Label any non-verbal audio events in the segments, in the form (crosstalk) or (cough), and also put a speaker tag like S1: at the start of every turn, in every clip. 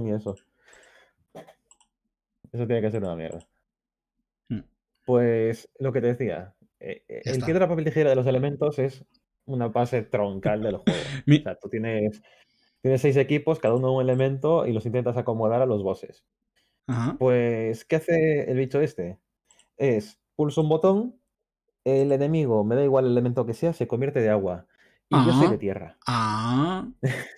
S1: ni eso. Eso tiene que ser una mierda. Hmm. Pues lo que te decía, eh, eh, El el de la papel, ligera de los elementos es una base troncal del juego. (laughs) O sea, tú tienes, tienes seis equipos, cada uno un elemento y los intentas acomodar a los bosses. Pues, ¿qué hace el bicho este? Es, pulso un botón, el enemigo, me da igual el elemento que sea, se convierte de agua. Y yo soy de tierra. Ah. (laughs)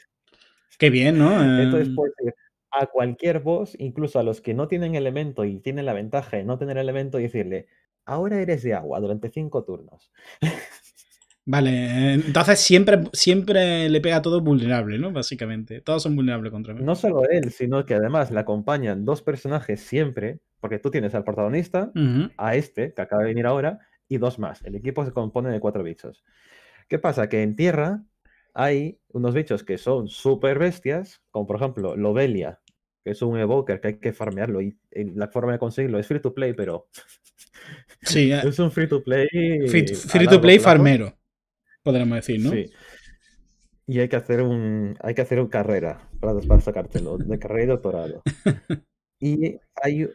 S2: Qué bien, ¿no? Entonces,
S1: em, a cualquier boss, incluso a los que no tienen elemento y tienen la ventaja de no tener elemento, y
S2: decirle, ahora eres de agua durante cinco turnos. Vale, entonces siempre, siempre le pega a todo vulnerable, ¿no? Básicamente, todos son vulnerables contra mí. No solo
S1: él, sino que además le acompañan dos personajes siempre, porque tú tienes al protagonista, a este, que acaba de venir ahora, y dos más. El equipo se compone de cuatro bichos. ¿Qué pasa? Que en tierra hay unos bichos que son super bestias, como por ejemplo Lobelia, que es un evoker que hay que farmearlo y, eh, la forma de conseguirlo es free to play, pero sí, (laughs) es un free to play free, to play farmero, podríamos decir, ¿no? Sí. Y hay que hacer un hay que hacer un carrera para, para sacártelo, de carrera y doctorado. (laughs) Y hay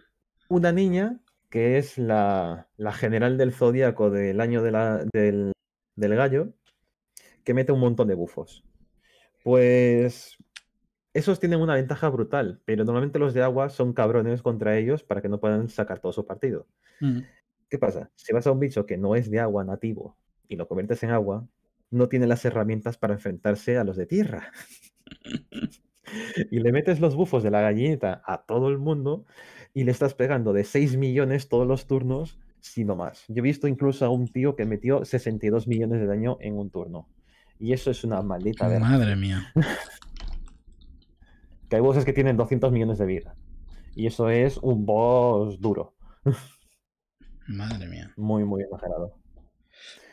S1: una niña que es la, la general del zodiaco del año de la, del, del gallo, que mete un montón de bufos. Pues esos tienen una ventaja brutal, pero normalmente los de agua son cabrones contra ellos para que no puedan sacar todo su partido. ¿Qué pasa? Si vas a un bicho que no es de agua nativo y lo conviertes en agua, no tiene las herramientas para enfrentarse a los de tierra. (laughs) y le metes los bufos de la gallinita a todo el mundo y le estás pegando de 6 millones todos los turnos, sino más. Yo he visto incluso a un tío que metió 62 millones de daño en un turno. Y eso es una maldita de Madre mía. (laughs) que hay bosses que tienen 200 millones de vida. Y eso es un boss duro.
S2: Madre mía. Muy, muy exagerado.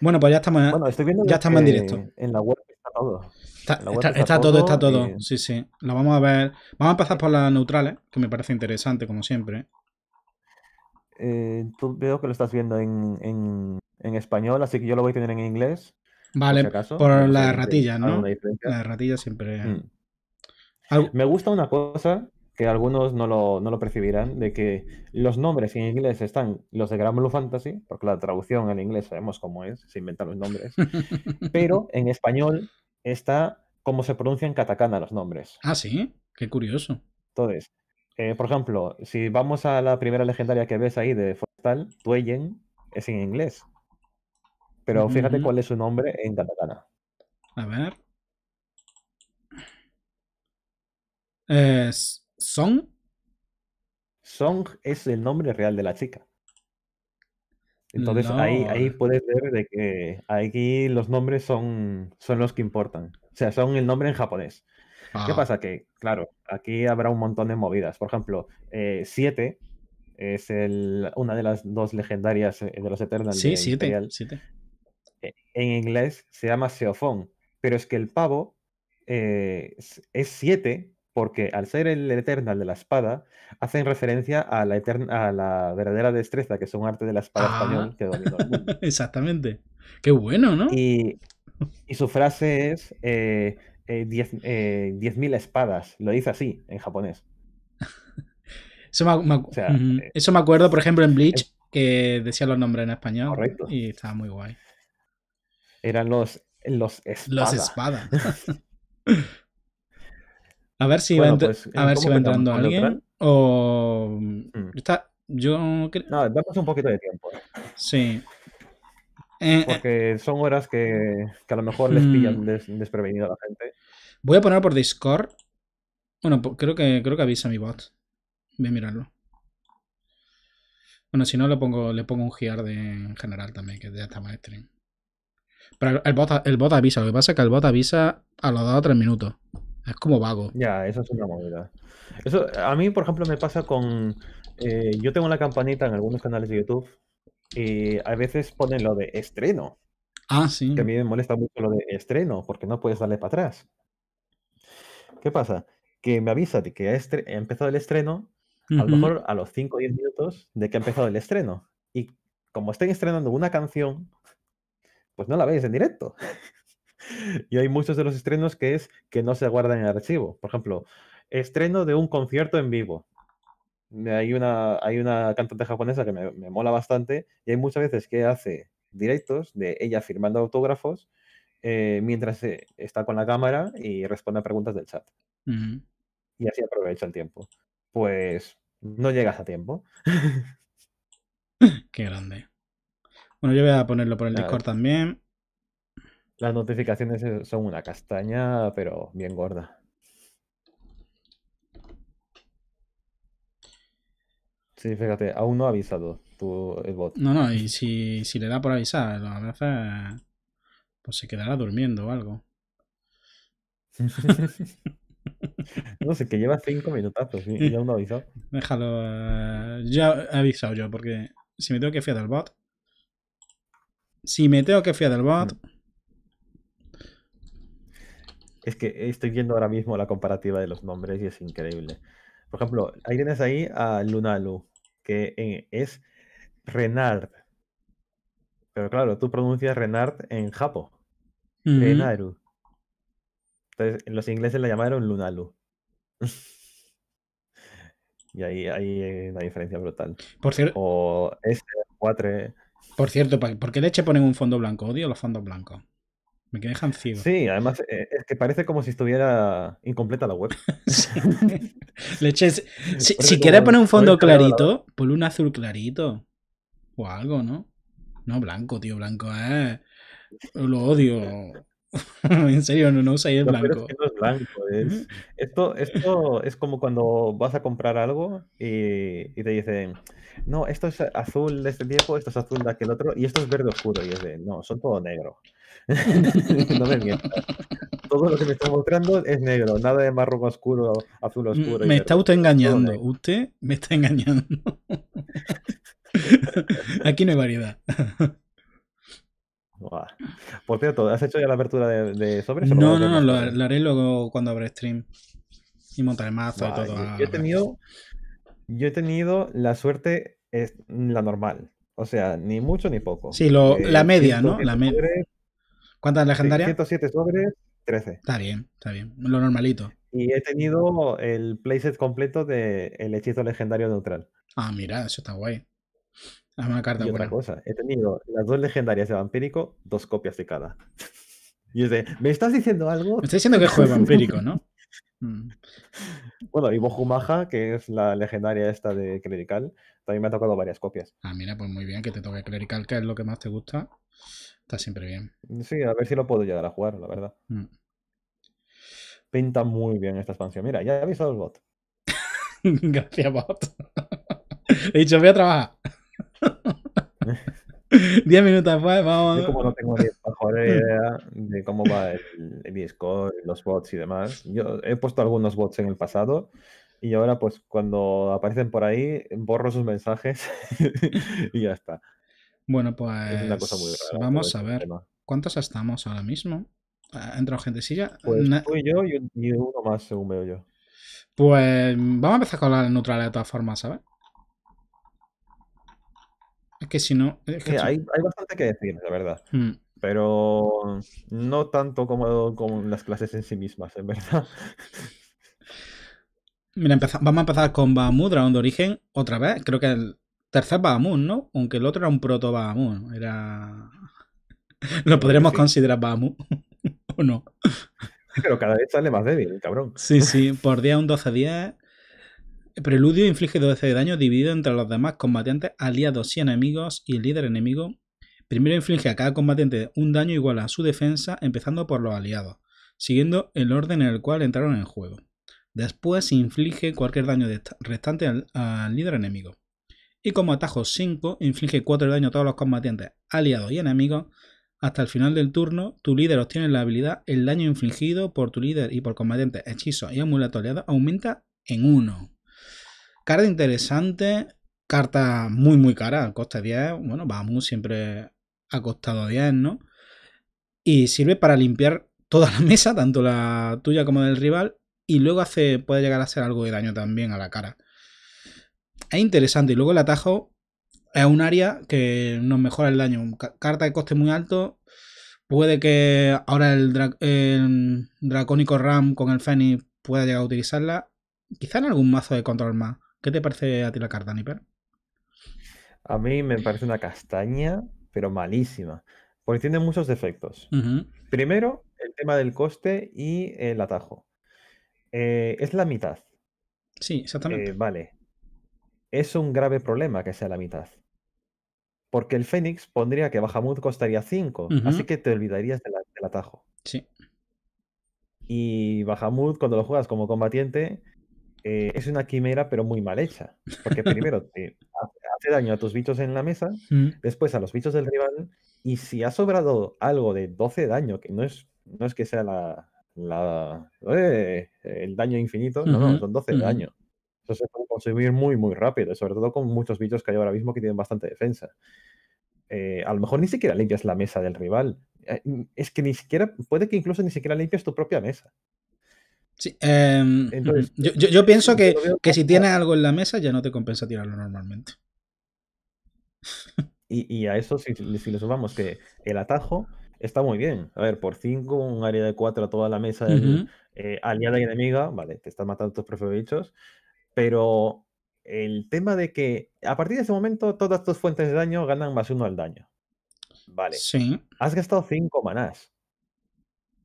S2: Bueno, pues ya estamos, ya estamos en directo. En la web está todo. Está, todo, está todo. Sí, sí. Lo vamos a ver. Vamos a pasar por las neutrales, que me parece interesante, como siempre. Eh, tú veo
S1: que lo estás viendo en español, así que yo lo voy a tener en inglés.
S2: Vale, por, la ratilla no La ratilla siempre. Mm.
S1: Me gusta una cosa que algunos no lo, percibirán, de que los nombres en inglés están los de Gran Fantasy, porque la traducción en inglés sabemos cómo es, se inventan los nombres, (laughs) pero en español está como se pronuncian katakana los nombres.
S2: Ah, sí, qué curioso.
S1: Entonces, eh, por ejemplo, si vamos a la primera legendaria que ves ahí de Forestal, Tuellen, es en inglés.
S2: Pero fíjate cuál
S1: es su nombre en katakana. A ver. ¿Song? Song es el nombre real de la chica. Entonces ahí, ahí puedes ver de que aquí los nombres son, son los que importan. O sea, son el nombre en japonés. ¿Qué ah. pasa? Que, claro, aquí habrá un montón de movidas. Por ejemplo, 7 eh, es el, una de las dos legendarias eh, de los Eternals. Sí, 7 en inglés se llama seofón pero es que el pavo eh, es 7 porque al ser el Eternal de la espada, hacen referencia a la, a la verdadera destreza, que es un arte de la espada ah. español
S2: (laughs) Exactamente.
S1: Qué bueno, ¿no? Y, su frase es 10.000 eh, eh, espadas. Lo dice así en japonés.
S2: (laughs) Eso me, acuerdo, por ejemplo, en Bleach, que decía los nombres en español. Correcto. Y estaba muy guay. Eran los, los Los (laughs) a ver si va, entrando alguien. O. yo creo. No, damos un poquito de tiempo. ¿eh? Sí. Eh, eh. Porque son horas que, a lo mejor les pillan mm. desprevenido a la gente. Voy a poner por Discord. Bueno, creo que, creo que avisa mi bot. Voy a mirarlo. Bueno, si no, le pongo, le pongo un GIAR de, en general también, que ya está más pero el bot, avisa. Lo que pasa es que el bot avisa a los 2 o 3 minutos. Es como vago. Ya, eso es una movida.
S1: Eso, a mí, por ejemplo, me pasa con. Eh, yo tengo la campanita en algunos canales de YouTube y a veces ponen lo de estreno. Ah, sí. Que a mí me molesta mucho lo de estreno porque no puedes darle para atrás. ¿Qué pasa? Que me avisa de que ha empezado el estreno, a lo mejor a los 5 o 10 minutos de que ha empezado el estreno. Y como estén estrenando una canción, pues, no la veis en directo. (laughs) y hay muchos de los estrenos que es que no se guardan en el archivo. Por ejemplo, estreno de un concierto en vivo. Hay una, hay una cantante japonesa que me, mola bastante y hay muchas veces que hace directos de ella firmando autógrafos eh, mientras está con la cámara y responde a preguntas del chat.
S3: Y
S1: así aprovecha el
S2: tiempo. Pues no llegas a tiempo. (laughs) Qué grande. Bueno, yo voy a ponerlo por el Discord también. Las notificaciones
S1: son una castaña, pero bien gorda. Sí, fíjate, aún no ha avisado tu, el bot. No, no, y
S2: si, le da por avisar, a veces pues se quedará durmiendo o algo.
S1: (laughs) no sé, que lleva cinco minutazos y, y aún
S2: no ha avisado. (laughs) Déjalo, eh, ya he avisado yo, porque si me tengo que fiar del bot, si me tengo que fiar del bot.
S1: Es que estoy viendo ahora mismo la comparativa de los nombres y es increíble. Por ejemplo, ahí tienes ahí a Lunalu, que es Renard. Pero claro, tú pronuncias Renard en Japo.
S4: Renaru.
S1: Entonces, los ingleses la llamaron Lunalu. (laughs) y ahí hay una diferencia brutal. Por cierto. O
S2: S4... Por cierto, ¿por qué leche ponen un fondo blanco? Odio los fondos blancos. Me dejan ciego. Sí, además eh, es que parece como si estuviera incompleta la web. (laughs)
S1: leche, si, quieres poner un fondo clarito,
S2: pon un azul clarito. O algo, ¿no? No, blanco, tío, blanco, eh. Lo odio. (laughs) en serio, no, no usáis el blanco. Es blanco. esto, esto es como cuando
S1: vas a comprar algo y, te dicen, no, esto es azul de este tipo, esto es azul de aquel otro, y esto es verde oscuro. Y es de, no, son todo negro. (laughs) no me mientas. Todo lo que me está mostrando es negro, nada de marrón oscuro, azul oscuro. Me está usted engañando,
S2: usted me está engañando. (laughs) Aquí no hay variedad.
S1: Por cierto, ¿has hecho ya la apertura de, de sobres? No, no, no, lo,
S2: haré luego cuando abra stream. Y montaré mazo y todo. Yo,
S1: he tenido, yo he tenido la suerte, la normal. O sea, ni mucho ni poco. Sí, lo, eh, la media, ¿no? la media.
S2: ¿Cuántas legendarias? 107 sobres,
S1: 13. Está bien, está bien. Lo normalito. Y he tenido el playset completo del de hechizo legendario neutral. Ah, mira,
S2: eso está guay. La carta,
S1: cosa, he tenido las dos legendarias de vampírico, dos copias de cada. (laughs) Y es de, ¿me estás diciendo algo? Me estás diciendo que juego (laughs) vampírico, ¿no? (laughs) Mm. Bueno, y Bojumaja, que es la legendaria esta de Clerical, también me ha tocado varias copias. Ah, mira,
S2: pues muy bien que te toque Clerical, que es lo que más te gusta. Está siempre bien. Sí, a ver si lo puedo llegar a jugar, la verdad. Mm.
S1: Pinta muy bien esta expansión. Mira, ya he avisado el bot.
S2: Gracias, bot. He dicho, voy a trabajar. 10 (laughs) minutos después, vamos. como no tengo ni mejor idea de cómo va
S1: el, Discord, los bots y demás. Yo he puesto algunos bots en el pasado y ahora pues cuando aparecen por ahí borro sus mensajes (laughs) y ya está.
S2: Bueno, pues vamos a ver cuántos estamos ahora mismo. ¿Entra gente silla? Pues
S1: tú y yo y uno más, según veo yo.
S2: Pues vamos a empezar con la neutral de todas formas, ¿sabes? que si no. Eh, hay,
S1: bastante que decir, la verdad. Mm. Pero no tanto
S2: como, las clases en sí mismas, en verdad. Mira, vamos a empezar con Bahamut, dragón de origen, otra vez. Creo que el tercer Bahamut, ¿no? Aunque el otro era un proto Bahamut. Era. (laughs) Lo podremos considerar Bahamut. (laughs) ¿O no?
S1: Pero cada vez sale más débil, cabrón.
S2: Sí, sí, por día un 12-10. Preludio inflige 12 de daño dividido entre los demás combatientes, aliados y enemigos y el líder enemigo. Primero inflige a cada combatiente un daño igual a su defensa, empezando por los aliados, siguiendo el orden en el cual entraron en juego. Después inflige cualquier daño restante al, líder enemigo. Y como atajo 5, inflige 4 de daño a todos los combatientes, aliados y enemigos. Hasta el final del turno, tu líder obtiene la habilidad El daño infligido por tu líder y por combatientes, hechizos y amuletos aliados aumenta en 1. Carta interesante, carta muy, muy cara, coste 10. Bueno, vamos, siempre ha costado 10, ¿no? Y sirve para limpiar toda la (laughs) mesa, tanto la tuya como del rival, y luego hace, puede llegar a hacer algo de daño también a la cara. Es interesante, y luego el atajo es un área que nos mejora el daño. Carta de coste muy alto, puede que ahora el, Dracónico Ram con el Fénix pueda llegar a utilizarla, quizá en algún mazo de control más. ¿Qué te parece a ti la carta, Niper?
S1: A mí me parece una castaña, pero malísima, porque tiene muchos defectos. Primero, el tema del coste y el atajo. Eh, es la mitad. Sí, exactamente. Eh, vale. Es un grave problema que sea la mitad. Porque el Fénix pondría que Bahamut costaría 5, así que te olvidarías del atajo. Sí. Y Bahamut, cuando lo juegas como combatiente, eh, es una quimera, pero muy mal hecha. Porque primero te hace daño a tus bichos en la mesa, después a los bichos del rival, y si ha sobrado algo de 12 daño, que no es, no es que sea la, eh, el daño infinito, no, son 12 daño. Eso se puede conseguir muy, muy rápido, sobre todo con muchos bichos que hay ahora mismo que tienen bastante defensa. Eh, a lo mejor ni siquiera limpias la mesa del rival. Es que ni siquiera, puede que incluso
S2: ni siquiera limpias tu propia mesa. Em, eh, yo, pienso eh, que, si tienes algo en la mesa ya no te compensa tirarlo normalmente.
S1: Y, a eso si, le sumamos que el atajo está muy bien. A ver, por 5, un área de 4 a toda la mesa eh, aliada y enemiga, vale, te estás matando tus propios bichos, pero el tema de que a partir de ese momento todas tus fuentes de daño ganan más uno al daño. Vale. Sí. Has gastado 5 manás.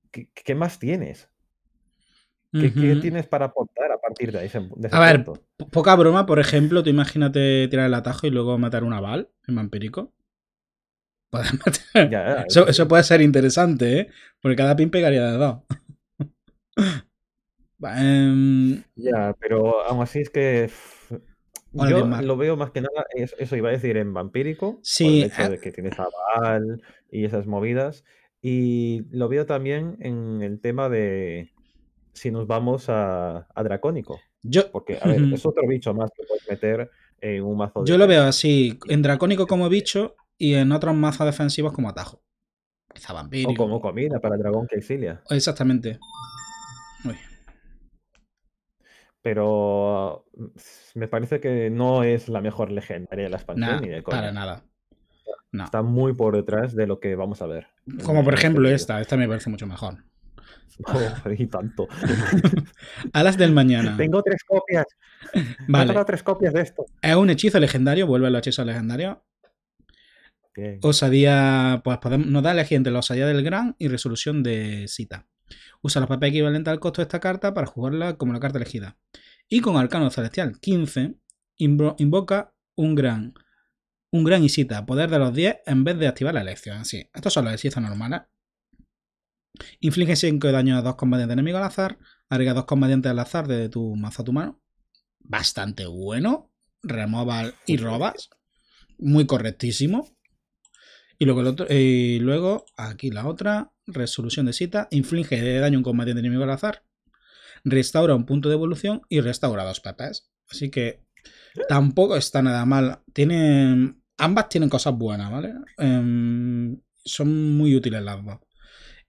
S2: ¿Qué, más tienes?
S1: ¿Qué, tienes para aportar a partir de ahí? a ver,
S2: poca broma, por ejemplo, tú imagínate tirar el atajo y luego matar un aval en vampírico. (laughs) eso, puede ser interesante, ¿eh? Porque cada pin pegaría de lado. (laughs) Em, ya, pero aún
S1: así es que. yo lo veo más que nada, eso iba a decir en vampírico, sí, ah. que tienes aval y esas movidas. Y lo veo también en el tema de, si nos vamos a, Dracónico. Yo... Porque, a ver, es otro bicho más que puedes meter en un mazo. Yo lo
S2: veo así, en Dracónico como bicho y en otros mazos defensivos como atajo.
S1: O como comida para dragón que
S2: Exactamente. Uy.
S1: Pero mm, me parece que no es la mejor legendaria de la expansión ni de Para nada.
S2: Está muy por detrás de lo que vamos a ver. Como por este ejemplo esta, esta me parece mucho mejor. A las tanto. (laughs) Alas del mañana. Tengo
S1: tres copias. Vale. Tengo tres copias de esto.
S2: Es un hechizo legendario, vuelve a los hechizos legendarios. Osadía, pues podemos, nos da elegir entre la osadía del gran y resolución de cita. Usa los papeles equivalentes al costo de esta carta para jugarla como la carta elegida. Y con Arcano Celestial 15, invoca un gran. Un gran y cita, poder de los 10 en vez de activar la elección. Así. Estos son los hechizos normales. Inflige 5 de daño a dos combatientes enemigos al azar. Agrega dos combatientes al azar de tu mazo a tu mano. Bastante bueno. Removal y robas. Muy correctísimo. Y luego, aquí la otra. Resolución de cita. Inflige de daño a un combatiente enemigo al azar. Restaura un punto de evolución y restaura dos patas. Así que tampoco está nada mal. Tienen. Ambas tienen cosas buenas, ¿vale? Em, son muy útiles las dos.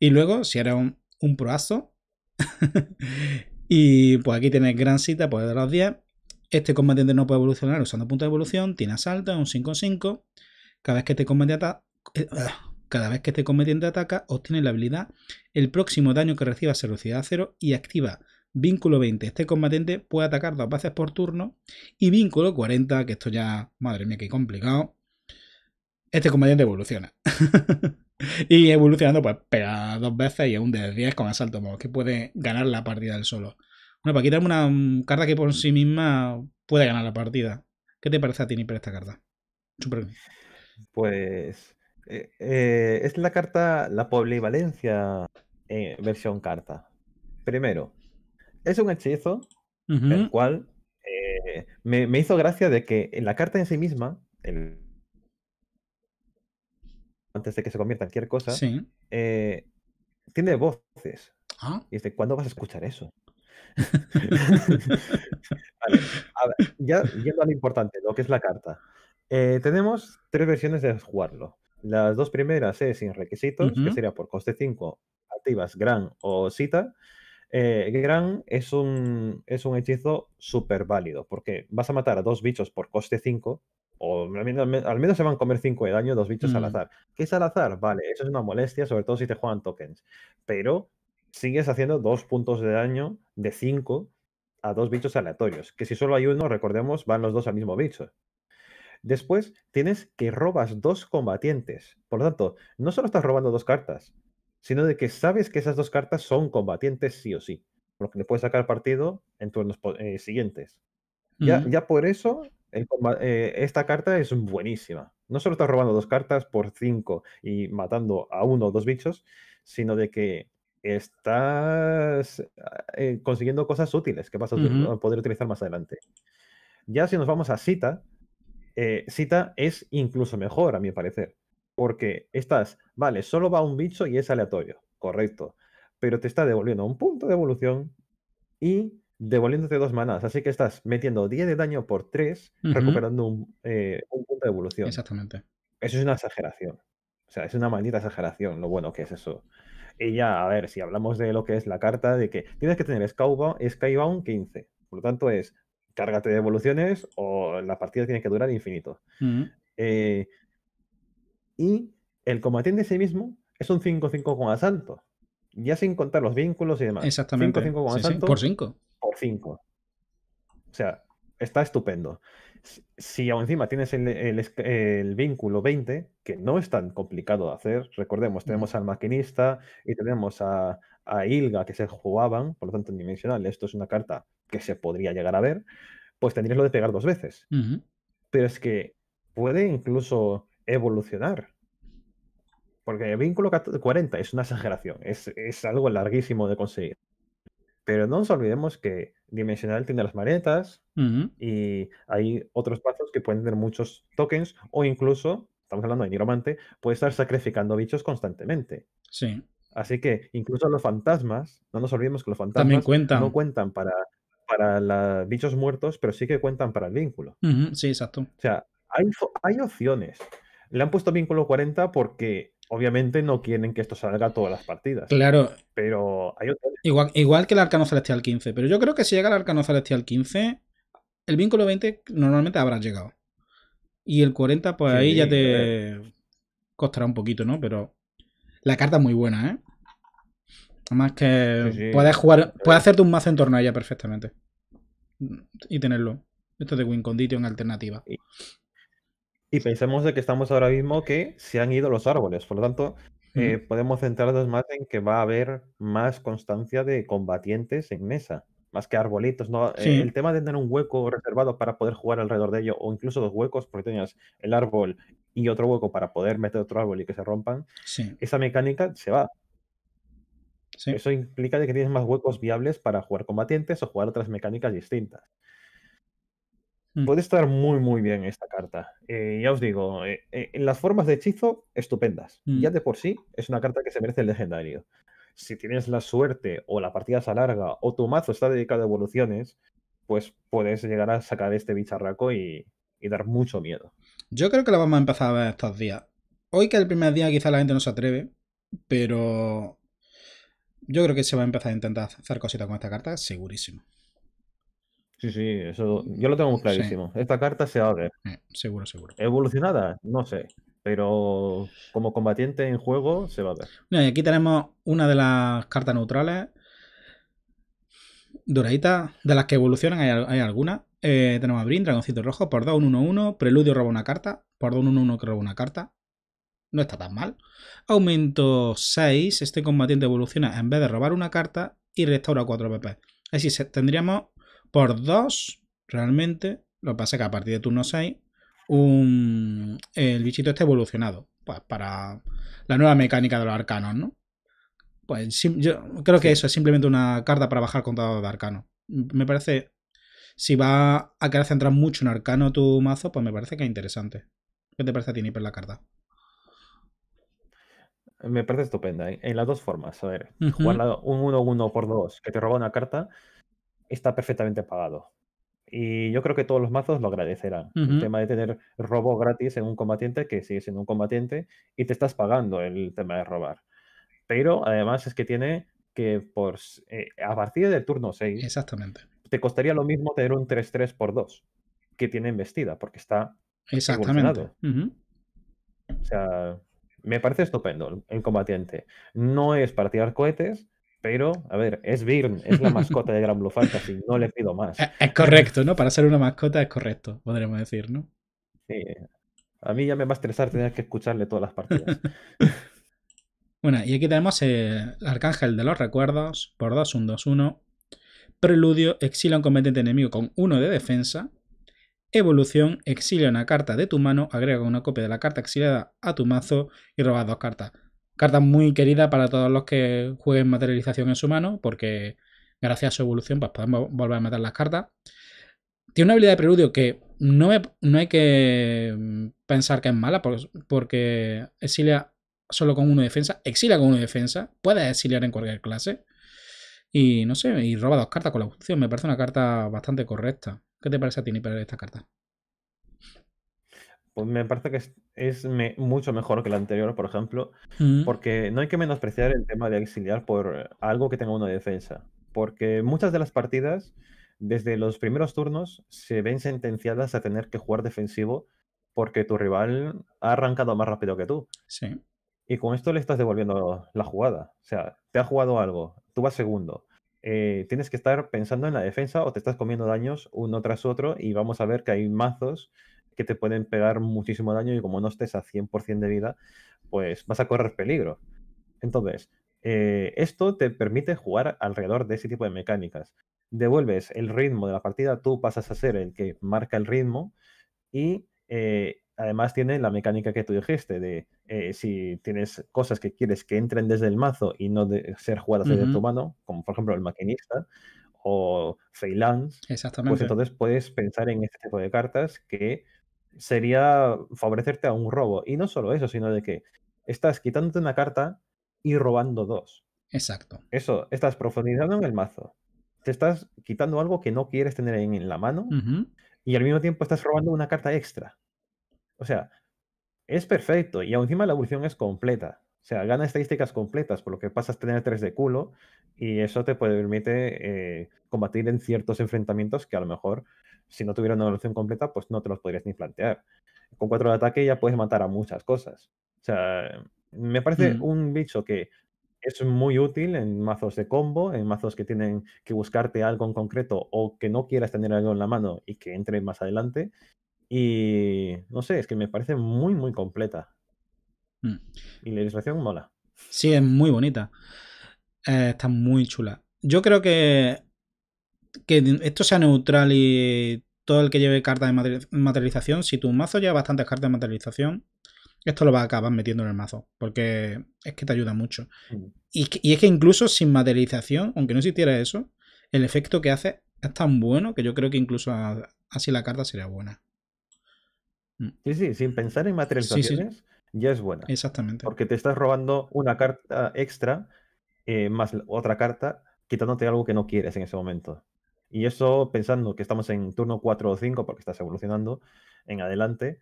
S2: Y luego, si era un, un proazo, (laughs) y pues aquí tienes gran cita, poder pues, de los 10. Este combatiente no puede evolucionar usando puntos de evolución, tiene asalto, es un 5-5. Cada vez que este combatiente ataca, eh, ah, cada vez que este combatiente ataca, obtiene la habilidad. El próximo daño que reciba se es a 0 y activa vínculo 20. Este combatiente puede atacar dos veces por turno. Y vínculo 40, que esto ya, madre mía, qué complicado. Este combatiente evoluciona. (laughs) (laughs) Y evolucionando, pues pega dos veces y aún un de 10 con asalto, que puede ganar la partida del solo. Bueno, para quitarme una mm, carta que por sí misma puede ganar la partida. ¿Qué te parece a ti, Niper, esta carta? Super.
S1: Pues eh, eh, es la carta, la polivalencia Valencia, eh, versión carta. Primero, es un hechizo, el cual me, hizo gracia de que en la carta en sí misma, antes de que se convierta en cualquier cosa, eh, tiene voces. Ah. Y dice, ¿cuándo vas a escuchar eso? (laughs) ya yendo lo importante, lo que es la carta. Eh, tenemos tres versiones de jugarlo. Las dos primeras es sin requisitos, que sería por coste 5, activas gran o cita. Eh, gran es un, es un hechizo súper válido, porque vas a matar a dos bichos por coste 5, o al menos, se van a comer 5 de daño dos bichos al mm. azar. ¿Qué es al azar? Vale, eso es una molestia, sobre todo si te juegan tokens. Pero sigues haciendo dos puntos de daño de 5 a dos bichos aleatorios. Que si solo hay uno, recordemos, van los dos al mismo bicho. Después tienes que robas dos combatientes. Por lo tanto, no solo estás robando dos cartas, sino de que sabes que esas dos cartas son combatientes sí o sí. Porque le puedes sacar partido en turnos eh, siguientes. Ya, mm. ya, por eso eh, esta carta es buenísima. No solo estás robando dos cartas por cinco y matando a uno o dos bichos, sino de que estás eh, consiguiendo cosas útiles que vas a poder utilizar más adelante. Ya si nos vamos a Cita, Cita eh, es incluso mejor, a mi parecer. Porque estás, vale, solo va un bicho y es aleatorio, correcto. Pero te está devolviendo un punto de evolución y devolviéndote dos manadas. Así que estás metiendo 10 de daño por 3, recuperando eh, un, punto de evolución. Exactamente. Eso es una exageración. O sea, es una maldita exageración lo bueno que es eso. Y ya, a ver, si hablamos de lo que es la carta, de que tienes que tener Skybound, un 15. Por lo tanto, es cárgate de evoluciones o la partida tiene que durar infinito. Eh, y el combatiente de sí mismo es un 5-5 con asalto. Ya sin contar los vínculos y demás. Exactamente. 5-5 con por 5. 5. O sea, está estupendo. Si aún encima tienes el, vínculo 20, que no es tan complicado de hacer, recordemos, tenemos al maquinista y tenemos a, a Ilga que se jugaban, por lo tanto, en dimensional, esto es una carta que se podría llegar a ver, pues tendrías lo de pegar dos veces. Pero es que puede incluso evolucionar. Porque el vínculo 40 es una exageración, es algo larguísimo de conseguir. Pero no nos olvidemos que Dimensional tiene las maretas y hay otros pasos que pueden tener muchos tokens o incluso, estamos hablando de Nigromante, puede estar sacrificando bichos constantemente. Sí. Así que incluso los fantasmas, no nos olvidemos que los fantasmas no cuentan para, para bichos muertos, pero sí que cuentan para el vínculo. Sí, exacto. O sea, hay, hay opciones. Le han puesto
S2: vínculo 40 porque obviamente no quieren que esto salga todas las partidas. Claro. Pero hay igual, igual que el Arcano Celestial 15. Pero yo creo que si llega el Arcano Celestial 15, el vínculo 20 normalmente habrá llegado. Y el 40, pues ahí ya te eh. costará un poquito, ¿no? Pero la carta es muy buena, ¿eh? Además que puedes jugar, puedes hacerte un mazo en torno a ella perfectamente. Y tenerlo. Esto de Win Condition alternativa. Y pensemos de que estamos ahora mismo
S1: que se han ido los árboles, por lo tanto, eh, podemos centrarnos más en que va a haber más constancia de combatientes en mesa, más que arbolitos. ¿no? Eh, el tema de tener un hueco reservado para poder jugar alrededor de ello, o incluso dos huecos, porque tenías el árbol y otro hueco para poder meter otro árbol y que se rompan, esa mecánica se va. Eso implica que tienes más huecos viables para jugar combatientes o jugar otras mecánicas distintas. Mm. Puede estar muy, muy bien esta carta. Eh, ya os digo, eh, eh, en las formas de hechizo, estupendas. Mm. Ya de por sí es una carta que se merece el legendario. Si tienes la suerte o la partida se larga o tu mazo está dedicado a evoluciones, pues puedes llegar
S2: a sacar este bicharraco y, dar mucho miedo. Yo creo que la vamos a empezar a ver estos días. Hoy que es el primer día quizá la gente no se atreve, pero yo creo que se va a empezar a intentar hacer cositas con esta carta, segurísimo.
S1: Sí, sí, eso yo lo
S2: tengo muy clarísimo.
S1: Esta carta se abre. ver. Eh, seguro, seguro. Evolucionada, no sé, pero como combatiente en juego se va a ver.
S2: y aquí tenemos una de las cartas neutrales. Doraditas, de las que evolucionan hay, algunas. Eh, tenemos a Brin, Dragoncito Rojo, por 2, 1, 1, Preludio roba una carta, por 2, 1, 1 que roba una carta. No está tan mal. Aumento 6, este combatiente evoluciona en vez de robar una carta y restaura 4 PP. Así tendríamos por 2 realmente. Lo que pasa es que a partir de turno 6, un, el bichito está evolucionado. Pues para la nueva mecánica de los arcanos, ¿no? Pues yo creo que eso es simplemente una carta para bajar contador de arcano. Me parece. Si va a querer centrar mucho en arcano tu mazo, pues me parece que es interesante. ¿Qué te parece a ti, Nipper, la carta?
S1: Me parece estupenda, ¿eh? en las dos formas. A ver, un 1-1 por 2 que te roba una carta está perfectamente pagado. Y yo creo que todos los mazos lo agradecerán. El tema de tener robo gratis en un combatiente, que sigue siendo un combatiente, y te estás pagando el tema de robar. Pero además es que tiene que por eh, a partir del turno 6. Exactamente. Te costaría lo mismo tener un 3-3 por 2 que tiene vestida porque está Exactamente. O sea, me parece estupendo el combatiente. No es para tirar cohetes, pero, a ver, es Birn, es la mascota de Gran Blue Fantasy, no le pido más. (laughs)
S2: Es correcto, ¿no? Para ser una mascota es correcto, podríamos decir, ¿no? Sí. A mí ya me va a estresar tener que escucharle todas las partidas. (laughs) bueno, y aquí tenemos el Arcángel de los Recuerdos, por 2, 1, 2, 1. Preludio, exila un competente enemigo con 1 de defensa. Evolución, exilia una carta de tu mano, agrega una copia de la carta exiliada a tu mazo y robas dos cartas carta muy querida para todos los que jueguen materialización en su mano, porque gracias a su evolución pues podemos volver a matar las cartas. Tiene una habilidad de preludio que no, no hay que mm, pensar que es mala, pues, porque exilia solo con uno de defensa, exilia con uno de defensa, puedes exiliar en cualquier clase. Y no sé, y roba dos cartas con la opción. Me parece una carta bastante correcta. ¿Qué te parece a ti, para esta carta?
S1: Pues, me parece que es, mucho mejor que la anterior, por ejemplo, porque no hay que menospreciar el tema de exiliar por algo que tenga una defensa, porque muchas de las partidas, desde los primeros turnos, se ven sentenciadas a tener que jugar defensivo porque tu rival ha arrancado más rápido que tú. Sí. Y con esto le estás devolviendo la jugada. O sea, te ha jugado algo, tú vas segundo. Eh, tienes que estar pensando en la defensa o te estás comiendo daños uno tras otro y vamos a ver que hay mazos que te pueden pegar muchísimo daño y como no estés a 100% de vida, pues vas a correr peligro. Entonces, eh, esto te permite jugar alrededor de ese tipo de mecánicas. Devuelves el ritmo de la partida, tú pasas a ser el que marca el ritmo y eh, además tiene la mecánica que tú dijiste de eh, si tienes cosas que quieres que entren desde el mazo y no de ser jugadas desde tu mano, como por ejemplo el maquinista o pues Exactamente. pues entonces puedes pensar en este tipo de cartas que sería favorecerte a un robo. Y no solo eso, sino de que estás quitándote una carta y robando dos. Exacto. Eso, estás profundizando en el mazo. Te estás quitando algo que no quieres tener en, la mano y al mismo tiempo estás robando una carta extra. O sea, es perfecto y encima la evolución es completa. O sea, gana estadísticas completas, por lo que pasas a tener tres de culo y eso te permite eh, combatir en ciertos enfrentamientos que a lo mejor si no tuviera una evolución completa, pues no te los podrías ni plantear. Con cuatro de ataque ya puedes matar a muchas cosas. O sea, me parece mm. un bicho que es muy útil en mazos de combo, en mazos que tienen que buscarte algo en concreto o que no quieras tener algo en la mano y que entre más adelante. Y no sé, es que me parece muy, muy completa.
S2: Mm. Y la ilustración mola. Sí, es muy bonita. Eh, está muy chula. Yo creo que que esto sea neutral y todo el que lleve cartas de materialización, si tu mazo lleva bastantes cartas de materialización, esto lo vas a acabar metiendo en el mazo, porque es que te ayuda mucho. Mm. Y, es que incluso sin materialización, aunque no existiera eso, el efecto que hace es tan bueno que yo creo que incluso así la carta sería buena.
S1: Mm. Sí, sí, sin pensar en materializaciones ya es buena. Exactamente. Porque te estás robando una carta extra eh, más otra carta, quitándote algo que no quieres en ese momento. Y eso pensando que estamos en turno 4 o 5, porque estás evolucionando en adelante,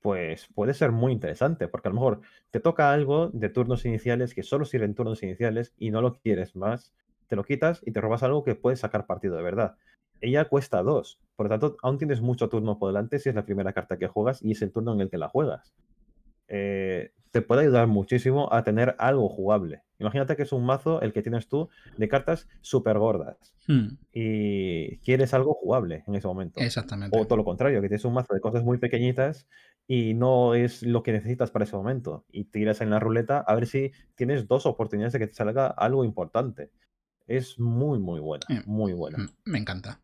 S1: pues puede ser muy interesante, porque a lo mejor te toca algo de turnos iniciales que solo sirven turnos iniciales y no lo quieres más, te lo quitas y te robas algo que puedes sacar partido de verdad. Ella cuesta 2, por lo tanto, aún tienes mucho turno por delante si es la primera carta que juegas y es el turno en el que la juegas. Eh, te puede ayudar muchísimo a tener algo jugable. Imagínate que es un mazo el que tienes tú de cartas súper gordas hmm. y quieres algo jugable en ese momento. Exactamente. O todo lo contrario, que tienes un mazo de cosas muy pequeñitas y no es lo que necesitas para ese momento. Y tiras en la ruleta a ver si tienes dos oportunidades de que te salga algo importante.
S2: Es muy, muy buena. Muy buena. Mm, me encanta.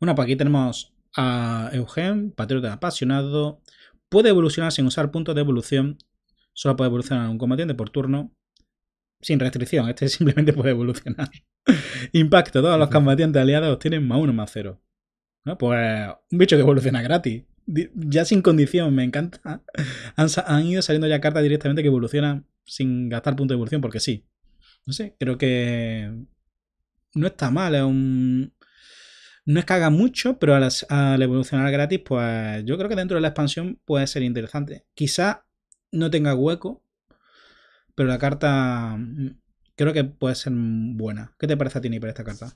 S2: Bueno, pues aquí tenemos a Eugen, patriota apasionado. Puede evolucionar sin usar puntos de evolución Solo puede evolucionar un combatiente por turno sin restricción. Este (laughs) simplemente puede evolucionar. (laughs) Impacto. Todos los combatientes aliados tienen más uno, más cero. Pues un bicho que evoluciona gratis. Ya sin condición, me encanta. (laughs) Han, ido saliendo ya cartas directamente que evolucionan sin gastar punto de evolución, porque sí. No sé, creo que no está mal. Es un, no es que haga mucho, pero al, al, evolucionar gratis, pues yo creo que dentro de la expansión puede ser interesante. Quizá no tenga hueco, pero la carta mm, creo que puede ser buena. ¿Qué te parece a para esta carta?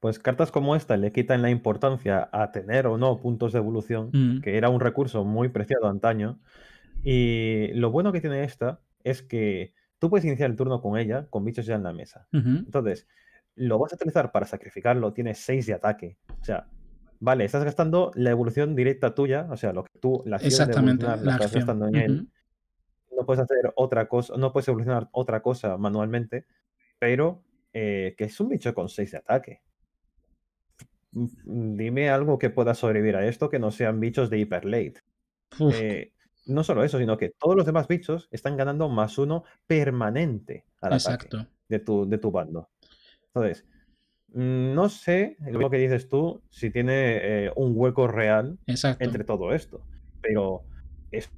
S1: Pues cartas como esta le quitan la importancia a tener o no puntos de evolución, mm. que era un recurso muy preciado antaño. Y lo bueno que tiene esta es que tú puedes iniciar el turno con ella, con bichos ya en la mesa. Entonces, lo vas a utilizar para sacrificarlo, Tiene 6 de ataque. O sea, Vale, estás gastando la evolución directa tuya, o sea, lo que tú, la acción Exactamente, la estás gastando en él. No puedes hacer otra cosa, no puedes evolucionar otra cosa manualmente, pero eh, que es un bicho con 6 de ataque. Mm, dime algo que pueda sobrevivir a esto que no sean bichos de hiper late. Eh, no solo eso, sino que todos los demás bichos están ganando más uno permanente al la ataque de tu, de tu bando. Entonces, Mm, no sé, lo que dices tú, si tiene eh, un hueco real entre todo esto, pero es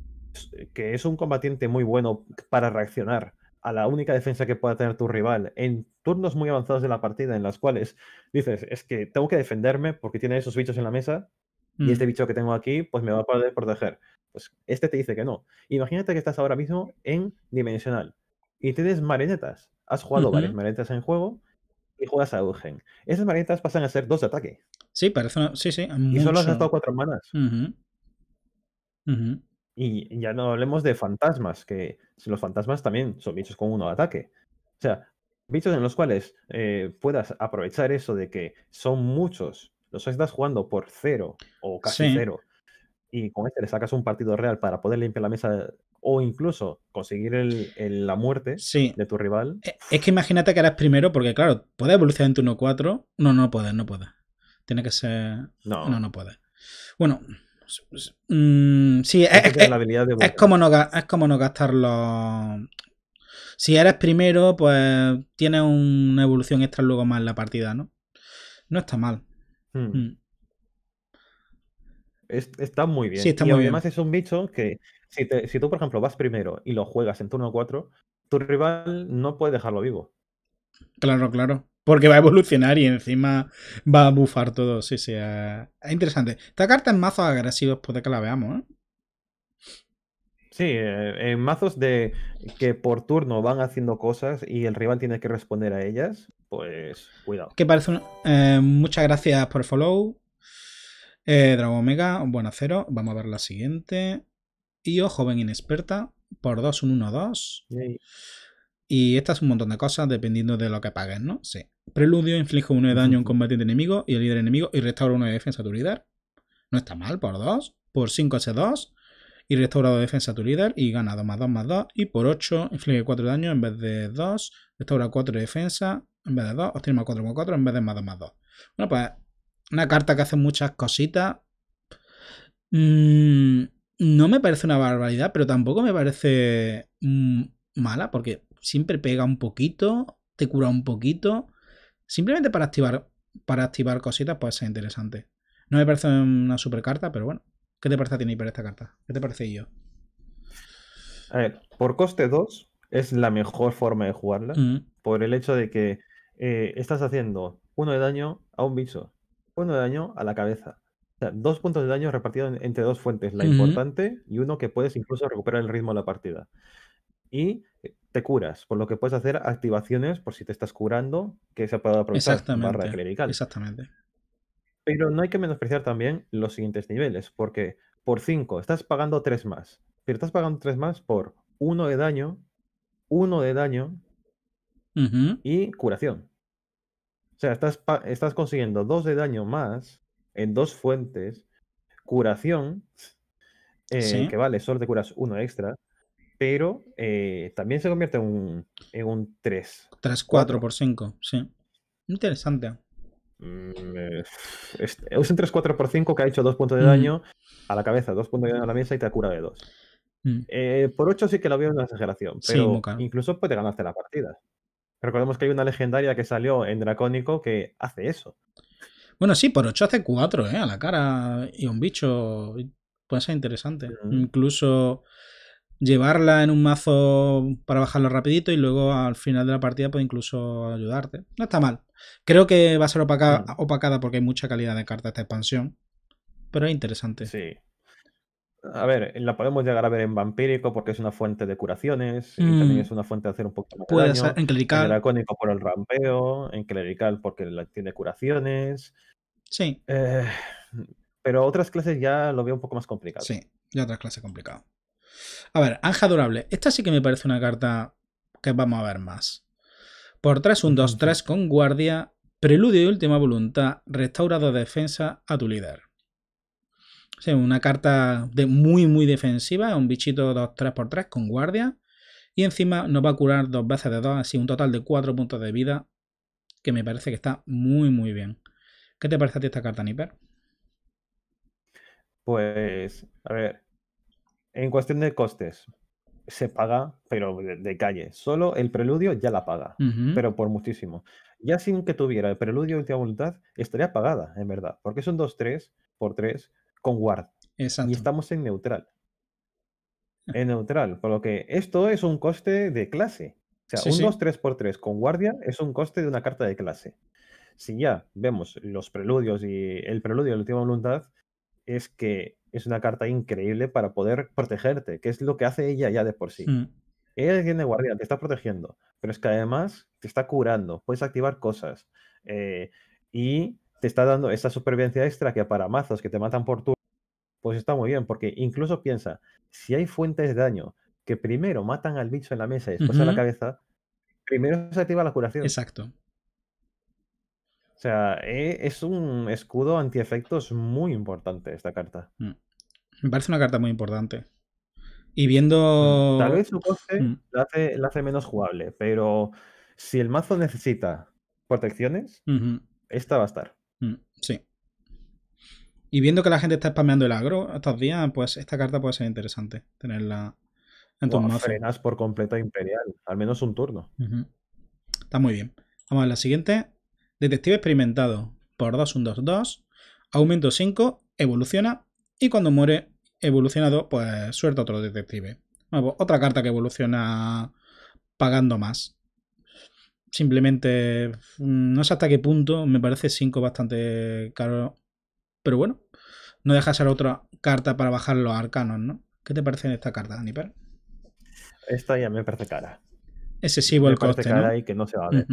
S1: que es un combatiente muy bueno para reaccionar a la única defensa que pueda tener tu rival en turnos muy avanzados de la partida en las cuales dices, es que tengo que defenderme porque tiene esos bichos en la mesa y este mm. bicho que tengo aquí pues me va a poder proteger. Pues este te dice que no. Imagínate que estás ahora mismo en dimensional y tienes marinetas, Has jugado varias marionetas en juego y juegas a Urgen. Esas marionetas pasan a ser dos de ataque. Sí, parece una... Sí, sí. Y solo has gastado cuatro manas. Y ya no hablemos de fantasmas, que los fantasmas también son bichos con uno de ataque. O sea, bichos en los cuales eh, puedas aprovechar eso de que son muchos, los estás jugando por cero o casi cero, y con este le sacas un partido real para poder
S2: limpiar la mesa o incluso conseguir la muerte de tu rival. E, es que imagínate que eres primero, porque claro, puedes evolucionar en turno 4. No, no puedes, no puedes. Tiene que ser. No, no, puedes. Bueno, mm, sí, es, como no, es como no gastar los. Si eres primero, pues tienes una evolución extra luego más en la partida, ¿no? No está mal. Hmm. Mm
S1: está muy bien. y además es un bicho que si, tú, por ejemplo, vas primero y lo juegas en turno 4, tu rival no puede dejarlo
S2: vivo. Claro, claro. Porque va a evolucionar y encima va a bufar todo. Sí, sí. Eh, es interesante. Esta carta en mazos agresivos puede que la veamos, ¿eh?
S1: Sí, eh, en mazos de que por turno van haciendo cosas y el rival
S2: tiene que responder a ellas,
S1: pues cuidado.
S2: Que parece muchas gracias por el follow. Eh, Dragon Omega, bueno 0, Vamos a ver la siguiente. y ojo oh, joven inexperta. Por 2, un 1-2. Y esta es un montón de cosas dependiendo de lo que pagues, ¿no? Sí. Preludio, inflige 1 de daño a un combatiente enemigo y el líder enemigo y restaura 1 de defensa a tu líder. No está mal, por 2. Por 5 ese 2 y restaura 2 de defensa a tu líder y gana 2 más 2 más 2. Y por 8 inflige 4 de daño en vez de 2. Restaura 4 de defensa en vez de 2. Obtiene más 4 más 4 en vez de más 2 más 2. Bueno, pues una carta que hace muchas cositas. Mm, no me parece una barbaridad, pero tampoco me parece mm, mala, porque siempre pega un poquito, te cura un poquito. Simplemente para activar, para activar cositas puede ser interesante. No me parece una super carta, pero bueno. ¿Qué te parece a ti, esta carta? ¿Qué te parece yo?
S1: A ver, por coste 2 es la mejor forma de jugarla. Mm. Por el hecho de que eh, estás haciendo uno de daño a un bicho punto de daño a la cabeza. O sea, dos puntos de daño repartidos entre dos fuentes, la importante y uno que puedes incluso recuperar el ritmo de la partida. Y eh, te curas, por lo que puedes hacer activaciones por si te estás curando, que se podido aprovechar Exactamente. barra clerical. Exactamente. Pero no hay que menospreciar también los siguientes niveles, porque por 5 estás pagando 3 más, pero estás pagando 3 más por uno de daño, uno de daño y curación. O sea, estás, consiguiendo 2 de daño más en dos fuentes, curación, eh, que vale, solo te curas uno extra, pero eh, también se convierte en un, en un 3.
S2: 3, 4, por 5, sí. Interesante.
S1: Mm, eh, es, un 3-4 por 5 que ha hecho 2 puntos de mm. daño a la cabeza, 2 puntos de daño a la mesa y te cura de 2. Mm. por 8 sí que lo veo en una exageración, pero incluso puede ganarte la partida. Recordemos que hay una legendaria que salió en Dracónico que hace eso.
S2: Bueno, sí, por 8 hace 4, ¿eh? A la cara y un bicho. Puede ser interesante. Incluso llevarla en un mazo para bajarlo rapidito y luego al final de la partida puede incluso ayudarte. No está mal. Creo que va a ser opaca, opacada porque hay mucha calidad de carta esta expansión.
S1: Pero es interesante. Sí. A ver, la podemos llegar a ver en vampírico porque es una fuente de curaciones, y también mm. es una fuente de hacer un poco más Puede daño. Ser en clerical. En por el rampeo, en clerical porque tiene curaciones. Sí.
S2: Eh, pero otras clases ya lo veo un poco más complicado. Sí, ya otras clases complicado. A ver, Anja Adorable. Esta sí que me parece una carta que vamos a ver más. Por 3, un 2, 3 con guardia, preludio y última voluntad, restaurado defensa a tu líder. Sí, una carta de muy, muy defensiva, un bichito 2 3x3 con guardia. Y encima nos va a curar dos veces de dos, así un total de cuatro puntos de vida, que me parece que está muy, muy bien. ¿Qué te parece a ti esta carta, Niper?
S1: Pues, a ver, en cuestión de costes, se paga, pero de, calle. Solo el preludio ya la paga, pero por muchísimo. Ya sin que tuviera el preludio de última voluntad, estaría pagada, en verdad, porque son 2-3 por 3 con guardia Y estamos en neutral. Ah. En neutral, por lo que esto es un coste de clase. O sea, un 2 3 por 3 con guardia es un coste de una carta de clase. Si ya vemos los preludios y el preludio de la última voluntad, es que es una carta increíble para poder protegerte, que es lo que hace ella ya de por sí. Mm. Ella tiene guardia, te está protegiendo, pero es que además te está curando, puedes activar cosas. Eh, y te está dando esa supervivencia extra que para mazos que te matan por turno, pues está muy bien, porque incluso piensa, si hay fuentes de daño que primero matan al bicho en la mesa y después en a la cabeza, primero se activa
S2: la curación. Exacto.
S1: O sea, eh, es un escudo antiefectos muy importante esta carta. Mm. Me parece una carta muy importante.
S2: Y viendo. Tal vez su
S1: coste mm. la, hace, menos jugable, pero si
S2: el mazo necesita protecciones, esta va a estar. Mm, sí. Y viendo que la gente está spameando el agro estos días, pues esta carta puede ser interesante tenerla en Frenas por completo Imperial, al menos un turno. Está muy bien. Vamos a la siguiente. Detective experimentado por 2, 1, 2, 2. Aumento 5, evoluciona. Y cuando muere evolucionado, pues suelta otro detective. otra carta que evoluciona pagando más. Simplemente, mm, no sé hasta qué punto, me parece 5 bastante caro. Pero bueno, no deja de ser otra carta para bajar los arcanos, ¿no? ¿Qué te parece esta carta, Daniper?
S1: Esta ya me parece cara.
S2: Excesivo el coste. ¿no? y que no se va
S1: a ver.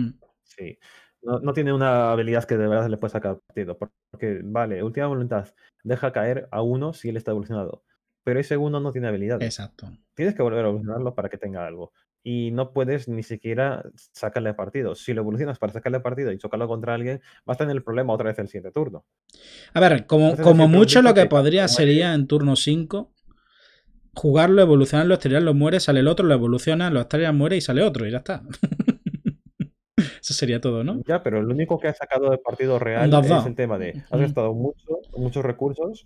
S1: Sí. No, tiene una habilidad que de verdad le puede sacar partido. Porque, vale, última voluntad, deja caer a uno si él está evolucionado. Pero ese uno no tiene habilidad. Exacto. Tienes que volver a evolucionarlo para que tenga algo y no puedes ni siquiera sacarle partido. Si lo evolucionas para sacarle partido y chocarlo contra alguien, vas a tener el problema otra vez el siguiente turno.
S2: A ver, como, como mucho lo que, podría sería en turno 5 jugarlo, evolucionarlo, lo muere, sale el otro, lo evoluciona, lo estrellas, muere y sale otro y ya está. (laughs)
S1: Eso sería todo, ¿no? Ya, pero el único que ha sacado de partido real es el tema de has gastado mucho, muchos recursos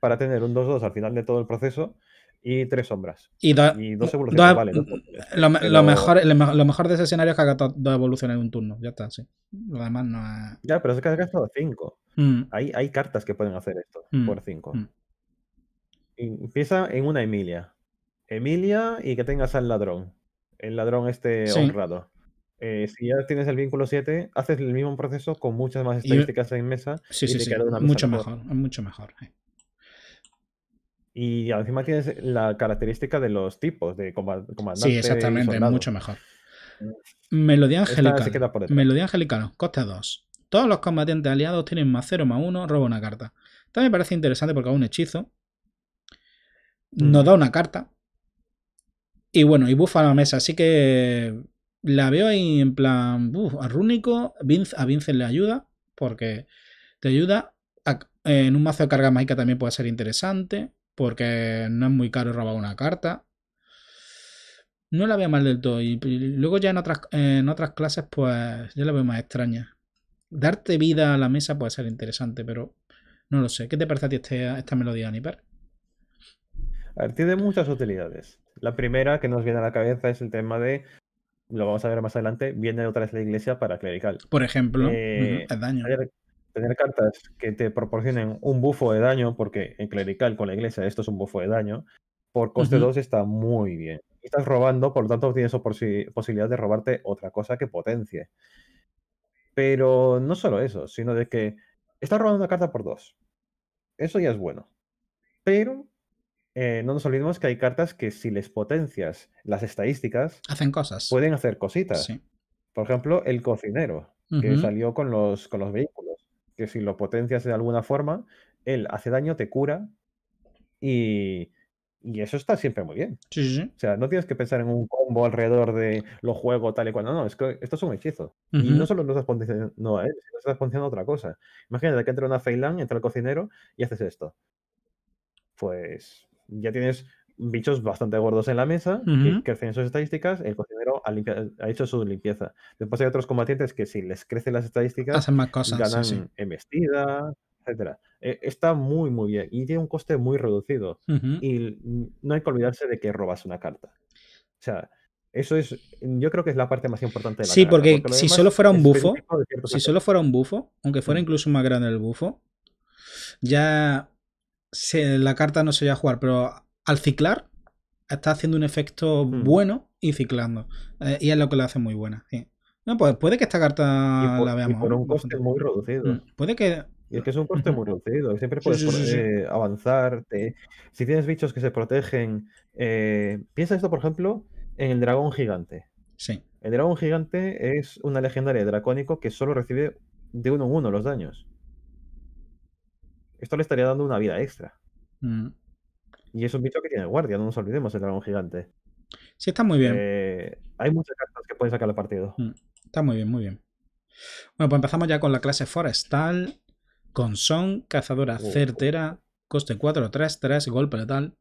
S1: para tener un 2-2 al final de todo el proceso y tres sombras. Y, dos evoluciones, vale. Mm, lo, mejor, lo,
S2: mejor, de ese escenario es que gastado dos evoluciones en un turno. Ya está, sí. Lo demás no es.
S1: Ya, pero es que has gastado cinco. Mm. Hay, cartas que pueden hacer esto mm. por cinco. Empieza en una Emilia. Emilia y que tengas al ladrón. El ladrón este honrado. Eh, si ya tienes el vínculo 7, haces el mismo proceso con muchas más estadísticas en mesa. Sí, sí, sí. mucho mejor,
S2: mucho mejor.
S1: Y encima tienes la característica de los tipos de comandante. Sí, exactamente, es mucho mejor.
S2: Mm. Melodía angelical. Melodía angelical, coste 2. Todos los combatientes aliados tienen más 0 más 1, roba una carta. También me parece interesante porque es un hechizo. Nos da una carta. Y bueno, y bufa la mesa. Así que la veo ahí en plan. a Rúnico, a Vincent le ayuda. Porque te ayuda. en un mazo de carga mágica también puede ser interesante porque no es muy caro robar una carta. No la veo mal del todo. Y luego ya en otras, en otras clases, pues ya la veo más extraña. Darte vida a la mesa puede ser interesante, pero no lo sé. ¿Qué te parece a ti este, esta melodía, Aniper?
S1: A tiene muchas utilidades. La primera que nos viene a la cabeza es el tema de, lo vamos a ver más adelante, viene otra vez la iglesia para clerical. Por ejemplo, eh, daño tener cartas que te proporcionen un bufo de daño, porque en clerical con la iglesia esto es un bufo de daño, por coste dos está muy bien. Estás robando, por lo tanto tienes posibilidad de robarte otra cosa que potencie. Pero no solo eso, sino de que estás robando una carta por dos. Eso ya es bueno. Pero eh, no nos olvidemos que hay cartas que si les potencias las estadísticas... Hacen cosas. Pueden hacer cositas. Por ejemplo, el cocinero, que salió con los, con los vehículos que si lo potencias de alguna forma, él hace daño, te cura y, eso está siempre muy bien. O sea, no tienes que pensar en un combo alrededor de lo juego tal y cual. No, es que esto es un hechizo. Y no solo no ¿eh? estás poniendo a él, sino estás otra cosa. Imagínate que entra una feilán entra el cocinero y haces esto. Pues ya tienes bichos bastante gordos en la mesa y que crecen sus estadísticas, el cocinero ha, hecho su limpieza. Después hay otros combatientes que si les crecen las estadísticas, hacen más cosas, ganan en etcétera. E-, está muy, muy bien y tiene un coste muy reducido. Y no hay que olvidarse de que robas una carta. O sea, eso es, yo creo que es la parte más importante de la Sí, porque, si solo fuera un bufo, si solo
S2: fuera un bufo, aunque fuera mm. incluso más grande el bufo, ya la carta no se iba a jugar, pero al ciclar, está haciendo un efecto mm. bueno y ciclando. Eh, y es lo que lo hace muy buena. No, pues, puede que esta carta la veamos. Y por un coste muy reducido. Mm. Puede que. Y es que es un coste muy
S1: reducido. Siempre puedes eh, avanzar. Si tienes bichos que se protegen. Eh, piensa esto, por ejemplo, en el dragón gigante. Sí. El dragón gigante es una legendaria dracónico que solo recibe de uno en uno los daños. Esto le estaría dando una vida extra. Mm. Y es un bicho que tiene guardia, no nos olvidemos,
S2: el dragón gigante. Sí, está muy bien. Eh, hay muchas cartas que pueden el partido. Mm, está muy bien, muy bien. Bueno, pues empezamos ya con la clase forestal, con son, cazadora certera, coste 4, 3, 3, golpe letal.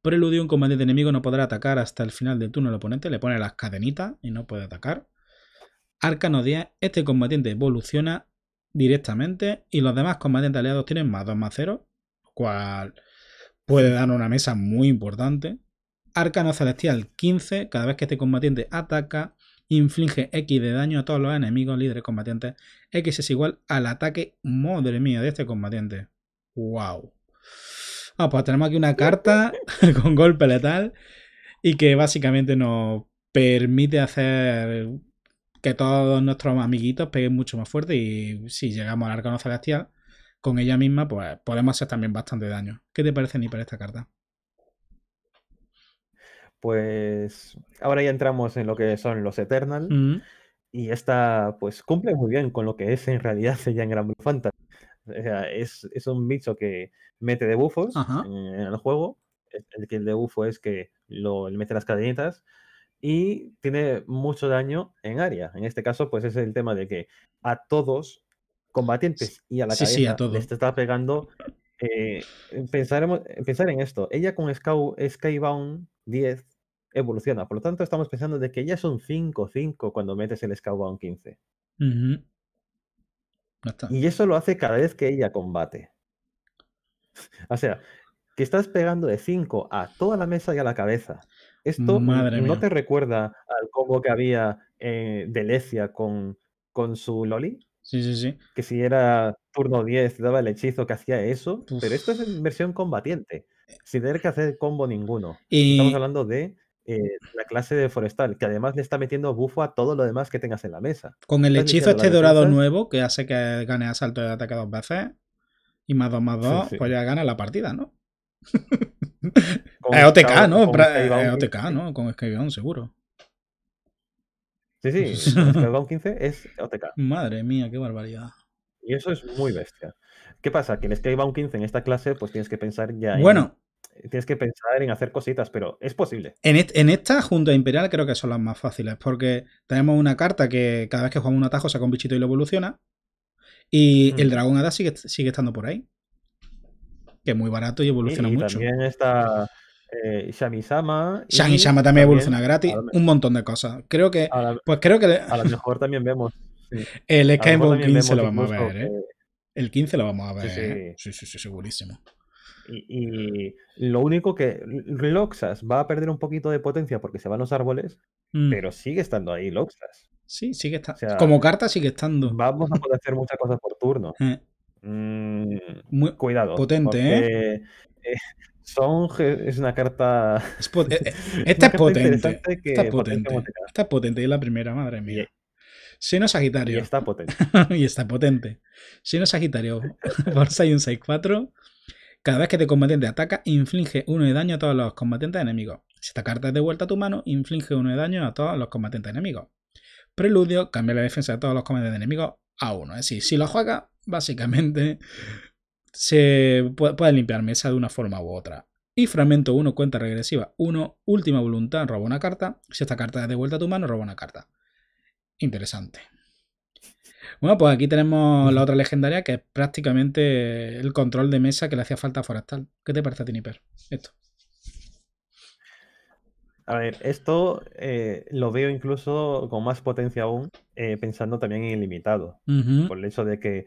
S2: Preludio, un combatiente enemigo no podrá atacar hasta el final del turno del oponente, le pone las cadenitas y no puede atacar. Arcano 10, este combatiente evoluciona directamente y los demás combatientes aliados tienen más 2 más 0, cual puede dar una mesa muy importante. Arcano Celestial 15, cada vez que este combatiente ataca, inflige X de daño a todos los enemigos líderes combatientes. X es igual al ataque, madre mía, de este combatiente. ¡Wow! Ah, pues tenemos aquí una carta (laughs) con golpe letal y que básicamente nos permite hacer que todos nuestros amiguitos peguen mucho más fuerte y si llegamos al Arcano Celestial, con ella misma, pues podemos hacer también bastante daño. ¿Qué te parece, ni para esta carta?
S1: Pues ahora ya entramos en lo que son los Eternal. Mm. Y esta, pues, cumple muy bien con lo que es en realidad (laughs) ella en Gran Fantasy. O sea, es, un bicho que mete debufos en, en, eh, el juego. El, que el debufo es que lo, le mete las cadenitas y tiene mucho daño en área. En este caso, pues es el tema de que a todos combatientes y a la cabeza está pegando. Eh, pensaremos, pensar en esto. Ella con Skybound 10 evoluciona. Por lo tanto, estamos pensando de que ya son 5-5 cuando metes el Skybound 15. Y eso lo hace cada vez que ella combate. o sea, que estás pegando de 5 a toda la mesa y a la cabeza. Esto no te recuerda al combo que había eh, de Lecia con, con su Loli. Sí, sí, sí. Que si era turno 10, daba el hechizo que hacía eso. Pero esto es en versión combatiente, eh, sin tener que eh. hacer combo ninguno. Estamos hablando de eh, la clase de forestal, que además le está metiendo bufo a todo lo demás que tengas en la mesa.
S2: Con el hechizo este dorado nuevo, que hace que gane asalto de ataque dos veces, y más dos más dos, pues ya gana la partida, ¿no? (laughs) es OTK, ¿no? es OTK, ¿no? Con seguro. Sí, sí, Skybound (laughs)
S1: 15 es OTK.
S2: Madre mía, qué barbaridad.
S1: Y eso es muy bestia. ¿Qué pasa? Que en Skybound 15, en esta clase, pues tienes que pensar ya bueno, Tienes que pensar en hacer cositas, pero es posible.
S2: En, esta, junto a Imperial, creo que son las más fáciles, porque tenemos una carta que cada vez que juega un atajo saca un bichito y lo evoluciona. Y el dragón Ada sigue, estando por ahí. Que es muy barato y evoluciona mucho. y mucho.
S1: También está eh,
S2: Shamisama. Shami Shama también, evoluciona gratis. Un montón de cosas. Creo que. pues creo que. A lo mejor también vemos. (laughs) El Skybound ¿eh? 15 lo vamos a ver, ¿eh? El 15 lo vamos a ver. Sí, sí, sí, segurísimo.
S1: Y, lo único que Loxas va a perder un poquito de potencia porque se van los árboles, mm. pero sigue estando ahí Loxas. Sí, sigue estando. Como
S2: carta sigue estando. Vamos a poder hacer muchas cosas por turno. (laughs) Eh. Mm, Muy cuidado. Potente, eh, eh Song es una carta. esta es e, e, (laughs) potente. Esta está potente. Está potente. Es la primera, madre mía. Sino Sagitario. Y está potente. (laughs) y está potente. Sino Sagitario. (laughs) Forza y un 6-4. Cada vez que te combatiente ataca, inflige uno de daño a todos los combatientes enemigos. Si esta carta es de vuelta a tu mano, inflige uno de daño a todos los combatientes enemigos. Preludio, cambia la defensa de todos los combatientes enemigos a 1. Es decir, si lo juega, básicamente se puede limpiar mesa de una forma u otra. Y fragmento 1, cuenta regresiva 1, última voluntad, roba una carta. Si esta carta es de vuelta a tu mano, roba una carta. Interesante. Bueno, pues aquí tenemos la otra legendaria que es prácticamente el control de mesa que le hacía falta a Forestal. ¿Qué te parece a Tiniper? Esto.
S1: A ver, esto eh, lo veo incluso con más potencia aún, eh, pensando también en ilimitado. Por el hecho de que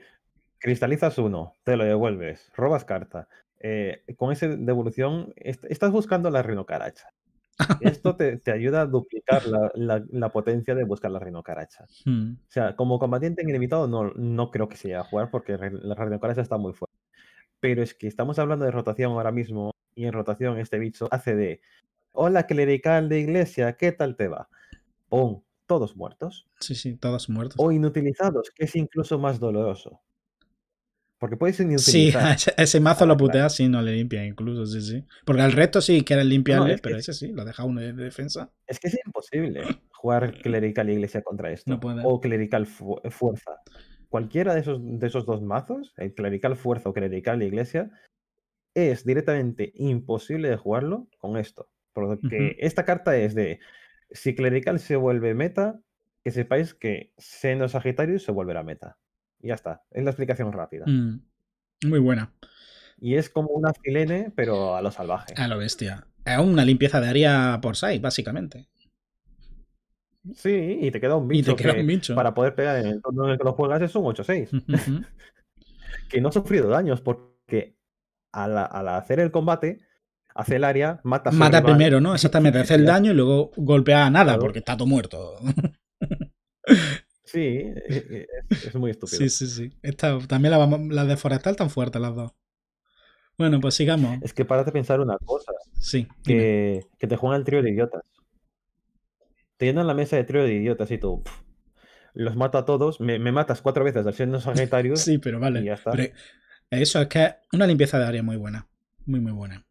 S1: Cristalizas uno, te lo devuelves, robas carta. Eh, con esa devolución estás buscando la rinocaracha. (laughs) Esto te, ayuda a duplicar la, potencia de buscar la rinocaracha. Hmm. O sea, como combatiente ilimitado no, no creo que se vaya a jugar porque la rinocaracha está muy fuerte. Pero es que estamos hablando de rotación ahora mismo y en rotación este bicho hace de Hola clerical de iglesia, ¿qué tal te va? Pum, todos muertos. Sí, sí, todos muertos. O inutilizados, que es incluso más doloroso. Porque puede ser Sí, (laughs)
S2: ese, mazo lo puteas si no le limpia incluso, sí, sí. Porque al resto sí quieren limpiarle, pero ese sí, lo deja uno de defensa.
S1: Es que es imposible (laughs) jugar clerical y iglesia contra esto. No puede. O clerical fuerza. Cualquiera de esos, de esos dos mazos, el clerical fuerza o clerical iglesia, es directamente imposible de jugarlo con esto. Porque esta carta es de si clerical se vuelve meta, que sepáis que siendo Sagitario se volverá meta. Y ya está, es la explicación rápida. Mm,
S2: muy buena. Y es como una filene, pero a lo salvaje. A lo bestia. Es una limpieza de área por 6, básicamente. Sí, y te queda un bicho. Y te queda un bicho. Para
S1: poder pegar en el entorno en el que lo juegas es un 8-6. (laughs) que no ha sufrido daños, porque al, hacer el combate, hace el área, mata Mata primero, ¿no?
S2: (laughs) Exactamente, hace el daño y luego golpea a nada, porque está todo muerto. (laughs) Sí, e, e, es, muy estúpido. Sí, sí, sí. Esta, también la, vamos, la de Forestal tan fuertes las dos.
S1: Bueno, pues sigamos. Es que para de pensar una cosa. Sí. Que, te juegan el trío de idiotas. Te llenan la mesa de trío de idiotas y tú. los mato a todos. Me, matas cuatro veces al no sanitario. sí, pero vale. ya está. eso es que
S2: una limpieza de área muy buena. Muy, muy buena.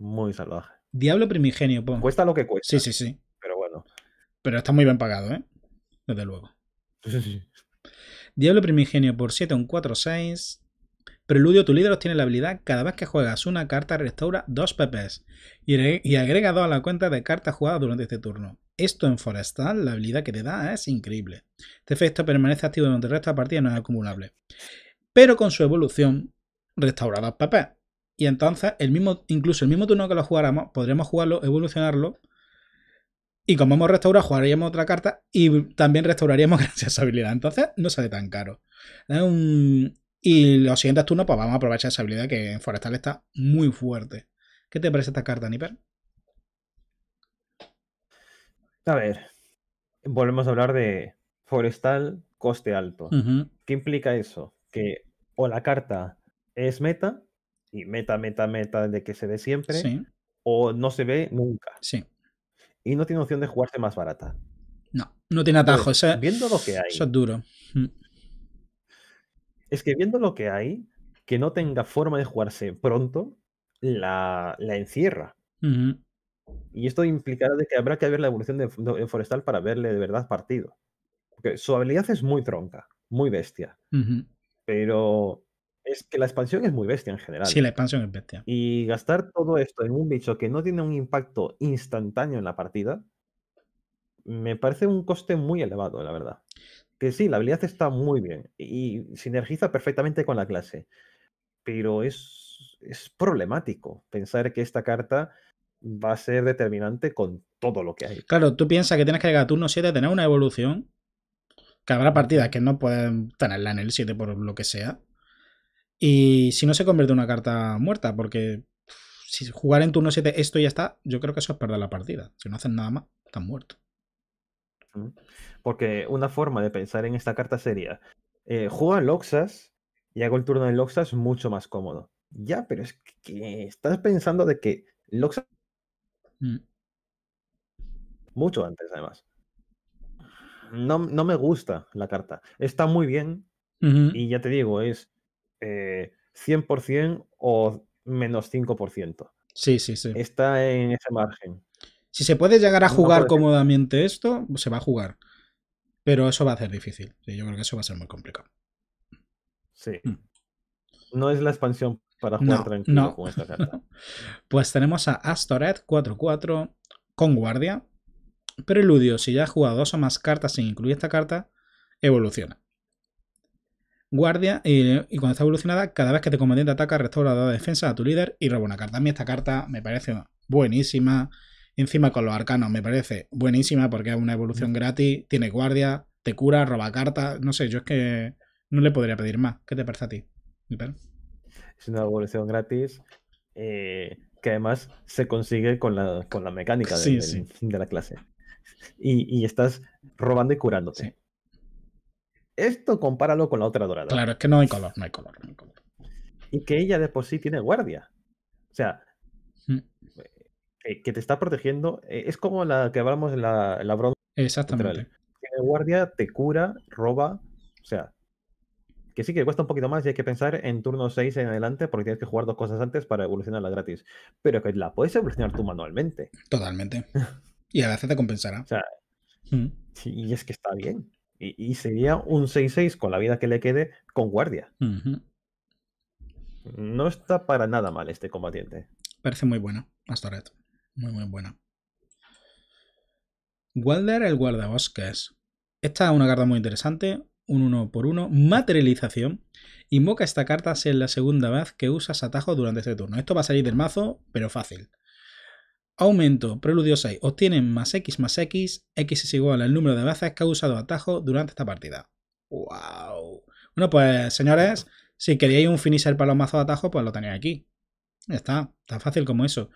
S2: Muy salvaje. Diablo primigenio, Cuesta lo que cuesta. Sí, sí, sí. Pero bueno. Pero está muy bien pagado, ¿eh? desde luego. Diablo Primigenio por 7, un 4-6. Preludio, tu líder obtiene la habilidad cada vez que juegas una carta restaura dos pp y agrega 2 a la cuenta de cartas jugadas durante este turno. Esto en Forestal, la habilidad que te da es increíble. Este efecto permanece activo durante el resto de la partida no es acumulable. Pero con su evolución, restaura 2 pp Y entonces, el mismo, incluso el mismo turno que lo jugáramos, podremos jugarlo, evolucionarlo y como hemos restaurado, jugaríamos otra carta y también restauraríamos (laughs) gracias a esa habilidad. Entonces no sale tan caro. Y los siguientes turnos, pues vamos a aprovechar esa habilidad que en Forestal está muy fuerte. ¿Qué te parece esta carta, Niper?
S1: A ver, volvemos a hablar de Forestal coste alto. ¿Qué implica eso? Que o la carta es meta, y meta, meta, meta de que se ve siempre, o no se ve nunca. Sí y no tiene opción de jugarse más barata.
S2: No, no tiene atajo.
S1: viendo lo que hay.
S2: Eso es duro. Mm.
S1: Es que viendo lo que hay, que no tenga forma de jugarse pronto, la, encierra. Y esto implicará que habrá que ver la evolución de, Forestal para verle de verdad partido. Porque su habilidad es muy tronca, muy bestia. Pero es que la expansión es muy bestia en general. Sí, la
S2: expansión es bestia.
S1: Y gastar todo esto en un bicho que no tiene un impacto instantáneo en la partida, me parece un coste muy elevado, la verdad. Que sí, la habilidad está muy bien y sinergiza perfectamente con la clase. Pero es, es problemático pensar que esta carta va a ser determinante con todo lo que hay.
S2: Claro, tú piensas que tienes que llegar a turno 7 tener una evolución, que habrá partidas que no pueden tenerla en el 7 por lo que sea, y si no se convierte en una carta muerta, porque si jugar en turno 7 esto ya está, yo creo que eso es perder la partida. Si no hacen nada más, están muertos.
S1: Porque una forma de pensar en esta carta sería, eh, Loxas y hago el turno de Loxas mucho más cómodo. Ya, pero es que estás pensando de que Loxas... Mm. Mucho antes, además. No, no, me gusta la carta. Está muy bien. Y ya te digo, es 100% eh, o menos 5%. Sí, sí, sí. Está en ese margen.
S2: Si se puede llegar a jugar cómodamente esto, se va a jugar. Pero eso va a ser difícil. yo creo que eso va a ser muy complicado. Sí. Mm. No es la expansión para jugar tranquilo con esta carta. (laughs) pues tenemos a Astoret 4-4 con guardia. Preludio, si ya has jugado dos o más cartas sin incluir esta carta, evoluciona guardia y cuando está evolucionada, cada vez que te comandante ataca, restaura la defensa a tu líder y roba una carta. A mí esta carta me parece buenísima. Encima con los arcanos me parece buenísima porque es una evolución mm. gratis, tiene guardia, te cura, roba carta, No sé, yo es que no le podría pedir más. ¿Qué te parece a ti?
S1: Es una evolución gratis eh, que además se consigue con la, mecánica de, la clase. Y, estás robando y curándote. Esto compáralo con la otra dorada.
S2: Claro, es que no hay color, no hay color, no color.
S1: Y que ella de por sí tiene guardia. O sea, mm. que, te está protegiendo. Eh, es como la que hablamos en la, Exactamente. Tiene guardia, te cura, roba. O sea, que sí que cuesta un poquito más y hay que pensar en turno 6 en adelante porque tienes que jugar dos cosas antes para evolucionarla gratis. Pero que la puedes evolucionar tú manualmente. Totalmente. (laughs) Y a veces te compensará. Mm. y es que está bien. Y, sería un 6-6 con la vida que le quede con guardia. No está para nada mal este combatiente.
S2: Parece muy bueno, Red. Muy, muy bueno. Walder, el guardabosques. Esta es una carta muy interesante. Un 1 por 1 Materialización. Invoca esta carta si es la segunda vez que usas atajo durante este turno. Esto va a salir del mazo, pero fácil. Aumento, preludio 6. Obtienen más x más x. x es igual al número de veces que ha usado atajo durante esta partida.
S3: ¡Wow!
S2: Bueno, pues señores, si queríais un finisher para los mazos de atajo, pues lo tenéis aquí. está, tan fácil como eso.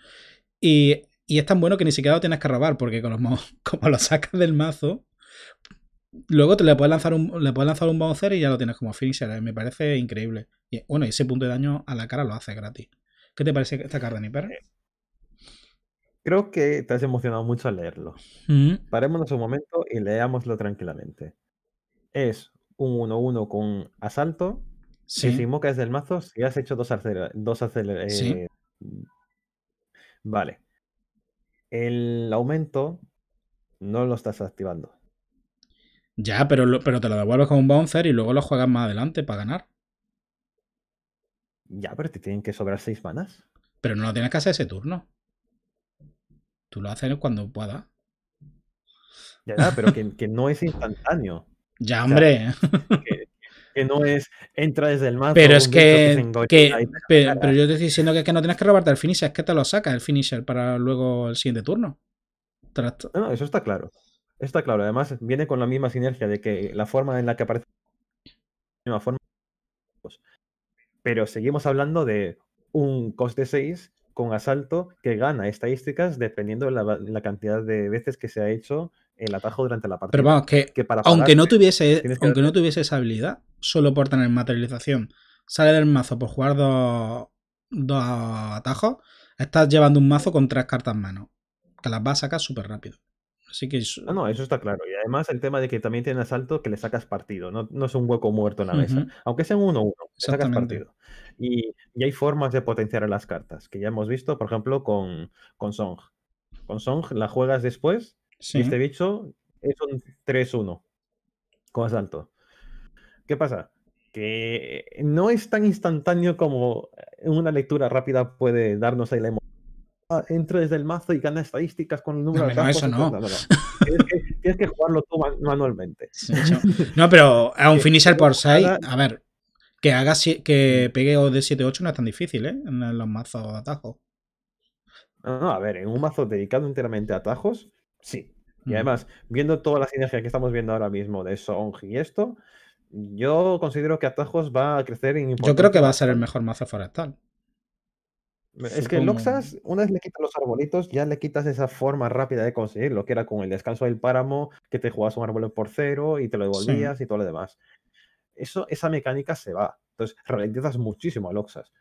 S2: Y, es tan bueno que ni siquiera lo tienes que robar, porque (laughs) como lo sacas del mazo, luego te le puedes lanzar un, le puedes lanzar un bouncer y ya lo tienes como finisher. ¿eh? Me parece increíble. Y, bueno, ese punto de daño a la cara lo hace gratis. ¿Qué te parece esta carta, Niper? Eh,
S1: Creo que te has emocionado mucho al leerlo. Parémonos un momento y leámoslo tranquilamente. Es un 1-1 con asalto. Sí. Y si mocas del mazo, Y has hecho dos aceler... Eh, vale.
S2: El aumento no lo estás activando. Ya, pero, pero te lo devuelves con un bouncer y luego lo juegas más adelante para ganar. Ya, pero te tienen que sobrar seis manas. Pero no lo tienes que hacer ese turno. Tú lo haces cuando puedas.
S1: Ya, pero que, no es instantáneo.
S2: (laughs) Ya, hombre.
S1: que, no es entra desde el más. Pero es que.
S2: pero, yo te estoy diciendo que, es que no tienes que robarte el finisher, es que te lo saca el finisher para luego el siguiente turno. Trato. eso está claro. Está claro. Además, viene con la misma sinergia
S1: de que la forma en la que aparece. La misma forma. Pero seguimos hablando de un coste 6 con asalto que gana estadísticas dependiendo de la, cantidad de veces que se ha hecho el atajo durante la partida. Pero vamos, que, para aunque, no
S2: tuviese, aunque no tuviese esa habilidad, solo por tener materialización, sale del mazo por jugar dos, dos atajos, estás llevando un mazo con tres cartas en mano, que las vas a sacar súper rápido.
S1: Así que. Ah, no, eso está claro. Y además el tema de que también tiene asalto que le sacas partido, no, es un hueco muerto en la mesa. Aunque sea un 1-1, sacas partido. Y, hay formas de potenciar a las cartas, que ya hemos visto, por ejemplo, con, con Song. Con Song la juegas después y este bicho es un 3-1 con asalto. ¿Qué pasa? Que no es tan instantáneo como una lectura rápida puede darnos ahí la emoción Ah, entra desde el mazo y gana estadísticas con el número de campos, no. no, tienes, que, tienes, que, jugarlo tú manualmente.
S2: no, pero a un finisher por 6, a ver, que haga que pegue o de 7-8 no es tan difícil, ¿eh? En los mazos atajos. No, a ver, en un mazo
S1: dedicado enteramente a atajos, sí. Y mm. además, viendo toda la sinergia que estamos viendo ahora mismo de Song y esto, yo considero que atajos va a crecer en importancia. Yo creo que va a ser
S2: el mejor mazo forestal. Es que
S1: Loxas, una vez le quitas los
S2: arbolitos, ya le
S1: quitas esa forma rápida de conseguirlo, que era con el descanso del páramo, que te jugabas un árbol por cero y te lo devolvías y todo lo demás. Eso, esa mecánica se va. Entonces, ralentizas muchísimo a Loxas.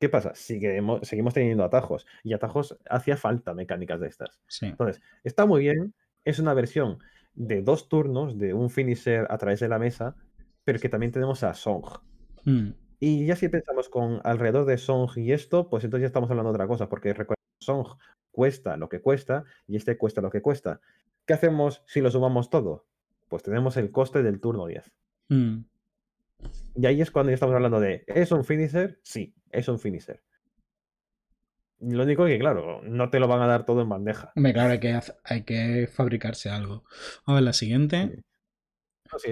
S1: ¿Qué pasa? Seguimos, seguimos teniendo atajos y atajos hacía falta mecánicas de estas. Entonces, está muy bien, es una versión de dos turnos de un finisher a través de la mesa, pero que también tenemos a Song. Mm. Y ya si pensamos con alrededor de Song y esto, pues entonces ya estamos hablando de otra cosa, porque recuerda, Song cuesta lo que cuesta y este cuesta lo que cuesta. ¿Qué hacemos si lo sumamos todo? Pues tenemos el coste del turno 10. Mm. Y ahí es cuando ya estamos hablando de, ¿es un finisher? Sí, es un finisher. Lo único que, claro, no te lo van a dar todo en
S2: bandeja. me claro, hay que, hay que fabricarse algo. A ver, la siguiente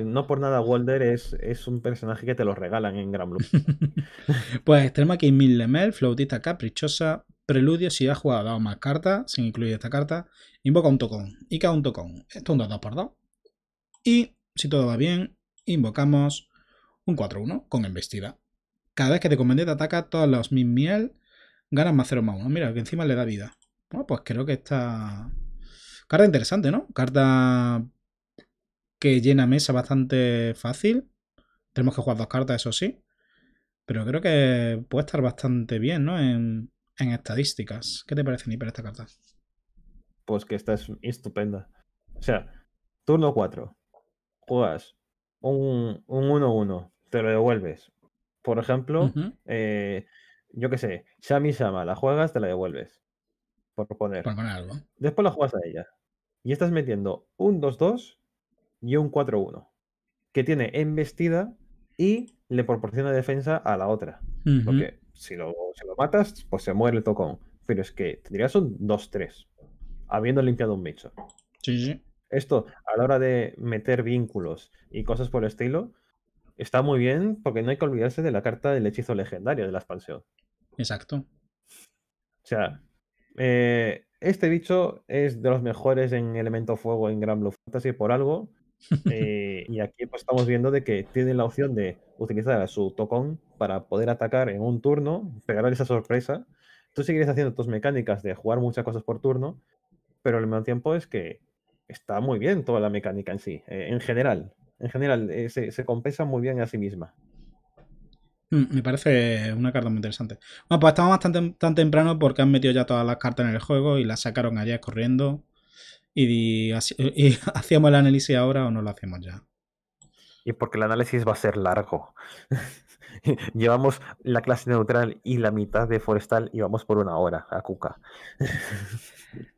S2: no por nada Walder es, un personaje que te lo regalan en Gran Blue. (laughs) pues tenemos que Mil Lemel, flautista caprichosa, preludio si ha jugado dado más cartas, sin incluir esta carta, invoca un tocón, y cada un tocón, esto es un 2x2. Y si todo va bien, invocamos un 4-1 con embestida. Cada vez que te convence te ataca, todos los Mil Miel ganan más 0 más 1. Mira, que encima le da vida. Bueno, pues creo que esta... Carta interesante, ¿no? Carta que llena mesa bastante fácil. Tenemos que jugar dos cartas, eso sí. Pero creo que puede estar bastante bien, ¿no? En, estadísticas. ¿Qué te parece, Nipper esta carta?
S1: Pues que esta es estupenda. O sea, turno 4. Juegas un 1-1. te lo devuelves. Por ejemplo, eh, yo qué sé, Shami sama la juegas, te la devuelves. Por poner. Por poner algo. Después la juegas a ella. Y estás metiendo un 2-2 y un 4-1, que tiene e embestida y le proporciona defensa a la otra. Porque si lo, matas, pues se muere el tocón. Pero es que tendrías un 2-3, habiendo limpiado un bicho. Sí, sí. Esto, a la hora de meter vínculos y cosas por el estilo, está muy bien porque no hay que olvidarse de la carta del hechizo legendario de la expansión. Exacto. O sea, eh, este bicho es de los mejores en elemento fuego en Gran Blue Fantasy por algo, eh, y aquí pues estamos viendo de que tienen la opción de utilizar a su tocón para poder atacar en un turno, pegarle esa sorpresa. Tú sigues haciendo tus mecánicas de jugar muchas cosas por turno, pero al mismo tiempo es que está muy bien toda la mecánica en sí, eh, en general.
S2: En general, eh, se, compensa muy bien a sí misma. Mm, me parece una carta muy interesante. Bueno, pues estamos bastante tan temprano porque han metido ya todas las cartas en el juego y las sacaron allá corriendo y, eh, (laughs) hacíamos el análisis ahora o no lo hacemos ya.
S1: Y porque el análisis va a ser largo.
S2: (laughs) Llevamos la clase neutral y la mitad de forestal y vamos por una hora a Cuca.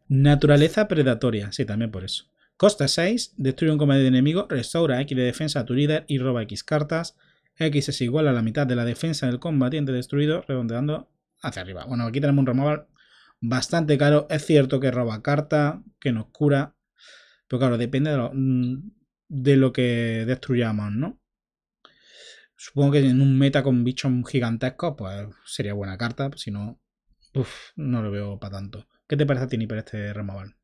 S2: Naturaleza predatoria, sí, también por eso. Costa 6, destruye un combate de enemigo, restaura X de defensa a tu líder y roba X cartas. X es igual a la mitad de la defensa del combatiente destruido, redondeando hacia arriba. Bueno, aquí tenemos un removal bastante caro. Es cierto que roba carta, que nos cura. Pero claro, depende mm, de lo, que destruyamos, ¿no? Supongo que en un meta con bichos gigantescos, pues sería buena carta. Pues, si no, no lo veo para tanto. ¿Qué te parece a ti, para este removal?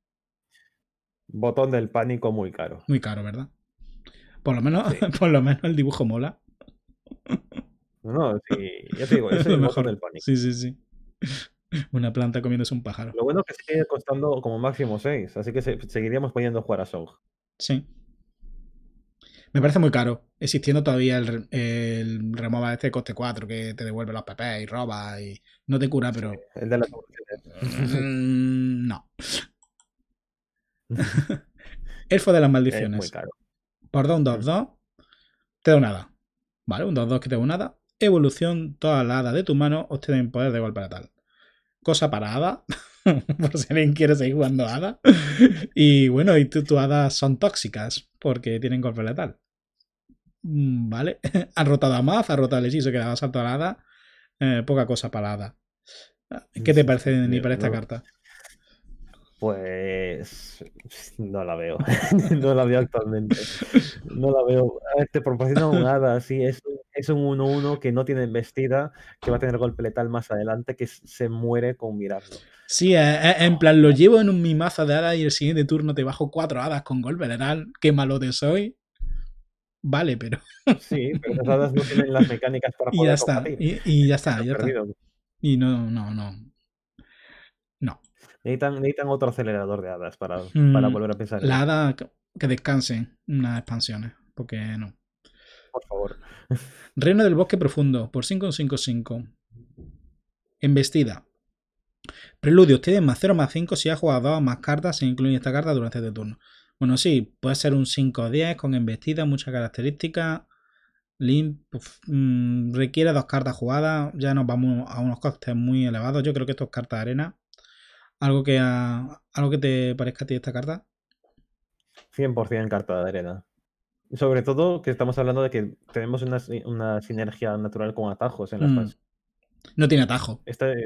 S1: Botón del pánico muy caro.
S2: Muy caro, ¿verdad? Por lo menos, (laughs) por lo menos el dibujo mola.
S1: No, sí, ya te digo, es (laughs) el mejor del pánico.
S2: Sí, sí, sí. (clears throat) Una planta comiéndose un pájaro.
S1: Lo bueno es que sigue costando como máximo 6, así que seguiríamos poniendo jugar a Song.
S2: Sí. Me parece muy caro, existiendo todavía el, el remova este coste 4 que te devuelve los PP y roba y no te cura, pero... el de la... (laughs) Mm, no. (laughs) (laughs) Elfo de las maldiciones. Es muy caro. Por 2-2, mm. te da un Vale, un 2-2 que te da un Evolución, toda la hada de tu mano obtienen poder de golpe tal cosa para (laughs) por si alguien quiere seguir jugando a Ada. Y bueno, y tu hadas son tóxicas porque tienen golpe letal. Mm, vale, (laughs) ha rotado a Maz, ha rotado el hechizo que le ha salto a eh, poca cosa para Ada. ¿Qué te parece ni para esta carta?
S1: Pues no la veo. (laughs) no la veo actualmente. No la veo. A ver, te proporciona un hada, sí, es es un 1-1 que no tiene vestida que va a tener golpe letal más adelante, que se muere con mirarlo.
S2: Sí, eh, eh, en plan, lo llevo en un, mi maza de hadas y el siguiente turno te bajo cuatro hadas con golpe letal. Qué malo de soy. Vale, pero. Sí, pero las hadas no tienen las mecánicas para (laughs) poder. Y ya está. Y, ya está, Y no, no, no. No. Necesitan,
S1: otro acelerador de hadas para, para mm, volver a pensar. La hada
S2: que descansen unas expansiones, porque no. Por favor. Reino del Bosque Profundo, por 5,55. Embestida. Preludio, ustedes más 0 más 5 si ha jugado más cartas, se incluye esta carta durante este turno. Bueno, sí, puede ser un 5-10 con embestida, muchas características. Limp, mm, requiere dos cartas jugadas. Ya nos vamos a unos costes muy elevados. Yo creo que esto es carta de arena. ¿Algo que, algo que te parezca a ti esta carta?
S1: 100% carta de arena. Sobre todo que estamos hablando de que tenemos una, sinergia natural con atajos en las mm. No tiene atajo. Este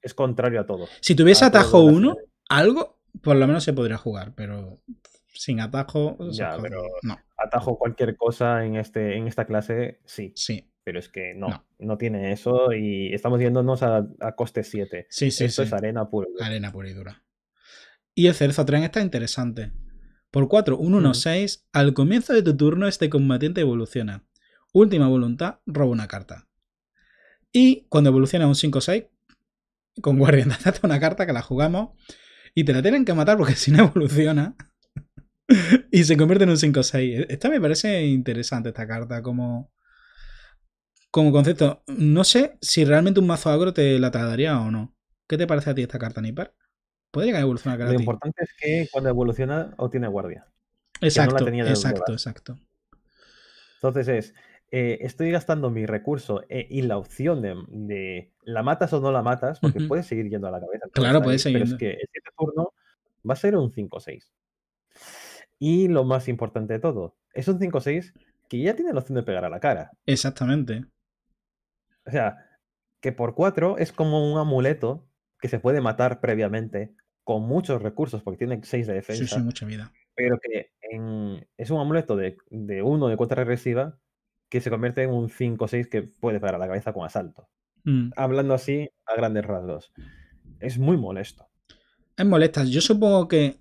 S1: es, contrario a todo.
S2: Si tuviese atajo 1, algo, por lo menos se podría jugar, pero sin atajo. Ya, pero no.
S1: atajo cualquier cosa en, este, en esta clase, sí. Sí. Pero es que no, no, tiene eso y estamos yéndonos a, a coste 7. Sí, sí. Esto es arena pura.
S2: Arena pura y dura. Y el Cerzo Tren está interesante. Por 4, 1, 1-6. Al comienzo de tu turno, este combatiente evoluciona. Última voluntad, roba una carta. Y cuando evoluciona un 5-6, con guardián de una carta que la jugamos. Y te la tienen que matar porque (laughs) si no evoluciona. y se convierte en un 5-6. E, esta me parece interesante, esta carta, como. Como concepto. No sé si realmente un mazo agro te la tardaría o no. ¿Qué te parece a ti esta carta, Nipper? Lo importante es que cuando evoluciona obtiene guardia. Exacto, exacto, exacto.
S1: Entonces es, eh, estoy gastando mi recurso eh, y la opción de, la matas o no la matas, porque puede puedes seguir yendo a la cabeza. Claro, puedes seguir. Pero es que el turno va a ser un 5-6. Y lo más importante de todo, es un 5-6 que ya tiene la opción de pegar a la cara.
S2: Exactamente.
S1: O sea, que por 4 es como un amuleto que se puede matar previamente con muchos recursos, porque tiene 6 de defensa. Sí, sí, mucha vida. Pero que es un amuleto de, 1 de cuota regresiva que se convierte en un 5-6 que puede pegar a la cabeza con asalto.
S2: Mm. Hablando así a grandes rasgos. Es muy molesto. Es molesta. Yo supongo que.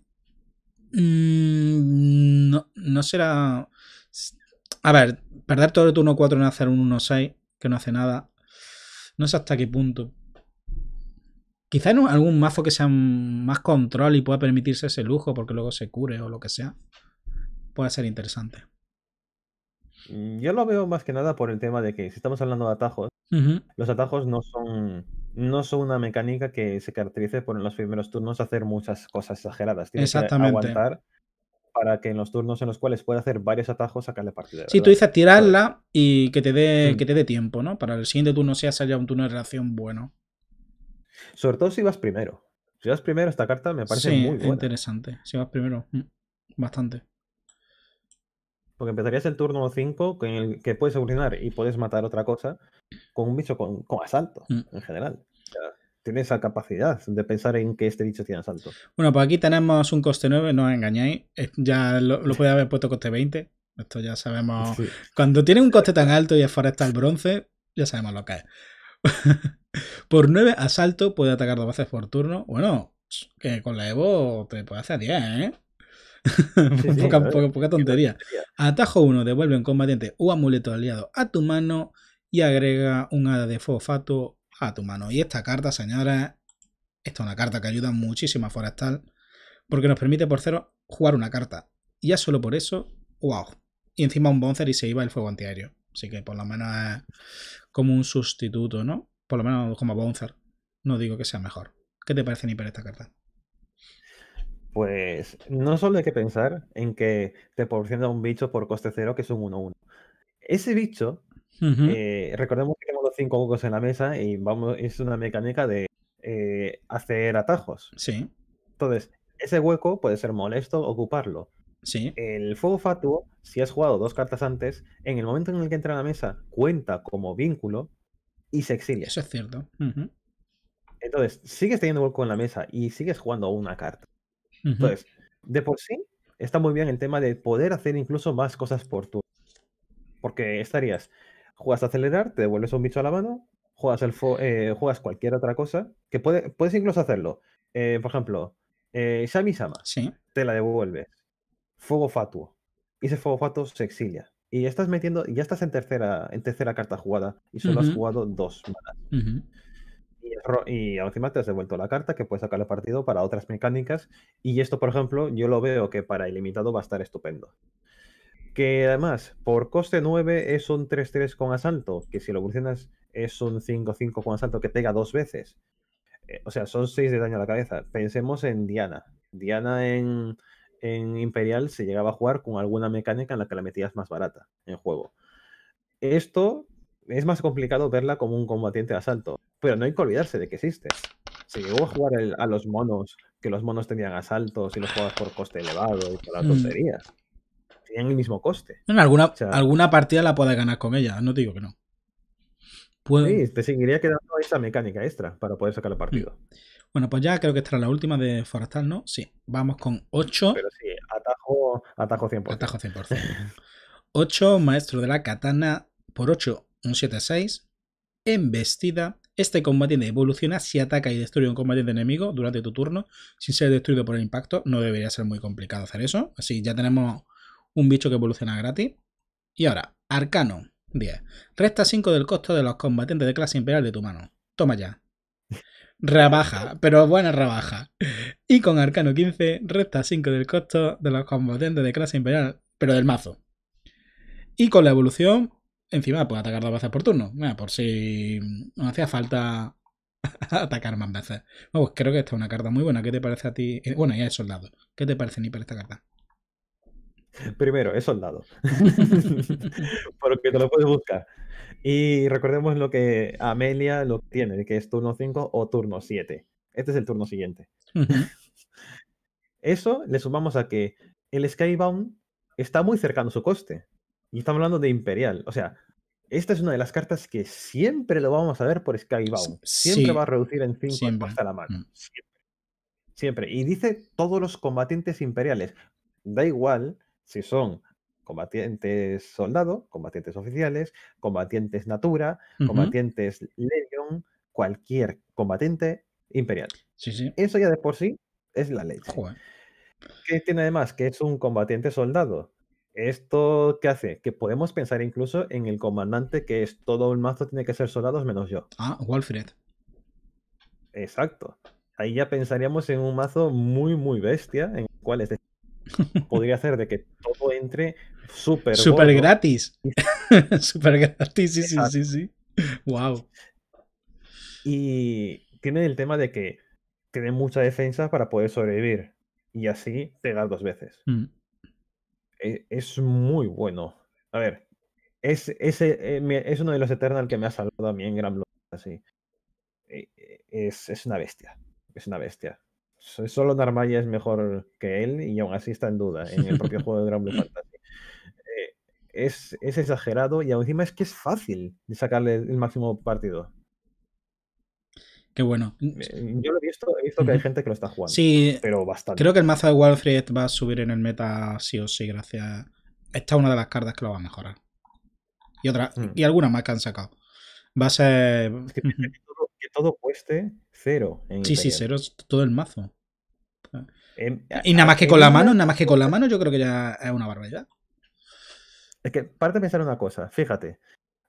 S2: Mm, no, será. A ver, perder todo el turno 4 en hacer un 1-6, que no hace nada. No sé hasta qué punto. Quizá en algún mazo que sea más control y pueda permitirse ese lujo porque luego se cure o lo que sea. Puede ser interesante.
S1: Yo lo veo más que nada por el tema de que si estamos hablando de atajos, los atajos no son, no son una mecánica que se caracterice por en los primeros turnos hacer muchas cosas exageradas. Tienes Exactamente. que aguantar para que en los turnos en los cuales pueda hacer varios atajos sacarle partida. Si sí, tú dices
S2: tirarla pues y que te dé mm. que te dé tiempo, ¿no? Para el siguiente turno sea ya un turno de reacción bueno.
S1: Sobre todo si vas primero.
S2: Si vas primero, esta carta me parece muy buena. interesante. Si vas primero, mm, bastante.
S1: Porque empezarías el turno 5 con el que puedes urinar y puedes matar otra cosa con un bicho con, asalto mm. en general. tienes esa capacidad de pensar en que este bicho tiene asalto.
S2: Bueno, pues aquí tenemos un coste 9, no os engañáis. Ya lo, puede haber puesto coste 20. Esto ya sabemos. Cuando tiene un coste tan alto y es forestal bronce, ya sabemos lo que es. (laughs) Por 9, asalto puede atacar dos veces por turno. Bueno, que con la Evo te puede hacer 10, ¿eh?
S1: (laughs)
S2: poca, tontería. Atajo 1, devuelve un combatiente o amuleto aliado a tu mano y agrega un hada de fosfato a tu mano. Y esta carta, señores, esta es una carta que ayuda muchísimo a Forestal porque nos permite por cero jugar una carta. Y ya solo por eso, wow. Y encima un bonzer y se iba el fuego antiaéreo. Así que por lo menos es como un sustituto, ¿no? Por lo menos como Bouncer. No digo que sea mejor. ¿Qué te parece, ni para esta carta?
S1: Pues no solo hay que pensar en que te proporciona un bicho por coste cero que es un 1-1. Ese bicho, eh, recordemos que tenemos los cinco huecos en la mesa y vamos, es una mecánica de eh, hacer atajos. Sí. Entonces, ese hueco puede ser molesto ocuparlo. Sí. El fuego fatuo, si has jugado dos cartas antes, en el momento en el que entra a la mesa, cuenta como vínculo y se exilia. Eso es cierto. Entonces, sigues teniendo hueco en la mesa y sigues jugando una carta. Entonces, de por sí, está muy bien el tema de poder hacer incluso más cosas por tu Porque estarías, juegas a acelerar, te devuelves un bicho a la mano, juegas, el eh, juegas cualquier otra cosa, que puede, puedes incluso hacerlo. Eh, por ejemplo, eh, Sama, ¿Sí? te la devuelves. Fuego fatuo. Y ese fuego fatuo se exilia y estás metiendo, ya estás en tercera, en tercera carta jugada y solo has jugado dos manas. Y, encima te has devuelto la carta que puedes sacarle partido para otras mecánicas. Y esto, por ejemplo, yo lo veo que para ilimitado va a estar estupendo. Que además, por coste 9 es un 3-3 con asalto, que si lo evolucionas es un 5-5 con asalto que pega dos veces. Eh, o sea, son seis de daño a la cabeza. Pensemos en Diana. Diana en, en Imperial se llegaba a jugar con alguna mecánica en la que la metías más barata en juego. Esto es más complicado verla como un combatiente de asalto, pero no hay que olvidarse de que existe. Se llegó a jugar a los monos, que los monos tenían asaltos y los jugabas por coste elevado y por las mm. tonterías. Tenían el mismo coste.
S2: En alguna, alguna partida la puedes ganar con ella, no te digo que no. Pues sí, te seguiría quedando esa mecánica extra para poder sacar el mm. partido. Bueno, pues ya creo que esta la última de Forestal, ¿no? Sí, vamos con 8. Pero sí, atajo, atajo 100%. Atajo 100%. 8, (laughs) maestro de la katana, por 8, un 7-6. Embestida. Este combatiente evoluciona si ataca y destruye un combatiente enemigo durante tu turno sin ser destruido por el impacto. No debería ser muy complicado hacer eso. Así ya tenemos un bicho que evoluciona gratis. Y ahora, Arcano. 10. Resta 5 del costo de los combatientes de clase imperial de tu mano. Toma ya. Rebaja, (laughs) pero buena rebaja. Y con Arcano 15, resta 5 del costo de los combatientes de clase imperial, pero del mazo. Y con la evolución, encima puede atacar dos veces por turno. por si no hacía falta (laughs) atacar más veces. Bueno, pues creo que esta es una carta muy buena. ¿Qué te parece a ti? Eh, bueno, ya es soldado. ¿Qué te parece, para esta carta?
S1: Primero, es soldado. (laughs) Porque te lo puedes buscar. Y recordemos lo que Amelia lo tiene, que es turno 5 o turno 7. Este es el turno siguiente. Eso le sumamos a que el Skybound está muy cercano a su coste. Y estamos hablando de Imperial. O sea, esta es una de las cartas que siempre lo vamos a ver por Skybound. Siempre va a reducir en 5 hasta la mano. Mm. siempre. Y dice todos los combatientes imperiales. Da igual si son combatientes soldados, combatientes oficiales, combatientes natura, combatientes legion, cualquier combatiente imperial. Eso ya de por sí es la ley. ¿Qué tiene además? Que es un combatiente soldado. ¿Esto qué hace? Que podemos pensar incluso en el comandante que es todo un mazo, tiene que ser soldados menos yo. Ah, Walfred. Exacto. Ahí ya pensaríamos en un mazo muy, muy bestia, en el cual es podría hacer de que todo entre súper. Súper
S2: gratis. (laughs) Súper gratis, sí, sí, sí, sí. Wow.
S1: Y tiene el tema de que tiene mucha defensa para poder sobrevivir. Y así pegar dos veces. Mm. E, es, muy bueno. A ver, es, eh, es, uno de los Eternal que me ha salvado a mí en Gran bloque Así. E, e, es una bestia. Es una bestia solo Narmaya es mejor que él y aún así está en duda en el propio juego de Dragon Fantasy. (laughs) Eh, es, exagerado y encima es que es fácil de sacarle el máximo partido.
S2: Qué bueno. Eh, yo lo
S1: he visto, he visto que hay gente que lo está jugando. Sí, pero bastante. Creo que el
S2: mazo de Walfred va a subir en el meta sí o sí, gracias. Esta es una de las cartas que lo va a mejorar. Y otra, hmm. y alguna más que han sacado. Va a ser. que todo cueste Cero. sí, sí, cero es todo el mazo. y nada más que con la mano, nada más que con la mano, yo creo que ya es una barbaridad. Es que
S1: parte pensar una cosa, fíjate,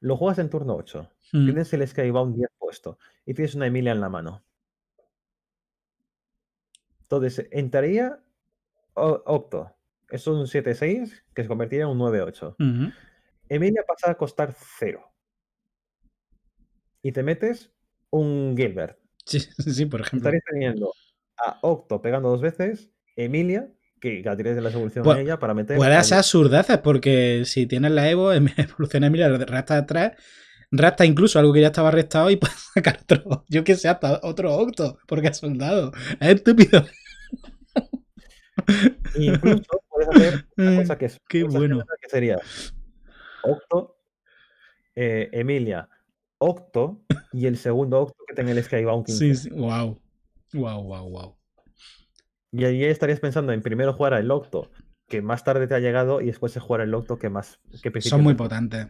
S1: lo juegas en turno 8, mm. tienes el Skybound 10 puesto y tienes una Emilia en la mano. Entonces, entraría Opto. Es un 7-6 que se convertiría en un 9-8. Emilia pasa a costar 0. Y te metes un
S2: Gilbert. (laughs) Sí, por ejemplo. Estaréis
S1: teniendo a Octo pegando dos veces, Emilia, que la tienes de la evolución pues, de ella para meter. Puede esas
S2: surdazas, porque si tienes la Evo, (laughs) em, evoluciona Emilia, rasta atrás, rasta incluso algo que ya estaba restado y (laughs) puedes sacar otro, yo que sé, hasta otro Octo, porque ha soldado. Es estúpido. incluso puedes hacer una eh, cosa que es. Qué bueno. Que sería
S1: Octo, eh, Emilia, octo y el segundo octo que tenga el Skybound. Sí,
S2: sí, wow.
S1: Y ahí estarías pensando en primero jugar al octo que más tarde te ha llegado y después se jugar el octo que más. Son muy potentes.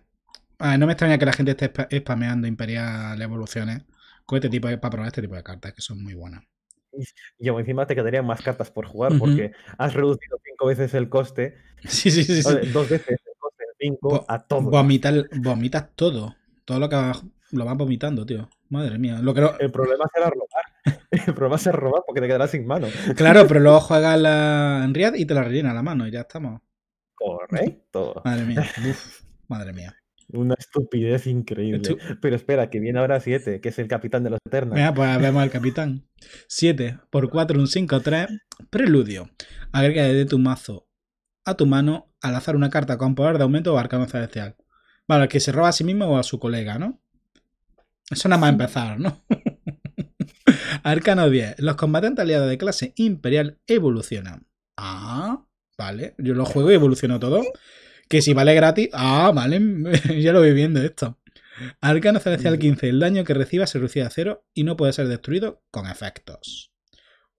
S2: Ah, no me extraña que la gente esté spameando Imperial Evoluciones con este tipo de, para probar este tipo de cartas que son muy buenas.
S1: Y encima te quedarían más cartas por jugar porque
S2: has reducido cinco veces el coste. (laughs) Sí, sí, sí. sí. Dos veces el coste, cinco a todo. Vomitas, vomitas todo. Todo lo que lo va vomitando, tío. Madre mía. Lo que El problema será robar. (laughs) El problema será robar porque te quedarás sin mano. Claro, pero luego juega la... en y te la rellena la mano y ya estamos.
S1: Correcto. Madre mía. madre mía. Una estupidez increíble. Pero espera, que viene ahora 7, que es el capitán
S2: de los Eternos. Mira, pues vemos al capitán. 7 por 4, un 5, 3. Preludio. Agrega de tu mazo a tu mano al azar una carta con poder de aumento o arcano celestial. Bueno, el que se roba a sí mismo o a su colega, ¿no? Eso nada más empezar, ¿no? (laughs) Arcano 10. Los combatientes aliados de clase imperial evolucionan. Ah, vale. Yo lo juego y evoluciono todo. Que si vale gratis. Ah, vale. (laughs) ya lo voy viendo esto. Arcano Celestial 15. El daño que reciba se reduce a cero y no puede ser destruido con efectos.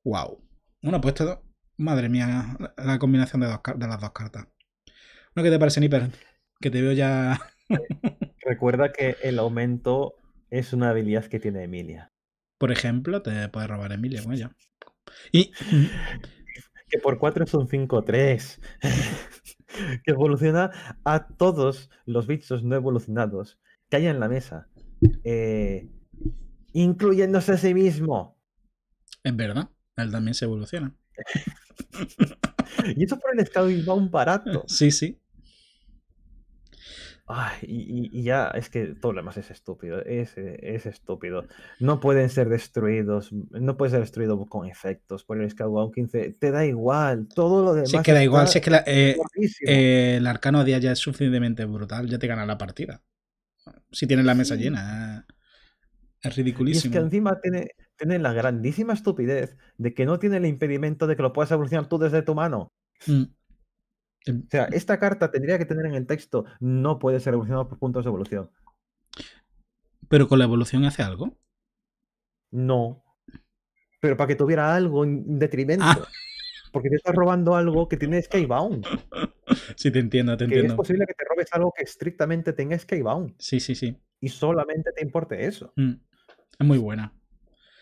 S2: Wow. Bueno, puesto dos... Madre mía, la combinación de, las dos cartas. No, que te parece, Nipper? Que te
S1: veo ya (laughs) Recuerda que el aumento es una habilidad que tiene
S2: Emilia. Por ejemplo, te puede robar Emilia con ella. Y. Mm, (laughs) que por 4 son 5-3. que evoluciona a todos
S1: los bichos no evolucionados que hay en la mesa. Eh, incluyéndose a sí mismo. Es
S2: verdad, él también se evoluciona.
S1: (laughs) y
S2: eso por el Scouting va un barato. Sí, sí.
S1: Ay, y, ya, es que todo lo demás es estúpido, es, estúpido. No pueden ser destruidos, no puede ser destruido con efectos por el un 15, te da igual, todo lo demás. que da igual, si es
S2: que eh, eh, el arcano día ya es suficientemente brutal, ya te gana la partida. Si tienes la mesa llena, es ridiculísimo. Y es que
S1: encima tiene, la grandísima estupidez de que no tiene el impedimento de que lo puedas evolucionar tú desde tu mano. Mm. Em, o sea, em, esta carta tendría que tener en el texto no puede ser evolucionado por puntos de evolución.
S2: ¿Pero con la evolución hace algo?
S1: No. Pero para que tuviera algo en detrimento. Ah. Porque te estás robando algo que tiene skybound. (laughs)
S2: Sí, te entiendo, te entiendo. Es posible
S1: que te robes algo que estrictamente tenga skybound. Sí, sí, sí. Y solamente te importe eso.
S2: Mm. Es muy buena.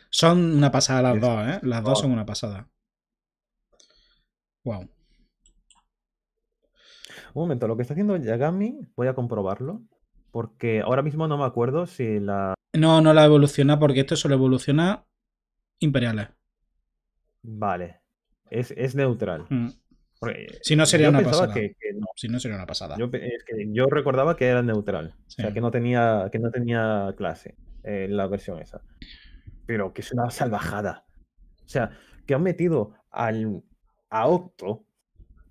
S2: Son una pasada las dos, ¿eh? Las dos son una pasada. Wow. Un momento, lo que está haciendo Yagami,
S1: voy a comprobarlo. Porque ahora mismo no me acuerdo si la.
S2: No, no la evoluciona porque esto solo evoluciona imperiales.
S1: Vale. Es, neutral. Mm. Si no sería una pasada. Que,
S2: Si no sería una pasada.
S1: Yo, recordaba que era neutral. O sea, que no tenía, que no tenía clase en eh, la versión esa. Pero que es una salvajada. O sea, que han metido al, a Octo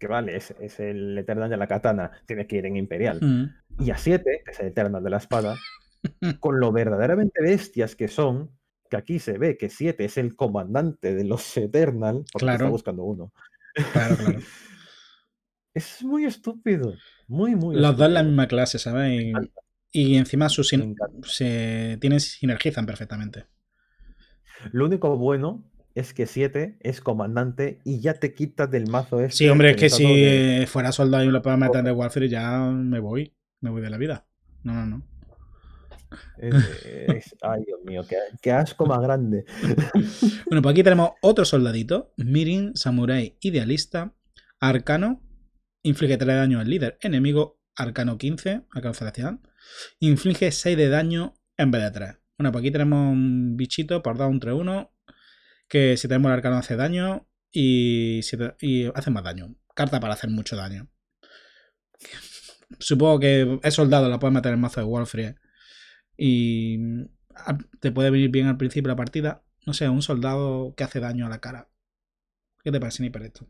S1: que vale, es, el Eternal de la katana, tiene que ir en Imperial. Y a 7, que es el Eternal de la espada, (laughs) con lo verdaderamente bestias que son, que aquí se ve que 7 es el comandante de los Eternal, porque está buscando uno. Claro, claro.
S2: (laughs) es muy estúpido, muy, muy. Los dos en la misma clase, ¿sabes? Y, encima sus se tienen, sinergizan perfectamente.
S1: Lo único bueno es que 7 es comandante y ya te quitas del mazo este. Sí, hombre, es que si
S2: fuera soldado y lo puedo meter de Warfare ya me voy, me voy de la vida. No, no, no. ay, Dios mío, qué, asco más grande. (laughs) Bueno, pues aquí tenemos otro soldadito, Mirin, Samurai Idealista, Arcano, inflige 3 de daño al líder enemigo, Arcano 15, alcanza la ciudad, inflige 6 de daño en vez de 3. Bueno, pues aquí tenemos un bichito por dar un 3-1 que si tenemos el arcano hace daño y, hace más daño. Carta para hacer mucho daño. Supongo que es soldado, la puede meter en el mazo de Warfree. Y te puede venir bien al principio de la partida. No sé, un soldado que hace daño a la cara. ¿Qué te parece, para esto?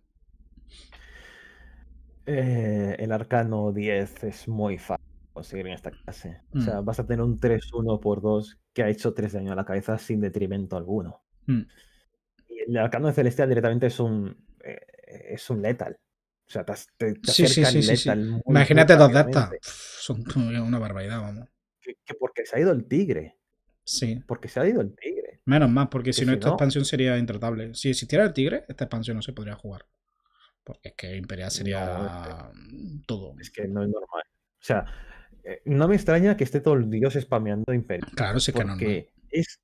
S1: Eh, el arcano 10 es muy fácil conseguir en esta clase. O sea, mm. vas a tener un 3-1 por 2 que ha hecho 3 daño a la cabeza sin detrimento alguno. Mm el de celestial directamente es un, eh, es un letal. O sea, te, te, letal Imagínate dos de estas.
S2: Son (laughs) una barbaridad, vamos. Que, porque se ha ido el tigre. Sí. Porque se ha ido el tigre. Menos más, porque si, no, esta expansión sería intratable. Si existiera el tigre, esta expansión no se podría jugar. Porque es que Imperial sería todo. Es que no es normal. O sea,
S1: eh, no me extraña que esté todo el dios spameando Imperial. Claro, sí que no. Es,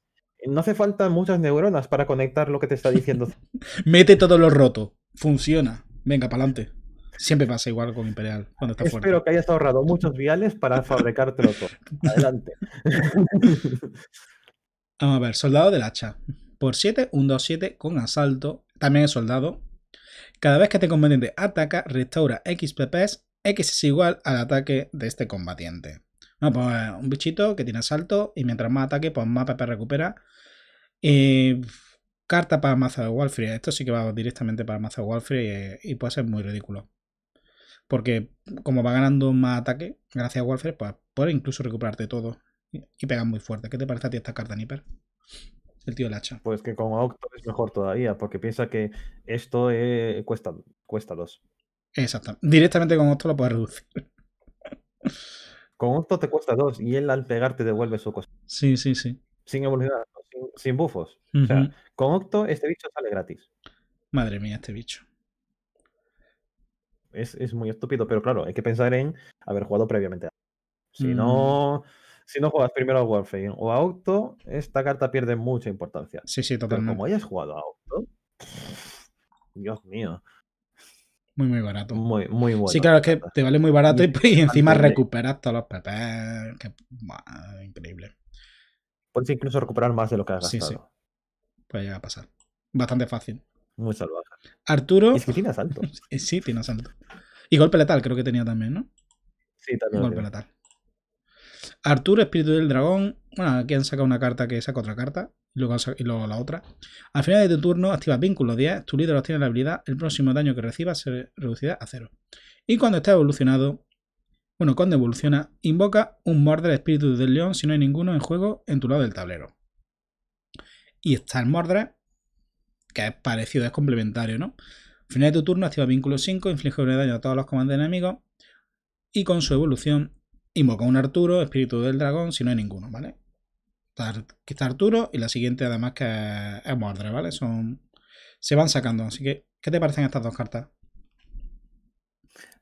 S1: no hace falta muchas neuronas para conectar lo que te está
S2: diciendo. (laughs) Mete todo lo roto. Funciona. Venga, pa'lante. Siempre pasa igual con Imperial cuando está Espero
S1: que hayas ahorrado muchos viales para fabricarte otro (laughs) Adelante. (laughs)
S2: Vamos a ver, soldado del hacha. Por 7, 1, 2, 7 con asalto. También es soldado. Cada vez que este combatiente ataca, restaura XPPs. X es igual al ataque de este combatiente. No, pues un bichito que tiene asalto y mientras más ataque, pues más PP recupera. Y eh, carta para mazo de Walfrey. Esto sí que va directamente para mazo de Walfrey y, puede ser muy ridículo. Porque como va ganando más ataque, gracias a Walfrey, pues puede incluso recuperarte todo y, pega muy fuerte. ¿Qué te parece a ti esta carta, Nipper?
S1: El tío hacha Pues que con Octo es mejor todavía, porque piensa que esto eh, cuesta, cuesta dos.
S2: Exacto. Directamente con Octo lo puedes reducir.
S1: (laughs) Con Octo te cuesta dos y él al pegar te devuelve su cosa.
S2: Sí, sí, sí.
S1: Sin evolucionar, sin, bufos. O sea, con Octo este bicho sale gratis. Madre mía, este bicho. Es, muy estúpido, pero claro, hay que pensar en haber jugado previamente. Si no, mm. si no juegas primero a Warframe o a Octo, esta carta pierde mucha importancia. Sí, sí, totalmente. Pero como hayas jugado a Octo, Dios mío.
S2: Muy, muy barato. Muy, muy bueno. Sí, claro, es que te vale muy barato y, (laughs) encima recuperas todos los pepes. increíble. Puedes incluso recuperar más de lo que has gastado. Sí, sí. Puede llegar a pasar. Bastante fácil. Muy salvaje. Arturo. Es que tiene asalto. (laughs) Eh, sí, tiene asalto. Y golpe letal, creo que tenía también, ¿no? Sí, también. golpe letal. Arturo, espíritu del dragón. Bueno, aquí han sacado una carta que saca otra carta y luego, la otra. Al final de tu turno activa vínculo 10, tu líder obtiene la habilidad, el próximo daño que reciba se reducirá a 0. Y cuando está evolucionado, bueno, cuando evoluciona, invoca un Mordred Espíritu del León si no hay ninguno en juego en tu lado del tablero. Y está el Mordred, que es parecido, es complementario, ¿no? Al final de tu turno activa vínculo 5, inflige un daño a todos los comandos enemigos y con su evolución invoca un Arturo, Espíritu del Dragón si no hay ninguno, ¿vale? que está Arturo y la siguiente además que es, Mordre, ¿vale? Son, se van sacando, así que, ¿qué te parecen estas dos cartas?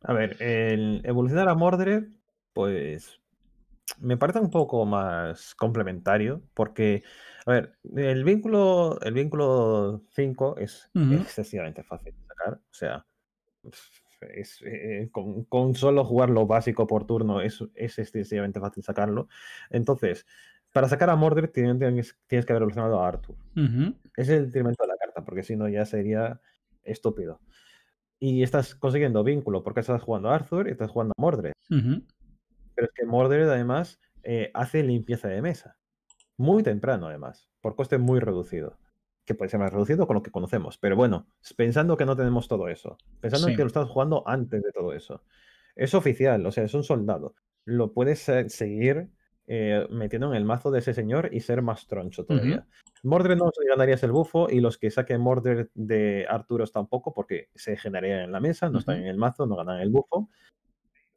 S1: A ver, el evolucionar a Mordre, pues me parece un poco más complementario, porque, a ver, el vínculo, el vínculo 5 es excesivamente fácil de sacar, o sea, eh, con, solo jugar lo básico por turno es, es excesivamente fácil sacarlo. Entonces, para sacar a Mordred tienes, que haber evolucionado a Arthur. Es el detrimento de la carta, porque si no ya sería estúpido. Y estás consiguiendo vínculo, porque estás jugando a Arthur y estás jugando a Mordred. Pero es que Mordred además eh, hace limpieza de mesa. Muy temprano además, por coste muy reducido que puede ser más reducido con lo que conocemos. Pero bueno, pensando que no tenemos todo eso, pensando en que lo estás jugando antes de todo eso. Es oficial, o sea, es un soldado. Lo puedes eh, seguir eh, metiendo en el mazo de ese señor y ser más troncho todavía. Uh no ganarías el bufo y los que saquen Mordred de Arturos tampoco, porque se generarían en la mesa, no está están en el mazo, no ganan el bufo.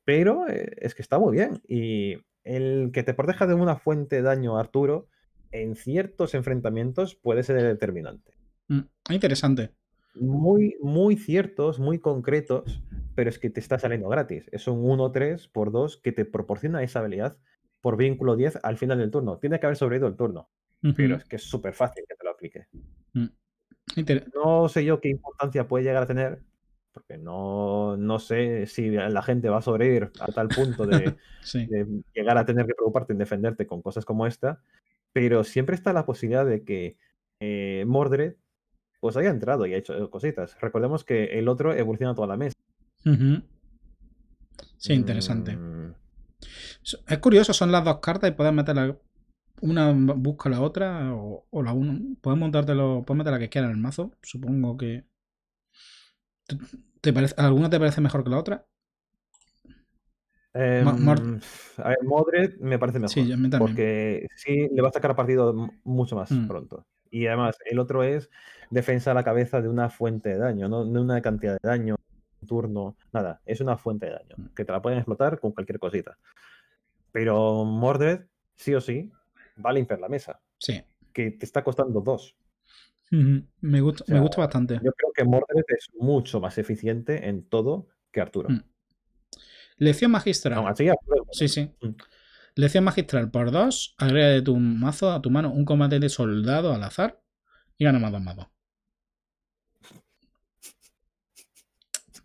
S1: Pero eh, es que está muy bien. Y el que te proteja de una fuente de daño Arturo en ciertos enfrentamientos puede ser determinante.
S2: Mm, interesante. Muy, muy ciertos,
S1: muy concretos, pero es que te está saliendo gratis. Es un 1-3 por 2 que te proporciona esa habilidad por vínculo 10 al final del turno. Tiene que haber sobrevivido el turno. Pero es que es súper fácil que te lo aplique. Mm. No sé yo qué importancia puede llegar a tener, porque no, sé si la gente va a sobrevivir a tal punto (laughs) de, llegar a tener que preocuparte en defenderte con cosas como esta, pero siempre está la posibilidad de que eh, Mordred pues haya entrado y ha hecho cositas. Recordemos que el otro
S2: evoluciona toda la mesa. Sí, interesante. Mm. Es curioso, son las dos cartas y puedes meter una busca la otra o, la una. Puedes montártelo, puedes meter la que quieras en el mazo. Supongo que. ¿Alguna te parece mejor que la otra? Em, a ver,
S1: Modred me parece mejor. porque sí le va a sacar partido mucho más mm. pronto. Y además, el otro es defensa a la cabeza de una fuente de daño, no de una cantidad de daño turno, nada, es una fuente de daño, mm. que te la pueden explotar con cualquier cosita. Pero Mordred, sí o sí, va a limpiar la mesa. Sí. Que te está costando dos.
S2: me, gusta, me gusta bastante.
S1: Yo creo que Mordred es mucho más
S2: eficiente en todo que Arturo. Mm. Lección magistral. Sí, sí. Mm. Lección magistral por dos. Agrega de tu mazo a tu mano un combate de soldado al azar y gana más dos más dos.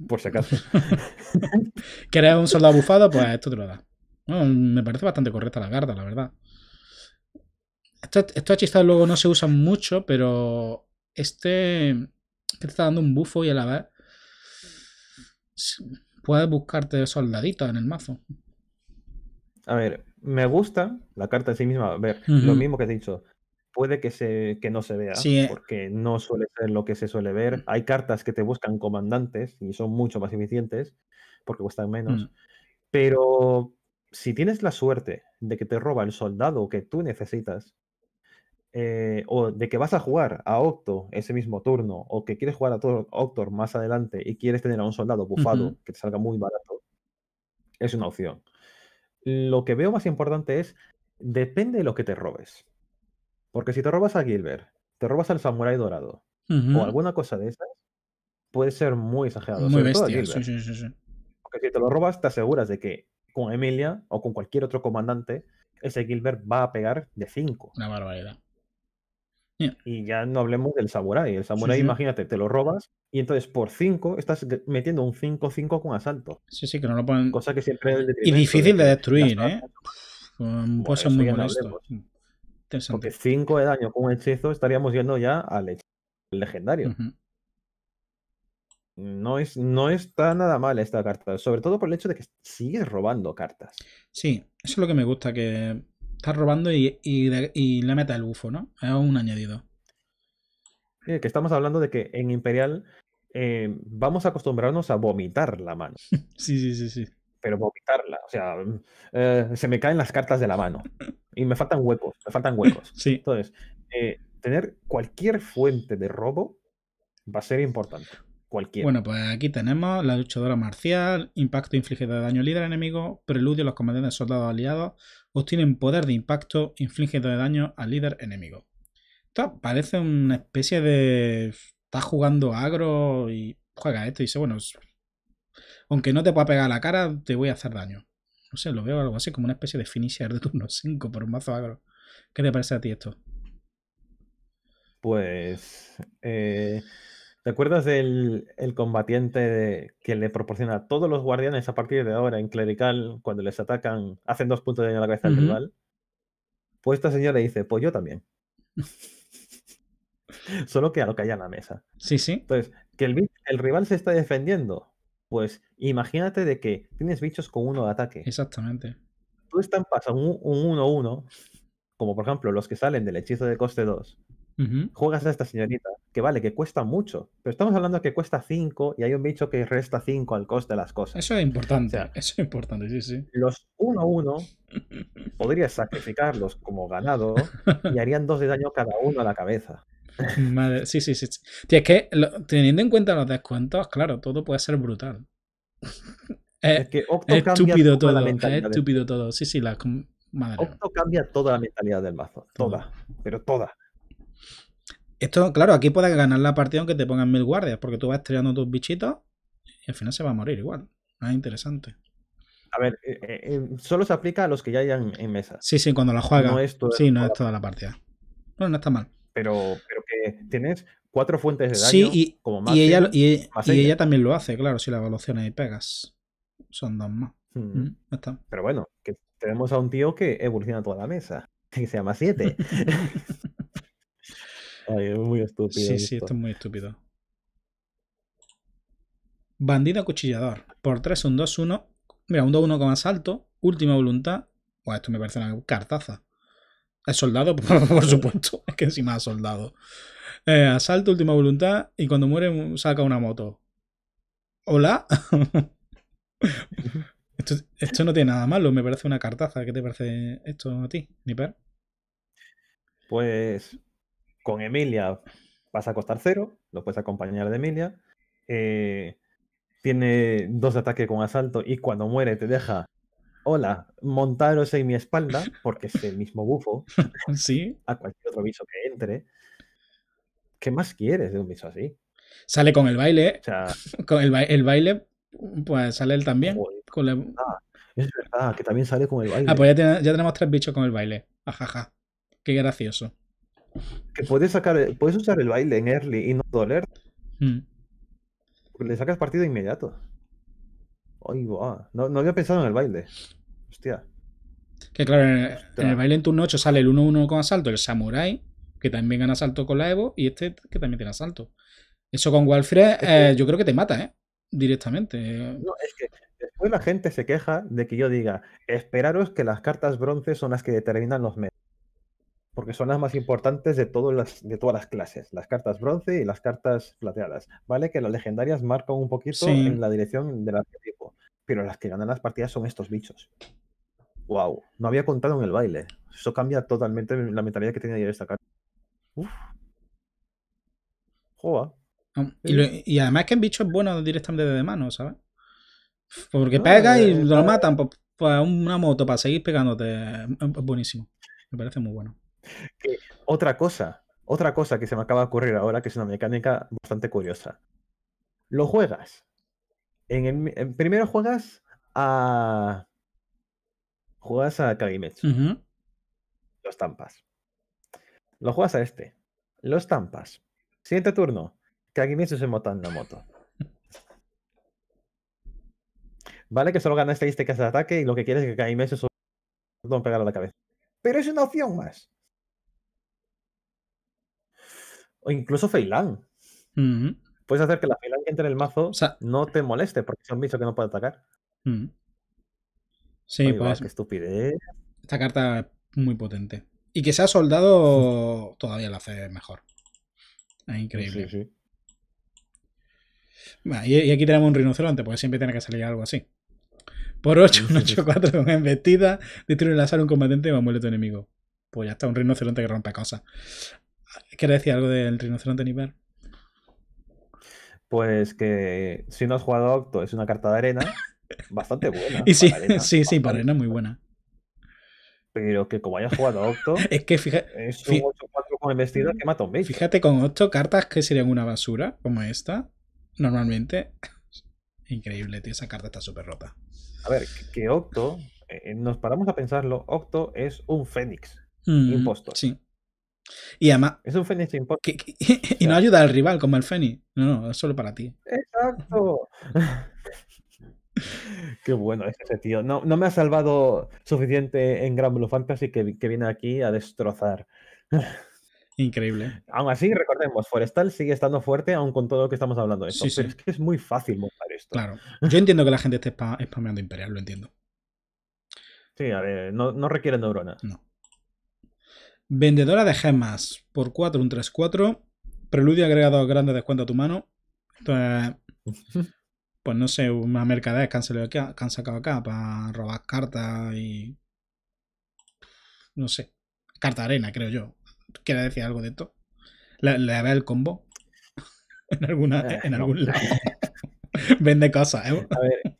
S2: por si acaso. (laughs) ¿Querés un soldado bufado? Pues esto te lo da. me parece bastante correcta la carta, la verdad. Estos esto luego no se usan mucho, pero este que te está dando un bufo y a la vez puedes buscarte soldaditos en el mazo.
S1: A ver, me gusta la carta en sí misma. A ver, lo mismo que te he dicho puede que, se, no se vea, eh. porque no suele ser lo que se suele ver. Mm. Hay cartas que te buscan comandantes y son mucho más eficientes, porque cuestan menos. Mm. Pero si tienes la suerte de que te roba el soldado que tú necesitas, eh, o de que vas a jugar a Octo ese mismo turno, o que quieres jugar a todo Octo más adelante y quieres tener a un soldado bufado que te salga muy barato, es una opción. Lo que veo más importante es, depende de lo que te robes. Porque si te robas a Gilbert, te robas al Samurai Dorado o alguna cosa de esas, puede ser muy
S2: exagerado. Muy bestia, sí, sí, sí,
S1: Porque si te lo robas, te aseguras de que con Emilia o con cualquier otro comandante, ese Gilbert va a pegar de 5. Una barbaridad. Y ya no hablemos del Samurai. El Samurai, imagínate, te lo robas y entonces por 5 estás metiendo un 5-5 con asalto. Sí, sí, que no lo pueden. Cosa que siempre Y difícil de
S2: destruir, ¿eh? Pues muy honesto.
S1: Porque 5 de daño con un hechizo estaríamos yendo ya al legendario. no, es, no está nada mal esta carta, sobre todo por el hecho de que sigue robando cartas.
S2: Sí, eso es lo que me gusta, que estás robando y, y, meta le el bufo, ¿no? Es un añadido.
S1: que estamos hablando de que en Imperial eh, vamos a acostumbrarnos a vomitar la mano. (laughs) sí, sí, sí, sí. Pero vomitarla, o sea, eh, se me caen las cartas de la mano. (laughs) Y me faltan huecos, me faltan huecos. (laughs) Sí. Entonces, eh, tener cualquier fuente de robo va a ser importante. cualquier Bueno,
S2: pues aquí tenemos la luchadora marcial, impacto infligido de daño líder enemigo, preludio, los comandantes soldados aliados obtienen poder de impacto infligido de daño al líder enemigo. Esto parece una especie de... Estás jugando agro y juega esto y dice, bueno, aunque no te pueda pegar la cara, te voy a hacer daño. No sé, lo veo algo así, como una especie de finisher de turno 5 por un mazo agro. ¿Qué te parece a ti esto?
S1: Pues. Eh, ¿Te acuerdas del el combatiente que le proporciona a todos los guardianes a partir de ahora en clerical, cuando les atacan, hacen dos puntos de daño a la cabeza del rival? Pues esta señora dice: Pues yo también. (laughs) Solo que a lo que haya en la mesa. Sí, sí. Entonces, que el, el rival se está defendiendo, pues imagínate de que tienes bichos con uno de ataque. Exactamente. Tú estampas un 1-1, como por ejemplo los que salen del hechizo de coste 2. Juegas a esta señorita, que vale, que cuesta mucho, pero estamos hablando de que cuesta 5 y hay un bicho que resta 5 al coste de las cosas. Eso es importante, eso es importante, sí, sí. Los 1-1 (laughs) podrías sacrificarlos como ganado y harían 2 de daño cada uno a la cabeza.
S2: Madre, sí, sí, sí. es que teniendo en cuenta los descuentos, claro, todo puede ser brutal. (laughs) es, que es estúpido todo. La es estúpido todo. Sí, sí, la madre. Octo cambia toda la mentalidad del mazo. Toda. Pero toda. Esto, claro, aquí puedes ganar la partida aunque te pongan mil guardias, porque tú vas estrellando tus bichitos y al final se va a morir igual. Es interesante. A ver, eh, eh, eh, solo se aplica
S1: a los que ya hayan en mesa. Sí, sí, cuando la juegan No sí, no es toda la partida. no no está mal pero, que tienes cuatro fuentes de daño y, como más y, ella,
S2: también lo hace, claro, si la evaluaciones y pegas. Son dos más. Mm. Mm,
S1: pero bueno, que tenemos a un tío que evoluciona toda la mesa, (laughs) que se llama 7. (laughs)
S4: Ay, es muy estúpido. Sí, sí, esto es
S2: muy estúpido. Bandido acuchillador. Por 3, un 2-1. Mira, un 2-1 con asalto. Última voluntad. Buah, esto me parece una cartaza. Es soldado, (laughs) por supuesto. Es que encima más soldado. Eh, asalto, última voluntad. Y cuando muere, saca una moto. ¿Hola? (laughs) esto, no tiene nada malo. Me parece una cartaza. ¿Qué te parece esto a ti, Niper?
S1: Pues con Emilia vas a costar cero. Lo puedes acompañar de Emilia. Eh, tiene dos ataques con asalto y cuando muere te deja hola, montaros en mi espalda, porque es el mismo bufo, (laughs) ¿Sí? a cualquier otro viso que entre.
S2: ¿Qué más quieres de un bicho así? Sale con el baile, o sea, (laughs) con el, baile, pues sale él también. Ah, es verdad, que también sale con el baile. Ah, pues ya, tenemos tres bichos con el baile. Ajaja. Qué gracioso. Que
S1: puedes sacar, puedes usar el baile en early y no doler. Hmm. Le sacas partido
S2: inmediato no, había pensado en el baile. Hostia. Que claro, en, el baile en turno 8 sale el 1-1 con asalto, el samurai, que también gana asalto con la Evo, y este que también tiene asalto. Eso con Walfred, eh, yo creo que te mata, ¿eh? Directamente. No, es que después la gente se queja de que yo diga, esperaros
S1: que las cartas bronce son las que determinan los medios porque son las más importantes de, todas las, de todas las clases, las cartas bronce y las cartas plateadas, ¿vale? Que las legendarias marcan un poquito en la dirección del arquetipo, pero las que ganan las partidas son estos bichos. ¡Wow! No había contado en el baile. Eso cambia totalmente la mentalidad que tenía de esta carta.
S2: ¡Uf! ¡Joa! Y, además que el bicho es bueno directamente de mano, ¿sabes?
S1: Porque pega y eh, lo eh,
S2: matan. Pues, pues, una moto para seguir pegándote es buenísimo. Me parece muy bueno
S1: otra cosa, otra cosa que se me acaba de ocurrir ahora, que es una mecánica bastante curiosa. Lo juegas. En primero juegas a. Juegas a Kagimetsu. los tampas. Lo Lo juegas a este. Lo estampas. Siguiente turno. Kagimetsu se mota en la moto. Vale, que solo gana este este que de ataque y lo que quieres es que Kagimetsu solo pegar a la cabeza. Pero es una opción más. o incluso Feilan. Puedes hacer que la Feilan entre en el mazo no te moleste porque es un bicho que no puede atacar.
S2: Sí, pues. Qué
S1: estupidez.
S2: Esta carta es muy potente. Y que sea soldado (laughs) todavía la hace mejor. Es increíble. y, aquí tenemos un rinoceronte, porque siempre tiene que salir algo así. Por 8, un 8-4 con embestida, destruye el azar un combatiente o tu enemigo. Pues ya está, un rinoceronte que rompe cosas. ¿Quieres decir algo del rinoceronte Nivel?
S1: Pues que si no has jugado Octo, es una carta de arena (laughs) bastante buena. Y sí, sí, sí,
S2: para arena muy buena.
S1: Pero que como hayas jugado Octo, (laughs)
S2: es que fíjate. Es un 8-4
S1: con el vestido que mata
S2: un Fíjate, con 8 cartas que serían una basura, como esta, normalmente. (laughs) Increíble, tío, esa carta está súper rota. A ver, que Octo, eh, nos paramos
S1: a pensarlo, Octo es un Fénix. Mm, Sí. Y además. Es un
S2: Fénix (laughs) y, no ayuda al rival como el Fénix. No, no, es solo para ti.
S3: Exacto. (laughs)
S2: Qué bueno es ese tío. No, no me ha salvado
S1: suficiente en Gran Blue Fantasy que, viene aquí a destrozar. (laughs) Increíble. Aún así, recordemos, Forestal sigue estando fuerte, aún con todo lo que estamos hablando Pero es que es muy fácil montar esto. Claro.
S2: Yo entiendo que la gente esté spameando Imperial, lo entiendo. Sí, a ver, no, no requiere neuronas. No. Vendedora de gemas por 4, un 3-4. Preludio agregado grandes descuento a tu mano. Entonces, (laughs) pues no sé, una mercadez que han, sacado acá para robar cartas y. No sé. Carta arena, creo yo. ¿Quiere decir algo de esto? ¿Le, ve el combo? (laughs) en, alguna, eh, en algún lado. (laughs) Vende cosas, ¿eh? A ver.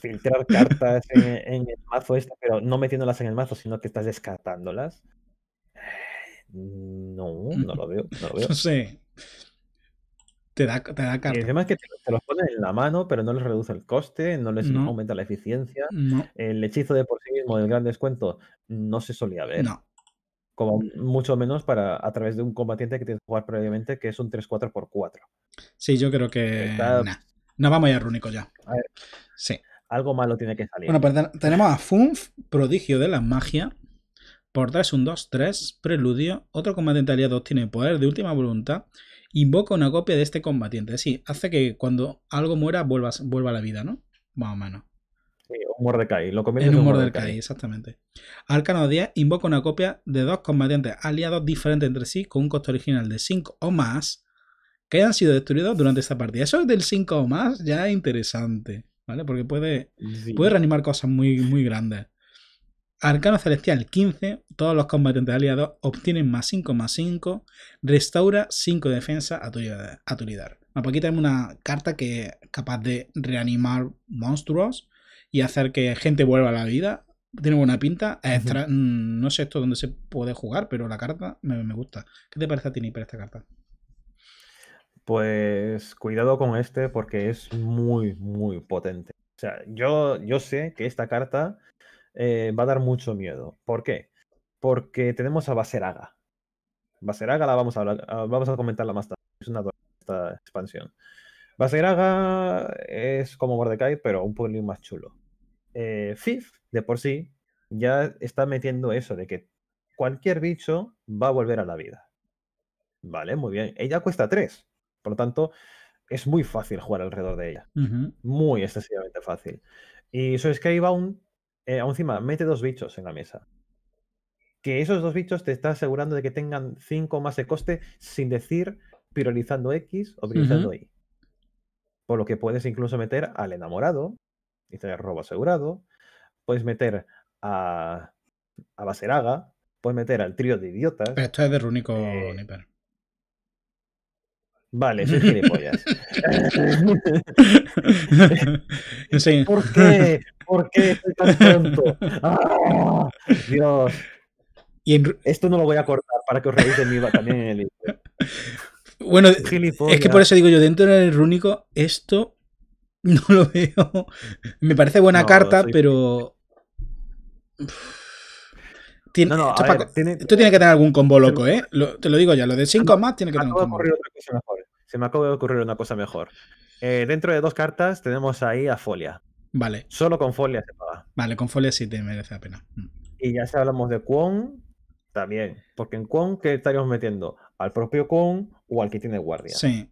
S2: Filtrar cartas en, en el mazo, esto,
S1: pero no metiéndolas en el mazo, sino que estás descartándolas. No, no (laughs) lo veo. No, lo veo. Te da, te da carta. es que te, los pones en la mano, pero no les reduce el coste, no les aumenta la eficiencia. El hechizo de por sí mismo del gran descuento no se solía ver. No. Como mucho menos para a través de un combatiente que tienes que jugar previamente, que es un 3-4x4. Sí, yo creo que.
S2: No vamos a ir rúnico ya. A Sí. Algo malo tiene que salir. Bueno, pues tenemos a Funf, prodigio de la magia, por 3, un 2, 3, preludio, otro combatiente aliado tiene poder de última voluntad, invoca una copia de este combatiente. sí hace que cuando algo muera vuelva, vuelva a la vida, ¿no? Más o menos. Sí, un Mordecai, lo en un Mordecai. exactamente. Arcano 10 invoca una copia de dos combatientes aliados diferentes entre sí con un costo original de 5 o más que hayan sido destruidos durante esta partida. Eso del 5 o más ya es interesante, ¿vale? Porque puede, puede reanimar cosas muy, muy grandes. Arcano Celestial 15, todos los combatientes aliados obtienen más 5 más 5, restaura 5 defensa a tu, a tu pues aquí tenemos una carta que es capaz de reanimar monstruos y hacer que gente vuelva a la vida. Tiene buena pinta. Mm, no sé esto dónde se puede jugar, pero la carta me, gusta. ¿Qué te parece a ti, para esta carta?
S1: Pues cuidado con este porque es muy, muy potente. O sea, yo, yo sé que esta carta eh, va a dar mucho miedo. ¿Por qué? Porque tenemos a Baseraga. Baseraga la vamos a, comentar ah, vamos a comentarla más tarde. Es una esta expansión. Baseraga es como Mordecai, pero un poquito más chulo. Eh, Fifth de por sí, ya está metiendo eso de que cualquier bicho va a volver a la vida. Vale, muy bien. Ella cuesta 3. Por lo tanto, es muy fácil jugar alrededor de ella. Muy excesivamente fácil. Y su un eh, encima, mete dos bichos en la mesa. Que esos dos bichos te está asegurando de que tengan 5 más de coste sin decir priorizando X o priorizando Y. Por lo que puedes incluso meter al enamorado y tener robo asegurado. Puedes meter a, a Baseraga. Puedes meter al trío de idiotas.
S2: esto es de Runico eh, Nipper.
S1: Vale, soy gilipollas. sí. (laughs) ¿Por qué?
S2: ¿Por qué estoy tan pronto?
S1: ¡Ah! Dios. Y Esto no lo voy a cortar para que os reís de mí también en el Bueno, es que por eso digo
S2: yo, dentro del rúnico, esto no lo veo. Me parece buena carta, pero tú tienes que tener algún combo loco, ¿eh? te lo digo ya, lo de 5 ah, más tiene que tener un
S1: Se me acaba de ocurrir una cosa mejor. Eh, dentro de dos cartas tenemos ahí a Folia. Vale. Solo con Folia se paga.
S2: Vale, con Folia sí te merece la pena.
S1: Mm. Y ya si hablamos de Kwon, también. Porque en Kwon, ¿qué estaríamos metiendo? ¿Al propio Quon o al que tiene guardia? Sí.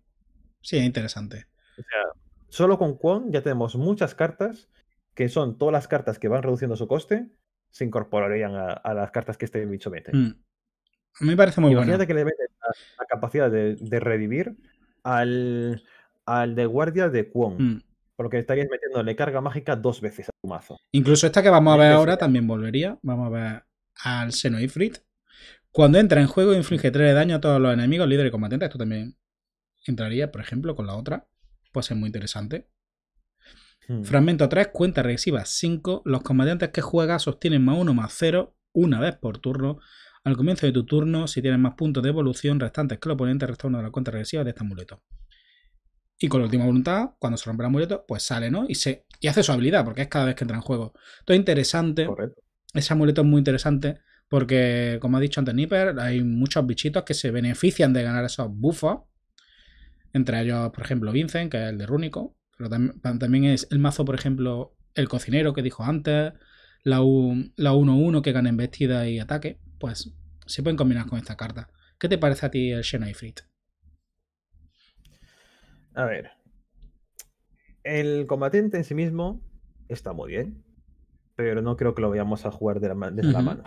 S1: Sí, es interesante. O sea, solo con Kwon ya tenemos muchas cartas que son todas las cartas que van reduciendo su coste se incorporarían a, las cartas que este bicho mete. Mm.
S2: Me parece muy Imagínate que le
S1: la, capacidad de, revivir al, de guardia de Kwon. Mm. Porque estarías metiéndole carga mágica dos veces a tu mazo.
S2: Incluso esta que vamos a ver ahora también volvería. Vamos a ver al Seno Ifrit. Cuando entra en juego, inflige 3 de daño a todos los enemigos, líderes y combatientes. Esto también entraría, por ejemplo, con la otra. Puede ser muy interesante. Hmm. Fragmento 3, cuenta regresiva 5. Los combatientes que juegas sostienen más 1 más 0 una vez por turno. Al comienzo de tu turno, si tienes más puntos de evolución restantes que el oponente, resta una de la cuenta regresiva de este amuleto. Y con la última voluntad, cuando se rompe el amuleto, pues sale, ¿no? Y, se, hace su habilidad, porque es cada vez que entra en juego. Todo interesante. Correcto. Ese amuleto es muy interesante porque, como ha dicho antes Nipper, hay muchos bichitos que se benefician de ganar esos buffos. Entre ellos, por ejemplo, Vincent, que es el de Rúnico. Pero también es el mazo, por ejemplo, el cocinero que dijo antes, la 1-1 que gana embestida y ataque, pues se pueden combinar con esta carta. ¿Qué te parece a ti el Xena
S1: A ver. El combatiente en sí mismo está muy bien, pero no creo que lo vayamos a jugar de la, la mano.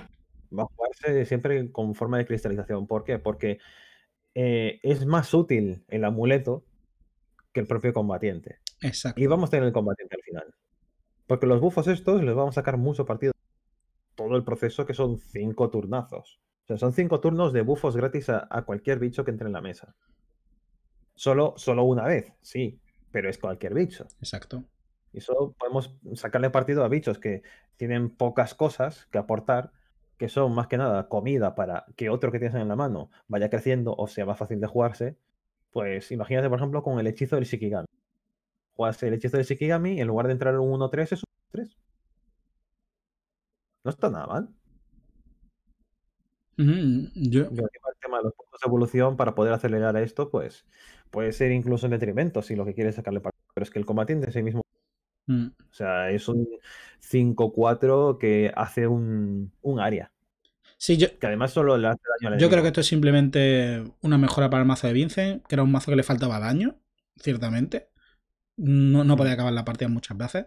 S1: Va a jugarse siempre con forma de cristalización. ¿Por qué? Porque eh, es más útil el amuleto que el propio combatiente. Y vamos a tener el combatiente al final. Porque los bufos estos les vamos a sacar mucho partido. Todo el proceso que son cinco turnazos. O sea, son cinco turnos de bufos gratis a, cualquier bicho que entre en la mesa. Solo, solo una vez, sí, pero es cualquier bicho. Exacto. Y solo podemos sacarle partido a bichos que tienen pocas cosas que aportar, que son más que nada comida para que otro que tienes en la mano vaya creciendo o sea más fácil de jugarse. Pues imagínate, por ejemplo, con el hechizo del Shikigami el hechizo de Shikigami, en lugar de entrar en un 1-3, es un 3. No está nada mal. yo creo que el tema de los puntos de evolución para poder acelerar esto, pues puede ser incluso en detrimento si lo que quieres sacarle para. Pero es que el combatiente en sí mismo. Mm. O sea, es un 5-4 que hace un, área. Sí, Que además solo le hace daño a la Yo creo que esto
S2: es simplemente una mejora para el mazo de Vincent, que era un mazo que le faltaba daño, ciertamente no, no podía acabar la partida muchas veces.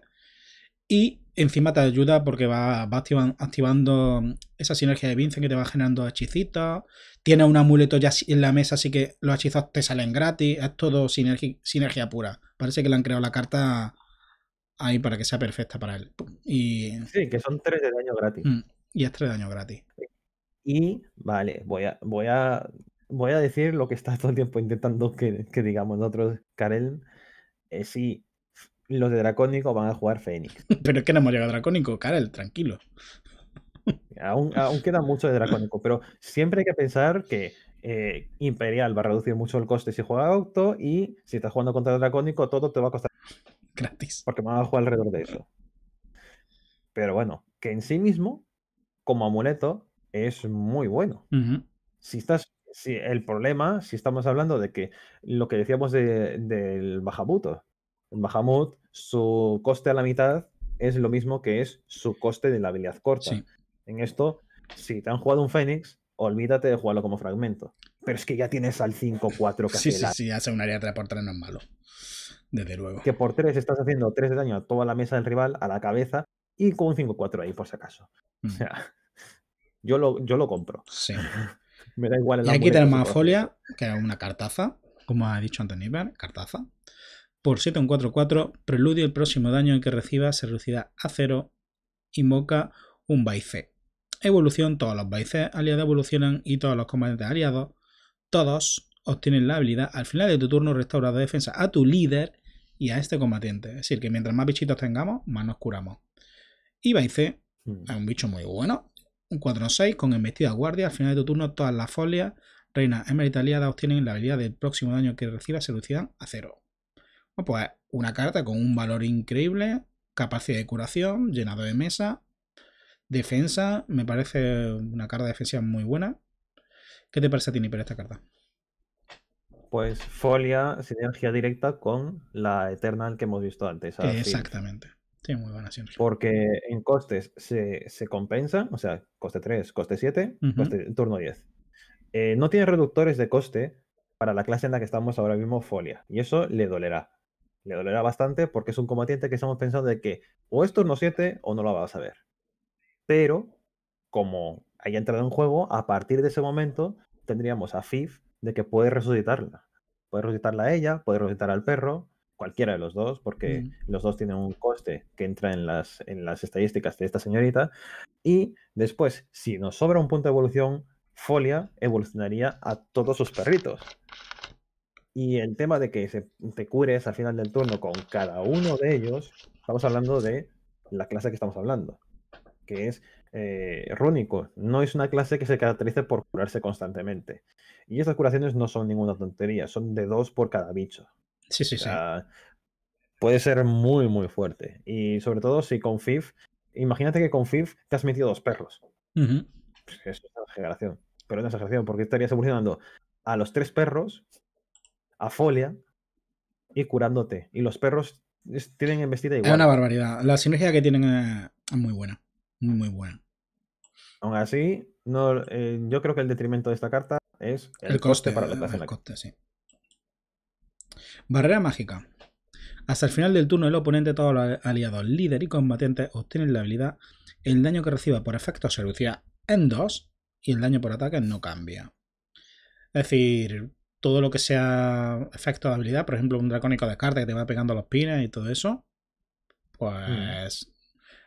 S2: Y encima te ayuda porque va, activando esa sinergia de Vincent que te va generando hechicitos. tiene un amuleto ya en la mesa, así que los hechizos te salen gratis. Es todo sinergia, sinergia pura. Parece que le han creado la carta ahí para que sea perfecta para él.
S1: Y... Sí, que son tres de daño gratis.
S2: Mm, y es tres de daño gratis. Y, vale, voy a, voy a, voy
S1: a decir lo que está todo el tiempo intentando que, que digamos nosotros, Karel. Eh, si los de Dracónico van a jugar Fénix. (laughs) Pero es que no hemos llegado a Dracónico, Karel, tranquilo. Aún, aún, queda mucho de Dracónico, pero siempre hay que pensar que eh, Imperial va a reducir mucho el coste si juega auto y si estás jugando contra Dracónico, todo te va a costar gratis. Porque van a jugar alrededor de eso. Pero bueno, que en sí mismo, como amuleto, es muy bueno. Si estás Sí, el problema, si estamos hablando de que lo que decíamos del Bajamuto, el Bahamut, su coste a la mitad es lo mismo que es su coste de la habilidad corta. En esto, si te han jugado un Fénix, olvídate de jugarlo como fragmento. Pero es que ya tienes al 5-4 que Sí, sí, sí,
S2: hace un área 3 por 3 no es malo.
S1: Desde luego. Que por 3 estás haciendo 3 de daño a toda la mesa del rival, a la cabeza, y con un 5-4 ahí, por si acaso. O mm. sea, (laughs) yo lo, yo lo compro. Sí. (laughs) Me da igual Y aquí tenemos a
S2: Folia, que es una cartaza, como ha dicho Anthony cartaza. Por 7 un 4-4, preludio el próximo daño que reciba se reducirá a 0 invoca un baice. Evolución, todos los baices aliados evolucionan y todos los combatientes aliados, todos obtienen la habilidad al final de tu turno restaura de defensa a tu líder y a este combatiente. Es decir, que mientras más bichitos tengamos, más nos curamos. Y Baice mm. es un bicho muy bueno, un 4-6 con embestida guardia. Al final de tu turno, todas las folias, reina, emerita aliada obtienen la habilidad del próximo daño que reciba se lucidan a cero. pues una carta con un valor increíble, capacidad de curación, llenado de mesa, defensa. Me parece una carta de defensiva muy buena. ¿Qué te parece a ti, esta carta?
S1: Pues folia, sinergia directa con la Eternal que hemos visto antes. Exactamente
S2: muy buena Porque
S1: en costes se, se compensa, o sea, coste 3, coste 7, turno 10. Eh, no tiene reductores de coste para la clase en la que estamos ahora mismo, Folia. Y eso le dolerá. Le dolerá bastante porque es un combatiente que estamos pensando de que o es turno 7 o no lo vas a ver. Pero, como haya entrado en juego, a partir de ese momento tendríamos a Fif de que puede resucitarla. Puede resucitarla a ella, puede resucitar al perro, cualquiera de los dos, porque los dos tienen un coste que entra en las, en las estadísticas de esta señorita. Y después, si nos sobra un punto de evolución, Folia evolucionaría a todos sus perritos. Y el tema de que se, te cures al final del turno con cada uno de ellos, estamos hablando de la clase que estamos hablando, que es eh, rúnico. No es una clase que se caracterice por curarse constantemente. Y estas curaciones no son ninguna tontería, son de dos por cada bicho. Sí, sí, sí. Puede ser muy, muy fuerte. Y sobre todo si con FIF, imagínate que con FIF te has metido dos perros. Pues es una exageración. Pero es una exageración porque estarías evolucionando a los tres perros, a Folia y curándote. Y los perros tienen vestida igual. Es una barbaridad.
S2: La sinergia que tienen es muy buena. Muy, muy buena.
S1: Aún así, no, eh, yo creo que el detrimento de esta carta es el, coste, para la el coste, sí.
S2: Barrera mágica. Hasta el final del turno El oponente, todos los aliados, líder y combatientes obtienen la habilidad. El daño que reciba por efecto se reducirá en dos y el daño por ataque no cambia. Es decir, todo lo que sea efecto de habilidad, por ejemplo, un dracónico de carta que te va pegando los pines y todo eso, pues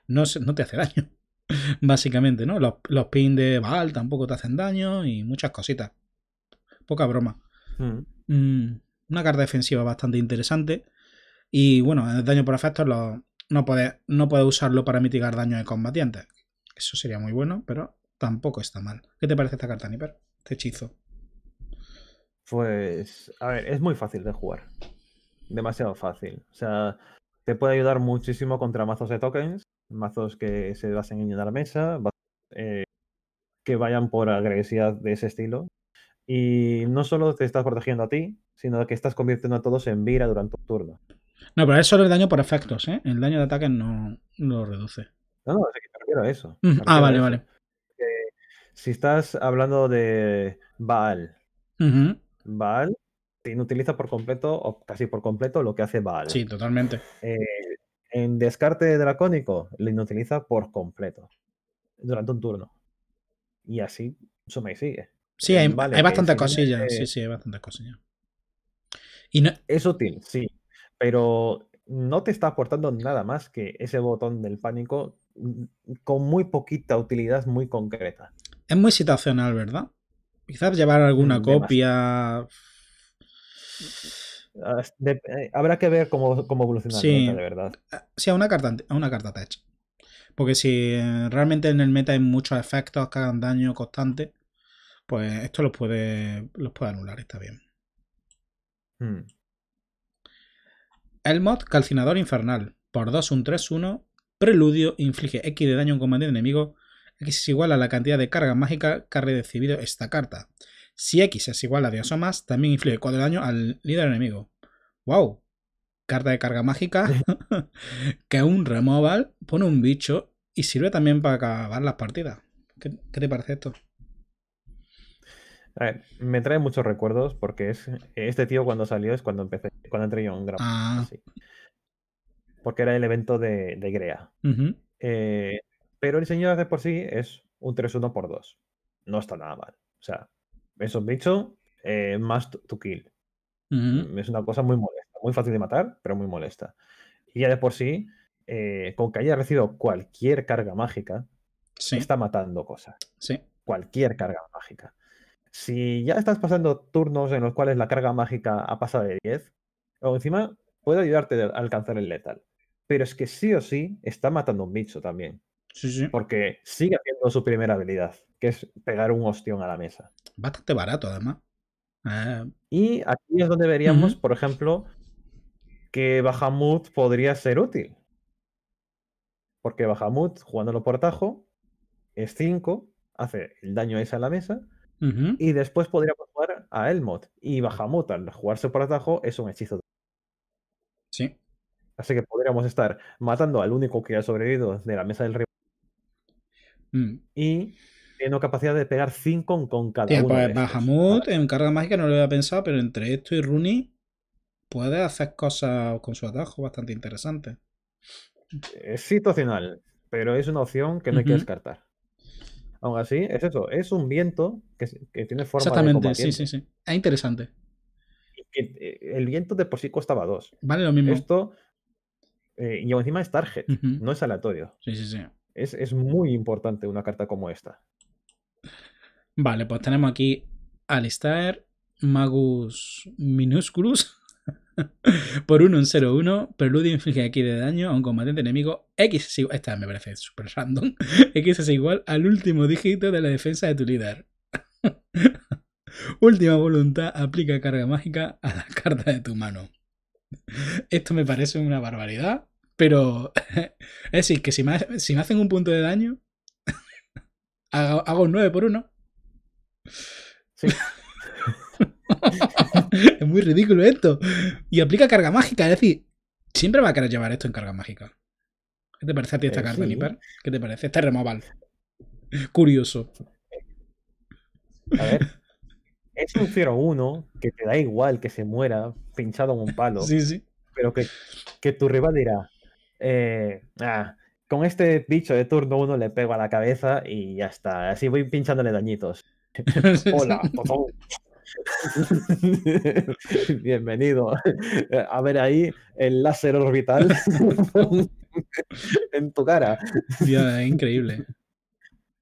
S2: no, te hace daño. (laughs) Básicamente, ¿no? Los, pins de Baal tampoco te hacen daño y muchas cositas. Poca broma. Mm. Mm. Una carta defensiva bastante interesante. Y bueno, el daño por efecto, no puede no puede usarlo para mitigar daño de combatientes. Eso sería muy bueno, pero tampoco está mal. ¿Qué te parece esta carta, Niper? Este hechizo.
S1: Pues, a ver, es muy fácil de jugar. Demasiado fácil. O sea, te puede ayudar muchísimo contra mazos de tokens, mazos que se basen en la mesa, eh, que vayan por agresividad de ese estilo. Y no solo te estás protegiendo a ti, sino que estás convirtiendo a todos en vira durante un turno.
S2: No, pero es solo el daño por efectos, ¿eh? El daño de ataque no, lo reduce.
S1: No, no, es que me refiero a eso. Mm, ah, vale, vale. si estás hablando de Baal, Baal -huh. Baal inutiliza por completo o casi por completo lo que hace Baal. Sí, totalmente. Eh, en descarte dracónico, lo inutiliza por completo durante un turno. Y así, eso me sigue. Sí, hay, hay bastantes cosillas. sí, sí,
S2: hay bastantes cosillas.
S1: Es útil, sí, pero no te está aportando nada más que ese botón del pánico mm, con muy poquita utilidad muy concreta.
S2: Es muy situacional, ¿verdad? Quizás llevar alguna copia. Ah, eh, habrá que ver cómo, cómo evoluciona sí. de verdad. Ah, sí, a una carta, a una carta tech. Porque si eh, realmente en el meta hay muchos efectos que hagan daño constante, pues esto puede, los puede anular, está bien. Hmm. El mod Calcinador Infernal. Por 2, un 3, 1. Preludio inflige X de daño a un comandante enemigo. X es igual a la cantidad de carga mágica que ha recibido esta carta. Si X es igual a 2 o más, también inflige 4 de daño al líder enemigo. ¡Wow! Carta de carga mágica. (laughs) que un removal pone un bicho y sirve también para acabar las partidas. ¿Qué, qué te parece esto?
S1: A me trae muchos recuerdos porque es este tío cuando salió es cuando empecé, cuando entré yo en Gran ah. Porque era el evento de, de Grea. Eh, pero el Señor de por sí es un 3-1x2. No está nada mal. O sea, es un bicho eh, más to kill. Mm, es una cosa muy molesta, muy fácil de matar, pero muy molesta. Y ya de por sí, eh, con que haya recibido cualquier carga mágica, está matando cosas. Sí. Cualquier carga mágica. Si ya estás pasando turnos en los cuales la carga mágica ha pasado de 10, o encima puede ayudarte a alcanzar el letal. Pero es que sí o sí está matando un bicho también. Sí, sí. Porque sigue haciendo su primera habilidad, que es pegar un ostión a la mesa. Bastante barato, además. Ah. Y aquí es donde veríamos, por ejemplo, que Bahamut podría ser útil. Porque Bahamut, jugándolo por tajo es 5, hace el daño ese a la mesa, y después podríamos jugar a Elmot. Y Bahamut, al jugarse por atajo, es un hechizo. Sí. Así que podríamos estar matando al único que ha sobrevivido de la mesa del rival.
S3: Mm.
S2: Y teniendo capacidad de pegar 5 con cada uno. Pues de Bahamut en carga mágica no lo había pensado, pero entre esto y Rooney puede hacer cosas con su atajo bastante interesantes. Es eh, situacional,
S1: pero es una opción que no hay que descartar. Aún así, es eso, es un viento que, tiene forma Exactamente, sí, sí, sí.
S2: Es ah, interesante.
S1: Eh, el, viento de por sí costaba dos. Vale lo mismo. Esto, eh, y encima es target, no es aleatorio. Sí, sí, sí. Es, muy importante una carta como esta.
S2: Vale, pues tenemos aquí Alistair Magus Minusculus. (laughs) Por 1, en 0-1, Preludio inflige aquí de daño a un combatiente enemigo. X es igual. Esta me parece súper random. (laughs) X es igual al último dígito de la defensa de tu líder. (laughs) Última voluntad, aplica carga mágica a las cartas de tu mano. Esto me parece una barbaridad, pero es decir, que si me, hacen un punto de daño, hago, un 9 por 1. Sí. (laughs) es muy ridículo esto. Y aplica carga mágica, es decir, siempre va a querer llevar esto en carga mágica. ¿Qué te parece a ti esta eh, carta, ¿Qué te parece? Este removal. Curioso. A ver. (laughs) Es un 0-1
S1: que te da igual que se muera pinchado en un palo. Sí, sí. Pero que, que tu rival dirá, eh, ah, con este bicho de turno 1 le pego a la cabeza y ya está. Así voy pinchándole dañitos. (laughs) Hola, (laughs) Bienvenido. A ver ahí el láser orbital (laughs) en tu cara. es increíble.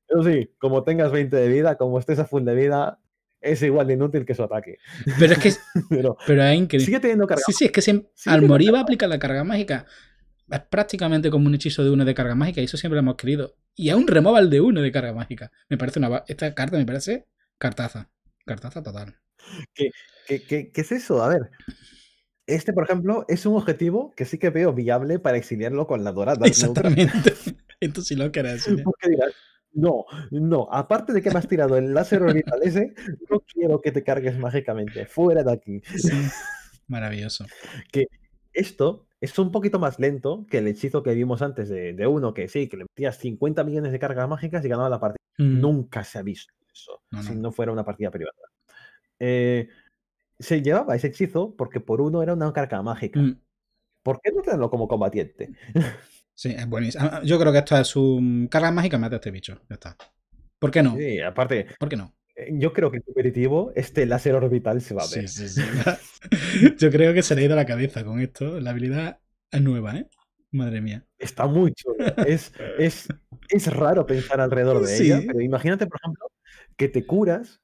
S1: Eso sí, como tengas 20 de vida, como estés a full de vida, es igual de inútil que su ataque.
S2: Pero es que. (laughs) pero, Sigue teniendo carga. Sí, sí, es que al morir va a aplicar la carga mágica. Es prácticamente como un hechizo de uno de carga mágica, y eso siempre lo hemos querido. Y aún un removal de uno de carga mágica. Me parece una. Esta carta me parece cartaza. Cartaza total.
S1: ¿Qué, es eso? A ver. Este, por ejemplo, es un objetivo que sí que veo viable para exiliarlo con la dorada. Exactamente. (laughs) Entonces si lo querés. (laughs) no, no, aparte de que me has tirado el láser orbital ese, ¿eh? no quiero que te cargues mágicamente, fuera de aquí. (laughs) maravilloso. que esto es un poquito más lento que el hechizo que vimos antes de, uno que sí, que le metías 50 millones de cargas mágicas y ganaba la partida. Mm. Nunca se ha visto si no fuera una partida privada. Eh, se llevaba ese hechizo porque por uno era una carga mágica. Mm. ¿Por qué no tenerlo como combatiente? Mm.
S2: Sí, es buenísimo. Ah, yo creo que esto es un carga mágica, mate a este bicho. Ya está. ¿Por qué no? Sí,
S1: aparte. ¿Por qué
S2: no? Eh, yo creo que el competitivo, este láser orbital se va a ver. Sí, sí, sí. (laughs) Yo creo que se le ha ido la cabeza con esto. La habilidad es nueva, ¿eh? Madre mía. Está muy chulo. Es, es, es raro pensar alrededor
S1: de ella, pero imagínate, por ejemplo, que te curas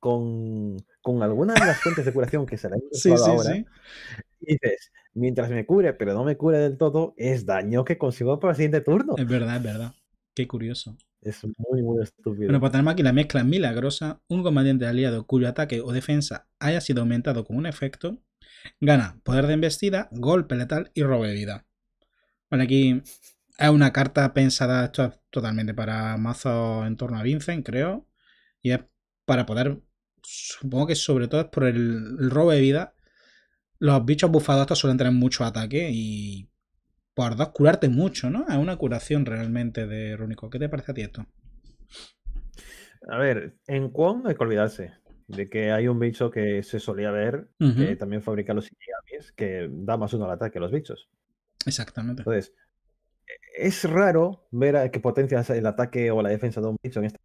S1: con, con alguna de las fuentes de curación que se han (laughs) sí, sí, ahora. Y dices, mientras me cure, pero no me cure
S2: del todo, es daño que consigo para el siguiente turno. Es verdad, es verdad. Qué curioso. Es muy, muy estúpido. Bueno, para pues tener aquí la mezcla milagrosa, un comandante aliado cuyo ataque o defensa haya sido aumentado con un efecto, gana poder de embestida, golpe letal y robo vida. Bueno, aquí es una carta pensada totalmente para mazos en torno a Vincent, creo. Y es para poder, supongo que sobre todo es por el, robo de vida. Los bichos bufados estos suelen tener mucho ataque y por dos curarte mucho, ¿no? Es una curación realmente de Runico. ¿Qué te parece a ti esto?
S1: A ver, en Kwon hay que olvidarse de que hay un bicho que se solía ver, que también fabrica los es que da más uno al ataque a los bichos. Exactamente. Entonces, e-, es raro ver a qué potencias el ataque o la defensa de un bicho en este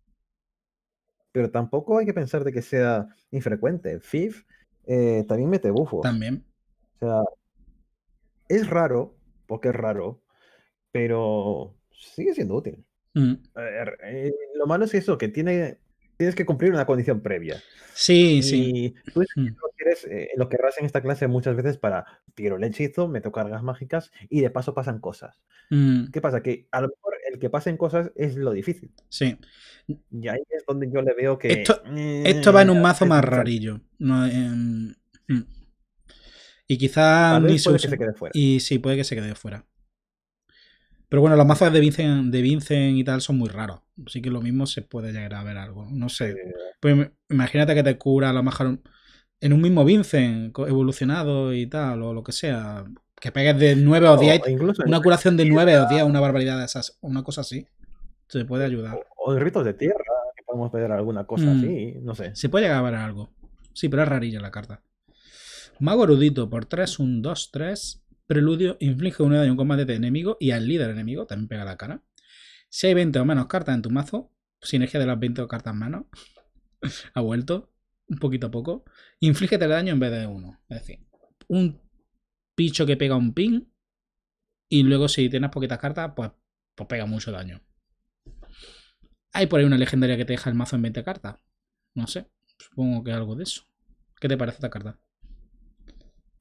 S1: Pero tampoco hay que pensar de que sea infrecuente. FIF eh, también mete bufo. También. O sea, es raro, porque es raro, pero sigue siendo útil. Mm. Eh, eh, lo malo es eso, que tiene tienes que cumplir una condición previa. Sí, sí. Tú mm. lo, que eres eh, lo en esta clase muchas veces para tiro el hechizo, meto cargas mágicas y de paso pasan cosas. Mm. ¿Qué pasa? Que a lo mejor el que pasen cosas es lo difícil. Sí. Y ahí es donde yo le veo que. Esto, mm, va en un mazo más rarillo.
S2: y quizá... Y sí, puede que se quede fuera. Pero bueno, los mazos de Vincent, y tal son muy raros. Así que lo mismo se puede llegar a ver algo. No sé. Eh. Pues imagínate que te cura la lo en un mismo Vincent evolucionado y tal, o lo que sea. Que pegues de 9 o 10. una curación de 9 o 10, una barbaridad de esas. Una cosa así. Se puede ayudar. O, de ritos de tierra, que podemos pedir alguna cosa mm. así. No sé. Se puede llegar a ver algo. Sí, pero es rarilla la carta. Mago erudito por 3, 1, 2, 3. Preludio inflige un daño en un combate de enemigo y al líder enemigo, también pega la cara. Si hay 20 o menos cartas en tu mazo, sinergia de las 20 cartas en mano, (laughs) ha vuelto, un poquito a poco, inflígete el daño en vez de uno. Es decir, un picho que pega un pin y luego si tienes poquitas cartas, pues, pues pega mucho daño. Hay por ahí una legendaria que te deja el mazo en 20 cartas. No sé, supongo que algo de eso. ¿Qué te parece esta carta?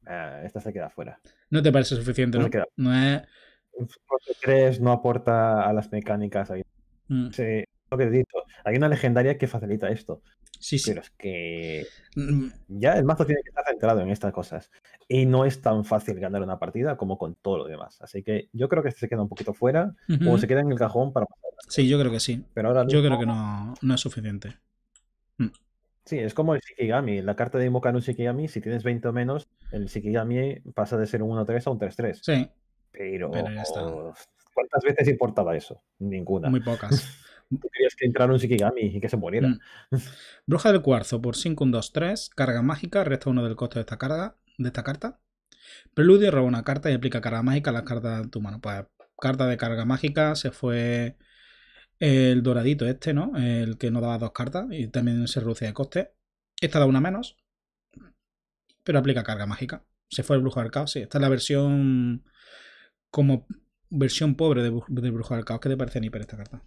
S1: Ah, esta se queda fuera.
S2: No te parece suficiente, ¿no? No,
S1: es... ¿eh? crees, no aporta a las mecánicas. Ahí. Mm. Sí, lo que he dicho. Hay una legendaria que facilita esto. Sí, sí. Pero es que mm. ya el mazo tiene que estar centrado en estas cosas. Y no es tan fácil ganar una partida como con todo lo demás. Así que yo creo que este se queda un poquito fuera o se queda en el cajón para pasar. Sí, yo creo que sí. Pero ahora yo creo que
S2: no, no es suficiente.
S1: Mm. Sí, es como el Shikigami. La carta de un Shikigami, si tienes 20 o menos, el Shikigami pasa de ser un 1-3 a un 3-3. Sí. Pero, pero ¿cuántas veces importaba eso? Ninguna. Muy pocas. (laughs) Tú querías
S2: que entrara un Shikigami y que se muriera. Mm. Bruja del cuarzo por 5, 1, 2, 3. Carga mágica, resta uno del coste de esta, de esta carta. Preludio roba una carta y aplica carga mágica a las cartas de tu mano. Pues carta de carga mágica se fue el doradito este, ¿no? El que no daba dos cartas y también se reduce de coste. Esta da una menos pero aplica carga mágica. Se fue el brujo del caos, sí. Esta es la versión como versión pobre de, brujo del caos. ¿Qué te parece, Niper, esta carta?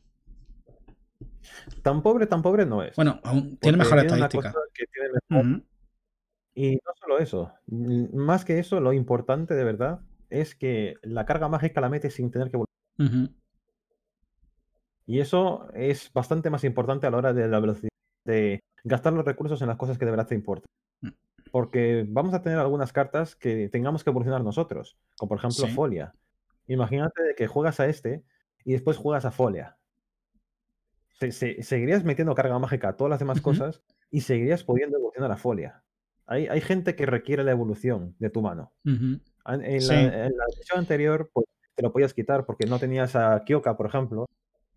S1: Tan pobre, tan pobre no es.
S2: Bueno, tiene mejor estadística.
S1: Y no solo eso, más que eso, lo importante de verdad es que la carga mágica la mete sin tener que volver. Y eso es bastante más importante a la hora de la velocidad, de gastar los recursos en las cosas que de verdad te importan. Mm. Porque vamos a tener algunas cartas que tengamos que evolucionar nosotros, como por ejemplo Folia. Imagínate que juegas a este y después juegas a Folia. seguirías metiendo carga mágica a todas las demás cosas y seguirías pudiendo evolucionar a Folia. Hay, hay, gente que requiere la evolución de tu mano. en, la, edición anterior, pues, te lo podías quitar porque no tenías a Kyoka, por ejemplo,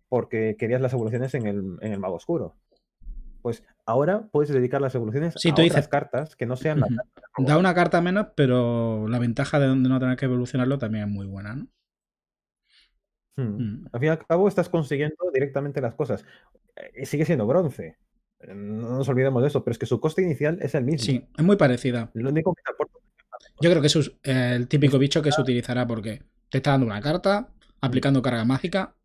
S1: porque querías las evoluciones en el Mago Oscuro. Pues ahora puedes dedicar las evoluciones a tú cartas que no
S2: sean las Da una carta menos, pero la ventaja de no tener que evolucionarlo también es muy buena, ¿no? Hmm. Mm.
S1: Al fin y al cabo estás consiguiendo directamente las cosas. Eh, sigue siendo bronce. Eh, no nos olvidemos de eso, pero es que su coste inicial es el mismo. Sí, es muy
S2: parecida. yo creo que es eh, el típico bicho que se utilizará porque te está dando una carta, hmm. aplicando carga mágica,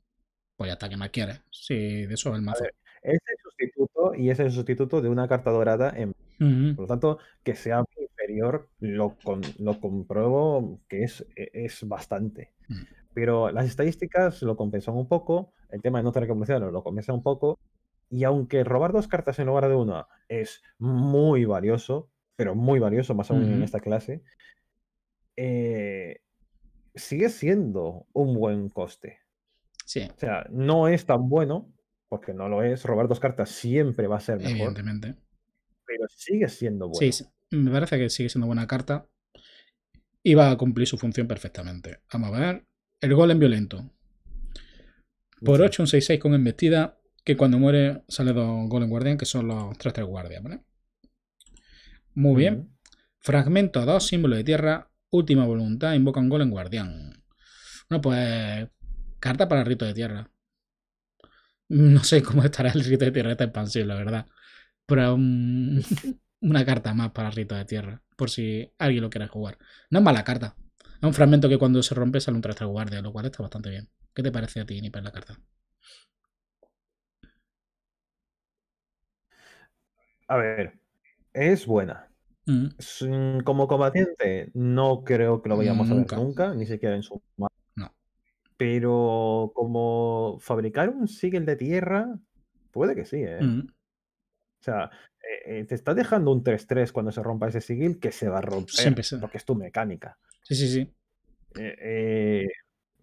S2: pues ya está, que más quieres? Sí, de eso es el mazo es el sustituto y es el sustituto de una carta dorada en... Por lo tanto,
S1: que sea inferior lo, lo compruebo que es, e, es bastante. Mm. Pero las estadísticas lo compensan un poco, el tema de no tener que lo compensa un poco, y aunque robar dos cartas en lugar de una es muy valioso, pero muy valioso, más aún menos en esta clase, eh, sigue siendo un buen coste. O sea, no es tan bueno, porque no lo es. Robar dos cartas siempre va a ser mejor. Evidentemente. Pero sigue siendo bueno.
S2: Sí, me parece que sigue siendo buena carta. Y va a cumplir su función perfectamente. Vamos a ver. El golem violento. Por 8, un 6-6 con embestida. Que cuando muere sale dos golem guardián, que son los 3-3 guardias, Muy bien. Fragmento dos símbolo de tierra. Última voluntad, invoca un golem guardián. Bueno, pues. Carta para rito de tierra. No sé cómo estará el rito de tierra esta expansión, la verdad. Pero (laughs) una carta más para el rito de tierra, por si alguien lo quiere jugar. No es mala carta. Es un fragmento que cuando se rompe sale un préstamo guardia, lo cual está bastante bien. ¿Qué te parece a ti, para la carta?
S1: A ver, es buena. Mm. Como combatiente, no creo que lo vayamos a ver nunca, ni siquiera en su pero como fabricar un sigil de tierra, puede que sí, ¿eh? Mm. O sea, eh, eh, te está dejando un 3-3 cuando se rompa ese sigil que se va a romper. Porque es tu mecánica. Sí, sí, sí. Eh,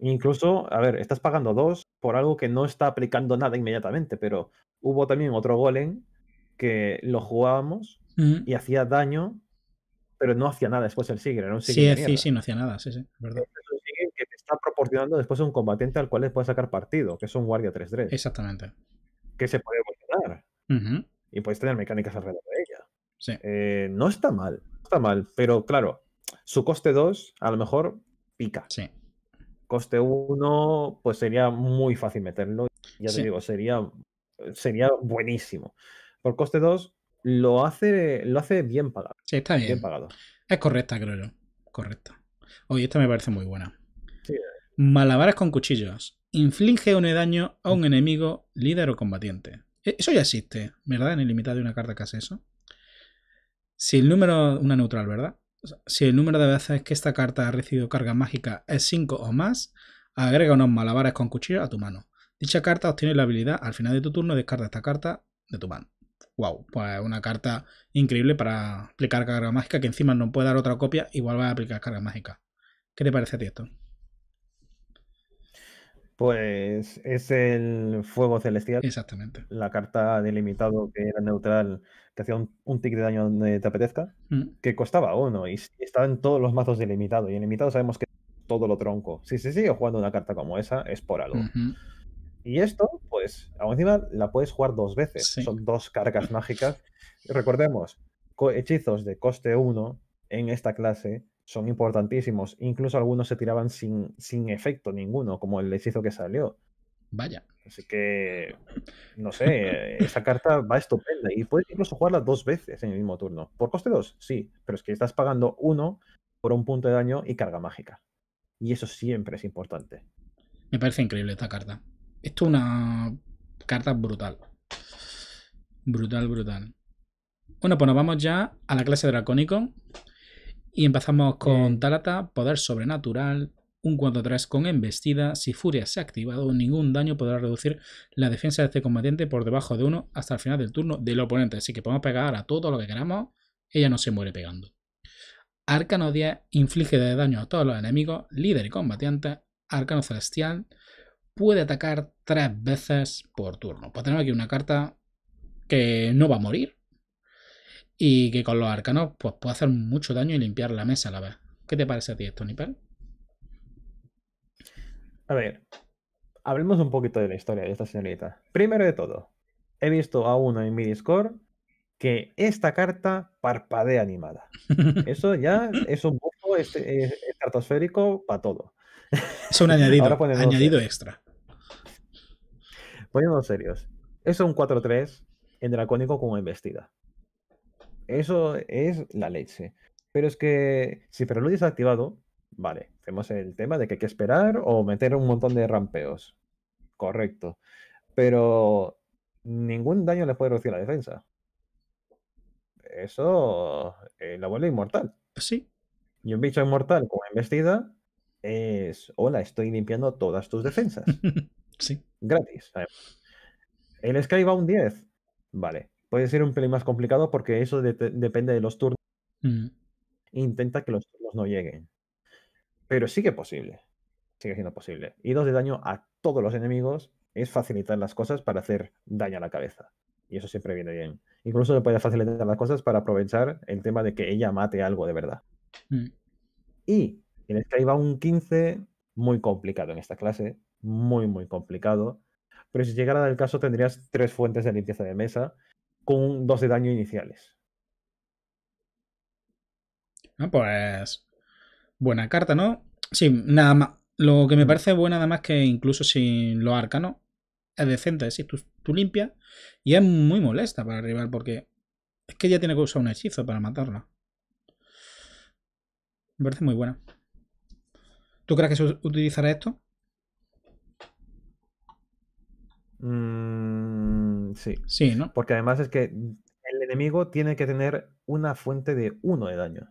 S1: incluso, a ver, estás pagando 2 por algo que no está aplicando nada inmediatamente, pero hubo también otro golem que lo jugábamos mm. y hacía daño, pero no hacía nada después el sigil. Sí, sí, sí,
S2: no hacía nada, sí, sí, verdad
S1: está proporcionando después un combatiente al cual le puede sacar partido, que es un guardia 3-3. Exactamente. Que se puede evolucionar. Y puedes tener mecánicas alrededor de
S3: ella.
S1: Eh, no está mal, está mal, pero claro, su coste 2 a lo mejor pica. Sí. Coste 1, pues sería muy fácil meterlo. Ya te digo, sería, sería buenísimo. Por coste 2, lo hace, lo hace bien pagado. Sí, está
S2: bien. bien pagado. Es correcta, creo yo. Correcta. Oye, esta me parece muy buena. Malabares con cuchillos. Inflige un daño a un enemigo, líder o combatiente. E, eso ya existe, ¿verdad? En el limitado de una carta que hace eso. Si el número. Una neutral, ¿verdad? si el número de veces que esta carta ha recibido carga mágica es 5 o más, agrega unos malabares con cuchillos a tu mano. Dicha carta obtiene la habilidad al final de tu turno, descarta esta carta de tu mano. Wow, pues una carta increíble para aplicar carga mágica, que encima no puede dar otra copia, igual va a aplicar carga mágica. ¿Qué te parece a ti esto?
S1: Pues es el fuego celestial. Exactamente. La carta delimitado que era neutral, que hacía un, un de daño donde te apetezca, mm. que costaba uno y estaba en todos los mazos delimitado. Y en limitado sabemos que todo lo tronco. Si se sigue jugando una carta como esa, es por algo. Y esto, pues, aún encima la puedes jugar dos veces. Son dos cargas mágicas. Recordemos, hechizos de coste 1 en esta clase son importantísimos. Incluso algunos se tiraban sin, sin efecto ninguno, como el hechizo que salió. Vaya. Así que, no sé, eh, esa carta va estupenda y puedes incluso jugarla dos veces en el mismo turno. ¿Por coste dos? Sí, pero es que estás pagando uno por un punto de daño y carga mágica. Y eso siempre es importante.
S2: Me parece increíble esta carta. Esto es una carta brutal. Brutal, brutal. Bueno, pues nos vamos ya a la clase Dracónico. Y empezamos con Talata, poder sobrenatural, un 4-3 con embestida. Si Furia se ha activado, ningún daño podrá reducir la defensa de este combatiente por debajo de uno hasta el final del turno del oponente. Así que podemos pegar a todo lo que queramos. Ella no se muere pegando. Arcano 10 inflige daño a todos los enemigos, líder y combatiente. Arcano celestial puede atacar tres veces por turno. Pues tenemos aquí una carta que no va a morir, y que con los arcanos pues, puede hacer mucho daño y limpiar la mesa a la vez. ¿Qué te parece a ti Tony?
S1: A ver, hablemos un poquito de la historia de esta señorita. Primero de todo, he visto a uno en mi Discord que esta carta parpadea animada. (laughs) Eso ya es un poco estratosférico para todo. Es un añadido, añadido extra. Poniéndonos serios. Es un 4-3 en dracónico como embestida. Eso es la leche. Pero es que si Preludio está activado, vale, tenemos el tema de que hay que esperar o meter un montón de rampeos. Correcto. Pero ningún daño le puede reducir la defensa. Eso la vuelve inmortal. Pues sí. Y un bicho inmortal con embestida es, hola, estoy limpiando todas tus defensas. (laughs) sí. Gratis. El Skybound 10. Vale. Puede ser un pelín más complicado porque eso depende de los turnos. Mm. Intenta que los turnos no lleguen. Pero sigue posible. Sigue siendo posible. Y dos de daño a todos los enemigos es facilitar las cosas para hacer daño a la cabeza. Y eso siempre viene bien. Incluso le puede facilitar las cosas para aprovechar el tema de que ella mate algo de verdad. que mm. Y en este un 15, muy complicado en esta clase. Muy, muy complicado. Pero si llegara el caso, tendrías tres
S2: fuentes de limpieza de mesa con dos de daño iniciales. Ah, pues. Buena carta, ¿no? Sí, nada más. Lo que me mm. parece bueno, más que incluso sin los arcanos, es decente. Es tú, limpia. limpias y es muy molesta para el rival porque es que ya tiene que usar un hechizo para matarla. Me parece muy buena. ¿Tú crees que se utilizará esto?
S1: Mmm... Sí. Sí, ¿no? Porque además es que mm, el enemigo tiene que tener una fuente de uno de daño.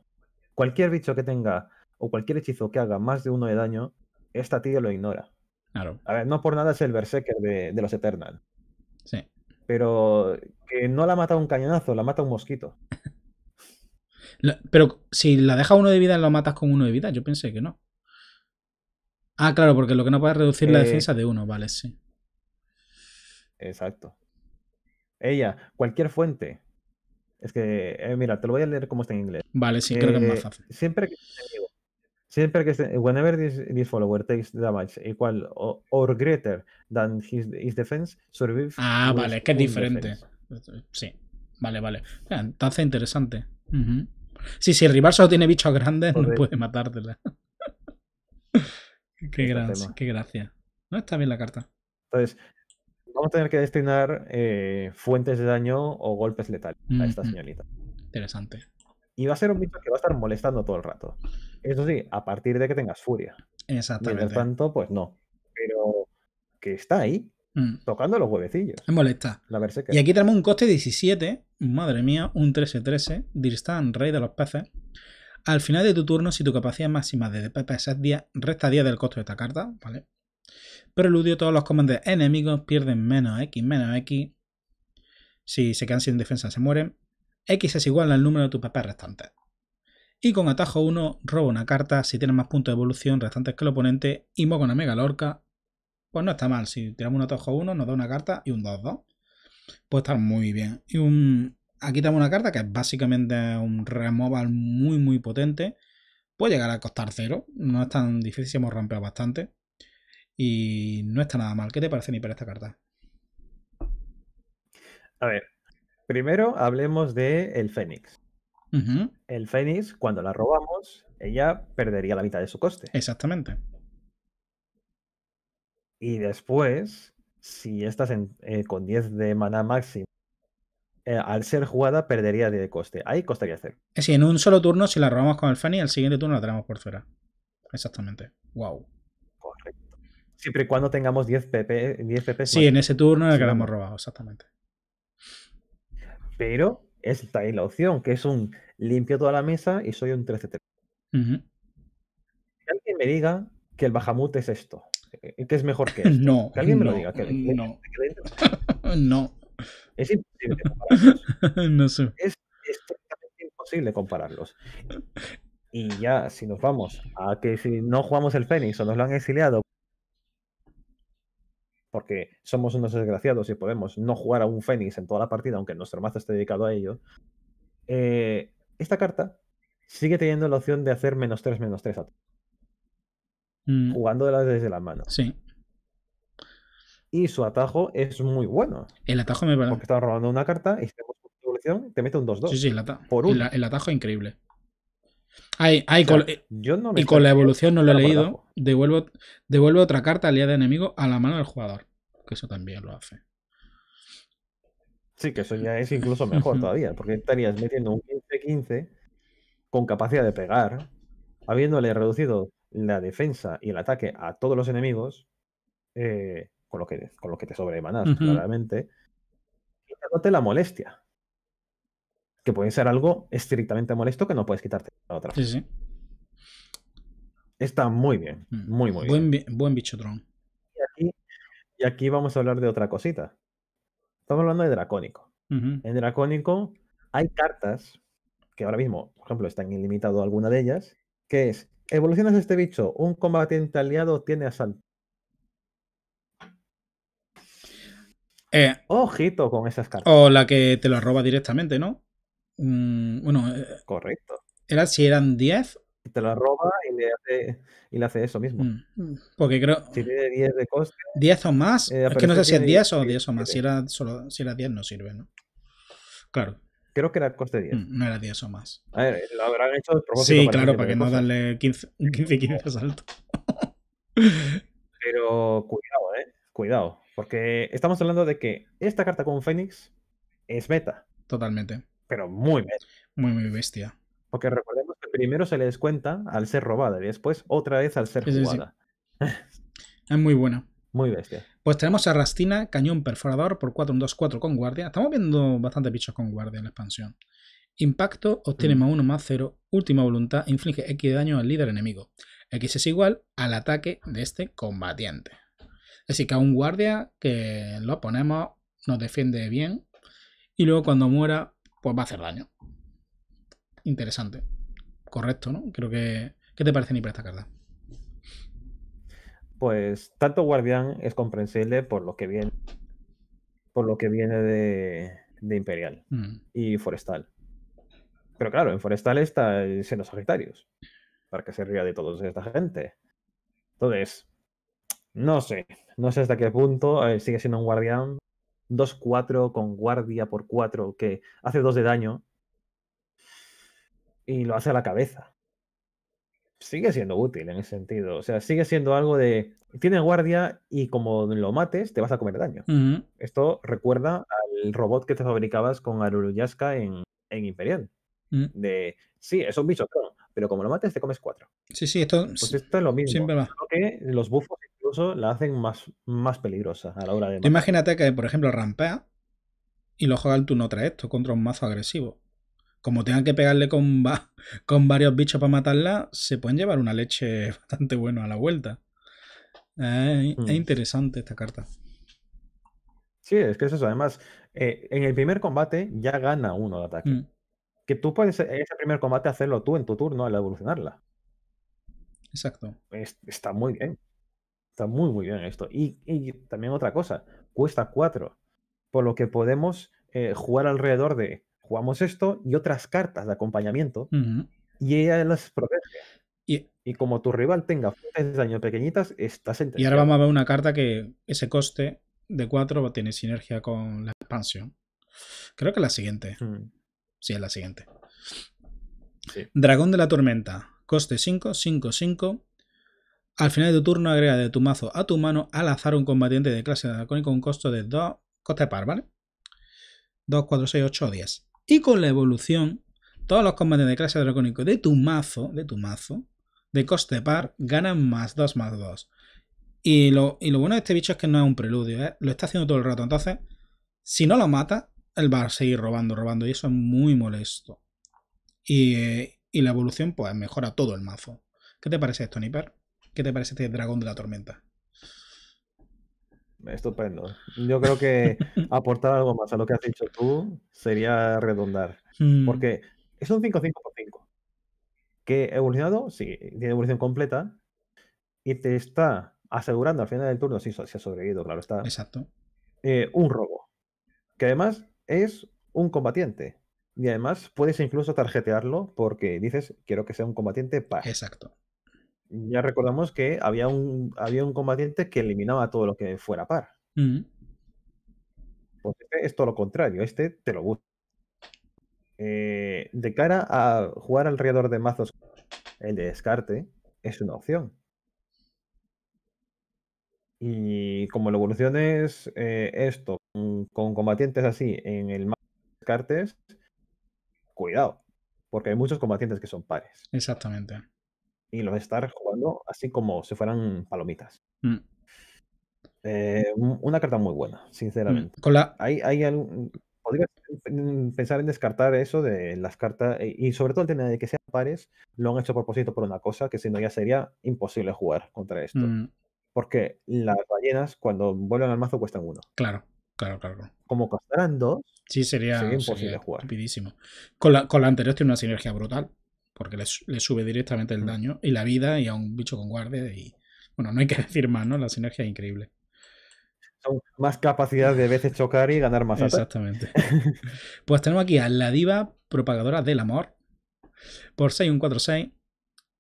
S1: Cualquier bicho que tenga o cualquier hechizo que haga más de uno de daño, esta tía lo ignora. Claro. A ver, no por nada es el Berserker de, los Eternal. Sí. Pero que no la mata un cañonazo, la mata un mosquito.
S2: (laughs) Pero si la deja uno de vida, la matas con uno de vida. Yo pensé que no. Ah, claro, porque lo que no puede reducir la eh, defensa de uno, vale, sí. Exacto.
S1: Ella, cualquier fuente. Es que, eh, mira, te lo voy a leer como está en inglés. Vale, sí, creo que es más eh, fácil. Siempre que Siempre que whenever this, follower takes damage equal or, greater than his, his defense, survives. Ah, vale, es que es diferente.
S2: Sí, vale, vale. Entonces interesante. Sí, si el rival solo tiene bichos grandes, no puede matártela. (laughs) qué, este gracia qué gracia. No está bien la carta. Entonces, Vamos a tener que destinar
S1: eh, fuentes de daño o golpes letales a esta señorita. Interesante. Y va a ser un bicho que va a estar molestando todo el rato. Eso sí, a partir de que tengas furia. Exactamente. Mientras tanto, pues no. Pero que está ahí, mm. tocando los huevecillos. Me molesta. La Y aquí
S2: tenemos un coste 17. Madre mía, un 13-13. Dirstan, rey de los peces. Al final de tu turno, si tu capacidad máxima de DPS es 10, resta 10 del coste de esta carta, ¿vale? preludio, todos los comandos enemigos pierden menos X, menos X. Si se quedan sin defensa, se mueren. X es igual al número de tu PP restantes. Y con atajo 1, roba una carta si tienes más puntos de evolución restantes que el oponente. Y moco una mega lorca. Pues no está mal. Si tiramos un atajo 1, nos da una carta y un 2-2. Puede estar muy bien. Y un. Aquí tenemos una carta que es básicamente un removal muy, muy potente. Puede llegar a costar 0. No es tan difícil, hemos rompeado bastante y no está nada mal. ¿Qué te parece ni para esta carta?
S1: A ver, primero hablemos de el Fénix. El Fénix, cuando la robamos, ella perdería la mitad de su coste. Exactamente. Y después, si estás eh, con 10 de maná máximo, eh, al ser jugada perdería de coste. Ahí costaría hacer.
S2: Es decir, en un solo turno, si la robamos con el Fénix, al siguiente turno la tenemos por fuera. Exactamente.
S1: Wow. Siempre y cuando tengamos 10
S2: PP. 10 PP sí, en ese turno en el lo hemos robado, exactamente.
S1: Pero está ahí la opción, que es un limpio toda la mesa y soy un 13-3. Que alguien me diga que el Bahamut es esto. Eh, que es mejor que (laughs) esto. No. Que alguien me lo diga. no. (laughs) no. Es imposible compararlos. (laughs) No sé. Es imposible compararlos. Y ya, si nos vamos a que si no jugamos el Fénix o nos lo han exiliado porque somos unos desgraciados y podemos no jugar a un Fénix en toda la partida, aunque nuestro mazo esté dedicado a ello, eh, esta carta sigue teniendo la opción de hacer menos 3, menos 3 a mm. Jugando desde la mano. Sí. Y su atajo es muy bueno. El atajo me parece. Porque estás robando una carta y
S2: te,
S1: te mete un 2-2. Sí, sí, el, el
S2: atajo es increíble. Ay, y con la evolución no lo he leído. Devuelvo, devuelve otra carta al día de enemigo a la mano del jugador. Que eso también lo hace.
S1: Sí, que eso ya es incluso mejor (laughs) todavía. Porque estarías metiendo un 15-15 con capacidad de pegar. Habiéndole reducido la defensa y el ataque a todos los enemigos. Eh, con, lo que, con lo que te sobremanas, claramente. Y la molestia que puede ser algo estrictamente molesto que no puedes quitarte a otra. Sí, sí. Está muy bien, mm. muy, muy bien. Buen bicho dron. Y, aquí, vamos a hablar de otra cosita. Estamos hablando de Dracónico. En Dracónico hay cartas que ahora mismo, por ejemplo, están ilimitado alguna de ellas, que es, evolucionas este bicho, un combatiente aliado tiene
S2: asalto. Eh. Ojito con esas cartas. O la que te lo roba directamente, ¿no?
S1: Mm, bueno.
S2: Eh, Correcto. Era si eran 10. Te la roba y le hace, y le hace eso mismo. Mm, porque creo. Si
S1: tiene 10 de coste.
S2: 10 o más. Eh, es que no sé si es 10 o 10 o más. Si era, 10 no sirve, ¿no? Claro. Creo que era coste 10. Mm, no era 10 o más. A ver, lo habrán hecho de propósito. Sí, claro, para que no darle 15, 15 15 salto.
S1: Pero cuidado, ¿eh? Cuidado. Porque estamos hablando de que esta carta con Fénix es beta Totalmente pero muy bestia.
S2: Muy, muy bestia.
S1: Porque recordemos que primero se le descuenta al ser robada y después otra vez al ser jugada.
S2: (laughs) es muy buena. Muy bestia. Pues tenemos a Rastina, cañón perforador por 4 2 4 con guardia. Estamos viendo bastante bichos con guardia en la expansión. Impacto, obtiene mm. más 1 más 0, última voluntad, inflige X de daño al líder enemigo. X es igual al ataque de este combatiente. Así que a un guardia que lo ponemos nos defiende bien. Y luego cuando muera, pues va a hacer daño. Interesante. Correcto, ¿no? Creo que. ¿Qué te parece ni para esta carta?
S1: Pues tanto Guardián es comprensible por lo que viene. Por lo que viene de, Imperial mm. y Forestal. Pero claro, en Forestal está siendo los Sagitarios. Para que se ría de todos esta gente. Entonces, no sé. No sé hasta qué punto eh, sigue siendo un guardián 2-4 con guardia por 4 que hace 2 de daño y lo hace a la cabeza. Sigue siendo útil en ese sentido. O sea, sigue siendo algo de. Tiene guardia y como lo mates, te vas a comer daño. Esto recuerda al robot que te fabricabas con Aruluyaska en, en Imperial. Mm. De sí, es un bicho, pero como lo mates, te comes cuatro. Sí, sí, esto. Pues esto es lo mismo. que los bufos incluso la hacen más, más peligrosa a la hora
S2: de. Imagínate que, por ejemplo, rampea y lo juega el turno 3 esto contra un mazo agresivo. Como tengan que pegarle con, (laughs) con varios bichos para matarla, se pueden llevar una leche (laughs) bastante buena a la vuelta. Es hmm. interesante esta carta.
S1: Sí, es que es eso. Además, eh, en el primer combate ya gana uno de ataque. Hmm. Que tú puedes en ese primer combate hacerlo tú en tu turno al evolucionarla. Exacto. está muy bien. Está muy, muy bien esto. Y, también otra cosa, cuesta 4, por lo que podemos eh, jugar alrededor de, jugamos esto y otras cartas de acompañamiento, y ella las protege. Y, como tu rival tenga fuentes de daño pequeñitas, estás
S2: en... Y ahora vamos a ver una carta que ese coste de 4 tiene sinergia con la expansión. Creo que es la siguiente. Hmm. Sí, es la siguiente. Dragón de la Tormenta. Coste 5, 5, 5. Al final de tu turno, agrega de tu mazo a tu mano al azar un combatiente de clase dracónico con un costo de 2 coste par, ¿vale? 2, 4, 6, 8 10. Y con la evolución, todos los combatientes de clase dracónico de tu mazo, de tu mazo, de coste par, ganan más 2 más 2. Y lo, y lo bueno de este bicho es que no es un preludio, ¿eh? lo está haciendo todo el rato. Entonces, si no lo mata, él va a seguir robando, robando. Y eso es muy molesto. Y, eh, y la evolución, pues, mejora todo el mazo. ¿Qué te parece esto, Nipper? ¿Qué te parece este dragón de la tormenta?
S1: Estupendo. Yo creo que (laughs) aportar algo más a lo que has dicho tú sería redondar. Hmm. Porque es un 5-5 5. Que evolucionado, sí, tiene evolución completa. Y te está asegurando al final del turno, si, se ha sobrevivido, claro está. Exacto. Eh, un robo. Que además es un combatiente. Y además puedes incluso tarjetearlo porque dices, quiero que sea un combatiente para Exacto. Ya recordamos que había un, había un combatiente que eliminaba todo lo que fuera par. Mm. Pues este es todo lo contrario, este te lo gusta. Eh, de cara a jugar alrededor de mazos, el de descarte es una opción. Y como la evolución es eh, esto, mm, con combatientes así en el mazo de descartes, cuidado, porque hay muchos combatientes que son pares.
S2: Exactamente
S1: y los estar jugando así como si fueran palomitas. Mm. Eh, una carta muy buena, mm, sinceramente. Con ¿Hay, Podrías pensar en descartar eso de las cartas, eh, y sobre todo el tema de que sean pares, lo han hecho a propósito por una cosa, que si no ya sería imposible jugar contra esto.
S3: Mm.
S2: Porque las ballenas, cuando vuelven al mazo, cuestan uno. Claro, claro, claro. Como costaran dos, sería, imposible jugar. Con la, con la anterior tiene una sinergia brutal, porque le, sube directamente el mm. daño y la vida y a un bicho con guardia y bueno, no hay que (laughs) decir más, ¿no? La sinergia es increíble. Más capacidad de veces chocar y ganar más. Exactamente. (laughs) pues tenemos aquí a la diva propagadora del amor. Por 6, un 4, 6.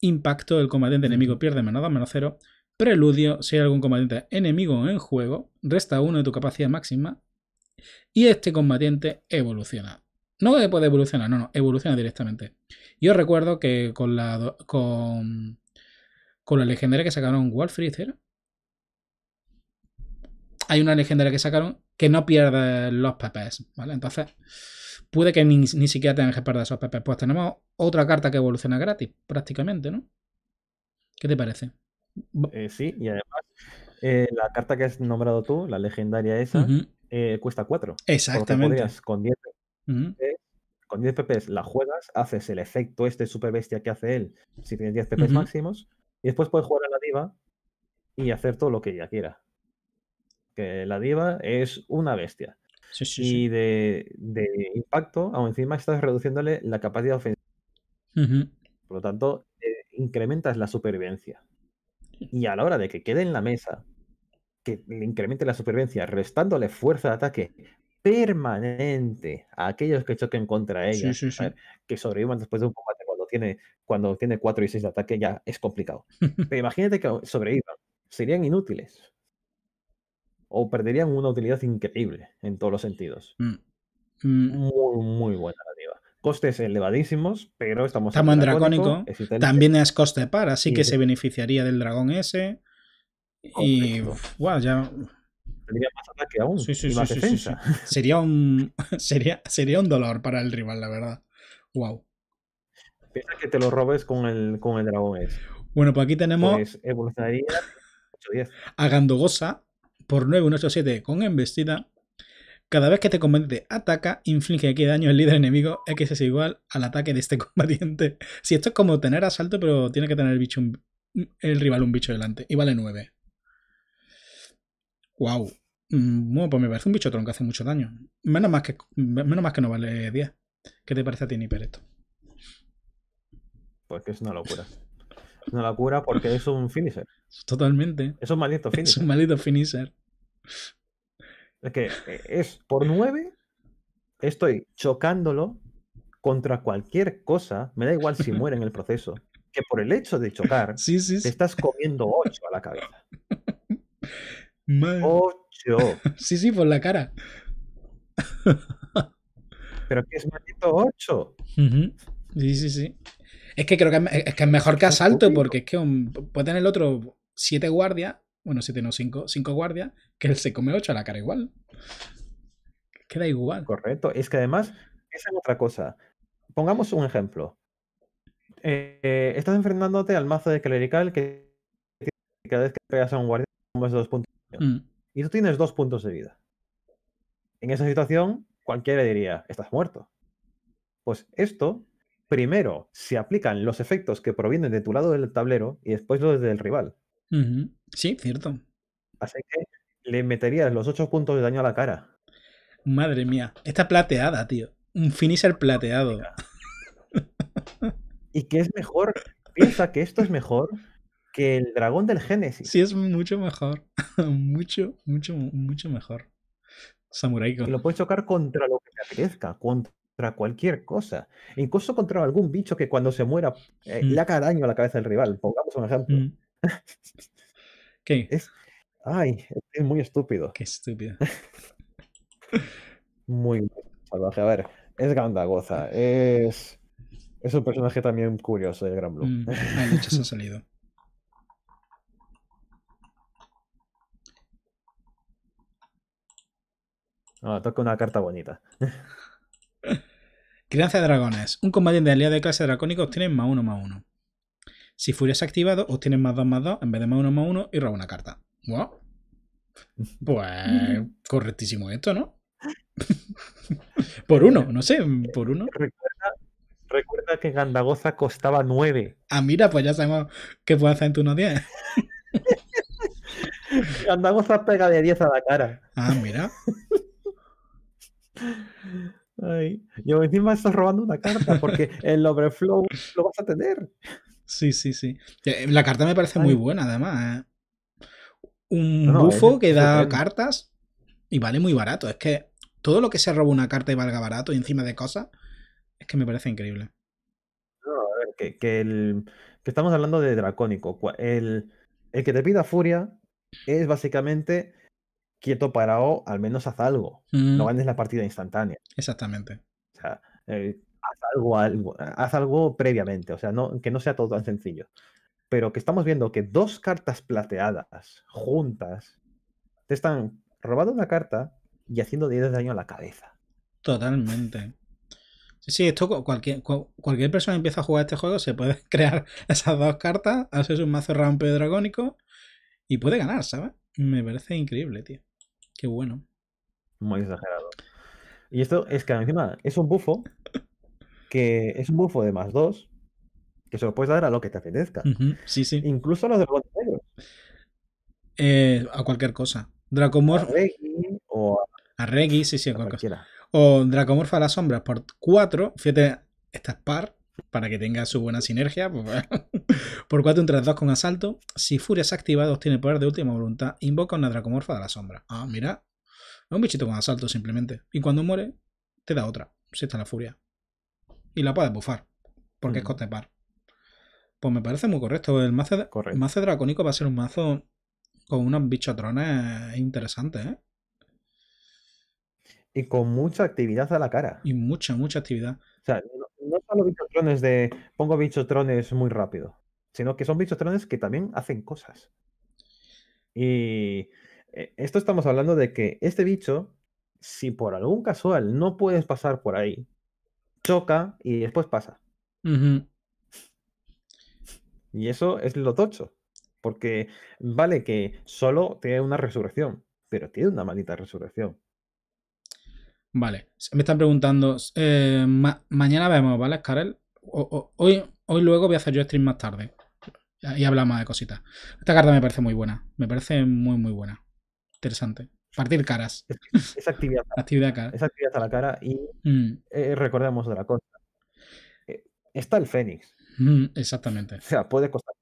S2: Impacto, el combatiente enemigo pierde menos 2, menos 0. Preludio, si hay algún combatiente enemigo en juego, resta uno de tu capacidad máxima. Y este combatiente evoluciona. No puede evolucionar, no, no, evoluciona directamente. Yo recuerdo que con la con, con la legendaria que sacaron Wall Hay una legendaria que sacaron que no pierde los papeles ¿vale? Entonces, puede que ni, siquiera tenga que perder esos pepes. Pues tenemos otra carta que evoluciona gratis, prácticamente, ¿no? ¿Qué te parece?
S1: Eh, sí, y además, eh, la carta que has nombrado tú, la legendaria esa, eh, cuesta 4. Exactamente. con 10 ¿Eh? con 10 pp la juegas, haces el efecto este super bestia que hace él si tienes 10 pp máximos, y después puedes jugar a la diva y hacer todo lo que ella quiera. Que la diva es una bestia. Sí, y De, impacto, aún encima estás reduciéndole la capacidad ofensiva. Por lo tanto, eh, incrementas la supervivencia. Y a la hora de que quede en la mesa, que le incremente la supervivencia, restándole fuerza de ataque permanente a aquellos que choquen contra ella, que sobrevivan después de un combate cuando tiene, cuando tiene 4 y 6 de ataque, ya es complicado. (laughs) Pero imagínate que sobrevivan, serían inútiles. O perderían una utilidad increíble en todos los sentidos. Mm, mm. Muy, muy buena narrativa. Costes elevadísimos, pero estamos, estamos en Dragónico. También es
S2: coste par, así que se beneficiaría del dragón ese. Y, wow, ya más ataque aún. Sería, un, (laughs) sería, sería un dolor para el rival, la verdad. Wow. Piensa que te lo robes con el, con el dragón Bueno, pues aquí tenemos. Pues, evolucionaría a por 9, 1, con embestida. Cada vez que este combatiente ataca, inflige aquí daño al líder enemigo. X es igual al ataque de este (laughs) combatiente. Si esto es como tener asalto, pero tiene que tener el, el rival un bicho delante. Y vale 9. Wow. Mm, bueno, pues me parece un bichotron que hace mucho daño. Menos más que, menos que no vale 10. ¿Qué te parece a ti, Niper, esto?
S1: Pues que es una locura. Es una locura porque es un finisher.
S2: Totalmente.
S1: Es un maldito finisher. (laughs) Es un
S2: maldito finisher.
S1: Es que eh, es por 9. Estoy chocándolo contra cualquier cosa. Me da igual si muere en el proceso. Que por el hecho de chocar, (laughs) te estás comiendo 8 a la cabeza.
S2: (laughs) 8 (laughs) sí, sí, por la cara. Pero que es maldito ocho. Sí, sí, sí. Es que creo que es, mejor que asalto, porque es que puede tener el otro siete guardias, bueno, siete no, cinco, cinco guardias, que él se come ocho a la cara igual. Queda igual. Correcto. Es que además, esa es otra cosa. Pongamos un ejemplo.
S1: Eh, estás enfrentándote al mazo de clerical que cada vez que pegas a un guardia, dos puntos Mm. Y tú tienes dos puntos de vida. En esa situación, cualquiera diría, estás muerto. Pues esto, primero, se aplican los efectos que provienen de tu lado del tablero y después los del rival. Sí, cierto. Así que le meterías los ocho puntos de daño a la cara.
S2: Madre mía, está plateada, tío. Un finisher plateado. Y que es mejor, piensa que esto es mejor que el dragón del Génesis. Sí, es mucho mejor. (laughs) mucho, mucho, mucho mejor.
S1: Samurai Lo puedes chocar contra lo que te contra cualquier cosa. Incluso contra algún bicho que cuando se muera eh, mm. le haga daño a la cabeza del rival. Pongamos un ejemplo. Mm. (laughs) ¿Qué? ay, es muy estúpido. Qué estúpido. muy salvaje. A ver, es Gandagoza. Es. Es un personaje también curioso del Gran Blue. Mm,
S2: ha salido (laughs) No, toca una carta bonita. (laughs) Crianza de dragones. Un combatiente aliado de clase dracónica obtiene más uno más uno. Si furias activado, obtiene más dos, más dos, en vez de más uno, más uno y roba una carta. Pues (laughs) correctísimo esto, ¿no? (laughs) por uno, no sé, por uno. Recuerda, que Gandagoza costaba nueve. Ah, mira, pues ya sabemos qué puede hacer en tu 10.
S1: Gandagoza pega de 10 a la cara.
S2: Ah, mira. Ay, yo encima estás robando una carta porque el overflow lo vas a tener. Sí, sí, sí. Eh, la carta me parece muy buena, además. ¿eh?
S3: Un
S4: bufo que da
S2: cartas y vale muy barato. Es que todo lo que se roba una carta y valga barato y encima de cosas, es que me parece increíble.
S1: No, a ver, que, el, que estamos hablando de dracónico. El, el que te pida furia es básicamente quieto parado, al menos haz algo. No mm. ganes la partida instantánea. Exactamente. Eh, haz, algo, haz algo previamente, o sea, que no sea todo tan sencillo. Pero que estamos viendo que dos cartas plateadas juntas te están robando una carta y haciendo 10 de daño a la cabeza.
S2: Totalmente. Sí, esto cualquier, cualquier persona que empieza a jugar este juego se puede (laughs) crear esas dos cartas, hacerse un mazo rampe dragónico y puede ganar, ¿sabes? Me parece increíble, tío. Qué bueno. Muy exagerado.
S1: Y esto es que encima es un bufo que es un bufo de más dos
S2: que se lo puedes dar a lo que te apetezca. Sí, sí. Incluso a los de negros. Eh, a cualquier cosa. Dracomorf. A o a... Regi, sí, sí, a, O Dracomorph a las sombras por cuatro. Fíjate, esta par para que tenga su buena sinergia. Pues, (laughs) por 4, un 3-2 con asalto. Si Furias activada obtiene poder de última voluntad, invoca una dracomorfa de la sombra. Ah, mira. Es un bichito con asalto simplemente. Y cuando muere, te da otra. Si está la furia. Y la puedes bufar. Porque es coste par. Pues me parece muy correcto. El mazo, correcto. mazo dracónico va a ser un mazo con unos bichotrones interesantes, ¿eh? Y con mucha actividad a la cara. Y mucha, mucha actividad. O sea, no solo bichotrones de pongo
S1: bichotrones muy rápido, sino que son bichotrones que también hacen cosas. Y eh, esto estamos hablando de que este bicho, si por algún casual no puedes pasar por ahí, choca y después pasa. Y eso es lo tocho. Porque vale que solo tiene una resurrección, pero tiene una maldita resurrección.
S2: Vale, me están preguntando, eh, mañana vemos, ¿vale, Scarel? hoy, hoy luego voy a hacer yo stream más tarde y hablamos de cositas. Esta carta me parece muy buena, me parece muy, muy buena. Interesante. Partir caras. Esa actividad. (laughs) actividad cara. Esa actividad a la cara y mm. eh, recordemos de la cosa. Eh, está el Fénix. Mm, exactamente. O sea, puede costar.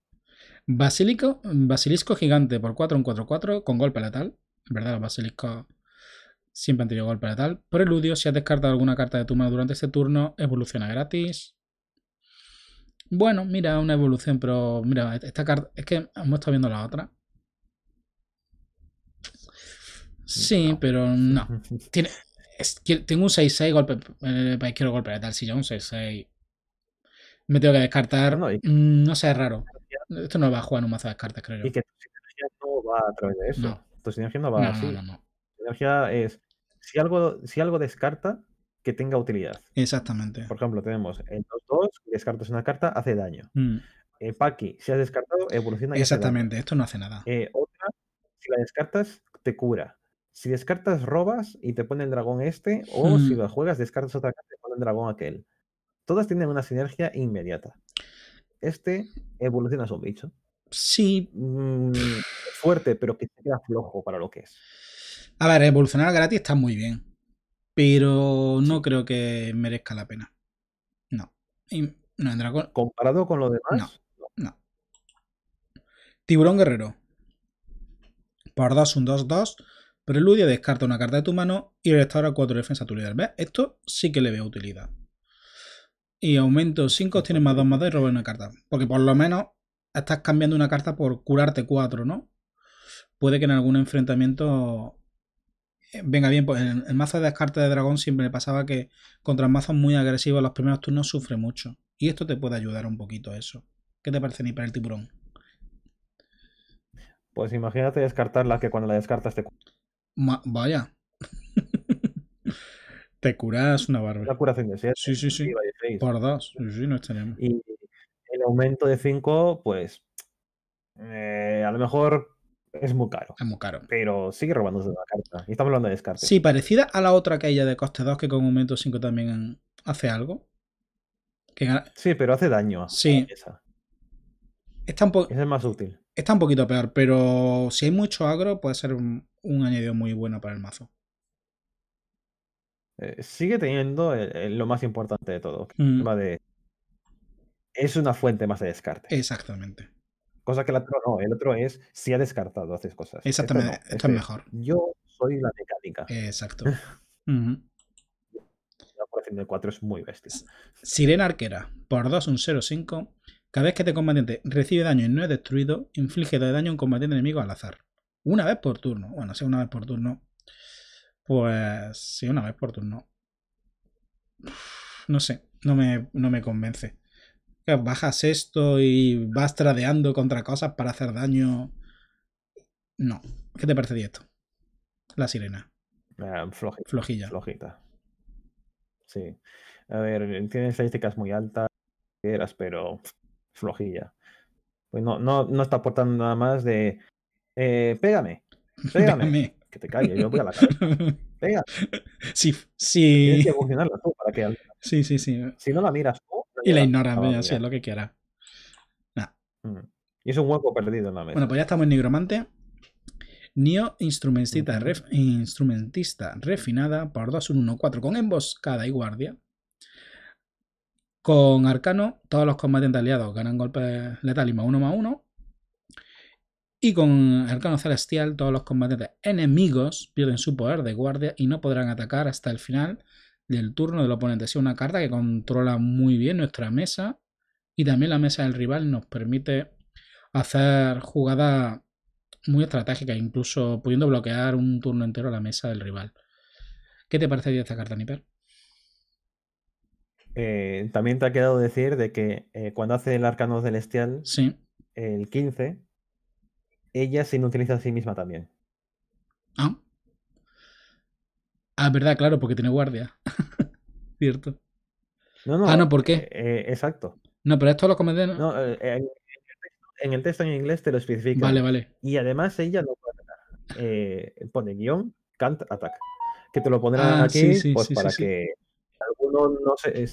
S2: Basílico, basilisco gigante por 4 en 4-4 con golpe letal. verdad, los basiliscos Siempre han tenido golpe tal Preludio, si has descartado alguna carta de tu mano durante este turno, evoluciona gratis. Bueno, mira, una evolución, pero mira, esta carta. Es que hemos estado viendo la otra. Sí, pero no. (laughs) Tiene, tengo un 6-6 golpe. Eh, quiero golpe tal Si yo un 6-6. Me tengo que descartar. Mm, no, sé, es raro. Esto no va a jugar en un mazo de cartas, creo Y que tu sinergia
S1: no va a través de eso.
S2: Tu sinergia no va así. No, no,
S1: no. Sinergia es si algo, si algo descarta, que tenga utilidad. Exactamente. Por ejemplo, tenemos los dos descartas una carta, hace daño. Mm. Eh, Paqui, si has descartado, evoluciona. Y Exactamente,
S2: esto no hace nada.
S1: Eh, otra, si la descartas, te cura. Si descartas, robas y te pone el dragón este, o si hmm. la juegas, descartas otra carta y te pone el dragón aquel. Todas tienen una sinergia inmediata. Este evoluciona a su bicho.
S2: Sí. Mm,
S1: fuerte, pero que se
S2: queda flojo para lo que es. A ver, evolucionar gratis está muy bien. Pero no creo que merezca la pena. No. no vendrá con... ¿Comparado con lo demás? No, Tiburón Guerrero. Por 2, un 2-2. Preludio, descarta una carta de tu mano y restaura 4 defensa a tu líder. Esto sí que le veo utilidad. Y aumento 5, tiene más 2 más 2 y una carta. Porque por lo menos estás cambiando una carta por curarte 4, ¿no? Puede que en algún enfrentamiento venga bien, pues en, mazo de descarte de dragón siempre le pasaba que contra mazos muy agresivos los primeros turnos sufre mucho. Y esto te puede ayudar un poquito a eso. ¿Qué te parece, ni para el tiburón?
S1: Pues imagínate descartarla
S2: que cuando la descartas te Vaya. (laughs) te curas una barba. Una curación de 7. Sí, sí, sí. Por dos. Sí, sí, no estaríamos. Y
S1: el aumento de 5, pues. Eh, a lo mejor es muy caro.
S2: Es muy caro. Pero sigue robándose una carta. Y estamos hablando de descarte. Sí, parecida a la otra que ella de coste 2, que con un aumento 5 también hace algo. Sí, pero hace daño. Sí. Esa. Está es más útil. Está un poquito peor, pero si hay mucho agro, puede ser un, añadido muy bueno para el mazo. Eh,
S1: sigue teniendo lo más importante de todo. Mm. de. Es una fuente más de descarte.
S2: Exactamente.
S1: Cosa que el otro no, el otro es si ha descartado, haces cosas. Exactamente, esto, es mejor.
S2: Yo soy la mecánica. Exacto. La (laughs) 4 es muy bestia. Sirena arquera, por 2, un 0-5. Cada vez que este combatiente recibe daño y no es destruido, inflige de daño a un combatiente enemigo al azar. Una vez por turno. Bueno, si una vez por turno. Pues sí, una vez por turno. No sé, no me, no me convence bajas esto y vas tradeando contra cosas para hacer daño. No. ¿Qué te parece de esto? La sirena. Ah, flojilla. Flojita.
S1: Sí. A ver, tiene estadísticas muy altas, pero flojilla. Pues no, no, no está aportando nada más de. Eh, pégame.
S2: Pégame.
S1: Que te calle, yo voy a la cara. (laughs)
S2: Pégame. Tienes que tú para que. Sí, sí, sí. Si no la miras y la ignoran, es lo que quiera.
S1: Mm. Y es un hueco perdido en la Bueno, pues
S2: ya estamos en Nigromante. Neo instrumentista, refinada, por 2 1 4 con emboscada y guardia. Con Arcano, todos los combatientes aliados ganan golpes y más 1 más 1. Y con Arcano Celestial, todos los combatientes enemigos pierden su poder de guardia y no podrán atacar hasta el final del turno del oponente. Es una carta que controla muy bien nuestra mesa y también la mesa del rival nos permite hacer jugadas muy estratégicas, incluso pudiendo bloquear un turno entero la mesa del rival. ¿Qué te parece esta carta, Niper?
S1: Eh, también te ha quedado decir de que eh, cuando hace el arcano celestial, el 15, ella se inutiliza a sí misma también.
S2: Ah, Ah, verdad, claro, porque tiene guardia. (laughs) Cierto. No, no, ah, no, ¿por qué? Eh,
S1: eh, exacto.
S2: No, pero esto lo comenté,
S1: ¿no? Eh, en, el texto en inglés te lo especifica. Vale, vale. Y además ella lo pone guión, can't attack. Que te lo pondrán ah, aquí pues, para que alguno no, se,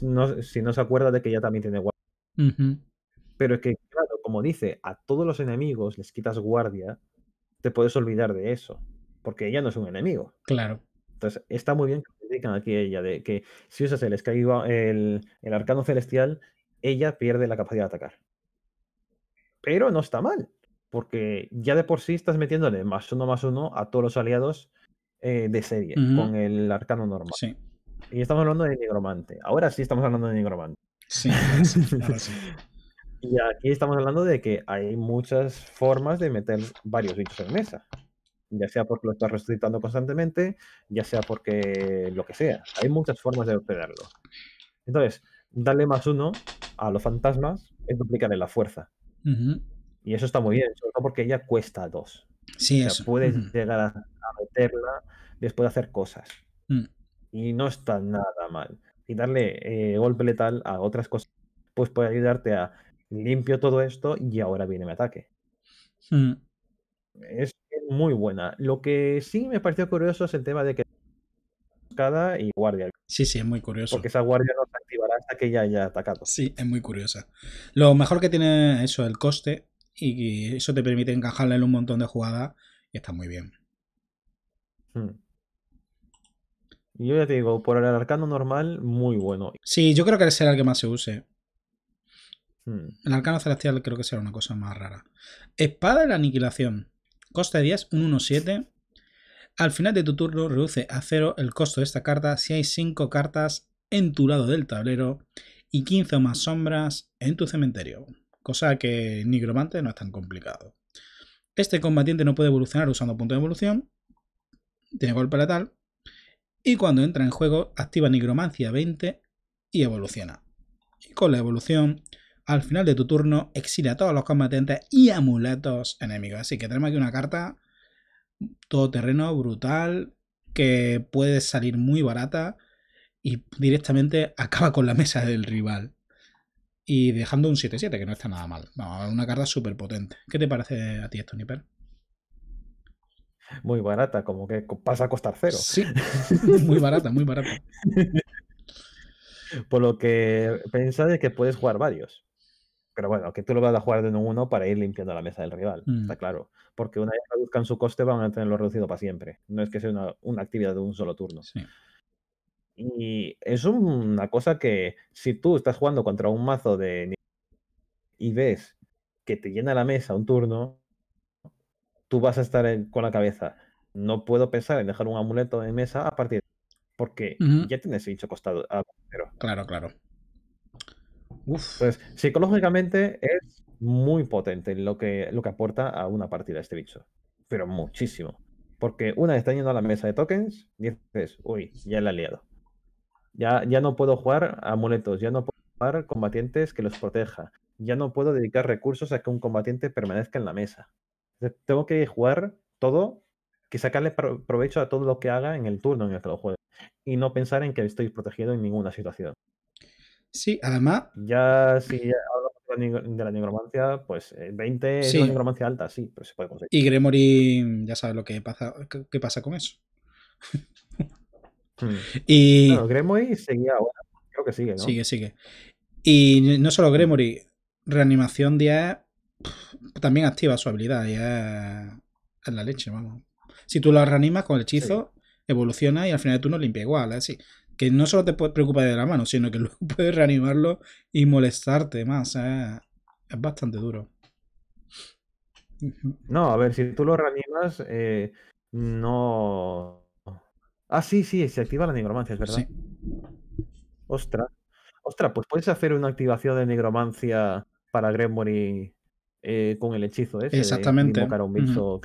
S1: si no se acuerda de que ella también tiene
S3: guardia.
S1: Pero es que, claro, como dice, a todos los enemigos les quitas guardia, te puedes olvidar de eso. Porque ella no es un enemigo. Claro. Entonces, está muy bien que digan aquí ella, de que si usas el el, arcano celestial, ella pierde la capacidad de atacar. Pero no está mal, porque ya de por sí estás metiéndole más uno más uno a todos los aliados eh, de serie con el arcano normal. Y estamos hablando de nigromante. Ahora sí estamos hablando de nigromante. (laughs) Sí, y aquí estamos hablando de que hay muchas formas de meter varios bichos en mesa ya sea porque lo estás resucitando constantemente, ya sea porque lo que sea. Hay muchas formas de obtenerlo. Entonces, darle más uno a los fantasmas es duplicarle la fuerza. Y eso está muy bien, solo porque ella cuesta dos. Sí, puedes llegar a, meterla después de hacer cosas. Mm. Y no está nada mal. Y darle eh, golpe letal a otras cosas, pues puede ayudarte a limpio todo esto y ahora viene mi ataque. Mm. Es muy buena. Lo que sí me pareció curioso es el tema de que cada y guardia. Sí,
S2: sí, es muy curioso. Porque esa guardia no se activará hasta que ya haya atacado. Sí, es muy curiosa. Lo mejor que tiene eso, el coste, y eso te permite encajarla en un montón de jugadas y está muy bien.
S1: Hmm. y Yo ya te digo, por el arcano
S2: normal, muy bueno. Sí, yo creo que será el que más se use. Hmm. El arcano celestial creo que será una cosa más rara. Espada de la aniquilación. Coste de 10, un 1-7. Al final de tu turno reduce a 0 el costo de esta carta si hay 5 cartas en tu lado del tablero y 15 o más sombras en tu cementerio. Cosa que nigromante no es tan complicado. Este combatiente no puede evolucionar usando punto de evolución. Tiene golpe letal. Y cuando entra en juego activa nigromancia 20 y evoluciona. Y con la evolución al final de tu turno exile a todos los combatientes y amuletos enemigos. Así que tenemos aquí una carta todoterreno brutal que puede salir muy barata y directamente acaba con la mesa del rival. Y dejando un 7-7, que no está nada mal. una carta súper potente. ¿Qué te parece a ti esto, Nipper?
S1: Muy barata, como que pasa a costar cero. Sí, (laughs)
S2: muy barata, muy barata.
S1: (laughs) Por lo que pensas que puedes jugar varios. Pero bueno, que tú lo vas a jugar de uno uno para ir limpiando la mesa del rival, está mm. claro. Porque una vez reduzcan su coste van a tenerlo reducido para siempre. No es que sea una, actividad de un solo turno. Y es una cosa que si tú estás jugando contra un mazo de... y ves que te llena la mesa un turno, tú vas a estar con la cabeza. No puedo pensar en dejar un amuleto en mesa a partir de... Porque ya tienes dicho costado Claro, claro. Pues, psicológicamente es muy potente lo que, lo que aporta a una partida este bicho. Pero muchísimo. Porque una vez está yendo a la mesa de tokens, dices, uy, ya le aliado, liado. Ya, ya no puedo jugar amuletos, ya no puedo jugar combatientes que los proteja. Ya no puedo dedicar recursos a que un combatiente permanezca en la mesa. tengo que jugar todo, que sacarle provecho a todo lo que haga en el turno en el que lo juegue. Y no pensar en que estoy protegido en ninguna situación.
S2: Sí, además.
S1: Ya, si hablamos de la nigromancia, pues 20 eh, es una alta, sí, pero se puede conseguir. Y
S2: Gremory, ya sabes lo que pasa, qué pasa con eso. Hmm. Y... Gremory seguía creo que sigue, ¿no? Sigue, sigue. Y no solo Gremory, reanimación 10 también activa su habilidad y es, es la leche, vamos. Si tú la reanimas con el hechizo, evoluciona y al final de turno limpia igual, así que no solo te preocupa de la mano, sino que (laughs) luego puedes reanimarlo y molestarte más. es bastante duro. No, a ver, si
S1: tú lo reanimas, eh, no. Ah, sí, sí, se activa la nigromancia, es verdad. Ostras. Ostras, pues puedes hacer una activación de nigromancia para Gremory eh, con el hechizo ese. Exactamente. un bicho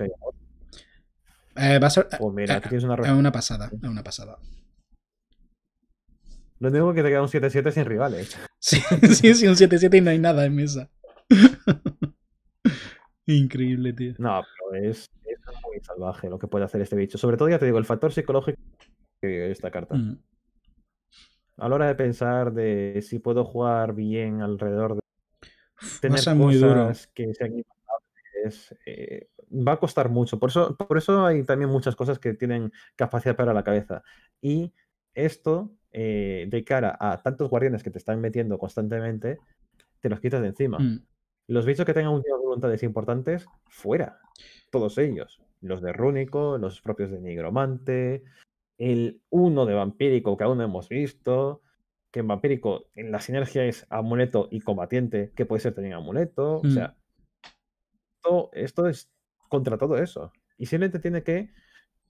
S2: eh, va a pues mira, tienes una, una pasada, es una pasada. Lo único que te queda un 7-7 sin rivales. Sí, (laughs) sí, un 7-7 y no hay nada en mesa. (laughs)
S1: Increíble, tío. No, pero es, muy salvaje lo que puede hacer este bicho. Sobre todo, ya te digo, el factor psicológico que esta carta. Mm. A la hora de pensar de si puedo jugar bien alrededor de tener cosas muy que sean eh, va a costar mucho. Por eso, por eso hay también muchas cosas que tienen capacidad para la cabeza. Y esto eh, de cara a tantos guardianes que te están metiendo constantemente, te los quitas de encima. Mm. Los bichos que tengan de voluntades importantes, fuera. Todos ellos. Los de Rúnico, los propios de Nigromante, el uno de Vampírico que aún no hemos visto, que en Vampírico en la sinergia es amuleto y combatiente, que puede ser también amuleto. O mm. sea, esto es contra todo eso. Y simplemente tiene que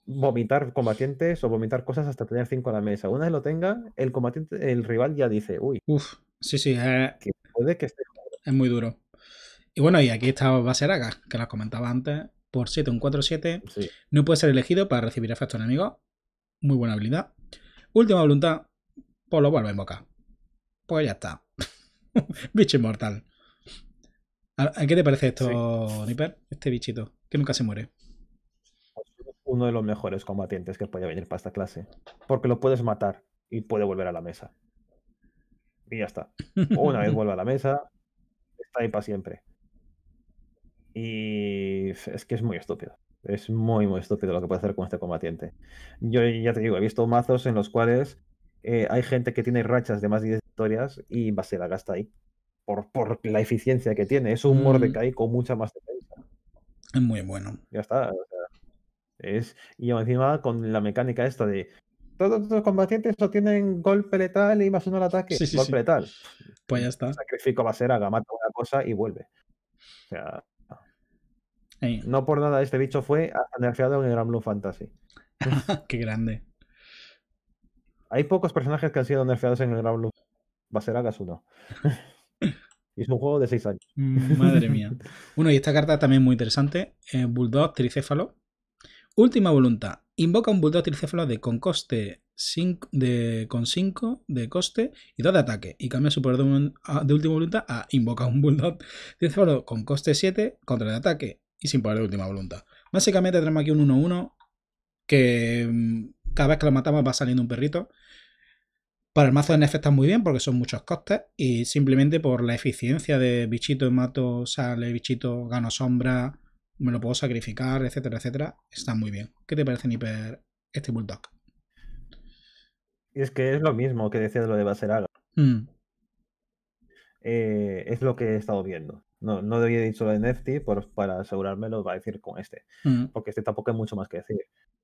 S1: vomitar combatientes o vomitar cosas hasta tener 5 a la mesa. Una vez lo tenga, el
S2: combatiente, el rival ya dice, uy. Uf, sí, sí. Es muy duro. Y bueno, y aquí está Baseraga, que las comentaba antes, por 7, un 4-7. No puede ser elegido para recibir efectos enemigos. Muy buena habilidad. Última voluntad, por pues lo vuelve a invocar. Pues ya está. (laughs) Bicho inmortal. ¿A, qué te parece esto, Nipper? Este bichito, que nunca se muere
S1: uno de los mejores combatientes que puede venir para esta clase. Porque lo puedes matar y puede volver a la mesa. Y ya está. Una vez vuelve a la mesa, está ahí para siempre. Y es que es muy estúpido. Es muy, muy estúpido lo que puede hacer con este combatiente. Yo ya te digo, he visto mazos en los cuales eh, hay gente que tiene rachas de más de y va a ser la gasta ahí. Por, por, la eficiencia que tiene. Es un mm. Mordecai con mucha más defensa. Es muy bueno. Ya está y encima con la mecánica esta de todos los combatientes obtienen golpe letal y más uno al ataque. golpe letal. Pues ya está. sacrifico va a ser mata una cosa y vuelve. O sea. No por nada este bicho fue nerfeado en el Gran Blue Fantasy. (laughs) Qué grande. Hay pocos personajes que han
S2: sido nerfeados en el Gran Blue. Va a ser uno. (laughs) y es un juego de 6 años. Madre mía. (laughs) Bueno, y esta carta también muy interesante. Bulldog, tricéfalo. Última voluntad. Invoca un bulldog tricéfalo de con coste de, con 5 de coste y 2 de ataque. Y cambia su poder de, última voluntad a invoca un bulldog tricéfalo con coste 7 contra de ataque y sin poder de última voluntad. Básicamente tenemos aquí un 1-1 que mm, cada vez que lo matamos va saliendo un perrito. Para el mazo de NF está muy bien porque son muchos costes y simplemente por la eficiencia de bichito mato, sale bichito, gano sombra, me lo puedo sacrificar, etcétera, etcétera, está muy bien. ¿Qué te parece, Niper, este Bulldog?
S1: y Es que es lo mismo que decías lo de Baseraga. Mm. Eh, es lo que he estado viendo. No, no había dicho lo de Nefty por, para asegurármelo lo va a decir con este. Mm. Porque este tampoco hay mucho más que decir.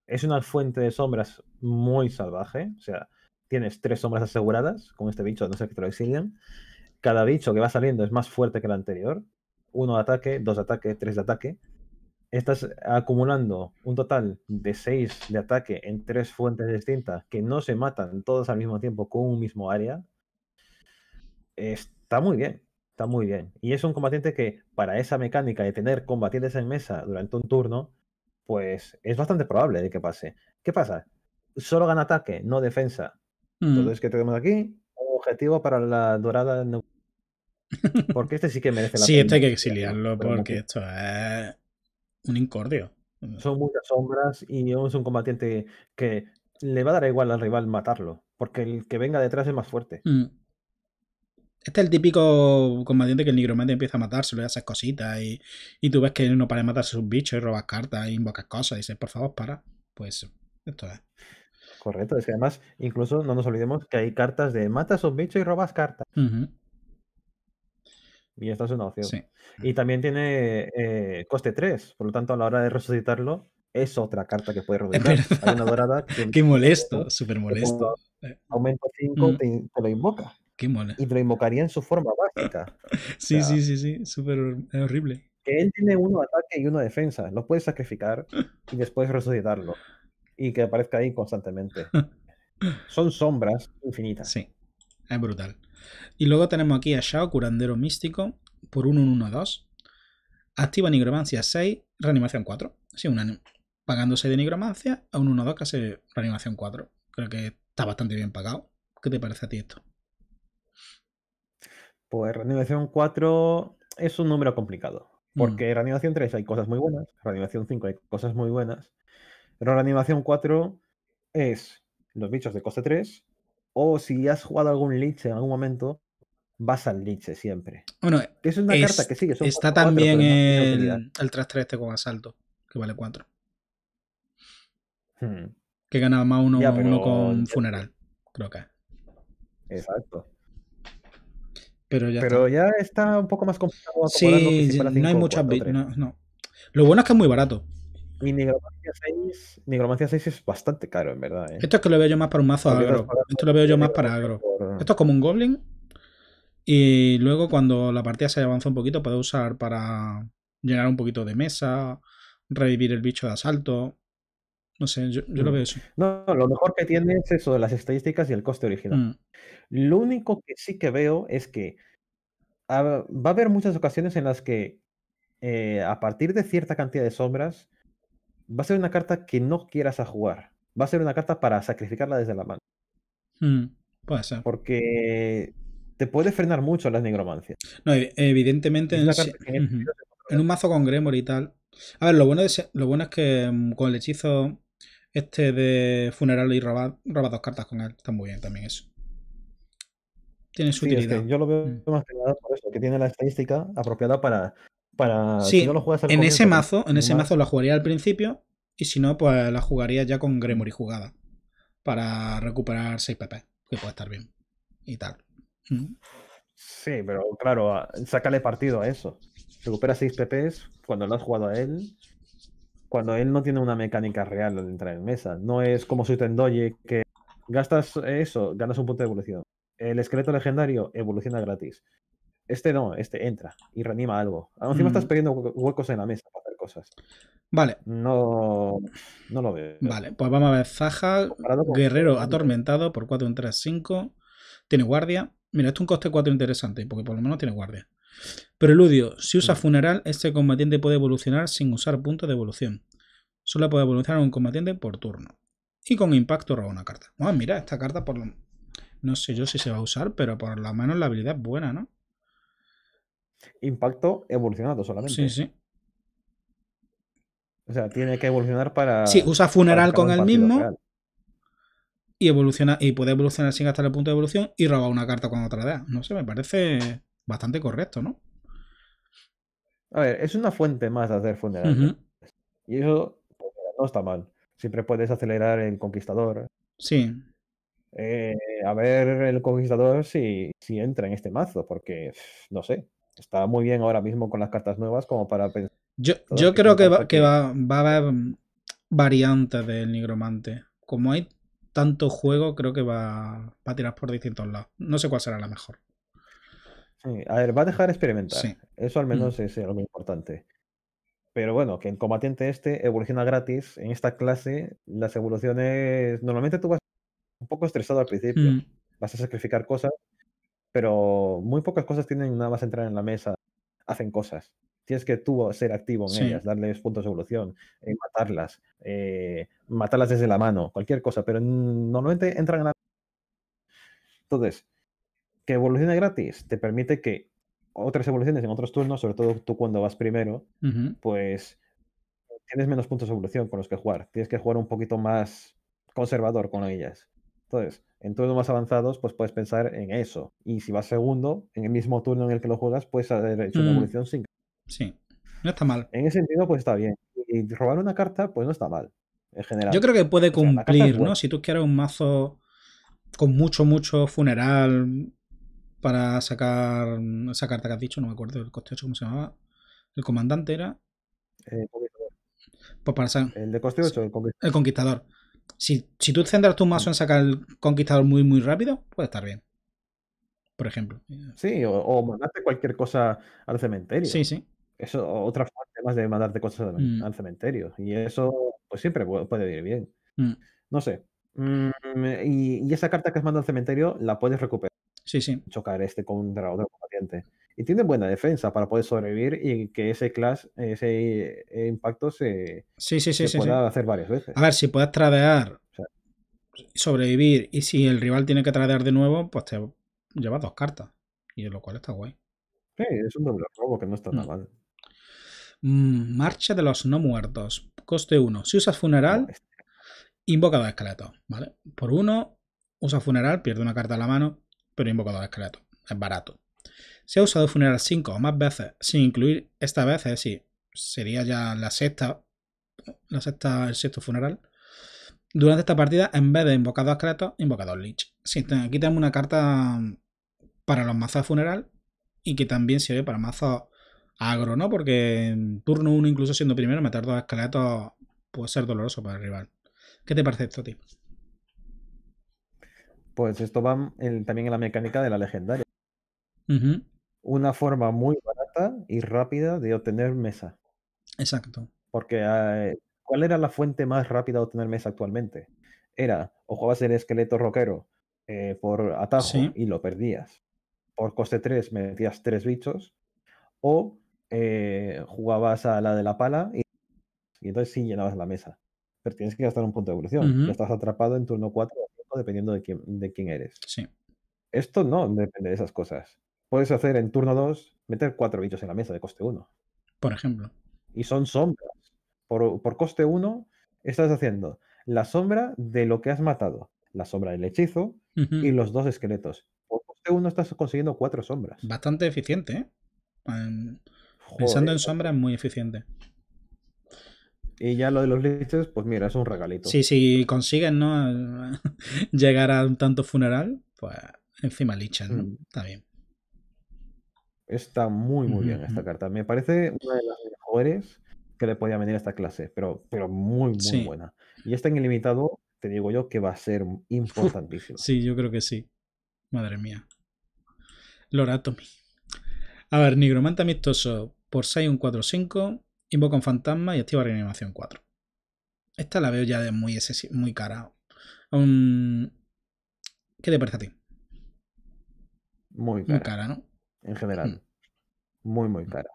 S1: Es una fuente de sombras muy salvaje. O sea, tienes tres sombras aseguradas con este bicho, no sé que te lo exilian. Cada bicho que va saliendo es más fuerte que el anterior. Uno de ataque, dos de ataque, tres de ataque estás acumulando un total de 6 de ataque en tres fuentes distintas que no se matan todos al mismo tiempo con un mismo área, está muy bien. Está muy bien. Y es un combatiente que, para esa mecánica de tener combatientes en mesa durante un turno, pues es bastante probable de que pase. ¿Qué pasa? Solo gana ataque, no defensa. Mm. Entonces, ¿qué tenemos aquí? Un objetivo para la dorada. (laughs) Porque este sí que merece la pena. Sí, este hay que (laughs) exiliarlo porque esto es un incordio. Mm. Son muchas sombras y es un combatiente que le va a dar igual al rival matarlo, porque el que venga
S2: detrás es más fuerte. Mm. Este es el típico combatiente que el nigromante empieza a matar, se le haces cositas y, tú ves que no para de matarse sus bichos y robas cartas e invocas cosas y dices, por favor, para. Pues esto es.
S1: Correcto, es que además, incluso no nos olvidemos que hay cartas de matas a sus bichos y robas cartas. Y esta es una opción. Y también tiene eh, coste 3, por lo tanto, a la hora de resucitarlo, es otra carta que puede resucitar. una dorada. (laughs) Qué molesto, súper molesto. Eh. Aumento 5 y mm. te, lo invoca. Qué molesto. Y te lo invocaría en su forma básica. (laughs) sí, sí, sí, sí, súper horrible. Que él tiene uno ataque y uno defensa. Lo puedes sacrificar y después
S2: resucitarlo. Y que aparezca ahí constantemente. (laughs) Son sombras infinitas. Sí, es brutal. Y luego tenemos aquí a Shao, curandero místico, por 1-1-2. Activa nigromancia 6, reanimación 4. Sí, pagando 6 de nigromancia a un 1-2 que hace reanimación 4. Creo que está bastante bien pagado. ¿Qué te parece a ti esto?
S1: Pues reanimación 4 es un número complicado. Mm. Porque reanimación 3 hay cosas muy buenas, reanimación 5 hay cosas muy buenas, pero reanimación 4 es los bichos de coste 3 o si has jugado algún liche en algún momento, vas al liche siempre. Bueno, es una carta que sigue. Está también el,
S2: el 3-3 este con asalto, que vale 4. Hmm. Que ganaba más uno, con funeral, creo que. Exacto. Pero ya, está. un poco más complicado. Sí, no hay muchas. No, Lo bueno es que es muy barato. Y
S1: Nigromancia 6, es bastante caro, en verdad. ¿eh? Esto
S2: es que lo veo yo más para un mazo agro. Esto lo veo yo más para agro. Esto es como un goblin. Y luego cuando la partida se avanza un poquito, puede usar para llenar un poquito de mesa, revivir el bicho de asalto. No sé, yo, lo mm. veo así
S1: No, lo mejor que tiene es eso de las estadísticas y el coste original. Mm. Lo único que sí que veo es que ah, va a haber muchas ocasiones en las que eh, a partir de cierta cantidad de sombras, va a ser una carta que no quieras a jugar. Va a ser una carta para sacrificarla desde la mano. Mm, puede ser. Porque te puede frenar mucho las nigromancias
S2: No, evidentemente en, un mazo con Gremor y tal. A ver, lo bueno, lo bueno es que mm, con el hechizo este de funeral y robas dos cartas con él. Está muy bien también eso. Tiene su utilidad. yo lo veo
S1: mm. más que nada por eso, que tiene la estadística apropiada para sí, en ese pues, mazo, en ese mazo
S2: la jugaría al principio y si no, pues la jugaría ya con Gremory jugada para recuperar 6 PP, que puede estar bien y tal. Mm.
S1: Sí, pero claro, sácale partido a eso. Recupera 6 pp cuando lo has jugado a él, cuando él no tiene una mecánica real de entrar en mesa. No es como su Tendoye que gastas eso, ganas un punto de evolución. El esqueleto legendario evoluciona gratis. Este no, este entra y reanima
S2: algo. Aún encima estás mm. pidiendo huecos en la mesa para hacer cosas. Vale. No, no lo veo. Vale, pues vamos a ver. Zaja, guerrero atormentado por 4, 3, 5. Tiene guardia. Mira, esto es un coste 4 interesante, porque por lo menos tiene guardia. Preludio. Si usa mm. funeral, este combatiente puede evolucionar sin usar puntos de evolución. Solo puede evolucionar un combatiente por turno. Y con impacto roba una carta. Ah, mira, esta carta por lo... No sé yo si se va a usar, pero por lo menos la habilidad es buena, ¿no?
S1: impacto evolucionado solamente. Sí, sí.
S2: O sea, tiene que evolucionar para. Sí, usa funeral con el mismo. Y evoluciona. Y puede evolucionar sin gastar el punto de evolución y roba una carta con otra No sé, me parece bastante correcto, ¿no?
S1: A ver, es una fuente más de hacer funeral. ¿eh? Y eso no está mal. Siempre puedes acelerar el conquistador. Sí. Eh, a ver el conquistador si, si entra en este mazo, porque no sé está muy bien ahora mismo con las cartas nuevas como para pensar.
S2: Yo, yo creo que, va, que va, va, a haber variantes del nigromante. Como hay tanto juego, creo que va, a tirar por distintos lados. No sé cuál será la mejor.
S1: Sí, a ver, va a dejar experimentar. Eso al menos mm. es eh, lo más importante. Pero bueno, que el combatiente este evoluciona gratis. En esta clase, las evoluciones. Normalmente tú vas un poco estresado al principio. Mm. Vas a sacrificar cosas pero muy pocas cosas tienen nada más entrar en la mesa, hacen cosas. Tienes que tú ser activo en ellas, darles puntos de evolución, eh, matarlas, eh, matarlas desde la mano, cualquier cosa, pero normalmente entran en la... Entonces, que evolucione gratis te permite que otras evoluciones en otros turnos, sobre todo tú cuando vas primero, pues tienes menos puntos de evolución con los que jugar. Tienes que jugar un poquito más conservador con ellas. Entonces, en turnos más avanzados, pues puedes pensar en eso. Y si vas segundo, en el mismo turno en el que lo juegas, puedes haber hecho una munición mm. sin. Sí, no está mal. En ese sentido, pues está bien. Y robar una carta, pues no está mal. En general. Yo creo que puede cumplir, ¿no? Si
S2: tú quieres un mazo con mucho, mucho funeral para sacar mm, esa carta que has dicho, no me acuerdo el coste 8, ¿cómo se llamaba? El comandante era. Eh, pues para... El de coste 8, el conquistador. El conquistador. Si, si tú centras tu mazo en sacar el conquistador muy, muy rápido, puede estar bien. Por ejemplo.
S1: Sí, o, mandarte cualquier cosa al cementerio. Sí, sí. Eso, otra forma de mandarte cosas mm. al, cementerio. Y eso, pues siempre puede ir bien. Mm. No sé. Mm, y, y, esa carta que has mandado al cementerio la puedes recuperar. Sí, sí. Chocar este contra otro combatiente y tiene buena defensa para poder sobrevivir y que ese clash, ese eh, impacto se, pueda hacer varias veces. A
S2: ver, si puedes tradear, sobrevivir y si el rival tiene que tradear de nuevo, pues te llevas dos cartas, y lo cual está guay.
S1: Sí, es un doble robo que no está tan mm. mal.
S2: Mm, marcha de los no muertos. Coste 1. Si usas funeral, invoca de esqueleto ¿vale? Por uno usa funeral, pierde una carta a la mano, pero invoca de esqueleto Es barato se ha usado Funeral 5 o más veces, sin incluir esta vez, es decir, sería ya la sexta, la sexta, el sexto funeral. Durante esta partida, en vez de esqueletos, Kratos, invocador Lich. aquí tenemos una carta para los mazos de funeral y que también sirve para mazos agro, ¿no? Porque en turno 1, incluso siendo primero, meter dos esqueletos puede ser doloroso para el rival. ¿Qué te parece esto, tío?
S1: Pues esto va también en la mecánica de la legendaria una forma muy barata y rápida de obtener mesa. Exacto. Porque, ah, eh, ¿cuál era la fuente más rápida de obtener mesa actualmente? Era, o jugabas el esqueleto rockero eh, por atajo y lo perdías. Por coste 3 metías 3 bichos. O eh, jugabas a la de la pala y, entonces sí llenabas la mesa. Pero tienes que gastar un punto de evolución. estás atrapado en turno 4 o 5 dependiendo de quién, de quién eres. Sí. Esto no depende de esas cosas puedes hacer en turno 2, meter cuatro bichos en la mesa de coste 1. Por ejemplo. Y son sombras. Por, coste 1, estás haciendo la sombra de lo que has matado, la sombra del hechizo y los dos esqueletos.
S2: Por coste 1 estás consiguiendo cuatro sombras. Bastante eficiente, ¿eh? pensando en sombras, muy eficiente. Y ya lo de los liches, pues mira, es un regalito. Sí, si sí, consigues, ¿no? (laughs) Llegar a un tanto funeral, pues encima licha ¿no? Mm. Está bien.
S1: Está muy, muy bien esta carta. Me parece una de las mejores que le podía venir a esta clase, pero, pero muy, muy buena. Y esta en ilimitado, te digo yo que va a ser importantísimo (laughs) sí, yo creo que sí.
S2: Madre mía. Loratomi. A ver, Nigromante Amistoso por 6, un 4-5. Invoca un fantasma y activa reanimación 4. Esta la veo ya de muy, muy cara. ¿Qué te parece a ti?
S1: Muy cara. Muy cara, ¿no? en general. Mm. Muy, muy cara.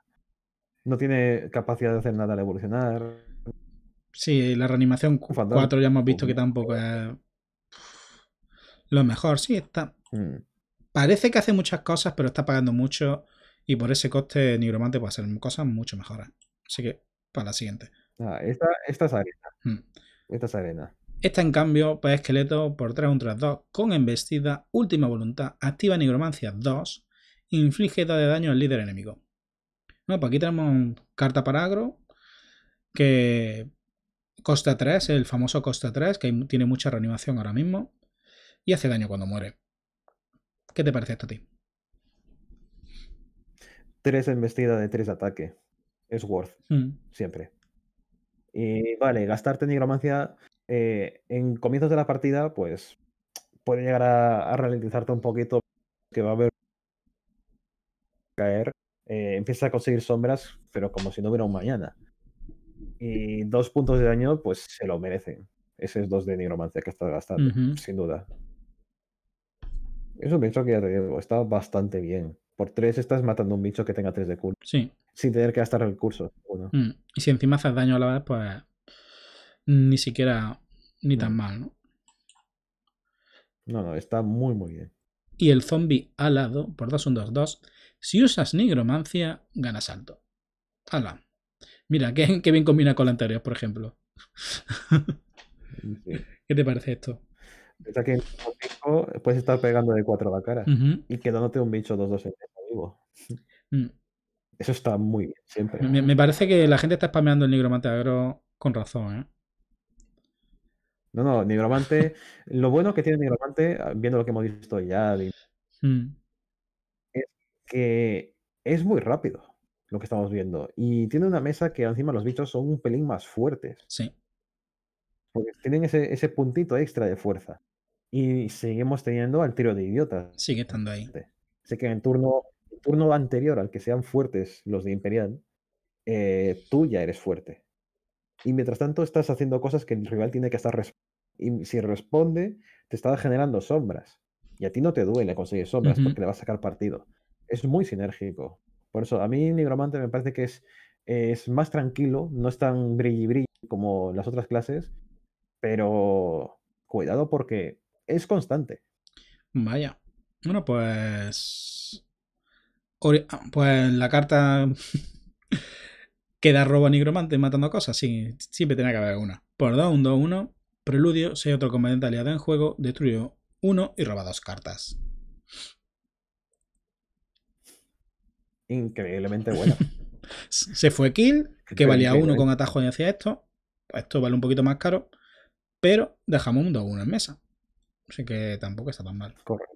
S2: No tiene capacidad de hacer nada al evolucionar. Sí, la reanimación 4 ya hemos visto que tampoco es lo mejor. Sí, está. Mm. Parece que hace muchas cosas, pero está pagando mucho. Y por ese coste, Nigromante puede hacer cosas mucho mejores. Así que, para la siguiente.
S1: Ah, esta, esta es arena. Mm. Esta es arena.
S2: Esta, en cambio, para esqueleto por 3, 1, 3, 2, con embestida, última voluntad, activa nigromancia 2, inflige de daño al líder enemigo. No, pues aquí tenemos carta para agro, que costa 3, el famoso costa 3, que tiene mucha reanimación ahora mismo, y hace daño cuando muere. ¿Qué te parece esto a ti?
S1: 3 embestida de 3 ataque. Es worth. Mm. Siempre. Y vale, gastarte nigromancia eh, en comienzos de la partida, pues puede llegar a, a, ralentizarte un poquito, que va a haber caer, eh, empieza a conseguir sombras, pero como si no hubiera un mañana. Y dos puntos de daño, pues se lo merecen. Ese es dos de nigromancia que estás gastando, sin duda. Eso bicho que ya está bastante bien. Por tres estás matando un bicho que tenga tres de culo. Sí. Sin tener que gastar recursos. curso. Mm.
S2: Y si encima haces daño a la vez, pues ni siquiera ni tan mal, ¿no?
S1: No, no, está muy, muy bien.
S2: Y el zombie alado, por dos, un 2 dos, dos, si usas nigromancia, ganas alto. ¡Hala! Mira, qué, bien combina con la anterior, por ejemplo. ¿Qué te parece esto?
S1: que en puedes estar pegando de cuatro a la cara y quedándote un bicho dos dos en vivo. Mm. Eso está muy bien siempre.
S2: Me, parece que la gente está spameando el nigromante agro con razón, ¿eh?
S1: No, no, nigromante. lo bueno que tiene el nigromante, viendo lo que hemos visto ya, de... Mm que es muy rápido lo que estamos viendo. Y tiene una mesa que encima los bichos son un pelín más fuertes. Sí. Porque tienen ese, puntito extra de fuerza. Y seguimos teniendo al tiro de idiota,
S2: Sigue estando ahí. Así
S1: este, que en el turno, turno anterior al que sean fuertes los de Imperial, eh, tú ya eres fuerte. Y mientras tanto estás haciendo cosas que el rival tiene que estar Y si responde, te está generando sombras. Y a ti no te duele conseguir sombras porque le vas a sacar partido es muy sinérgico. Por eso, a mí Nigromante me parece que es, es más tranquilo, no es tan brilli como las otras clases, pero cuidado porque es constante.
S2: Vaya. Bueno, pues. Pues la carta (laughs) queda robo a nigromante matando cosas. Sí, siempre tiene que haber una. Por 2, uno. 2, 1. Preludio, hay otro comandante aliado en juego, destruyo uno y roba dos cartas increíblemente buena. (laughs) Se fue Kill, que valía uno eh. con atajo y hacía esto. Pues esto vale un poquito más caro, pero dejamos un 2-1 en mesa. Así que tampoco está tan mal. Correcto.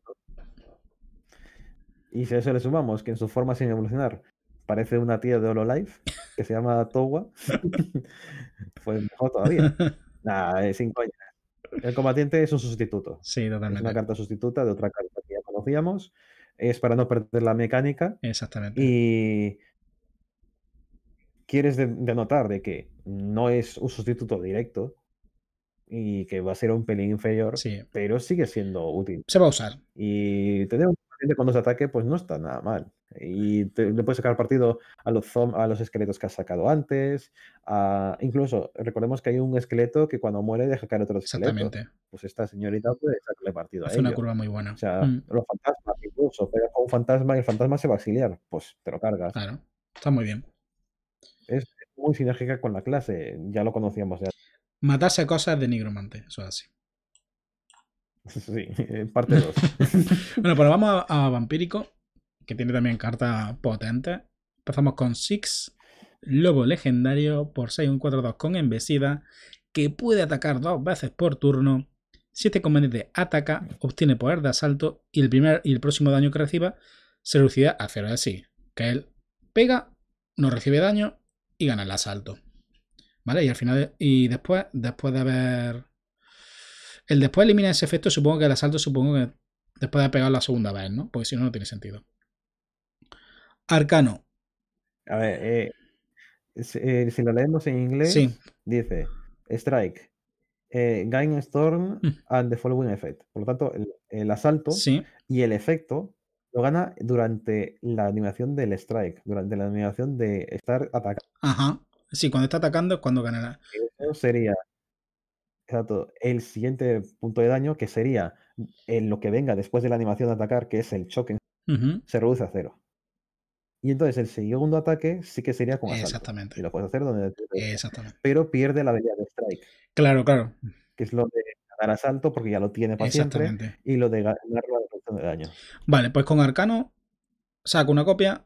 S1: Y si a eso le sumamos que en su forma sin evolucionar parece una tía de Hololive que se llama Towa, (laughs) pues mejor todavía. (laughs) Nada, sin coña. El combatiente es un sustituto. Sí, totalmente. Es una carta sustituta de otra carta que ya conocíamos es para no perder la mecánica. Exactamente. Y quieres denotar de, que no es un sustituto directo y que va a ser un pelín inferior, sí. pero sigue siendo útil. Se va a usar. Y tener un cuando se ataque, pues no está nada mal. Y le puedes sacar partido a los, a los esqueletos que has sacado antes. incluso, recordemos que hay un esqueleto que cuando muere deja caer otro esqueleto. Exactamente. Pues esta señorita puede sacarle partido a una curva muy buena. O sea, mm. los fantasmas, incluso, pegas con un fantasma y el fantasma se va a exiliar. Pues te lo cargas.
S2: Claro, está muy bien.
S1: Es muy sinérgica con la clase, ya lo conocíamos ya.
S2: Matarse a cosas de nigromante, eso es así.
S1: (laughs) Sí, eh, parte 2. (laughs)
S2: bueno, pues vamos a vampírico que tiene también carta potente. Empezamos con Six, Lobo Legendario por 6, un 4-2 con embestida, que puede atacar dos veces por turno. Si este conveniente ataca, obtiene poder de asalto y el, primer, y el próximo daño que reciba se reducirá a 0 así, que él pega, no recibe daño y gana el asalto. ¿Vale? Y al final, y después, después de haber. El después elimina ese efecto, supongo que el asalto, supongo que después de pegado la segunda vez, ¿no? Porque si no, no tiene sentido. Arcano. A ver,
S1: eh, eh, si lo leemos en inglés, dice Strike, eh, Gain Storm mm. and the Following Effect. Por lo tanto, el, asalto y el efecto lo gana durante la animación del Strike, durante la animación de estar atacando.
S2: Ajá. Sí, cuando está atacando es cuando ganará.
S1: sería exacto, el siguiente punto de daño, que sería en lo que venga después de la animación de atacar, que es el choque, se reduce a cero. Y entonces el segundo ataque sí que sería con asalto. Exactamente. Y lo puedes hacer donde Exactamente. Pero pierde la habilidad de strike. Claro, claro.
S2: Que es lo de dar asalto porque ya lo tiene para Exactamente. Y lo de ganar la de daño. Vale, pues con Arcano Saca una copia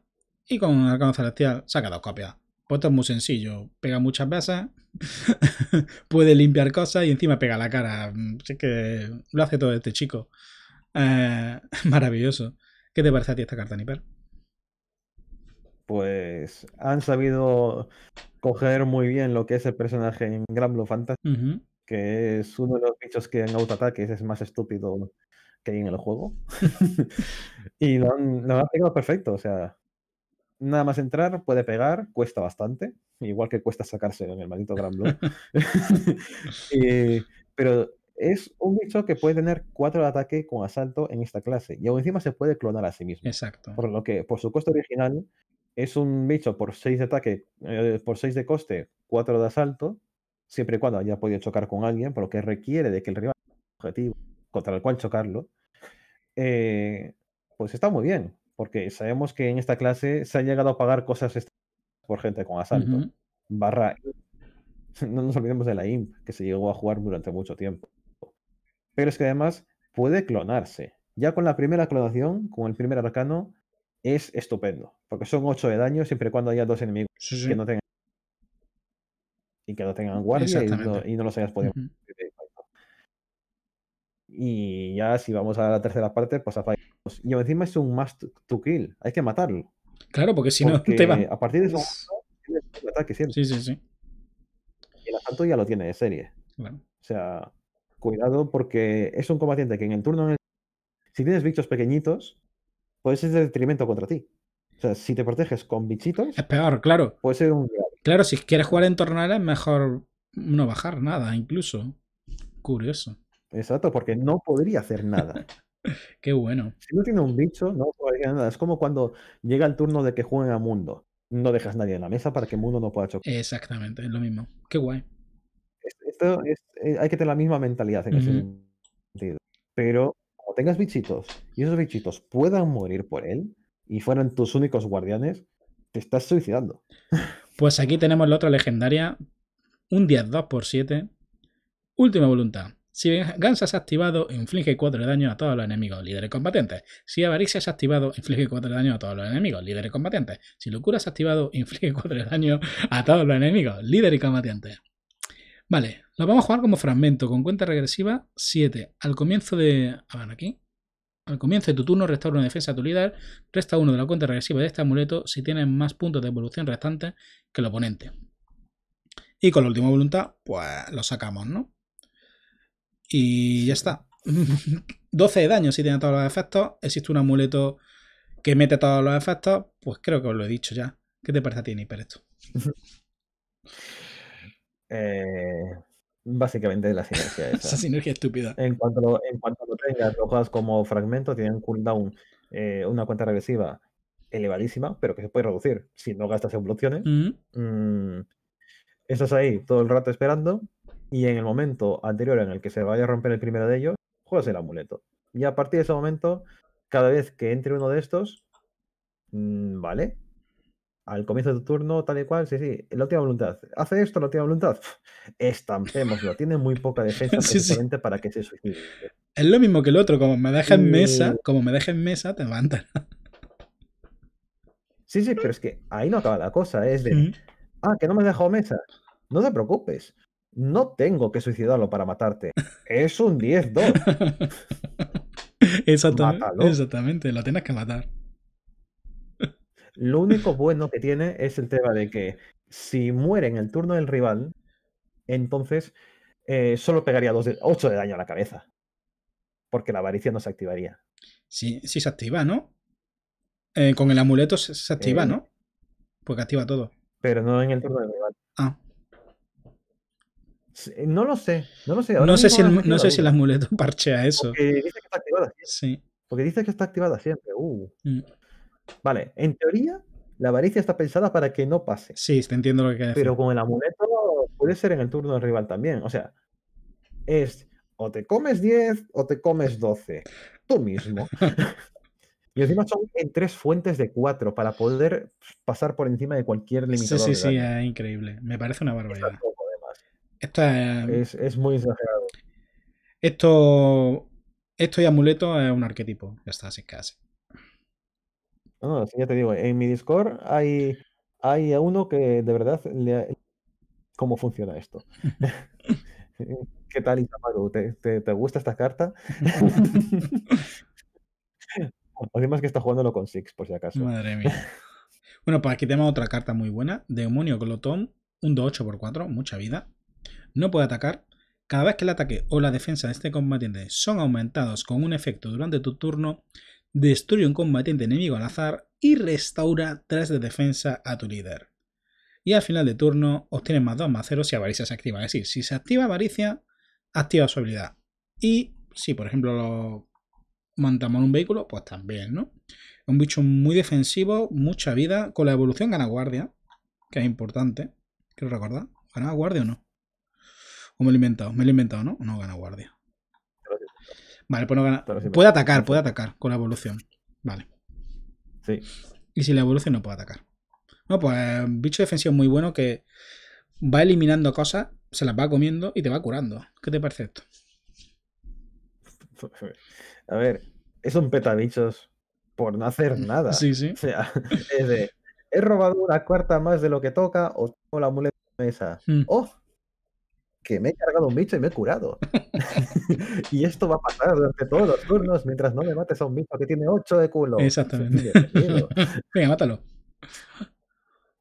S2: y con Arcano Celestial saca dos copias. Pues esto es muy sencillo. Pega muchas veces, (laughs) puede limpiar cosas y encima pega la cara. Así que lo hace todo este chico. Eh, (laughs) maravilloso. ¿Qué te parece a ti esta carta, Niper?
S1: pues han sabido coger muy bien lo que es el personaje en Granblue Fantasy, que es uno de los bichos que en autoataques es más estúpido que en el juego. (laughs) (laughs) y lo han, pegado perfecto, o sea, nada más entrar, puede pegar, cuesta bastante, igual que cuesta sacarse en el maldito Granblue. (laughs) pero es un bicho que puede tener cuatro ataques con asalto en esta clase. Y aún encima se puede clonar a sí mismo. Exacto. Por lo que, por su costo original, es un bicho por 6 de ataque, eh, por 6 de coste, 4 de asalto, siempre y cuando haya podido chocar con alguien, por lo que requiere de que el rival objetivo contra el cual chocarlo, eh, pues está muy bien, porque sabemos que en esta clase se han llegado a pagar cosas por gente con asalto. Barra. (laughs) No nos olvidemos de la IMP, que se llegó a jugar durante mucho tiempo. Pero es que además puede clonarse. Ya con la primera clonación, con el primer arcano, es estupendo, porque son 8 de daño siempre y cuando haya dos enemigos que no tengan y que no tengan guardia y no, los hayas podido. (laughs) Y ya si vamos a la tercera parte, pues a Y encima es un must to kill, hay que matarlo.
S2: Claro, porque si no (laughs) te va A partir de eso
S1: (laughs) ataque siempre. Sí, sí, sí. Y el asalto ya lo tiene de serie. O sea, cuidado porque es un combatiente que en el turno si tienes bichos pequeñitos,
S2: puede ser de detrimento contra ti. O sea, si te proteges con bichitos. Es peor, claro. Puede ser un. Claro, si quieres jugar en tornada es mejor no bajar nada, incluso. Curioso. Exacto, porque no podría hacer nada. (laughs) Qué bueno. Si no
S1: tiene un bicho, no podría nada. Es como cuando llega el turno de que jueguen a Mundo. No dejas nadie en la mesa para que Mundo no pueda chocar.
S2: Exactamente, es lo mismo. Qué guay. Eh,
S1: hay que tener la misma mentalidad en ese sentido. Pero tengas bichitos y esos bichitos
S2: puedan morir por él y fueran tus únicos guardianes, te estás suicidando. Pues aquí tenemos la otra legendaria. Un 10 2 por 7. Última voluntad. Si Gansas es activado, inflige 4 de daño a todos los enemigos, líderes combatientes. Si avaricia es activado, inflige 4 de daño a todos los enemigos, líderes combatientes. Si locura es activado, (laughs) inflige 4 de daño a todos los enemigos, líderes combatientes. Vale, lo vamos a jugar como fragmento, con cuenta regresiva 7. Al comienzo de... A ver, aquí. Al comienzo de tu turno, restaura una defensa a tu líder, resta uno de la cuenta regresiva de este amuleto si tienes más puntos de evolución restantes que el oponente. Y con la última voluntad, pues lo sacamos, ¿no? Y ya está. 12 (laughs) de daño si tiene todos los efectos. Existe un amuleto que mete todos los efectos. Pues creo que os lo he dicho ya. ¿Qué te parece a ti, esto?
S1: (laughs) Eh, básicamente la sinergia (laughs) esa. esa sinergia estúpida. En cuanto, lo, tengas, lo juegas como fragmento, un cooldown, eh, una cuenta regresiva elevadísima, pero que se puede reducir si no gastas evoluciones. Mm, estás ahí todo el rato esperando y en el momento anterior en el que se vaya a romper el primero de ellos, juegas el amuleto. Y a partir de ese momento, cada vez que entre uno de estos, mm, vale, al comienzo de tu turno, tal y cual, sí, sí, la tiene voluntad. Hace esto, la tiene voluntad. (laughs) Estampémoslo. Tiene muy poca (laughs) defensa sí, para que se suicide.
S2: Es lo mismo que el otro, como me deja en mesa, eh. como me deja en mesa, te levantan. (laughs)
S1: Sí, sí, pero es que ahí no acaba la cosa. Es de, ah, que no me ha dejado mesa. No te preocupes. No tengo que suicidarlo para matarte. Es un 10-2. exactamente, exactamente,
S2: lo tienes que matar.
S1: Lo único bueno que tiene es el tema de que si muere en el turno del rival, entonces eh, solo
S2: pegaría 8 de, daño a la cabeza. Porque la avaricia no se activaría. Sí, sí se activa, ¿no? Eh, con el amuleto se, activa, eh, ¿no? Porque activa todo. Pero no en el turno del rival. Ah. No lo sé, no
S1: sé. sé, si el, no sé si amuleto (laughs) parchea eso. Porque dice que está activada siempre. Sí. Porque dice que está activada siempre. Uh. Mm. Vale, en teoría, la avaricia está pensada para que no pase. Sí, te entiendo lo que quieres Pero con el amuleto puede ser en el turno del rival también. O sea, es o te comes 10 o te comes 12. Tú mismo. (laughs) y encima son en tres fuentes de 4 para poder pasar por encima de cualquier limitador Sí, sí, sí, es
S2: increíble. Me parece una barbaridad. Es Esto muy exagerado. Esto, esto y amuleto es un arquetipo. Ya está, así casi.
S1: No, no, ya te digo, en mi Discord hay, hay a uno que de verdad le, ha... cómo funciona esto. (laughs) (laughs) ¿Qué tal, Itamaru? ¿Te, gusta esta carta? Además (laughs) que está jugándolo con Six, por si acaso. Madre
S2: mía. Bueno, pues aquí tenemos otra carta muy buena. Demonio Glotón, un 2-8 por 4, mucha vida. No puede atacar. Cada vez que el ataque o la defensa de este combatiente son aumentados con un efecto durante tu turno, destruye un combatiente enemigo al azar y restaura 3 de defensa a tu líder. Y al final de turno obtienes más 2 más 0 si avaricia se activa. Es decir, si se activa avaricia, activa su habilidad. Y si por ejemplo lo montamos en un vehículo, pues también, ¿no? Un bicho muy defensivo, mucha vida. Con la evolución gana guardia, que es importante. Quiero recordar. gana guardia o no? ¿O me lo he inventado? Me lo he inventado, ¿no? No gana guardia. Vale, pues no gana. puede atacar, puede atacar con la evolución. Vale. Sí. Y si la evolución no puede atacar. No, pues eh, bicho defensivo muy bueno que va eliminando cosas, se las va comiendo y te va curando. ¿Qué te parece esto?
S1: (laughs) A ver, es un petabichos por no hacer (laughs) nada. Sí, sí. O sea, (laughs) es de, he robado una cuarta más de lo que toca o tengo la muleta de mesa. Hmm. ¡Oh! que me he cargado un bicho y me he curado. (laughs) (laughs) y esto va a pasar durante todos los turnos mientras no me mates a un bicho que tiene 8 de
S2: culo. Exactamente. (laughs) Venga, mátalo.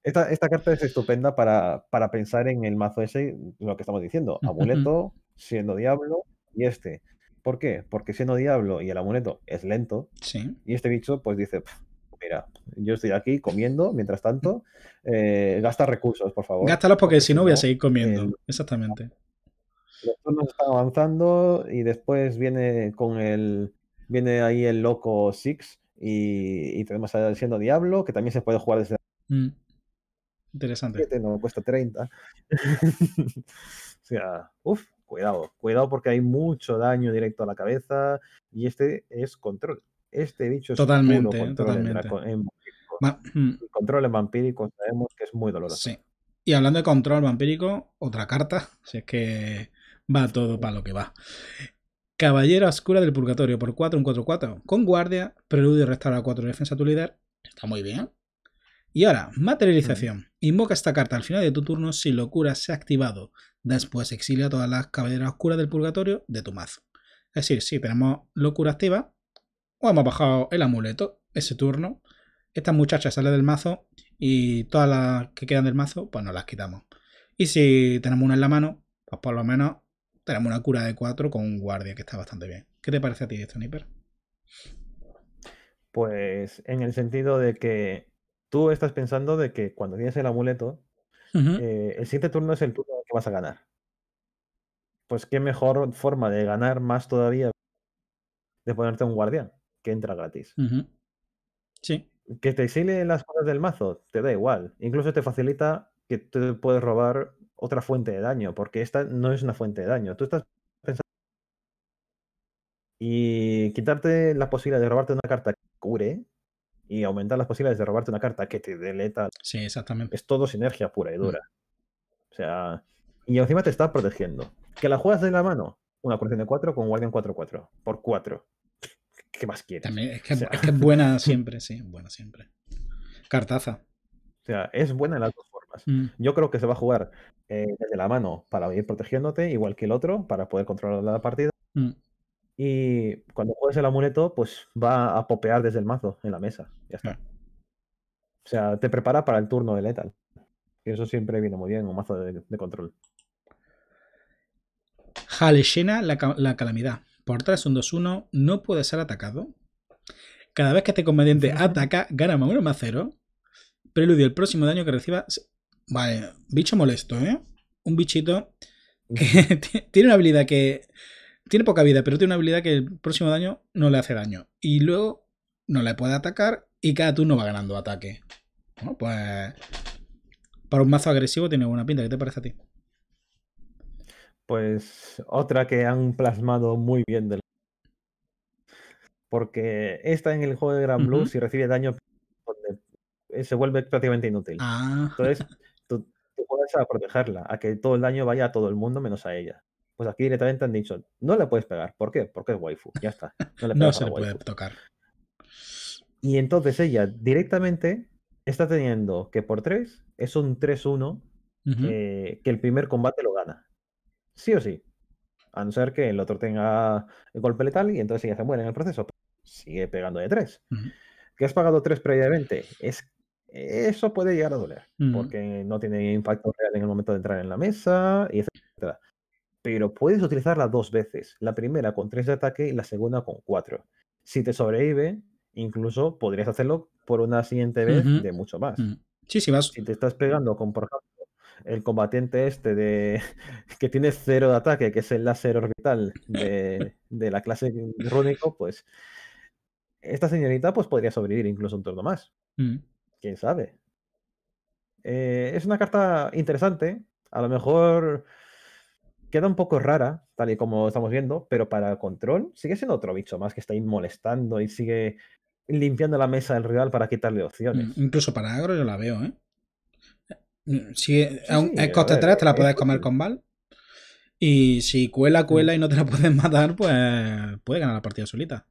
S1: Esta, carta es estupenda para, para, pensar en el mazo ese, lo que estamos diciendo. Amuleto, siendo diablo y este. ¿Por qué? Porque siendo diablo y el amuleto es lento. Sí. Y este bicho, pues dice, mira, yo estoy aquí comiendo, mientras tanto, eh,
S2: gasta recursos, por favor. Gástalos porque, si no voy a seguir comiendo, eh, exactamente.
S1: Los turnos avanzando y después viene con el, viene ahí el loco Six y, tenemos a Siendo Diablo, que también se puede jugar desde... Mm. Interesante. no, cuesta 30. (laughs) o sea, uff, cuidado, cuidado porque hay mucho daño directo a la cabeza y este es control este bicho totalmente, es totalmente.
S2: En, mm. en control vampírico sabemos que es muy doloroso. Sí. Y hablando de control vampírico, otra carta, si es que va todo para lo que va. Caballero Oscura del Purgatorio por 4, un 4-4 con guardia, preludio restaura 4 defensa a tu líder. Está muy bien. Y ahora, materialización. Invoca esta carta al final de tu turno si locura se ha activado. Después exilia todas las caballeras oscuras del purgatorio de tu mazo. Es decir, si tenemos locura activa, o hemos bajado el amuleto ese turno. Esta muchacha sale del mazo y todas las que quedan del mazo, pues nos las quitamos. Y si tenemos una en la mano, pues por lo menos tenemos una cura de 4 con un guardia que está bastante bien. ¿Qué te parece a ti esto, Sniper?
S1: Pues en el sentido de que tú estás pensando de que cuando tienes el amuleto, eh, el siguiente turno es el turno que vas a ganar. Pues qué mejor forma de ganar más todavía de ponerte un guardián que entra gratis. Sí. Que te exile las cosas del mazo, te da igual. Incluso te facilita que te puedes robar otra fuente de daño, porque esta no es una fuente de daño. Tú estás pensando. Y quitarte la posibilidad de robarte una carta que cure y aumentar las posibilidades de robarte una carta que te deleta. Sí, exactamente. Es todo sinergia pura y mm. dura. O sea, y encima te está protegiendo. Que la juegas de la mano, una colección de 4 con Guardian 4-4, por 4 más
S2: es, que, es, buena (laughs) siempre, sí, buena siempre. Cartaza.
S1: O sea, es buena en las dos formas. Mm. Yo creo que se va a jugar desde eh, la mano para ir protegiéndote, igual que el otro, para poder controlar la partida. Mm. Y cuando juegues el amuleto, pues va a popear desde el mazo en la mesa. Ya está. O sea, te prepara para el turno de letal.
S2: Y eso siempre viene muy bien, un mazo de, control. jale la, la calamidad por 3, un 2-1, no puede ser atacado. Cada vez que este combatiente (laughs) ataca, gana más 1 más 0. Preludio, el próximo daño que reciba. Vale, bicho molesto, ¿eh? Un bichito que (laughs) tiene una habilidad que. Tiene poca vida, pero tiene una habilidad que el próximo daño no le hace daño. Y luego no le puede atacar y cada turno va ganando ataque. Bueno, pues. Para un mazo agresivo tiene buena pinta. ¿Qué te parece a ti?
S1: pues otra que han plasmado muy bien del porque está en el juego de Gran y si recibe daño pues, eh, se vuelve prácticamente inútil. Ah. Entonces, tú, a protegerla, a que todo el daño vaya a todo el mundo menos a ella. Pues aquí directamente han dicho, no le puedes pegar. ¿Por qué? Porque es waifu, ya está. No, (laughs) se puede tocar. Y entonces ella directamente está teniendo que por 3 es un 3-1 eh, que el primer combate lo gana sí o sí. A no ser que el otro tenga el golpe letal y entonces ya se muere en el proceso. Sigue pegando de tres. Que has pagado tres previamente, es, eso puede llegar a doler, porque no tiene impacto real en el momento de entrar en la mesa, y etcétera. Pero puedes utilizarla dos veces, la primera con tres de ataque y la segunda con cuatro. Si te sobrevive, incluso podrías hacerlo por una siguiente vez de mucho más. Sí, sí, más. Si te estás pegando con, por ejemplo, el combatiente este de (laughs) que tiene cero de ataque, que es el láser orbital de, la clase rúnico, pues esta señorita pues podría sobrevivir incluso un turno más. Mm. ¿Quién sabe? Eh, es una carta interesante, a lo mejor queda un poco rara, tal y como estamos viendo, pero para control sigue siendo otro bicho más que está ahí molestando y sigue
S2: limpiando la mesa del rival para quitarle mm, opciones. incluso para agro yo la veo, ¿eh? Mm, si, es coste 3 te la puedes comer con Val. Y si cuela, mm. cuela y no te la (laughs) puedes matar, pues puede ganar la partida solita.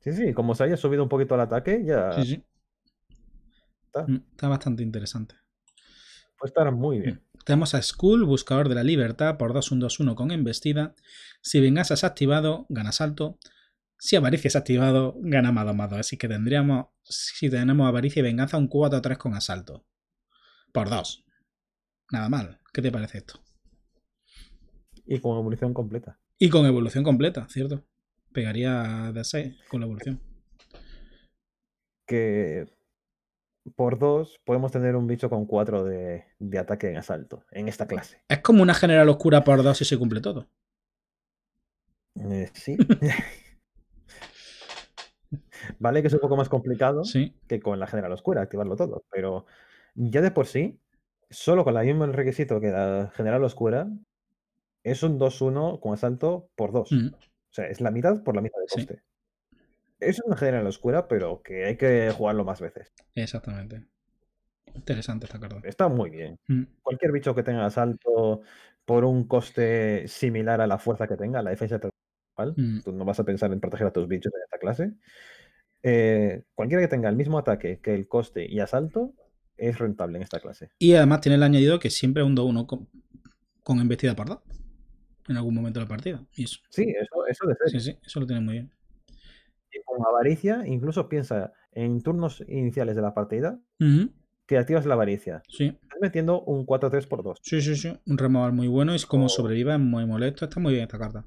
S1: Sí, sí, como se haya subido un poquito el ataque, ya. Sí, sí.
S2: Está. Mm, está bastante interesante. Puede estar muy bien. Tenemos a Skull, buscador de la libertad, por 2-1-2-1 con embestida. Si vengas has activado, ganas alto. Si avaricia es activado, 2 más 2. Así que tendríamos, si tenemos avaricia y venganza, un 4-3 con asalto. Por 2. Nada mal. ¿Qué te parece esto? Y con evolución completa. Y con evolución completa, cierto. Pegaría de 6 con la evolución.
S1: Que por 2 podemos tener un bicho con 4 de, ataque en asalto en esta clase.
S2: Es como una general oscura por 2 si se cumple todo.
S1: Eh, sí. (laughs) Vale que es un poco más complicado que con la general oscura, activarlo todo, pero ya de por sí, solo con el mismo requisito que la general oscura, es un 2-1 con asalto por 2. Mm. O sea, es la mitad por la mitad de coste. Es una general oscura, pero que hay que jugarlo más veces.
S2: Exactamente. Interesante esta carta.
S1: Está muy bien. Mm. Cualquier bicho que tenga asalto por un coste similar a la fuerza que tenga, la defensa Mm. Tú no vas a pensar en proteger a tus bichos en esta clase. Eh, cualquiera que tenga el mismo ataque que el coste y asalto es rentable en esta clase.
S2: Y además tiene el añadido que siempre un 2-1 con, embestida parda en algún momento de la partida. Sí, eso, eso lo tiene muy bien.
S1: Y con avaricia, incluso piensa en turnos iniciales de la partida que activas la avaricia. Sí. Estás metiendo un 4-3 por 2.
S2: Sí, sí, sí. Un removal muy bueno. Es como oh. sobreviva, es muy molesto. Está muy bien esta carta.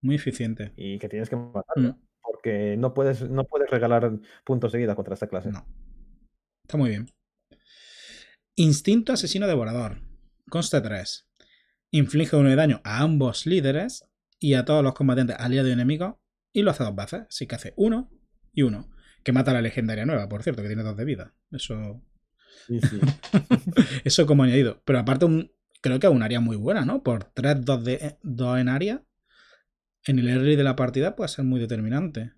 S2: Muy eficiente. Y que tienes que matarlo. Mm. Porque no puedes, no puedes regalar puntos de vida contra esta clase. No. Está muy bien. Instinto asesino devorador. Consta 3. Inflige uno de daño a ambos líderes y a todos los combatientes aliados y enemigos. Y lo hace dos bases Así que hace uno y uno. Que mata a la legendaria nueva, por cierto, que tiene dos de vida. Eso. (laughs) Eso como añadido. Pero aparte, creo que es un área muy buena, ¿no? Por 3, 2 de... Dos en área en el early de la partida puede ser muy determinante.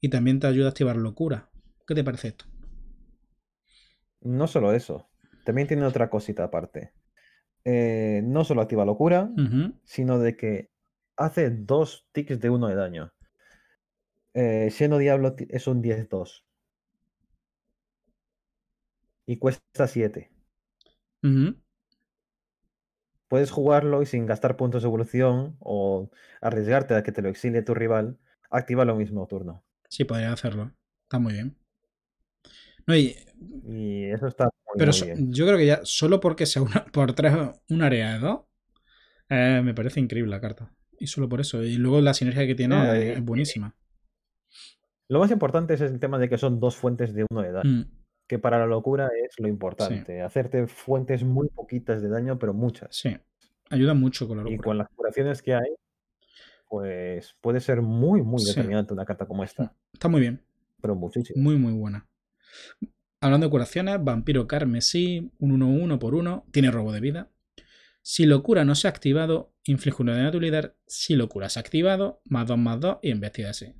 S2: Y también te ayuda a activar locura. ¿Qué te parece esto?
S1: No solo eso, también tiene otra cosita aparte. Eh, no solo activa locura, sino de que hace dos ticks de uno de daño. Eh, Diablo es un 10-2. Y cuesta 7 puedes jugarlo y sin gastar puntos de evolución o arriesgarte a que te lo exilie tu rival, activa lo mismo turno.
S2: Sí, podría hacerlo. Está muy bien. y... eso está muy, Pero yo creo que ya solo porque sea una, por tres un areado eh, me parece increíble la carta. Y solo por eso. Y luego la sinergia que tiene es buenísima.
S1: Lo más importante es el tema de que son dos fuentes de uno de edad. Mm que para la locura es lo importante. Hacerte fuentes muy poquitas de daño, pero muchas. Sí, ayuda mucho con la locura. Y con las
S2: curaciones que hay, pues puede ser muy, muy determinante una carta como mm, esta. Está muy bien. Pero muchísimo. Muy, muy buena. Hablando de curaciones, Vampiro Carmesí, un 1-1 por 1, tiene robo de vida. Si locura no se ha activado, inflige una de a Si locura se ha activado, más 2 más 2 y investiga así.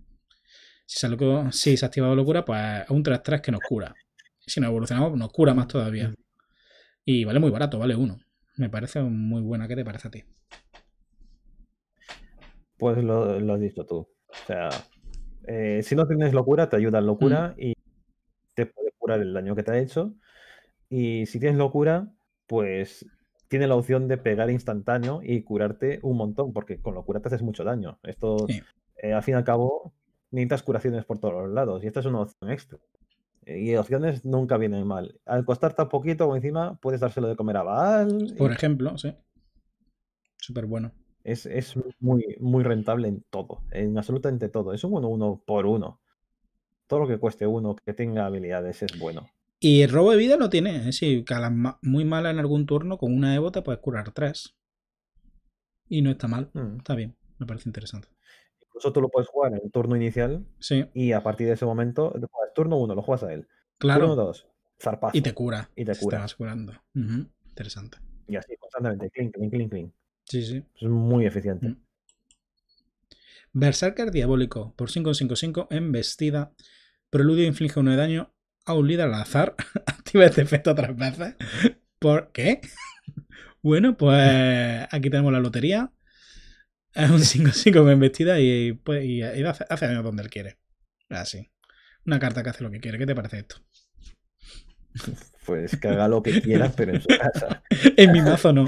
S2: Si se, ha, si se ha activado locura, pues un 3-3 que nos cura. Si no evolucionamos, nos cura más todavía. Y vale muy barato, vale uno. Me parece muy buena. ¿Qué te parece a ti?
S1: Pues lo, has dicho tú. O sea, eh, si no tienes locura, te ayuda en locura mm. y te puede curar el daño que te ha hecho. Y si tienes locura, pues tiene la opción de pegar instantáneo y curarte un montón, porque con locura te haces mucho daño. Esto, eh, al fin y al cabo, necesitas curaciones por todos los lados y esta es una opción extra. Y opciones nunca vienen mal. Al costar tan poquito o encima, puedes dárselo de comer a Baal. Por ejemplo, sí. Súper bueno. Es, es, muy, muy rentable en todo, en absolutamente todo. Es un 1-1 por 1. Todo lo que cueste uno, que tenga habilidades, es bueno.
S2: Y el robo de vida lo tiene. ¿eh? Si muy mala en algún turno, con una Evo puedes curar tres. Y no está mal. Hmm. Está bien. Me parece interesante
S1: tú lo puedes jugar en el turno inicial sí. y a partir de ese momento, el turno 1, lo juegas a él. Claro. Turno 2, Y te cura. Y te curando. Interesante. Y así, constantemente, clink, clink, clink, clink. Sí, sí. Es muy eficiente. Mm.
S2: Berserker Diabólico, por 555, embestida. Preludio inflige uno de daño a un líder al azar. (laughs) Activa este efecto tres veces. ¿Por qué? (laughs) bueno, pues aquí tenemos la lotería. Es un 5-5 con embestida y, pues, y, hace, donde él quiere. Así. Una carta que hace lo que quiere. ¿Qué te parece esto?
S1: Pues que haga lo que quieras, pero en su casa.
S2: (laughs) en mi mazo no.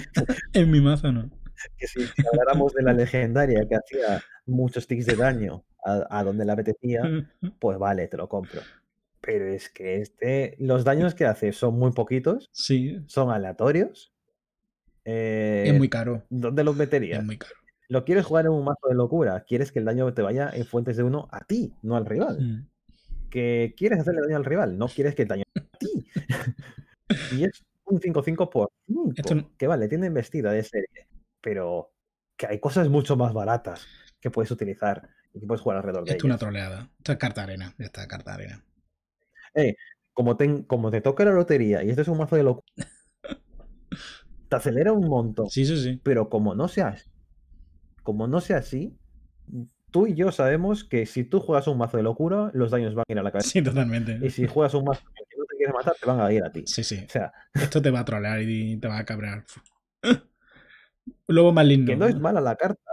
S2: En mi mazo no.
S1: Que si habláramos de la legendaria que hacía muchos ticks de daño a, donde le apetecía, (laughs) pues vale, te lo compro pero es que este, los daños que hace son muy poquitos, sí. son aleatorios. es muy eh, caro. ¿Dónde los meterías? Es muy caro. No quieres jugar en un mazo de locura, quieres que el daño te vaya en fuentes de uno a ti, no al rival. Que quieres hacerle daño al rival, no quieres que el daño a ti. (laughs) y es un 5-5 por que vale, tiene investida de serie, pero que hay cosas mucho más baratas que puedes utilizar y que puedes jugar alrededor de Es una
S2: troleada. esta es carta arena, esta carta arena.
S1: Eh, como te, como te toca la lotería y este es un mazo de locura, (laughs) te acelera un montón. Sí, sí, sí. Pero como no seas como no sea así, tú y yo sabemos que si tú juegas un mazo de locura,
S2: los daños van a ir a la cabeza. Sí, totalmente. Y si juegas un mazo que no te quieres matar, te van a ir a ti. Sí, sí. O sea, (laughs) esto te va a trolear y te va a cabrear. Lobo (laughs) maligno. Que no es mala la carta,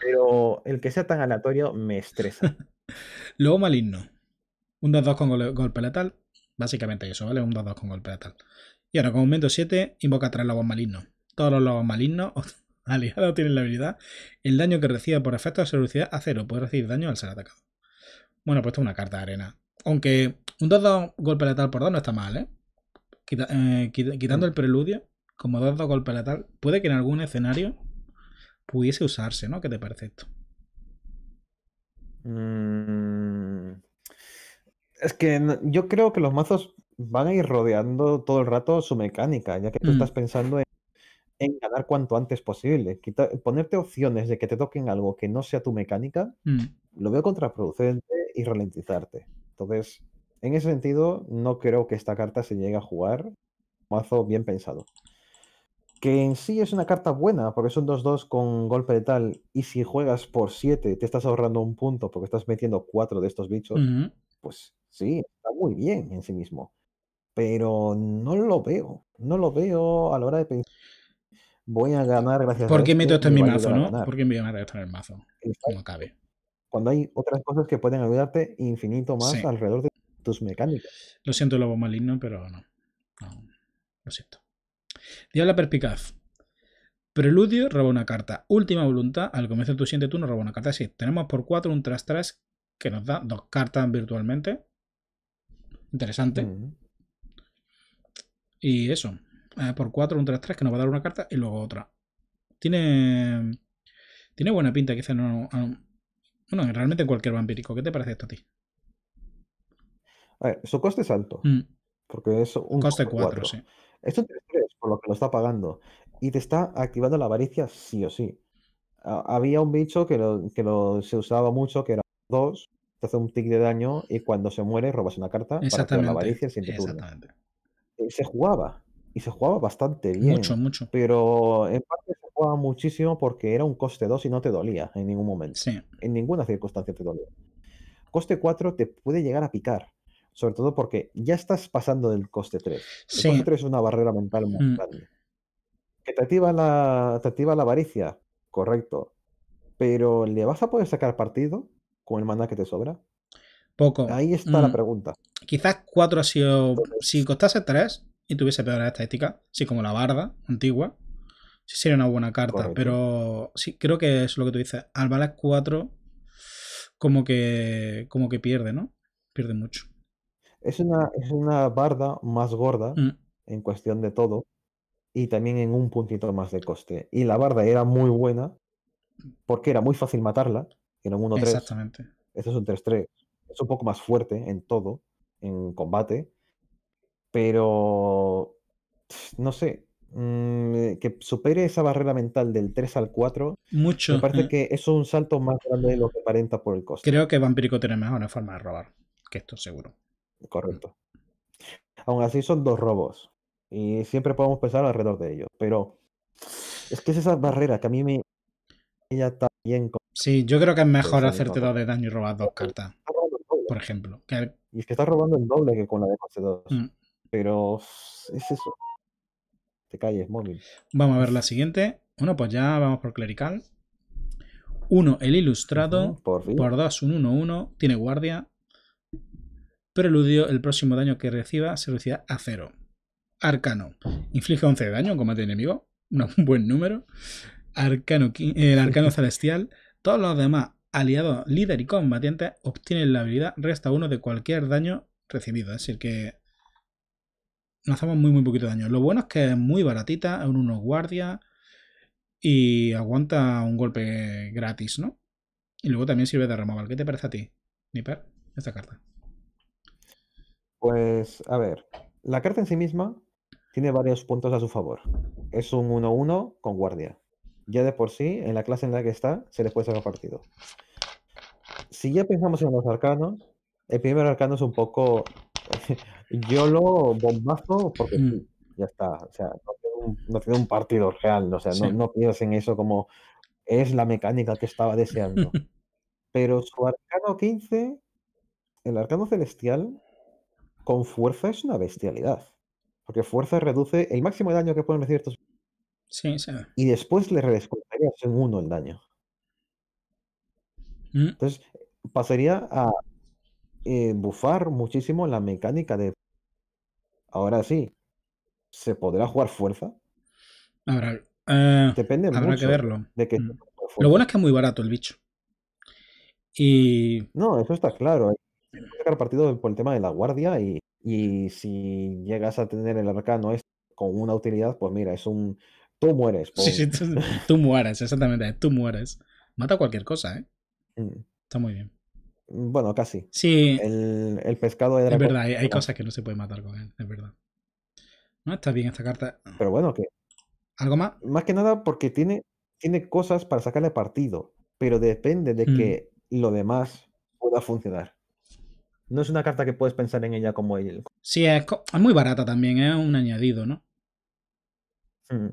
S1: pero el que sea tan aleatorio me estresa.
S2: Lobo (laughs) maligno. Un 2-2 con golpe letal. Básicamente eso, ¿vale? Un 2-2 con golpe letal. Y ahora con un momento 7, invoca tres lobos malignos. Todos los lobos malignos aliado tiene la habilidad, el daño que reciba por efecto de velocidad a cero. Puede recibir daño al ser atacado. Bueno, pues esto es una carta de arena. Aunque un 2-2 golpe letal por 2 no está mal, ¿eh? eh quitando el preludio, como 2-2 golpe letal, puede que en algún escenario pudiese usarse, ¿no? ¿Qué te parece esto?
S1: Mm, es que yo creo que los mazos van a ir rodeando todo el rato su mecánica, ya que tú mm. estás pensando en en ganar cuanto antes posible. ponerte opciones de que te toquen algo que no sea tu mecánica, mm. lo veo contraproducente y ralentizarte. Entonces, en ese sentido, no creo que esta carta se llegue a jugar. Mazo bien pensado. Que en sí es una carta buena, porque son 2-2 con golpe de tal. Y si juegas por 7, te estás ahorrando un punto porque estás metiendo cuatro de estos bichos. Pues sí, está muy bien en sí mismo. Pero no lo veo. No lo veo a la hora de pensar voy a ganar gracias ¿Por qué este meto esto en mi mazo, no? ¿Por
S2: qué me a esto en el mazo? Como cabe.
S1: Cuando hay otras cosas que pueden ayudarte infinito
S2: más alrededor de tus mecánicas. Lo siento, lobo maligno, pero no. no lo siento. Diabla perpicaz. Preludio roba una carta. Última voluntad. Al comienzo de tu siguiente turno roba una carta. Sí, tenemos por 4 un tras tras que nos da dos cartas virtualmente. Interesante. Mm. Y eso. Eh, por 4, un 3-3 que nos va a dar una carta y luego otra. Tiene, tiene buena pinta, que no, no, realmente realmente cualquier vampírico. ¿Qué te parece esto a ti?
S1: A ver, su coste es alto. Mm. Porque es un coste 4, sí. Esto es por lo que lo está pagando. Y te está activando la avaricia sí o sí. había un bicho que, lo, que lo, se usaba mucho, que era 2, te hace un tic de daño y cuando se muere robas una carta para la avaricia el siguiente turno. Eh, se jugaba y se jugaba bastante bien. Mucho, mucho. Pero en parte se jugaba muchísimo porque era un coste 2 y no te dolía en ningún momento. Sí. En ninguna circunstancia te dolía. Coste 4 te puede llegar a picar. Sobre todo porque ya estás pasando del coste 3. El coste 3 es una barrera mental muy mm. grande. Que te activa, la, te activa la avaricia, correcto. Pero ¿le vas a poder sacar partido con el maná que te sobra?
S2: Poco. Ahí está la mm. pregunta. Quizás 4 ha sido. Si costase 3, y tuviese la estadísticas, sí, como la barda antigua, sí sería una buena carta, pero sí, creo que es lo que tú dices, al balas 4 como que, como que pierde, ¿no? Pierde mucho.
S1: Es una, una barda más gorda mm. en cuestión de todo y también en un puntito más de coste. Y la barda era muy buena porque era muy fácil matarla, en un 1-3.
S3: Exactamente.
S1: Esto es un 3-3. Es un poco más fuerte en todo, en combate, pero, no sé, mm, eh, que supere esa barrera mental del 3 al 4,
S2: Mucho, me parece ¿eh?
S1: que es un salto más grande de lo que aparenta por el costo.
S2: Creo que Vampirico tiene mejor una forma de robar que esto, seguro. Mm. Correcto.
S1: Aún así son dos robos y siempre podemos pensar alrededor de ellos, pero es que es esa barrera que a mí me... Ella está bien Sí, yo creo que es mejor hacerte dos
S2: de daño y robar dos cartas por ejemplo. Y es que estás robando el doble que con la de fase 2. Pero es eso.
S1: Te calles, móvil.
S2: Vamos a ver la siguiente. Bueno, pues ya vamos por clerical. Uno, el ilustrado.
S1: por, 2
S2: un 1-1. Tiene guardia. Preludio, el próximo daño que reciba se reducirá a 0. Arcano. Inflige 11 de daño, combate enemigo. Un buen número. Arcano, el arcano (laughs) celestial. Todos los demás aliados, líder y combatientes obtienen la habilidad resta 1 de cualquier daño recibido. Es decir, que hacemos muy, muy poquito daño. Lo bueno es que es muy baratita, un unos guardia y aguanta un golpe gratis, ¿no? Y luego también sirve de removal. ¿Qué te parece a ti, Nipper, esta carta?
S1: Pues, a ver, la carta en sí misma tiene varios puntos a su favor. Es un 1-1 con guardia. Ya de por sí, en la clase en la que está, se le puede sacar partido. Si ya pensamos en los arcanos, el primer arcano es un poco (laughs) yo lo bombazo porque mm. ya está. O sea, no tiene un, partido real. O sea, no, no en eso como es la mecánica que estaba deseando. (laughs) Pero su arcano 15, el arcano celestial, con fuerza es una bestialidad. Porque fuerza reduce el máximo de daño que pueden recibir estos. Sí, sí. Y después le redescontarías en uno el daño. Mm. Entonces, pasaría a eh, bufar muchísimo la mecánica de... Ahora sí, ¿se podrá jugar fuerza?
S2: ahora eh, Depende
S1: habrá que verlo. Mm. De
S2: Lo bueno es que es muy barato el bicho. Y... No, eso está claro. Hay que
S1: sacar partido por el tema de la guardia y, si llegas a tener el arcano es este con una utilidad, pues mira, es un... Tú mueres. (laughs)
S2: tú, mueres, exactamente. Tú mueres. Mata cualquier cosa, ¿eh? mm. Está muy bien. Bueno, casi. Sí. El, pescado de Es verdad, hay, cosas que no se puede matar con él, es verdad. No, está bien
S1: esta carta. Pero bueno, que. ¿Algo más? Más que nada porque tiene, tiene cosas para sacarle partido, pero depende de mm. que lo demás pueda funcionar. No es una carta que puedes pensar en ella como él.
S2: Sí, es, muy barata también, es un añadido, ¿no? Mm.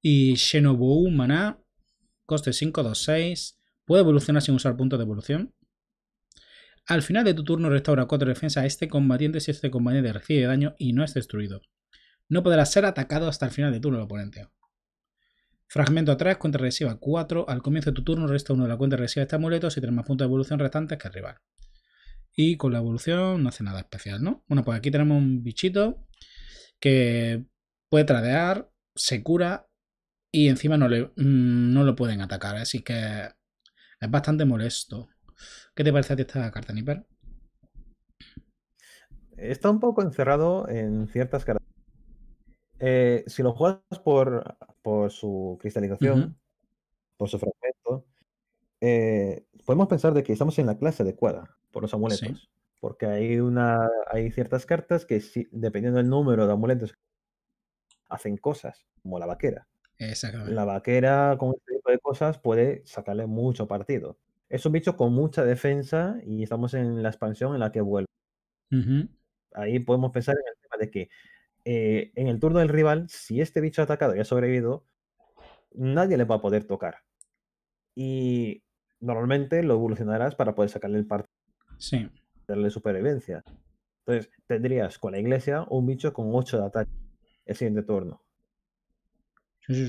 S2: Y Xenobu, maná, coste 5, 2, 6. Puede evolucionar sin usar puntos de evolución. Al final de tu turno restaura 4 defensa a este combatiente si este combatiente recibe daño y no es destruido. No podrá ser atacado hasta el final de turno del oponente. Fragmento 3, cuenta regresiva 4. Al comienzo de tu turno resta uno de la cuenta regresiva de este amuleto si tienes más puntos de evolución restantes que el rival. Y con la evolución no hace nada especial, ¿no? Bueno, pues aquí tenemos un bichito que puede tradear, se cura y encima no, le, mm, no lo pueden atacar. Así que es bastante molesto. ¿Qué te parece a ti esta carta, Nipper?
S1: Está un poco encerrado en ciertas características. Eh, si lo juegas por, su cristalización, por su fragmento, eh, podemos pensar de que estamos en la clase adecuada por los amuletos. Porque hay una hay ciertas cartas que dependiendo del número de amuletos hacen cosas, como la vaquera. Exactamente. La vaquera, como de cosas puede sacarle mucho partido. Es un bicho con mucha defensa y estamos en la expansión en la que vuelve. Ahí podemos pensar en el tema de que eh, en el turno del rival, si este bicho ha atacado y ha sobrevivido, nadie le va a poder tocar. Y normalmente lo evolucionarás para poder sacarle el partido. Sí. Darle supervivencia. Entonces, tendrías con la iglesia un bicho con 8 de ataque el siguiente turno.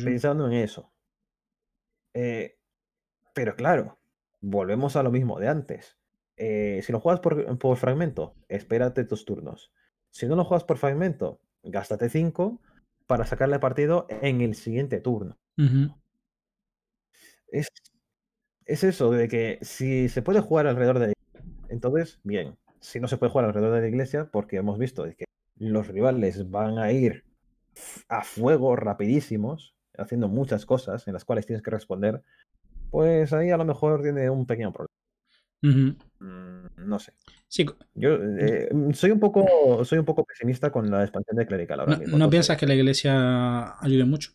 S1: Pensando en eso. Eh, pero claro, volvemos a lo mismo de antes. Eh, si lo juegas por, fragmento, espérate tus turnos. Si no lo juegas por fragmento, gástate 5 para sacarle partido en el siguiente turno. es, eso, de que si se puede jugar alrededor de la iglesia, entonces, bien. Si no se puede jugar alrededor de la iglesia, porque hemos visto que los rivales van a ir a fuego rapidísimos, haciendo muchas cosas en las cuales tienes que responder, pues ahí a lo mejor tiene un pequeño problema. Mm, no sé. Sí. Yo eh, soy un poco soy un poco pesimista con la expansión de clerical ahora mismo. ¿No
S2: piensas que la iglesia ayude mucho?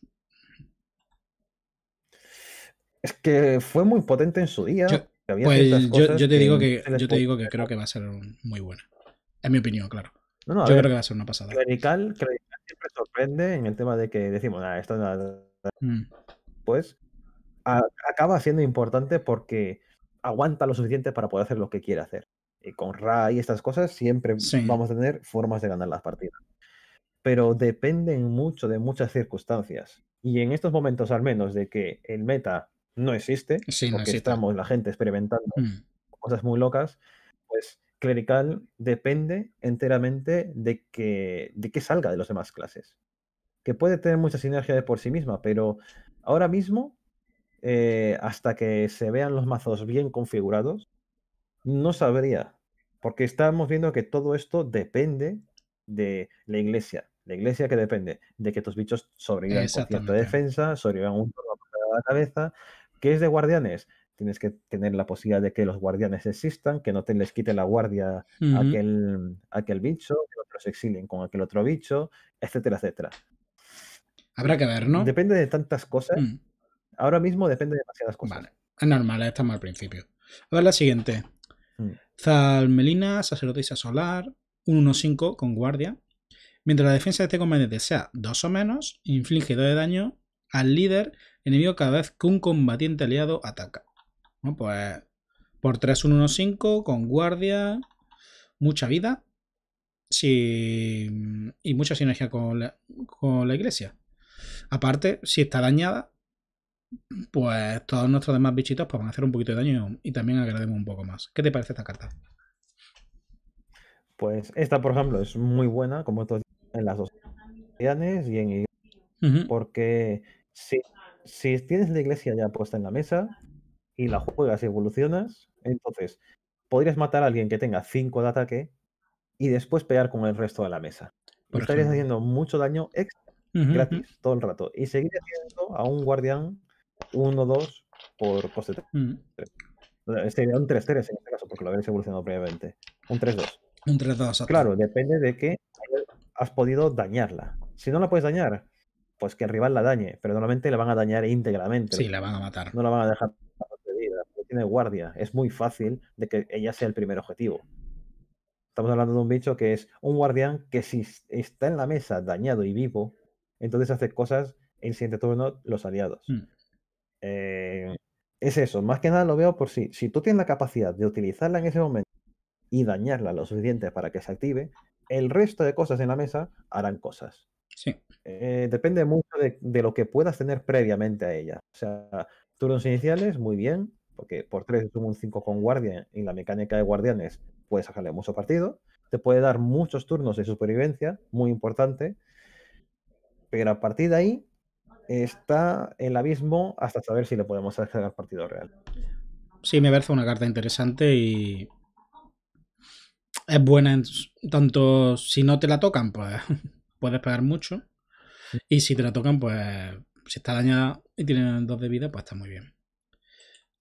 S1: Es que fue muy potente en su día. Yo, pues yo, te digo que, te digo
S2: que creo que va a ser muy buena. Es mi opinión, claro.
S1: yo creo que va a ser una pasada.
S2: Clerical,
S1: siempre sorprende en el tema de que decimos, ah, esto Mm. pues acaba siendo importante porque aguanta lo suficiente para poder hacer lo que quiere hacer. Y con Ra y estas cosas siempre vamos a tener formas de ganar las partidas. Pero dependen mucho de muchas circunstancias. Y en estos momentos al menos de que el meta no existe, porque estamos la gente experimentando mm. cosas muy locas, pues clerical depende enteramente de que, de que salga de los demás clases que puede tener mucha sinergia de por sí misma, pero ahora mismo, eh, hasta que se vean los mazos bien configurados, no sabría, porque estamos viendo que todo esto depende de la iglesia. La iglesia que depende de que tus bichos sobrevivan con cierta defensa, sobrevivan un turno a la cabeza, que es de guardianes tienes que tener la posibilidad de que los guardianes existan, que no te les quite la guardia a aquel, bicho, que los exilien con aquel otro bicho, etcétera, etcétera.
S2: Habrá que ver, ¿no? Depende de tantas cosas. Mm. Ahora mismo depende de demasiadas cosas. Vale. Es normal, estamos al principio. A ver la siguiente. Mm. Zalmelina, sacerdotisa solar, 1 1-5 con guardia. Mientras la defensa de este combate sea 2 o menos, inflige 2 de daño al líder enemigo cada vez que un combatiente aliado ataca. pues por 3 1 1 5 con guardia, mucha vida y mucha sinergia con la iglesia. Aparte, si está dañada, pues todos nuestros demás bichitos pues, van a hacer un poquito de daño y también agrademos un poco más. ¿Qué te parece esta carta?
S1: Pues esta, por ejemplo, es muy buena, como todos en las dos y en porque si, tienes la iglesia ya puesta en la mesa y la juegas y evolucionas, entonces podrías matar a alguien que tenga 5 de ataque y después pegar con el resto de la mesa. estarías haciendo mucho daño extra gratis, todo el rato. Y seguir haciendo a un guardián 1-2 por coste 3. Mm. Sería un 3-3 en este caso, porque lo habéis evolucionado previamente. Un 3-2. Un 3-2. Claro, depende de que has podido dañarla. Si no la puedes dañar, pues que el rival la dañe, pero normalmente la van a dañar íntegramente. Sí, la van a matar. No la van a dejar de vida. tiene guardia. Es muy fácil de que ella sea el primer objetivo. Estamos hablando de un bicho que es un guardián que si está en la mesa dañado y vivo, entonces hace cosas en el siguiente turno los aliados. Mm. Eh, es eso, más que nada lo veo por si, sí. si tú tienes la capacidad de utilizarla en ese momento y dañarla lo suficiente para que se active, el resto de cosas en la mesa harán cosas. Eh, depende mucho de, lo que puedas tener previamente a ella. O sea, turnos iniciales, muy bien, porque por 3 es un 5 con guardia y la mecánica de guardianes puedes sacarle mucho partido. Te puede dar muchos turnos de supervivencia, muy importante. Pero a partir de ahí está el abismo hasta saber si
S2: le podemos hacer al partido real. Sí, me parece una carta interesante y es buena tanto si no te la tocan, pues (laughs) puedes pegar mucho. Y si te la tocan, pues si está dañada y tiene dos de vida, pues está muy bien.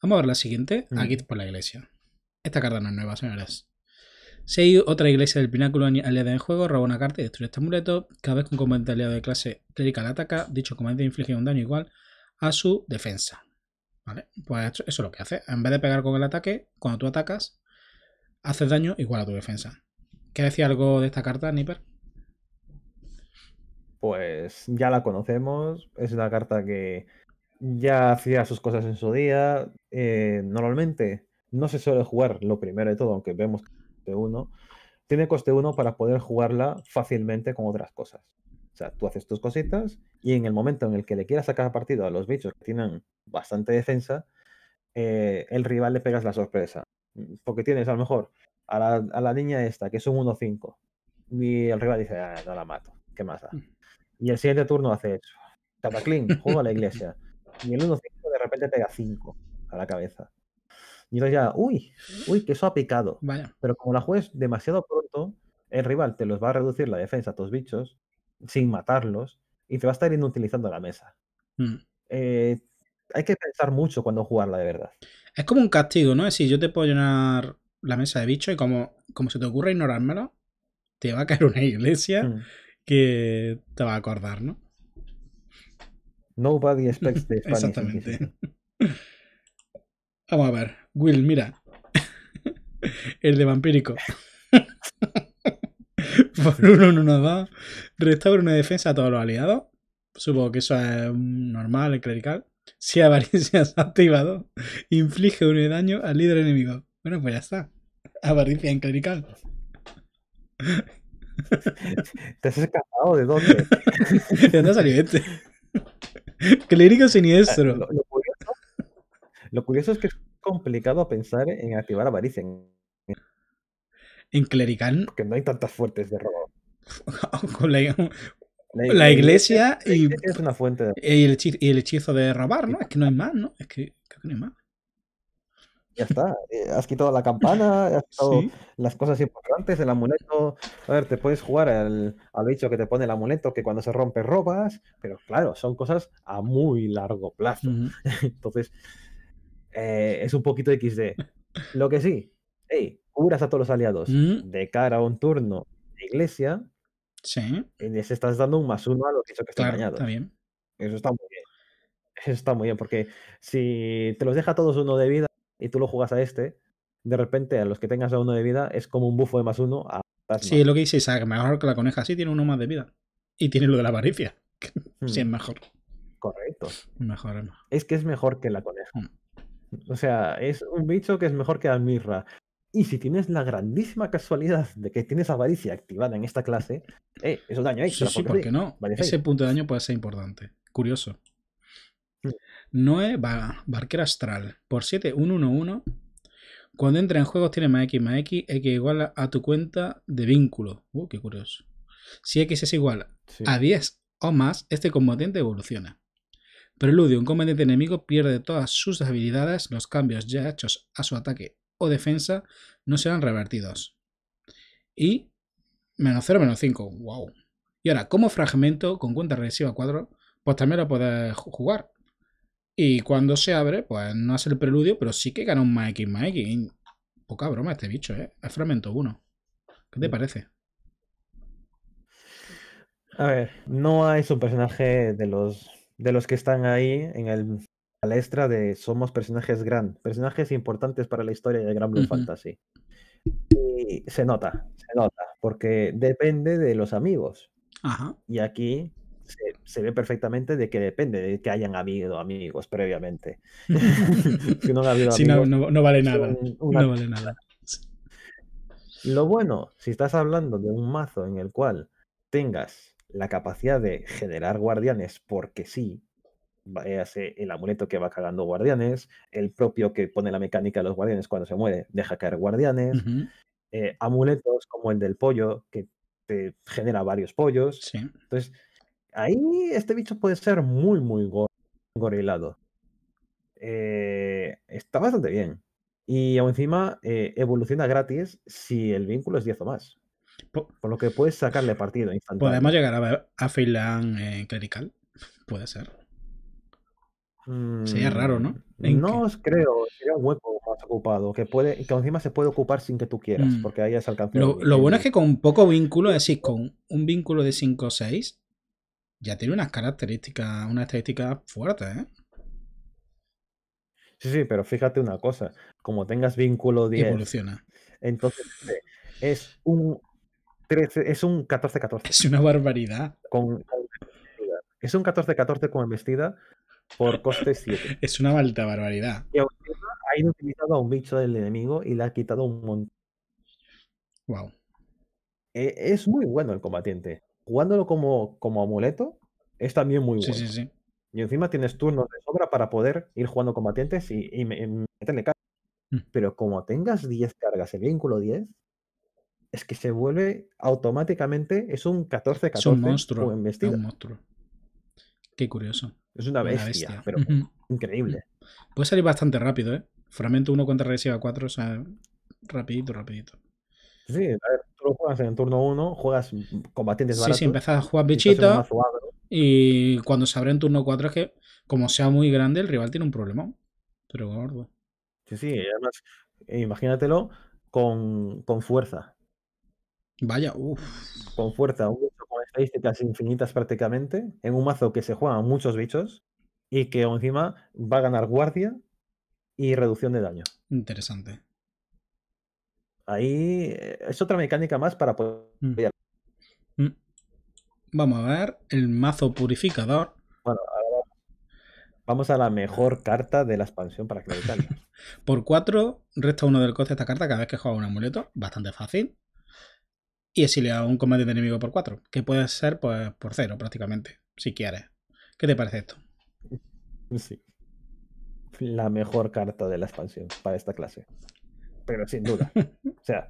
S2: Vamos a ver la siguiente. Aquí por la iglesia. Esta carta no es nueva, señores ido Otra iglesia del pináculo aliada en juego, roba una carta y destruye este amuleto. Cada vez que un aliado de clase clerical ataca, dicho combate inflige un daño igual a su defensa. ¿Vale? Pues eso es lo que hace. En vez de pegar con el ataque, cuando tú atacas, haces daño igual a tu defensa. qué decía algo de esta carta, Nipper?
S1: Pues ya la conocemos. Es una carta que ya hacía sus cosas en su día. Eh, normalmente no se suele jugar lo primero de todo, aunque vemos tiene coste 1 para poder jugarla fácilmente con otras cosas. O sea, tú haces tus cositas y en el momento en el que le quieras sacar partido a los bichos que tienen bastante defensa, eh, el rival le pegas la sorpresa. Porque tienes a lo mejor a la, niña esta, que es un 1-5, y el rival dice, ah, no la mato, ¿qué más da? Mm. Y el siguiente turno hace eso. Cataclín, juega a la iglesia. (laughs) Y el 1-5 de repente pega 5 a la cabeza. Y entonces ya, uy, uy, que eso ha picado. Pero como la juegues demasiado pronto, el rival te los va a reducir la defensa a tus bichos sin matarlos y te va a estar inutilizando la mesa. Mm. Eh, hay que pensar mucho cuando jugarla de verdad.
S2: Es como un castigo, ¿no? Es decir, yo te puedo llenar la mesa de bichos y como, como se te ocurre ignorármelo, te va a caer una iglesia mm. que te va a acordar, ¿no? Nobody expects (laughs) this. Exactamente. (laughs) Vamos a ver. Will, mira. (laughs) el de vampírico. (laughs) Por uno no nos va. Restaura una defensa a todos los aliados. Supongo que eso es normal, el clerical. Si avaricia ha activado, inflige un daño al líder enemigo. Bueno, pues ya está. Avaricia en clerical. (laughs) Te has escapado de dónde. ¿De dónde saliste este? siniestro. Ah,
S1: lo curioso es que complicado pensar en activar a
S2: en... clerical. Porque no hay tantas fuentes de robo. (laughs) la, iglesia, y, es una fuente el hechizo, y, el hechizo, de robar, ¿no? Es que no hay más, ¿no? Es que
S1: no hay más. Ya está, eh, has quitado la
S2: campana, (laughs)
S1: las cosas importantes, el amuleto. A ver, te puedes jugar al, al, bicho que te pone el amuleto, que cuando se rompe robas, pero claro, son cosas a muy largo plazo. (laughs) Entonces, eh, es un poquito XD. Lo que sí, hey, curas a todos los aliados mm. de cara a un turno de iglesia. Sí. Y eh, les estás dando un más uno a los que están dañados. Está bien. Eso está muy bien. Eso está muy bien, porque si te los deja todos uno de vida y tú lo jugas a este, de repente a los que tengas a uno de
S2: vida es como un bufo de más uno Sí, lo que dice es mejor que la coneja sí tiene uno más de vida. Y tiene lo de la avaricia. (laughs) sí, es hmm. mejor. Correcto. Mejor, Es que es mejor que
S1: la coneja. Hmm. O sea, es un bicho que es mejor que Mirra. Y si tienes la grandísima casualidad de que tienes avaricia activada en esta clase, eh, eso es daño Sí, sí, ¿por qué no? Ese
S2: punto de daño puede ser importante. Curioso. Mm. Noé va Barquera Astral. Por 7, 1, 1, 1. Cuando entra en juegos tiene más X más X, X igual a tu cuenta de vínculo. Uh, qué curioso. Si X es igual a 10 o más, este combatiente evoluciona. Preludio, un comandante enemigo pierde todas sus habilidades, los cambios ya hechos a su ataque o defensa no serán revertidos. Y menos 0, menos 5, wow. Y ahora, como fragmento con cuenta regresiva 4, pues también lo puedes jugar. Y cuando se abre, pues no es el preludio, pero sí que gana un más X Poca broma este bicho, ¿eh? Es fragmento 1. ¿Qué te mm. parece? A ver,
S1: no hay su personaje de los de los que están ahí en el palestra de somos personajes grandes, personajes importantes para la historia de Gran Blue Fantasy. Y se nota, se nota, porque depende de los amigos. Y aquí se, ve perfectamente de que depende de que hayan habido amigos previamente. (laughs) si no, habido No vale nada. Lo bueno, si estás hablando de un mazo en el cual tengas la capacidad de generar guardianes porque sí, el amuleto que va cagando guardianes, el propio que pone la mecánica de los guardianes cuando se muere, deja caer guardianes, eh, amuletos como el del pollo, que te genera varios pollos. Entonces, ahí este bicho puede ser muy, muy gorilado. Eh, está bastante bien. Y aún encima eh, evoluciona gratis si el vínculo es 10 o más. Por lo que puedes sacarle partido infantil. Podemos llegar
S2: a ver a Finland en clerical. Puede ser. Sería mm, raro, ¿no? No
S1: creo, sería un hueco más ocupado, que puede, que encima se puede ocupar sin que tú quieras, mm. porque ahí es alcanzado. Lo, bueno es
S2: que con poco vínculo, es decir, con un vínculo de 5 o 6, ya tiene unas características, unas estadísticas fuertes, ¿eh?
S1: Sí, sí, pero fíjate una cosa, como tengas vínculo 10, evoluciona. Entonces es un es un 14-14. Es una barbaridad. Con, es un 14-14 con embestida por coste 7. (laughs) es una alta barbaridad. Y ha inutilizado a un bicho del enemigo y le ha quitado un montón. Wow. E, es muy bueno el combatiente. Jugándolo como, como amuleto es también muy bueno. Sí, sí, sí. Y encima tienes turnos de sobra para poder ir jugando combatientes y, meterle cargas. Mm. Pero como tengas 10 cargas, el vínculo 10, es que se vuelve automáticamente, es un 14-14. Es un monstruo. un monstruo.
S2: Qué curioso. Es una bestia, pero increíble. Puede salir bastante rápido, ¿eh? Fragmento 1 contra regresiva 4, o sea, rapidito, rapidito.
S1: Sí, a ver, tú lo juegas en turno 1, juegas combatientes baratos. Sí, sí, empezás a jugar bichito.
S2: Y, cuando se abre en turno 4 es que, como sea muy grande, el rival tiene un problema
S1: Pero gordo. Sí, sí, además, imagínatelo con, con fuerza. Vaya, uff. Con fuerza, un bicho con estadísticas infinitas prácticamente, en un mazo que se a muchos bichos y que encima va a ganar guardia y reducción de daño.
S2: Interesante.
S1: Ahí eh, es otra mecánica más para poder... Mm. Mm. Vamos a ver,
S2: el mazo purificador. Bueno, ahora vamos a la mejor carta de la expansión para que (laughs) Por 4, resta uno del coste esta carta cada vez que juega un amuleto. Bastante fácil y exiliar a un de enemigo por 4, que puede ser pues, por 0 prácticamente, si quieres. ¿Qué te parece esto? Sí.
S1: La mejor carta de la expansión para esta clase.
S2: Pero sin duda.
S1: (laughs) o sea,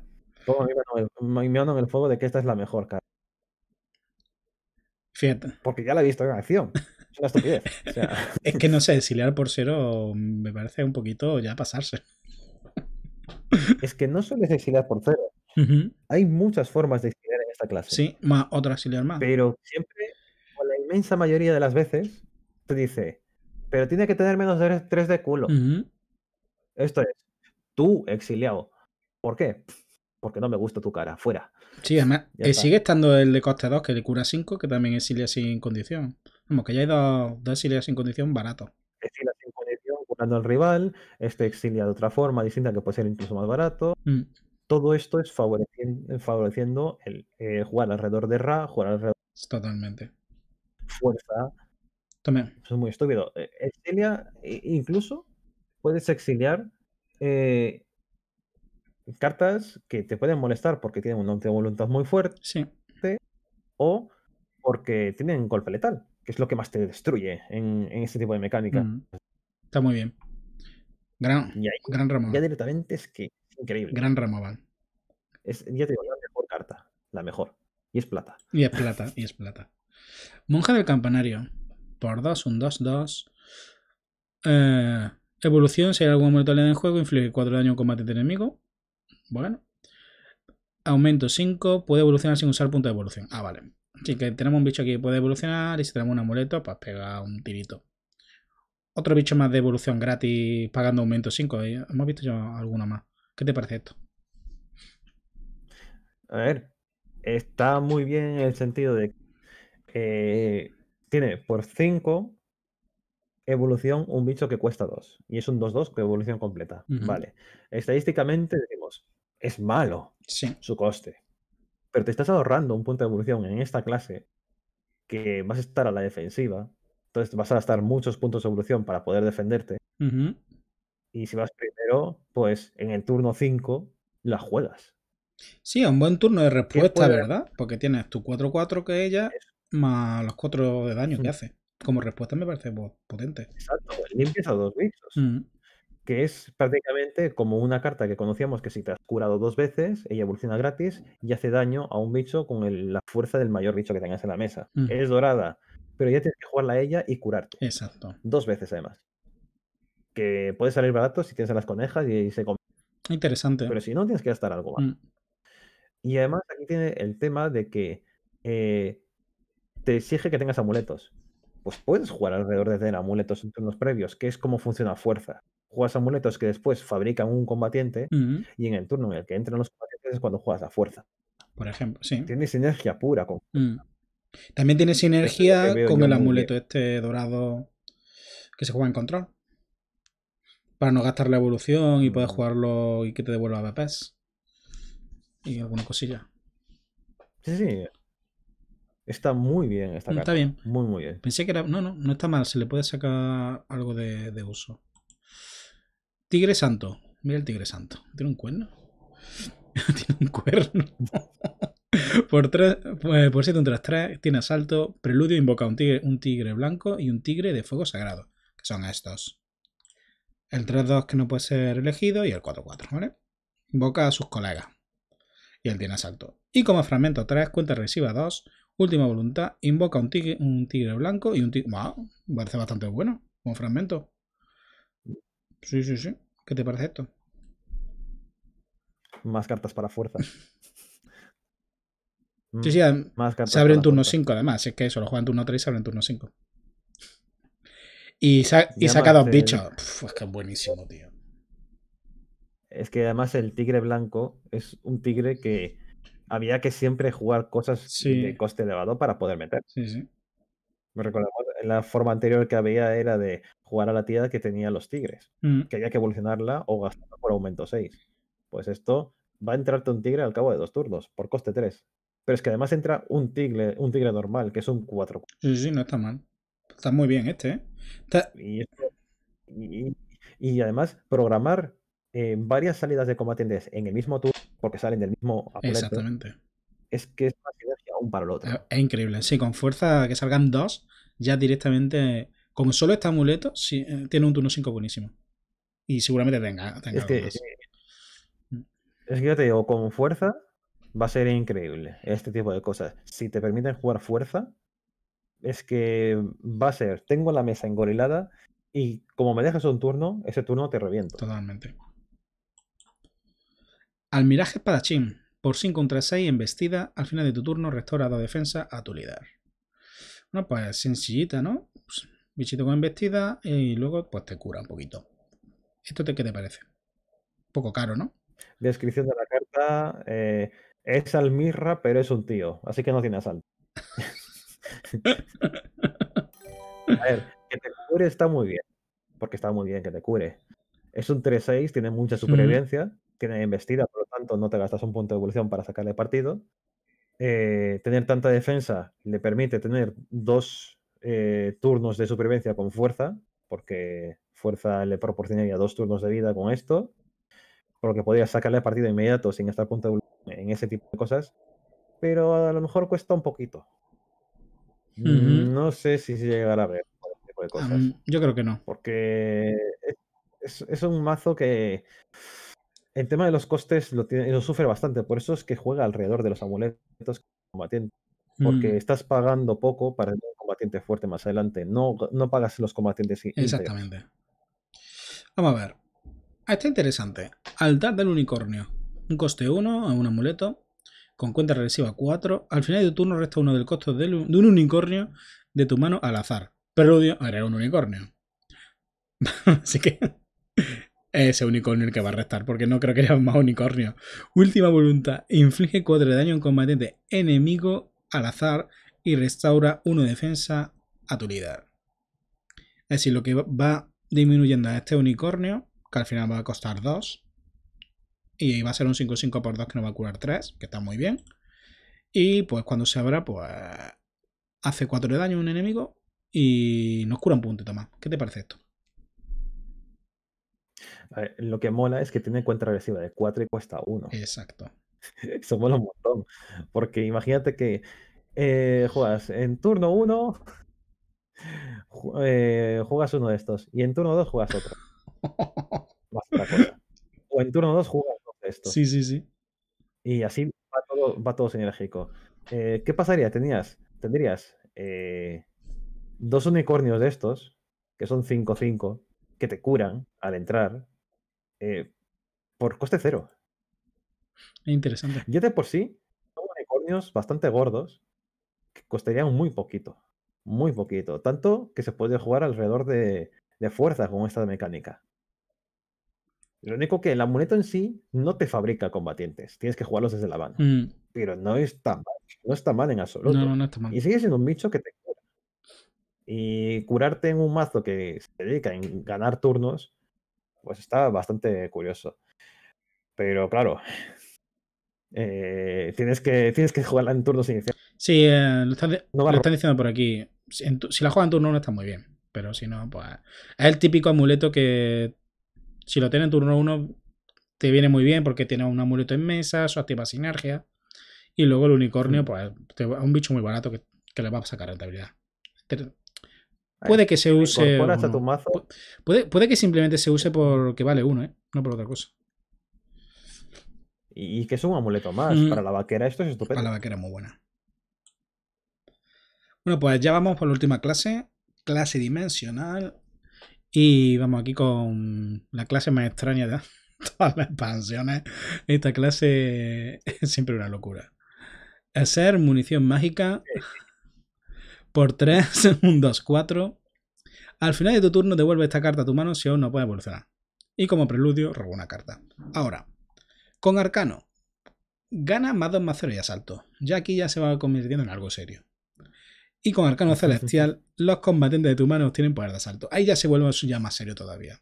S1: me mi en el, fuego de que esta es la mejor carta.
S2: Fíjate. Porque ya la he visto en acción. Es una estupidez. (laughs) es que no sé, exiliar por 0 me parece un poquito ya pasarse. es que no sueles exiliar por 0 hay muchas formas de exiliar en esta clase. Sí, más otra auxiliar más. Pero siempre,
S1: o la inmensa mayoría de las veces, te dice, pero tiene que tener menos de 3 de culo. Esto es, tú exiliado. ¿Por qué? Porque no me gusta tu cara, fuera.
S2: Sí, además, sigue estando el de coste 2, que le cura 5, que también exilia sin condición. Como que ya hay dos, dos sin condición Barato Exilia
S1: sin condición curando al rival, este exilia de otra forma distinta que puede ser incluso más barato. Mm todo esto es favoreciendo, eh, el eh, jugar alrededor de Ra, jugar alrededor Totalmente. Fuerza. También. Eso es muy estúpido. Eh, exilia, incluso puedes exiliar cartas que te pueden molestar porque tienen un de voluntad muy fuerte. O porque tienen golpe letal, que es lo que más te destruye en, este tipo de mecánica. Está muy bien. Gran, Ramón. Ya directamente es que Increíble. Gran Ramaban. Es, ya te la mejor carta, la mejor. Y es plata. Y es plata,
S2: y es plata. Monja del Campanario. Por 2, un 2, 2. Eh, evolución, si hay alguna mortalidad en juego, inflige 4 daño en combate de enemigo. Bueno. Aumento 5, puede evolucionar sin usar punto de evolución. Ah, vale. Así que tenemos un bicho aquí que puede evolucionar y si tenemos un amuleto, pues pega un tirito. Otro bicho más de evolución gratis pagando aumento 5. Hemos visto ya alguno más. ¿Qué te parece esto?
S1: A ver, está muy bien en el sentido de que tiene por 5 evolución un bicho que cuesta 2. Y es un 2-2 con evolución completa. Vale. Estadísticamente decimos, es malo su coste. Pero te estás ahorrando un punto de evolución en esta clase que vas a estar a la defensiva. Entonces vas a gastar muchos puntos de evolución para poder defenderte.
S2: Y si vas primero, pues en el turno 5 la juegas. Sí, un buen turno de respuesta, ¿verdad? Porque tienes tu 4-4 que ella más los 4 de daño que hace. Como respuesta me parece potente. Exacto, pues, limpias a dos bichos.
S1: Mm. Que es prácticamente como una carta que conocíamos que si te has curado dos veces, ella evoluciona gratis y hace daño a un bicho con la fuerza del mayor bicho que tengas en la mesa. Mm. Es dorada, pero ya tienes que jugarla a ella y curarte. Exacto. Dos veces además que puede salir barato si tienes a las conejas y, se come. Interesante. Pero si no, tienes que gastar algo mm. Y además aquí tiene el tema de que eh, te exige que tengas amuletos. Pues puedes jugar alrededor de tener amuletos en turnos previos, que es como funciona fuerza. Juegas amuletos que después fabrican un combatiente mm. y en el turno en el que entran los combatientes es cuando juegas a fuerza.
S2: Por ejemplo, sí.
S1: Tienes sinergia pura con...
S2: Mm. También tiene sinergia con el amuleto este dorado que se juega en control para no gastar la evolución y poder mm. jugarlo y que te devuelva BPs. Y alguna cosilla. Sí, sí. Está muy bien esta mm, carta. Está bien. Muy, muy bien. Pensé que era. No, no, no está mal. Se le puede sacar algo de, uso. Tigre Santo. Mira el Tigre Santo. ¿Tiene un cuerno? (laughs) tiene un cuerno. (laughs) por tres 7, 3, 3. Tiene asalto. Preludio invoca un tigre, un tigre blanco y un tigre de fuego sagrado. Que son estos el 3-2 que no puede ser elegido y el 4-4, ¿vale? Invoca a sus colegas y él tiene asalto. Y como fragmento 3, cuenta reciba 2, última voluntad, invoca un tigre, un tigre blanco y un tigre... ¡Wow! Parece bastante bueno, como fragmento. Sí, sí, sí. ¿Qué te parece esto?
S1: Más cartas para fuerza. (laughs) sí,
S2: sí, mm, Más cartas se turno 5 además, es que eso, lo en turno 3 y se en turno 5. Y, saca dos bichos. es que
S1: es buenísimo, tío. Es que además el tigre blanco es un tigre que había que siempre jugar cosas de coste elevado para poder meter. Sí, sí. Me recuerdo la forma anterior que había era de jugar a la tía que tenía los tigres, mm. que había que evolucionarla o gastarla por aumento 6. Pues esto va a entrarte un tigre al cabo de dos turnos, por coste 3. Pero es que además entra un tigre, un tigre normal, que es un 4. Sí, sí, no está mal. Está muy bien este, ¿eh? y, además, programar eh, varias salidas de combatientes en el mismo turno, porque salen del
S2: mismo aparato Exactamente. Es que es una sinergia un para el otro. Es, increíble. Sí, con fuerza que salgan dos, ya directamente. Con solo este amuleto, sí, eh, tiene un turno 5 buenísimo. Y seguramente tenga. es, que, es
S1: que yo te digo, con fuerza va a ser increíble este tipo de cosas. Si te permiten jugar fuerza, es que va a ser, tengo la mesa engorilada y como me dejas un turno,
S2: ese turno te reviento. Totalmente. Almiraje espadachín. Por 5 contra 6 embestida, al final de tu turno restaura la defensa a tu líder. Bueno, pues sencillita, ¿no? Pues, bichito con embestida y luego pues te cura un poquito. ¿Esto te, qué te parece? Un poco caro, ¿no?
S1: Descripción de la carta. Eh, es almirra, pero es un tío, así que no tiene asalto. (laughs) (laughs) A ver, que te cure está muy bien. Porque está muy bien que te cure. Es un 3-6, tiene mucha supervivencia, tiene investida, por lo tanto no te gastas un punto de evolución para sacarle partido. Eh, tener tanta defensa le permite tener dos eh, turnos de supervivencia con fuerza, porque fuerza le proporcionaría dos turnos de vida con esto, por lo que podrías sacarle partido inmediato sin estar punto de evolución en ese tipo de cosas, pero a lo mejor cuesta un poquito. No sé si se llegará a ver mm, yo creo que no. Porque es, un mazo que el tema de los costes lo, tiene, sufre bastante. Por eso es que juega alrededor de los amuletos combatientes. Porque mm. estás pagando poco para tener un combatiente fuerte más adelante. No, no pagas los combatientes. Exactamente.
S2: Vamos a ver. Está interesante. Altar del unicornio. Un coste 1 a un amuleto con cuenta regresiva 4. Al final de tu turno resta uno del costo de un unicornio de tu mano al azar. odio era un unicornio. (laughs) Así que (laughs) ese unicornio el que va a restar, porque no creo que haya más unicornio. Última voluntad, inflige 4 de daño en un combatiente enemigo al azar y restaura 1 defensa a tu líder. Es decir, lo que va disminuyendo a este unicornio, que al final va a costar 2, y va a ser un 5-5 por 2 que nos va a curar 3, que está muy bien. Y pues cuando se abra, pues hace 4 de daño a un enemigo y nos cura un puntito más. ¿Qué te parece esto?
S1: lo que mola es que tiene cuenta regresiva de 4 y cuesta 1. Exacto. Eso mola un montón. Porque imagínate que eh, juegas en turno 1, eh, juegas uno de estos. Y en turno 2 juegas otro. (laughs) o en turno 2 juegas esto. Sí, sí, sí. Y así va todo, va todo sinérgico. Eh, ¿Qué pasaría? Tenías, tendrías eh, dos unicornios de estos, que son 5-5, que te curan al entrar, eh, por coste cero. Interesante. Ya de por sí, son unicornios bastante gordos, que costarían muy poquito. Muy poquito. Tanto que se puede jugar alrededor de, de fuerza con esta mecánica. Lo único que el amuleto en sí no te fabrica combatientes, tienes que jugarlos desde la banda. Mm. Pero no está mal, no está mal en absoluto. No, no, está mal. Y sigue siendo un bicho que te cura. Y curarte en un mazo que se dedica en ganar turnos, pues está bastante curioso. Pero claro,
S2: eh, tienes, que, tienes que jugarla en turnos iniciales. Sí, eh, lo, están, diciendo por aquí. Si, la juegas en turno no está muy bien, pero si no, pues es el típico amuleto que si lo tienes en turno 1, te viene muy bien porque tiene un amuleto en mesa, su activa sinergia. Y luego el unicornio, mm. pues, un bicho muy barato que, le va a sacar rentabilidad. Puede que se use. Hasta tu mazo. Puede, puede, que simplemente se use porque vale uno, ¿eh? No por otra cosa.
S1: Y que es un amuleto más. Mm. Para la vaquera esto es estupendo. Para la vaquera muy buena.
S2: Bueno, pues ya vamos por la última clase. Clase dimensional. Y vamos aquí con la clase más extraña de (laughs) todas las expansiones. Esta clase es siempre una locura. Hacer munición mágica por 3, (laughs) segundos 2, 4. Al final de tu turno devuelve esta carta a tu mano si aún no puedes evolucionar. Y como preludio, robo una carta. Ahora, con Arcano. Gana más 2 más 0 y asalto. Ya aquí ya se va convirtiendo en algo serio y con Arcano Celestial los combatientes de tu mano tienen poder de asalto. Ahí ya se vuelve ya más serio todavía.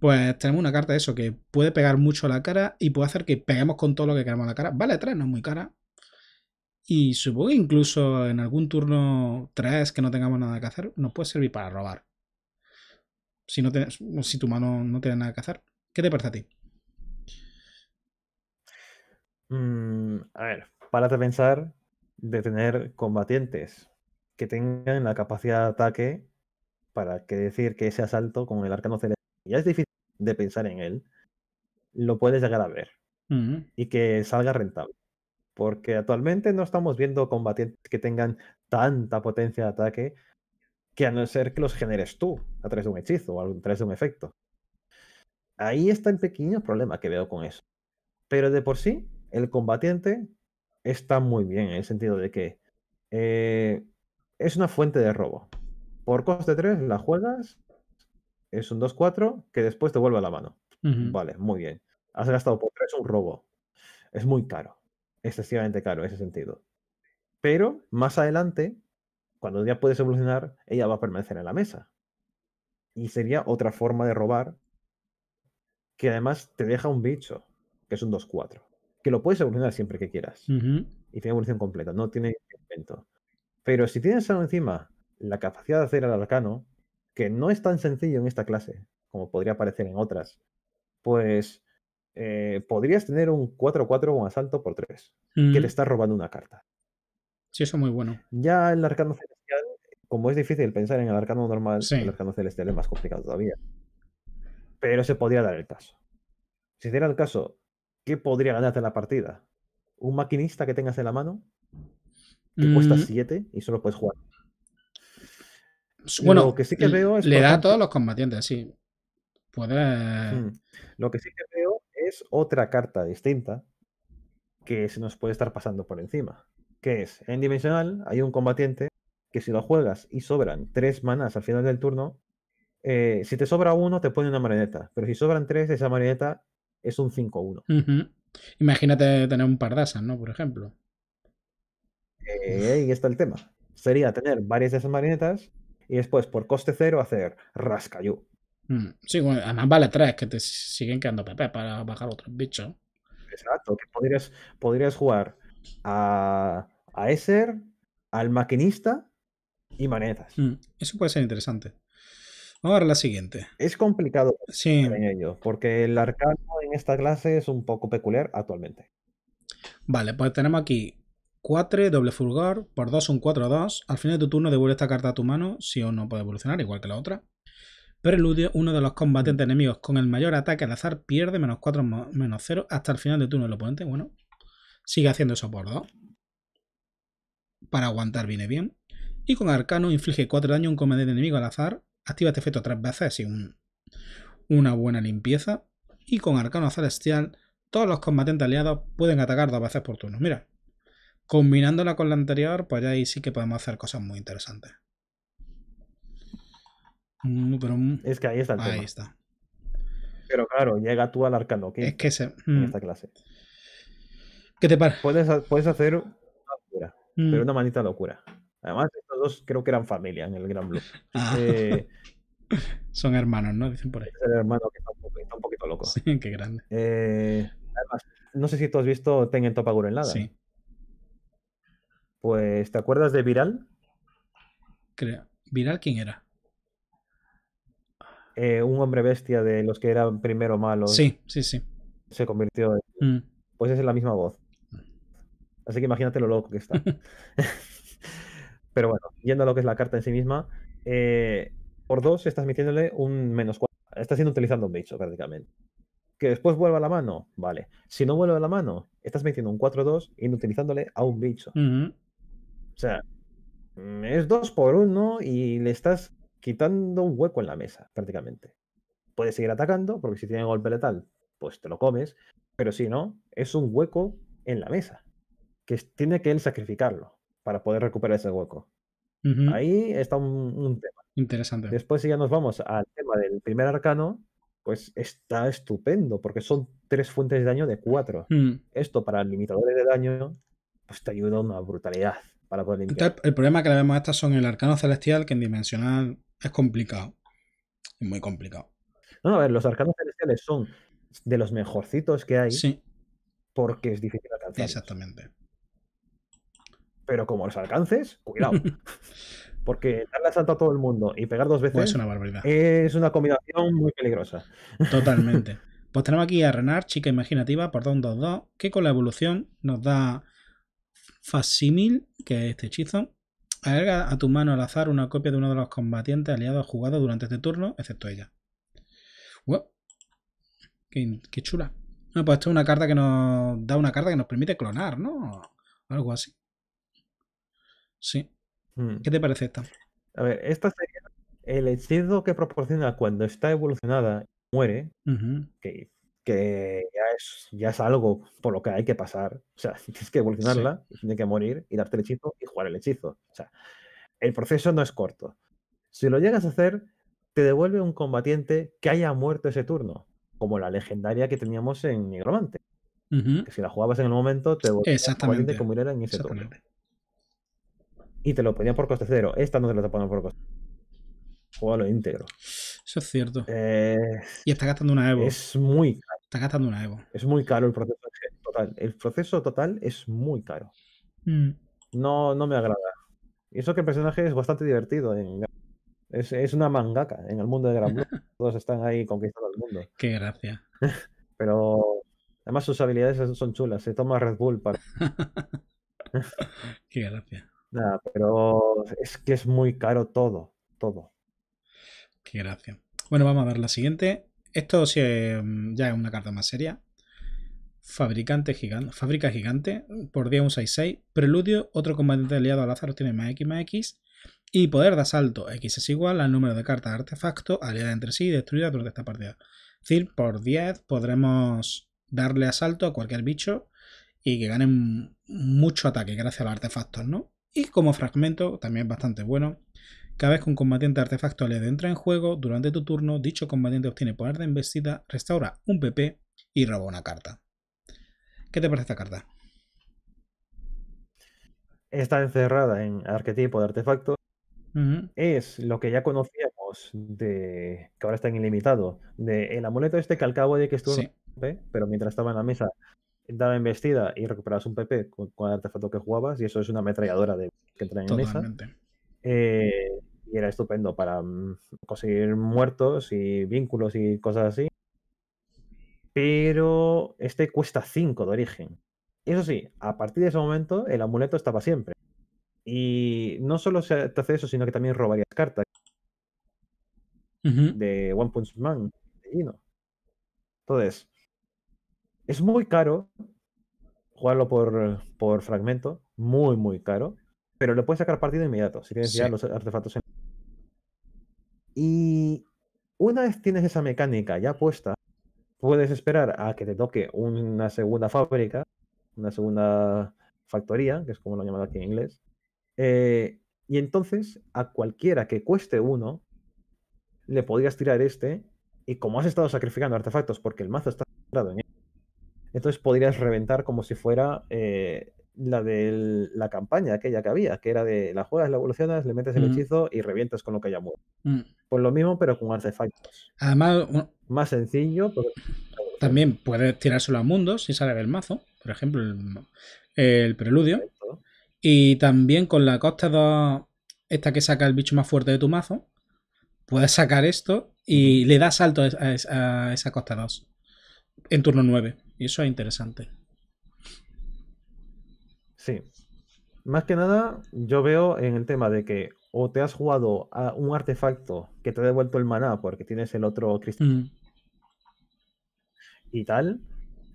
S2: Pues tenemos una carta de eso que puede pegar mucho a la cara y puede hacer que peguemos con todo lo que queramos a la cara. Vale, 3 no es muy cara. Y supongo que incluso en algún turno 3 que no tengamos nada que hacer, nos puede servir para robar. Si, no si tu mano no tiene nada que hacer. ¿Qué te parece a ti?
S1: Mm, a ver, a pensar, de tener combatientes que tengan la capacidad de ataque para que decir que ese asalto con el arcano celeste, ya es difícil de pensar en él, lo puedes llegar a ver y que salga rentable. Porque actualmente no estamos viendo combatientes que tengan tanta potencia de ataque que a no ser que los generes tú a través de un hechizo o a través de un efecto. Ahí está el pequeño problema que veo con eso. Pero de por sí, el combatiente está muy bien en el sentido de que eh, es una fuente de robo. Por coste 3 la juegas, es un 2-4 que después te vuelve a la mano. Vale, muy bien. Has gastado por 3 un robo. Es muy caro, excesivamente caro en ese sentido. Pero más adelante, cuando ya puedes evolucionar, ella va a permanecer en la mesa. Y sería otra forma de robar que además te deja un bicho, que es un 2-4 que lo puedes evolucionar siempre que quieras.
S3: Y
S1: tiene evolución completa, no tiene invento. Pero si tienes algo encima la capacidad de hacer al arcano, que no es tan sencillo en esta clase como podría parecer en otras, pues eh, podrías tener un 4-4 con asalto por 3, que le mm. estás robando una carta.
S2: Sí, eso muy bueno. Ya el arcano
S1: celestial, como es difícil pensar en el arcano normal, el arcano celestial es más complicado todavía. Pero se podría dar el caso. Si diera el caso ¿qué podría ganarte la partida? ¿Un maquinista que tengas en la mano? Que cuesta 7 mm. y solo puedes jugar.
S2: Bueno, lo que sí que veo es. Le da a todos los combatientes, sí. Puede. Mm. Lo que sí que veo es otra carta distinta
S1: que se nos puede estar pasando por encima. Que es, en Dimensional hay un combatiente que si lo juegas y sobran tres manas al final del turno, eh, si te sobra uno, te pone una marioneta. Pero si sobran tres, esa marioneta es un 5-1.
S2: Imagínate tener un asas, ¿no? Por ejemplo.
S1: Eh, y está el tema. Sería tener varias de esas marinetas y después por coste cero hacer Rascayú.
S2: Mm, sí, además vale tres que te siguen quedando PP para bajar otros bichos. Exacto, que
S1: podrías, podrías jugar a, a al maquinista y marinetas. Mm, eso puede ser interesante. Vamos a ver la siguiente. Es complicado sí. porque el arcano en esta clase es un poco peculiar actualmente.
S2: Vale, pues tenemos aquí 4, doble fulgor, por 2 un 4-2. Al final de tu turno devuelve esta carta a tu mano, si o no puede evolucionar, igual que la otra. Preludio, uno de los combatientes mm. enemigos con el mayor ataque al azar pierde menos 4 menos 0 hasta el final de turno el oponente. Bueno, sigue haciendo eso por 2. Para aguantar viene bien. Y con Arcano inflige 4 daño a un combatiente enemigo al azar activa este efecto tres veces y una buena limpieza. Y con Arcano Celestial, todos los combatientes aliados pueden atacar dos veces por turno. Mira, combinándola con la anterior, pues ahí sí que podemos hacer cosas muy interesantes. Mm, pero, mm, es que ahí está el ahí está.
S1: Pero claro, llega tú al arcano. ¿qué? Es que
S2: se... En mm. esta
S1: clase. ¿Qué te parece? Puedes, hacer una locura, pero una manita locura. Además, creo que eran familia en el Gran Blue. (laughs)
S2: Ah. Eh, Son hermanos, ¿no? Dicen por ahí. Es hermano que está un, poquito loco. Sí, qué grande. Eh, no sé si tú has
S1: visto Tengen en en Lada. Sí. Pues, ¿te acuerdas de Viral?
S2: Creo. ¿Viral quién era?
S1: Eh, un hombre bestia de los que eran primero malos. Sí, sí, sí. Se convirtió en... Mm. Pues es la misma voz. Mm. Así que imagínate lo loco que está. (laughs) Pero bueno, yendo a lo que es la carta en sí misma, eh, por dos estás metiéndole un menos 4. Estás siendo utilizando un bicho prácticamente. Que después vuelva a la mano, vale. Si no vuelve a la mano, estás metiendo un 4-2 inutilizándole a un bicho. O sea, mm, es 2 por 1 y le estás quitando un hueco en la mesa, prácticamente. Puedes seguir atacando, porque si tiene golpe letal, pues te lo comes. Pero si no, es un hueco en la mesa. Que tiene que él sacrificarlo para poder recuperar ese hueco. Ahí está un, tema. Interesante. Después, si ya nos vamos al tema del primer arcano, pues está estupendo, porque son tres fuentes de daño de cuatro. Mm. Esto para limitadores de daño, pues te ayuda una brutalidad para poder
S2: el problema que le vemos a estas son el arcano celestial, que en dimensional es complicado. muy complicado. No, a ver, los arcanos celestiales son de los mejorcitos que hay. Porque es
S1: difícil alcanzar. Exactamente pero como los alcances, cuidado. (laughs) Porque darle asalto a todo el mundo y pegar dos pues veces es una barbaridad. Es una combinación muy
S2: peligrosa. (laughs) Totalmente. Pues tenemos aquí a Renar, chica imaginativa, por 2-2-2, que con la evolución nos da Facsimil, que es este hechizo. Agrega a tu mano al azar una copia de uno de los combatientes aliados jugados durante este turno, excepto ella. Qué, chula. Bueno, ah, pues esto es una carta que nos da una carta que nos permite clonar, ¿no? Algo así. Sí. Hmm.
S1: ¿Qué te parece esta? A ver, esta sería el hechizo que proporciona cuando está evolucionada y muere, que, que ya, es, ya es algo por lo que hay que pasar. O sea, (laughs) tienes que evolucionarla, tiene que morir y darte el hechizo y jugar el hechizo. O sea, el proceso no es corto. Si lo llegas a hacer, te devuelve un combatiente que haya muerto ese turno, como la legendaria que teníamos en Negromante. Que si la jugabas en el momento, te devuelve un combatiente que muriera en ese turno y te lo ponían por coste cero. Esta no te está ponen por coste Juega lo íntegro. Eso es cierto. y está gastando una Evo. Es muy caro. Está gastando una Evo. Es muy caro el proceso total. El proceso total es muy caro. Mm. No, no me agrada. Y eso que el personaje es bastante divertido. En... Es, es, una mangaka en el mundo de Gran Blue. (laughs) Todos están ahí conquistando el mundo.
S2: Qué gracia.
S1: (laughs) Pero además sus habilidades son chulas. Se toma Red Bull para. (laughs) Qué gracia. Nada, pero es que es muy caro todo, todo.
S2: Qué gracia. Bueno, vamos a ver la siguiente. Esto sí, mm, ya es una carta más seria. Fabricante gigante, fábrica gigante, por 6, 6 Preludio, otro combatiente aliado a lázaro tiene más X más X. Y poder de asalto, X es igual al número de cartas artefacto aliada entre sí y destruidas durante esta partida. Es decir, por 10 podremos darle asalto a cualquier bicho y que ganen mucho ataque gracias a los artefactos, ¿no? Y como fragmento, también bastante bueno, cada vez que un combatiente artefacto le entra en juego, durante tu turno, dicho combatiente obtiene poder de embestida, restaura un PP y roba una carta. ¿Qué te parece esta carta?
S1: Está encerrada en arquetipo de artefacto. Es lo que ya conocíamos de. que ahora está en ilimitado. De el amuleto este que al cabo de que estuvo. pero mientras estaba en la mesa daba en vestida y recuperabas un PP con, el artefacto que jugabas, y eso es una ametralladora de, que entra en mesa. Eh, y era estupendo para mm, conseguir muertos y vínculos y cosas así. Pero este cuesta 5 de origen. Eso sí, a partir de ese momento el amuleto estaba siempre. Y no solo se te hace eso, sino que también robarías cartas de One Punch Man. y no Entonces, es muy caro jugarlo por, fragmento, muy, muy caro, pero le puedes sacar partido inmediato si tienes ya los artefactos en... Y una vez tienes esa mecánica ya puesta, puedes esperar a que te toque una segunda fábrica, una segunda factoría, que es como lo llaman aquí en inglés, eh, y entonces a cualquiera que cueste uno, le podrías tirar este, y como has estado sacrificando artefactos porque el mazo está centrado en él, entonces podrías reventar como si fuera eh, la de la campaña aquella que había, que era de la juegas, la evolucionas, le metes el mm. hechizo y revientas con lo que haya muerto. Mm. Pues lo mismo, pero con artefactos.
S2: Además, más sencillo. También puedes tirárselo a mundos sin sale del mazo, por ejemplo, el, preludio. Y también con la costa 2, esta que saca el bicho más fuerte de tu mazo, puedes sacar esto y le das salto a esa costa 2 en turno 9. Y eso es interesante. Sí.
S1: Más que nada, yo veo en el tema de que o te has jugado a un artefacto que te ha devuelto el maná porque tienes el otro cristal mm. y tal,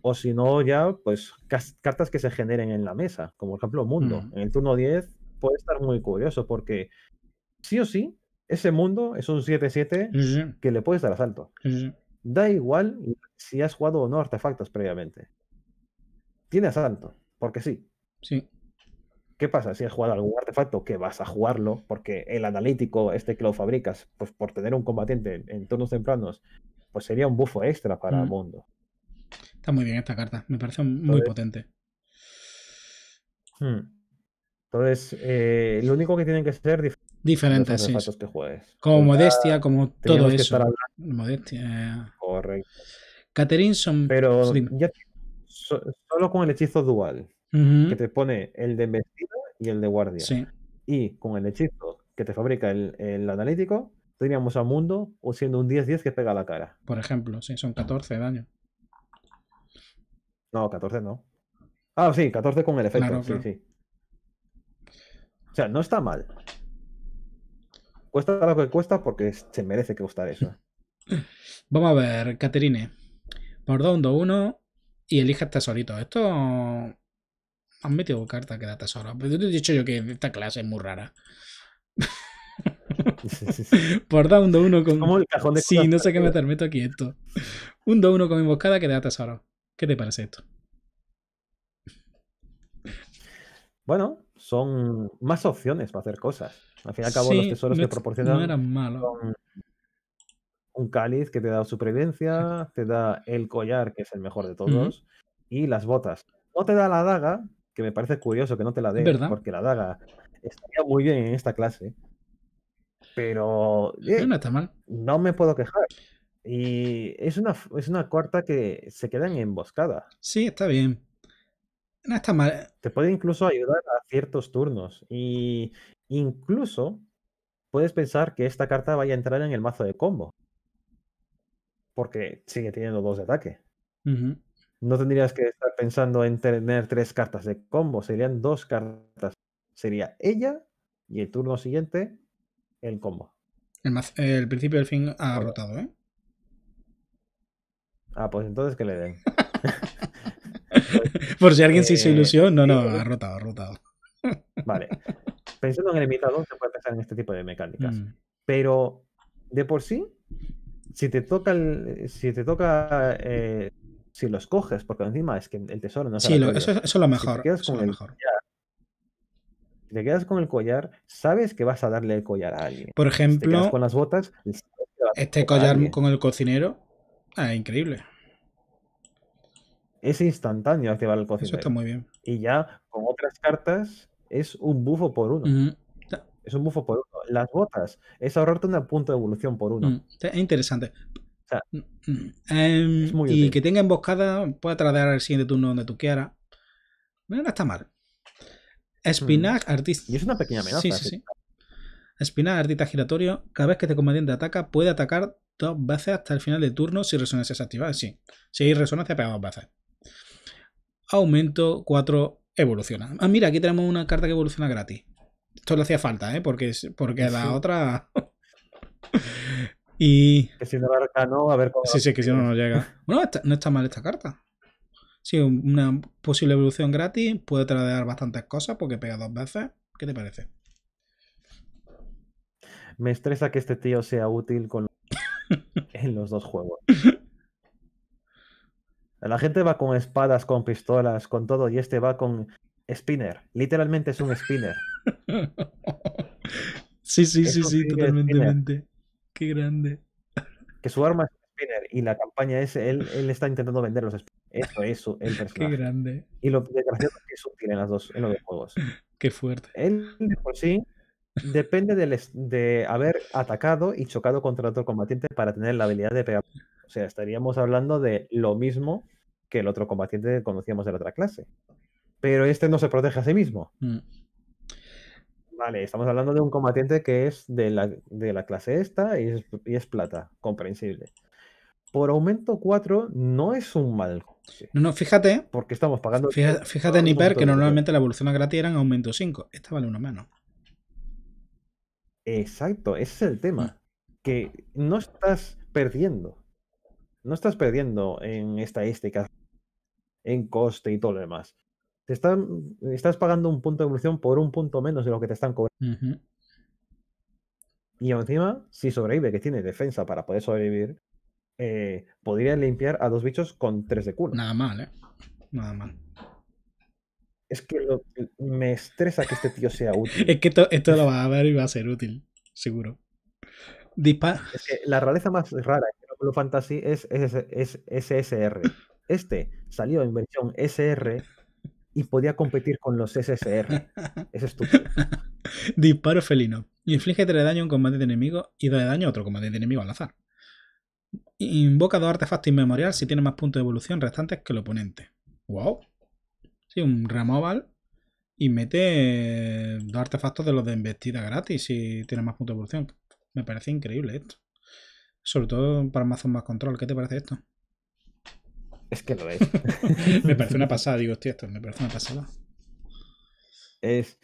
S1: o si no, ya, pues cartas que se generen en la mesa, como por ejemplo Mundo. Mm. En el turno 10 puede estar muy curioso porque sí o sí, ese mundo es un 7-7 que le puedes dar asalto. Da igual si has jugado o no artefactos previamente. Tienes asalto, porque sí. Sí. ¿Qué pasa si has jugado algún artefacto que vas a jugarlo? Porque el analítico, este que lo fabricas, pues por tener un combatiente en turnos tempranos, pues sería un bufo extra para el mundo.
S2: Está muy bien esta carta, me parece muy potente.
S1: Hmm. Entonces, eh, lo único que tienen que ser
S2: diferentes, sí. que Como modestia, como todo que eso. modestia. Eh. Correcto. son Pero solo con el hechizo
S1: dual, que te pone el de embestida y el de guardia. Sí. Y con el hechizo que te fabrica el, analítico, teníamos a Mundo o siendo un 10-10 que pega la cara.
S2: Por ejemplo, sí, son 14 de daño.
S1: No, 14 no. Ah, sí, 14 con el efecto. sí, sí. O sea, no está mal. Cuesta lo que cuesta porque se merece que gustar eso.
S2: (clears throat) Vamos a ver, Caterine. Por 2, 2, 1 y elijas tesorito Esto. Han metido cartas que da tesoro. Pero yo te he dicho yo que esta clase es muy rara. (laughs) Por dar un 2-1 con. Como sí, no sé qué meter, meto aquí esto. Un 2-1 con emboscada que da tesoro. ¿Qué te parece esto?
S1: Bueno, son más opciones para hacer cosas. Al fin y al cabo, los tesoros que proporcionan eran malos. un cáliz que te da Su supervivencia, te da el collar, que es el mejor de todos, y las botas. No te da la daga, que me parece curioso que no te la den porque la daga estaría muy bien en esta clase. Eh, pero no, está mal. no me puedo quejar. Y es una, es una cuarta que se queda en emboscada. Sí, está bien. No está mal. Te puede incluso ayudar a ciertos turnos. Y Incluso puedes pensar que esta carta vaya a entrar en el mazo de combo. Porque sigue teniendo dos de ataque.
S3: No
S1: tendrías que estar pensando en tener tres cartas de combo. Serían dos cartas. Sería ella y el turno siguiente el combo.
S2: El, el principio del fin ha rotado, ¿eh?
S1: Ah, pues entonces que le den. (laughs)
S2: Por si alguien se hizo (laughs) eh, ilusión, no, no, eh, ha rotado, ha rotado.
S1: Vale. (laughs) Pensando en el imitador, se puede pensar en este tipo de mecánicas. Mm. Pero de por sí, si te toca, si te toca, eh, si los coges, porque encima es que el tesoro no Sí, eso, es lo mejor. Si te quedas con el Collar, te quedas con el collar, sabes que vas a darle el collar a alguien. Por ejemplo, con las botas, este collar con el cocinero, ah, increíble. Es instantáneo activar el cocinero. Eso está muy bien. Y ya con otras cartas es un bufo por uno. Mm, es un bufo por uno. Las botas es ahorrarte un punto de evolución por uno. Mm,
S2: es interesante. Mm, em, y que tenga emboscada, puede tradear el siguiente turno donde tú quieras. Bueno, no está mal. Spinach, artista. Y es una pequeña amenaza. Sí, sí, sí. Spinach, artista giratorio. Cada vez que este combatiente ataca, puede atacar dos veces hasta el final del turno si resonancia es activada. Sí, si hay resonancia, pega dos veces. Aumento cuatro evoluciona. Ah, mira, aquí tenemos una carta que evoluciona gratis. Esto le hacía falta, ¿eh? Porque, porque la otra... (laughs) y... Que si no no, a ver cómo... Sí, sí, que si no, no llega. (laughs) Bueno, no está mal esta carta. Sí, una posible evolución gratis. Puede tradear bastantes cosas porque pega dos veces. ¿Qué te parece?
S1: Me estresa que este tío sea útil con... (laughs) en los dos juegos. La gente va con espadas, con pistolas, con todo, y este va con spinner. Literalmente es un spinner. (laughs) sí, sí, sí, sí, totalmente.
S3: Qué grande.
S1: Que su arma es spinner y la campaña es él, él está intentando vender los spinners. Eso es el (laughs) personaje. Qué grande. Y lo desgraciado es que es útil en las dos, en los dos juegos. (laughs) Qué fuerte. Él por sí depende de haber atacado y chocado contra otro combatiente para tener la habilidad de pegar o sea, estaríamos hablando de lo mismo que el otro combatiente que conocíamos de la otra clase. Pero este no se protege a sí mismo. Mm. Vale, estamos hablando de un combatiente que es de la, clase esta y es, plata, comprensible. Por aumento 4 no es un mal. No, no, fíjate. Porque estamos pagando. Fíjate, en hiper que normalmente
S2: la evolución gratuita gratis en aumento 5. Esta vale una mano.
S1: Exacto, ese es el tema. Mm. Que no estás perdiendo no estás perdiendo en estadísticas, en coste y todo lo demás. Te estás pagando un punto de evolución por un punto menos de lo que te están cobrando. Y encima, si sobrevive, que tiene defensa para poder sobrevivir, eh, podría limpiar a dos bichos con tres de culo. Nada
S2: mal, ¿eh? Nada
S1: mal. Es que me estresa que este tío sea útil. es que esto, lo va a ver y va a ser útil, seguro. Dispa la rareza más rara es que lo Fantasy es, SSR. Este salió en versión SR y podía competir con los SSR.
S2: Es estúpido. (laughs) Disparo felino. Inflige 3 daño a un combate enemigo y 2 de daño a otro combate de enemigo al azar. Invoca dos artefactos inmemorial si tiene más puntos de evolución restantes que el oponente. ¡Wow! Sí, un removal y mete dos artefactos de los de embestida gratis si tiene más puntos de evolución. Me parece increíble esto. Sobre todo para Amazon más control. ¿Qué te parece esto?
S1: Es que lo es. (laughs) me parece una (laughs)
S2: pasada, digo, hostia, esto me parece
S1: una pasada. Es.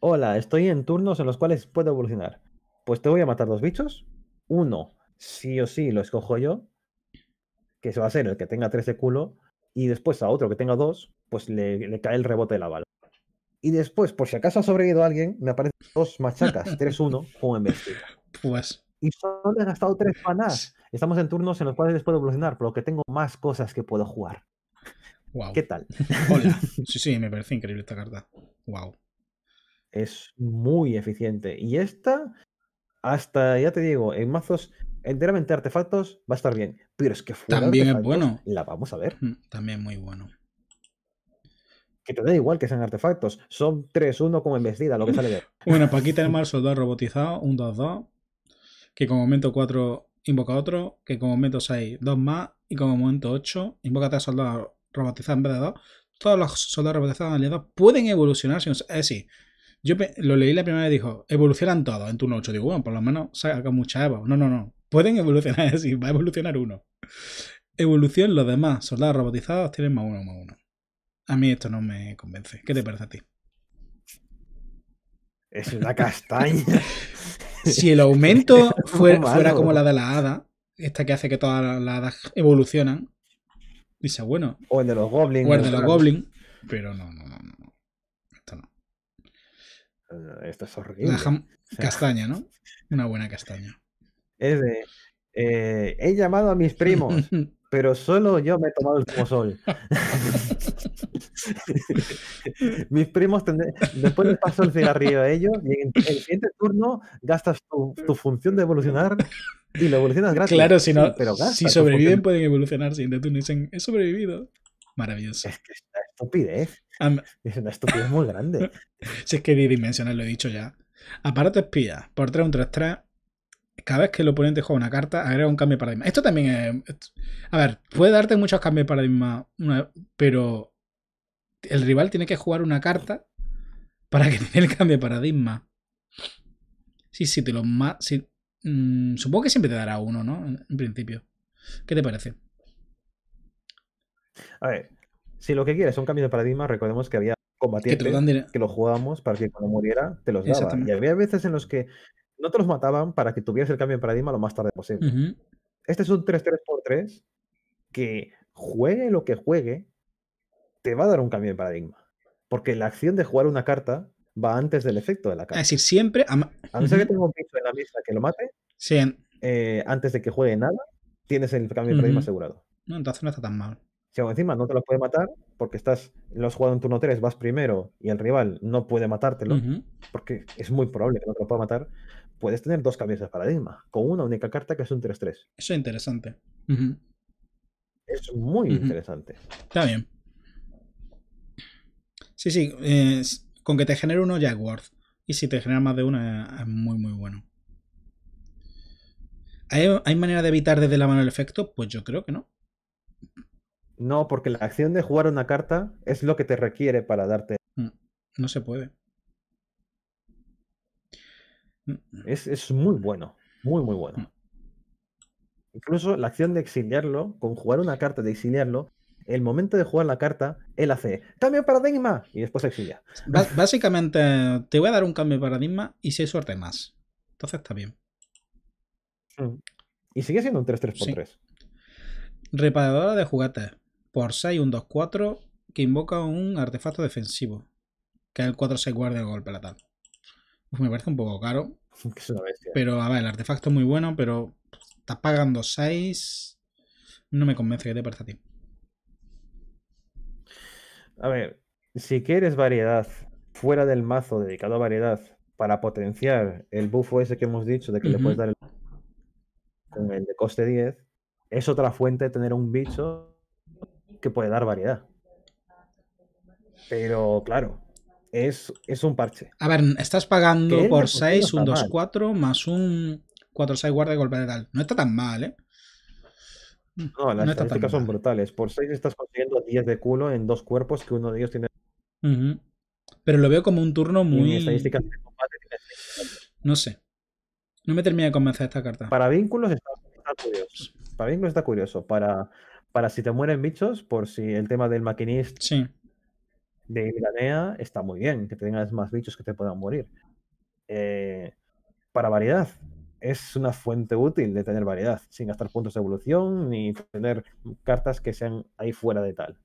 S1: Hola, estoy en turnos en los cuales puedo evolucionar. Pues te voy a matar dos bichos. Uno, sí o sí, lo escojo yo. Que se va a ser el que tenga tres de culo. Y después a otro que tenga dos, pues le, cae el rebote de la bala. Y después, por si acaso ha sobrevivido alguien, me aparecen dos machacas, 3-1, como en bestia. Pues y solo he gastado tres manas. Estamos en turnos en los cuales les puedo evolucionar, por lo que tengo más cosas que puedo jugar. Wow. ¿Qué tal? (laughs) Hola.
S2: (laughs) Sí, sí, me parece increíble esta carta.
S1: Wow. Es muy eficiente. Y esta, hasta, ya te digo, en mazos enteramente artefactos va a estar bien. Pero es que fuera También es bueno. La vamos a ver. Mm, también muy bueno. Que te da igual que sean artefactos. Son 3-1 como embestida, lo que sale de.
S2: Bueno, para pues aquí (laughs) tenemos el soldado robotizado, un 2-2 que con momento 4 invoca otro, que como momento 6 dos más y como momento 8 invoca tres soldados robotizados en vez de 2. Todos los soldados robotizados aliados pueden evolucionar. Si es yo lo leí la primera vez y dijo, evolucionan todos en turno 8. Digo, bueno, por lo menos saca mucha Eva. No, no, no. Pueden evolucionar, (laughs) es va a evolucionar uno. Evolución, los demás soldados robotizados tienen más uno, más uno. A mí esto no me convence. ¿Qué te parece a ti? Es una castaña. (laughs) si el aumento (laughs) fuera, fuera, como la de la hada, esta que hace que todas las hadas evolucionan, dice, bueno. O el de los goblins. O el de los goblins. Pero no, no, no, no. Esto no. Eh, esto es horrible. castaña, ¿no? (laughs) Una buena castaña.
S1: Es de. Eh, he llamado a mis primos. (laughs) pero solo yo me he tomado el sol. (laughs) Mis primos Después les paso el cigarrillo a ellos y en el siguiente turno gastas tu, función de evolucionar y lo evolucionas gratis. Claro, si, no, si sobreviven
S2: pueden evolucionar. Si tú dicen, he sobrevivido. Maravilloso. Es que es una estupidez. Es una estupidez muy grande. (laughs) si es que bidimensional, lo he dicho ya. Aparato espía, por 3 un 3-3, cada vez que el oponente juega una carta, agrega un cambio de paradigma. Esto también es. a ver, puede darte muchos cambios de paradigma, pero el rival tiene que jugar una carta para que (laughs) tenga el cambio de paradigma. Sí, sí, te lo más. Mm, supongo que siempre te dará uno, ¿no? En, principio. ¿Qué te parece?
S1: A ver, si lo que quieres un cambio de paradigma, recordemos que había combatientes que, lo jugábamos para que cuando muriera te los daba. Y había veces en los que no te los mataban para que tuvieras el cambio de paradigma lo más tarde posible. Este es un 3-3x3 que juegue lo que juegue, te va a dar un cambio de paradigma. Porque la acción de jugar una carta va antes del efecto de la carta.
S2: Es decir, siempre... A, no que
S1: tenga un
S4: bicho en la mesa
S1: que lo mate, eh, antes de que juegue nada, tienes el cambio de paradigma asegurado.
S2: No, entonces no está tan mal.
S1: Si encima no te lo puede matar, porque estás, lo has jugado en turno 3, vas primero y el rival no puede matártelo, porque es muy probable que no te lo pueda matar, puedes tener dos cambios de paradigma con una única carta que es un 3-3. Eso
S2: es interesante. Es muy interesante. Está bien. Sí, sí. Eh, con que te genere uno ya Y si te genera más de una eh, es muy, muy bueno. ¿Hay, manera de evitar desde la mano el efecto? Pues yo creo que no. No, porque la acción de jugar una carta es lo que te requiere
S1: para darte. Mm, no se puede. Mm. Es, muy bueno, muy, muy bueno. Mm. Incluso la acción de exiliarlo, con jugar una carta de exiliarlo, el momento de jugar la carta, él hace cambio de paradigma
S2: y después exilia. básicamente, te voy a dar un cambio de paradigma y 6 suerte más. Entonces está bien. Mm. Y sigue siendo un 3 3 3 Reparadora de juguetes. Por 6, 1 2-4 que invoca un artefacto defensivo. Que es el 4-6 guardia de golpe tal me parece un poco caro. (laughs) pero, a ver, el artefacto es muy bueno, pero estás pagando 6. No me convence que te parece a ti. A ver, si
S1: quieres variedad fuera del mazo dedicado a variedad para potenciar el buffo ese que hemos dicho de que le puedes dar el, el de coste 10, es otra fuente de tener un bicho que puede dar variedad. Pero claro, es, un parche.
S2: A ver, estás pagando por 6, un 2, 4, más un 4, 6 guardia de golpe general. No está tan mal, ¿eh?
S1: No, las estadísticas son brutales. Por 6 estás consiguiendo 10 de culo en dos cuerpos que uno de ellos tiene.
S2: Pero lo veo como un turno muy. Estadísticas de combate no sé. No me termina de convencer esta carta. Para vínculos está, curioso. Para vínculos está curioso.
S1: Para, para si te mueren bichos, por si el tema del maquinista. Sí de Ibranea está muy bien, que tengas más bichos que te puedan morir. Eh, para variedad, es una fuente útil de tener variedad, sin gastar puntos de evolución ni tener cartas que sean ahí fuera de tal.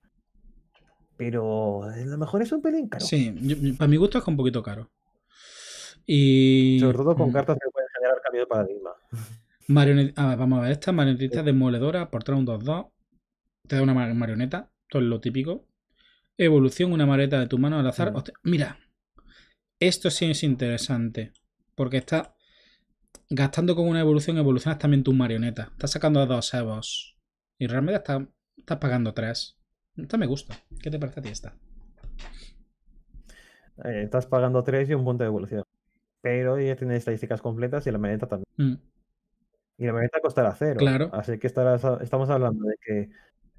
S1: Pero a eh, lo mejor es
S2: un pelín caro. Sí, para mi gusto es un poquito caro. Y... Sobre todo con mm,
S1: cartas que pueden generar cambio de
S2: paradigma. vamos a ver, esta marioneta desmoledora demoledora por un 2-2. Te da una marioneta, todo es lo típico. Evolución, una maleta de tu mano al azar. Mm. mira, esto sí es interesante. Porque está gastando con una evolución, evolucionas también tu marioneta. Estás sacando a dos Evos. Y realmente estás pagando tres. Esto me gusta. ¿Qué te parece a ti esta?
S1: Eh, estás pagando tres y un punto de evolución. Pero ya tienes estadísticas completas y la marioneta también. Mm. Y la marioneta costará cero. Claro. Así que estamos hablando de que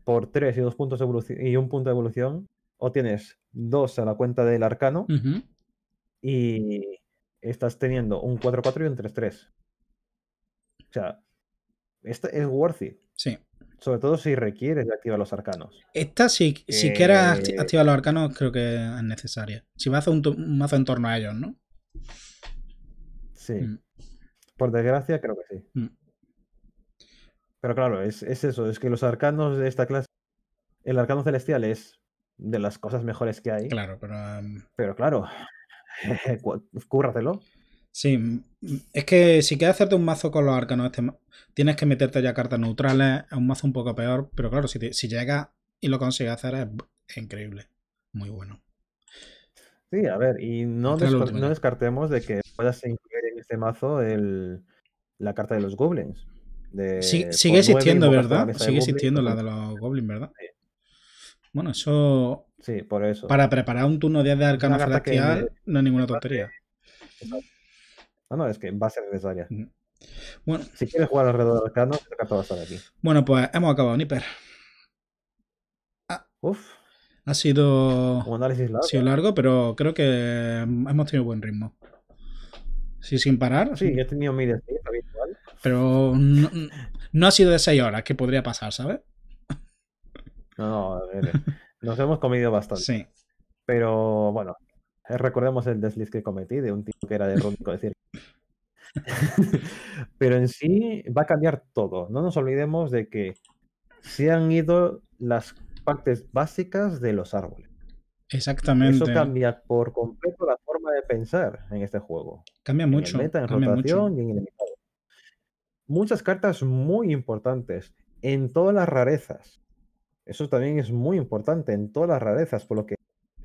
S1: por tres y dos puntos de evolución y un punto de evolución o tienes dos a la cuenta del arcano y estás teniendo un 4-4 y un 3-3. O sea, esta es worthy. Sí. Sobre todo si requieres de activar los arcanos. Esta, si, eh, quieres activar
S2: los arcanos, creo que es necesaria. Si vas a un, mazo en torno a ellos, ¿no? Sí.
S1: Mm. Por desgracia, creo que sí. Mm. Pero claro, es, eso, es que los arcanos de esta clase. El arcano celestial es de las cosas mejores que hay. Claro,
S2: pero. Pero claro, (laughs) cúrratelo. Sí, es que si quieres hacerte un mazo con los arcanos, este tienes que meterte ya cartas neutrales, es un mazo un poco peor, pero claro, si, si llegas y lo consigues hacer es, increíble, muy bueno.
S1: Sí, a ver, y no, descartemos de que puedas incluir en este mazo el, la carta de los goblins. sigue existiendo, ¿verdad? Sigue existiendo la de
S2: los goblins, ¿verdad? Bueno, eso. Sí, por eso. Para preparar un turno 10 de arcana Fractial no es ninguna tontería. No, no, es que va
S1: a ser necesaria. Bueno. Si quieres jugar alrededor de arcano, te va a estar aquí.
S2: Bueno, pues hemos acabado, Nipper. Ah. Uf. Ha sido. análisis largo. Ha sido largo, pero creo que hemos tenido buen ritmo. Sí, sin parar. Sí, he tenido mi habitual. Pero no, ha sido de 6 horas que podría pasar, ¿sabes? No, a ver, nos hemos comido bastante. Sí.
S1: Pero bueno, eh, recordemos el desliz que cometí de un tipo que era de Rónico, decir. (laughs) Pero en sí va a cambiar todo. No nos olvidemos de que se han ido las partes básicas de los árboles. Exactamente. Eso cambia por completo la forma de pensar en este juego. Cambia mucho. Muchas cartas muy importantes en todas las rarezas. Eso también es muy importante en todas las rarezas, por lo que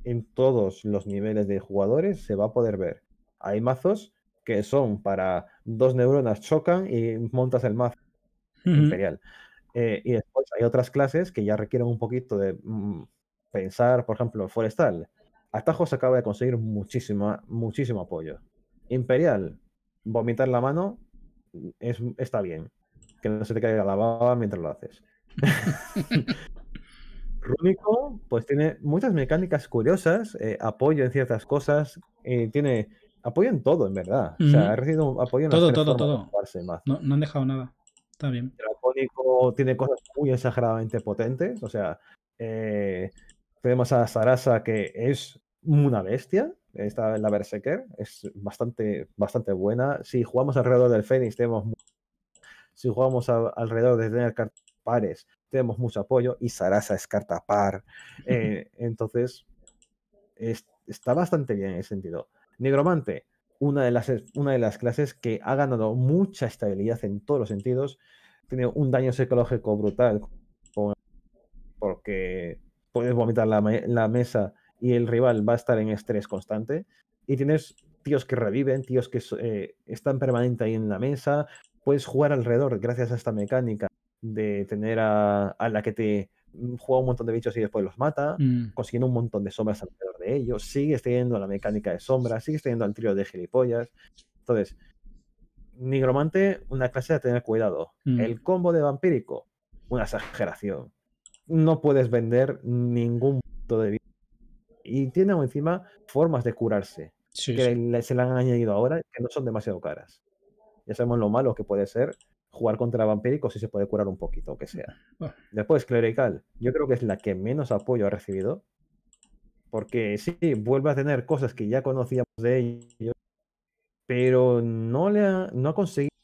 S1: en todos los niveles de jugadores se va a poder ver. Hay mazos que son para dos neuronas chocan y montas el mazo imperial. Eh, y después hay otras clases que ya requieren un poquito de mm, pensar, por ejemplo, forestal. se acaba de conseguir muchísimo muchísimo apoyo. Imperial, vomitar la mano está bien. Que no se te caiga la baba mientras lo haces. (laughs) (laughs) Rúnico, pues tiene muchas mecánicas curiosas, eh, apoyo en ciertas cosas, eh, tiene apoyo en todo, en verdad. O sea, ha recibido apoyo en todo, todo, todo.
S2: No, han dejado nada. Está bien. tiene cosas
S1: muy exageradamente potentes. O sea, eh, tenemos a Sarasa que es una bestia. Está en la Berserker. Es bastante, bastante buena. Si jugamos alrededor del Fénix, tenemos. Si jugamos alrededor de tener cartas pares, tenemos mucho apoyo y Sarasa (laughs) eh, es carta par. entonces, está bastante bien en ese sentido. Negromante, una de, las, una de las clases que ha ganado mucha estabilidad en todos los sentidos, tiene un daño psicológico brutal porque puedes vomitar la, mesa y el rival va a estar en estrés constante. Y tienes tíos que reviven, tíos que eh, están permanente ahí en la mesa. Puedes jugar alrededor gracias a esta mecánica de tener a, a la que te juega un montón de bichos y después los mata, mm. consiguiendo un montón de sombras alrededor de ellos, sigues teniendo la mecánica de sombras, sigues teniendo al trío de gilipollas. Entonces, nigromante, una clase de tener cuidado. Mm. El combo de vampírico, una exageración. No puedes vender ningún punto de vida. Y tiene encima formas de curarse, que se le han añadido ahora, que no son demasiado caras. Ya sabemos lo malo que puede ser jugar contra vampíricos y se puede curar un poquito, o que sea. Ah. Después, clerical, yo creo que es la que menos apoyo ha recibido. Porque sí, vuelve a tener cosas que ya conocíamos de ellos, pero no, le ha, no ha conseguido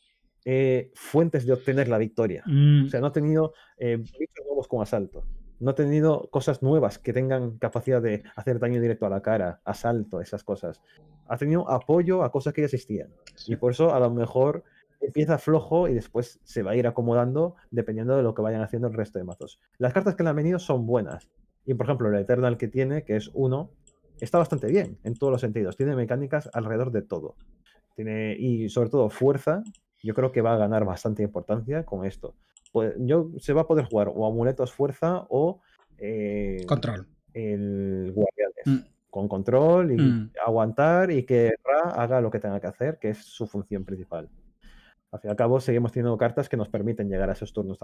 S1: eh, fuentes de obtener la victoria. Mm. O sea, no ha tenido eh, nuevos con asalto. No ha tenido cosas nuevas que tengan capacidad de hacer daño directo a la cara, asalto, esas cosas. Ha tenido apoyo a cosas que ya existían. Y por eso a lo mejor empieza flojo y después se va a ir acomodando dependiendo de lo que vayan haciendo el resto de mazos. Las cartas que le han venido son buenas. Y por ejemplo, el Eternal que tiene, que es uno, está bastante bien en todos los sentidos. Tiene mecánicas alrededor de todo. Tiene, y sobre todo fuerza. Yo creo que va a ganar bastante importancia con esto. Pues, yo, se va a poder jugar o amuletos fuerza o eh, control. El guardianes. Mm. Con control y mm. aguantar y que Ra haga lo que tenga que hacer, que es su función principal. Al fin y al cabo, seguimos teniendo cartas que nos permiten llegar a esos turnos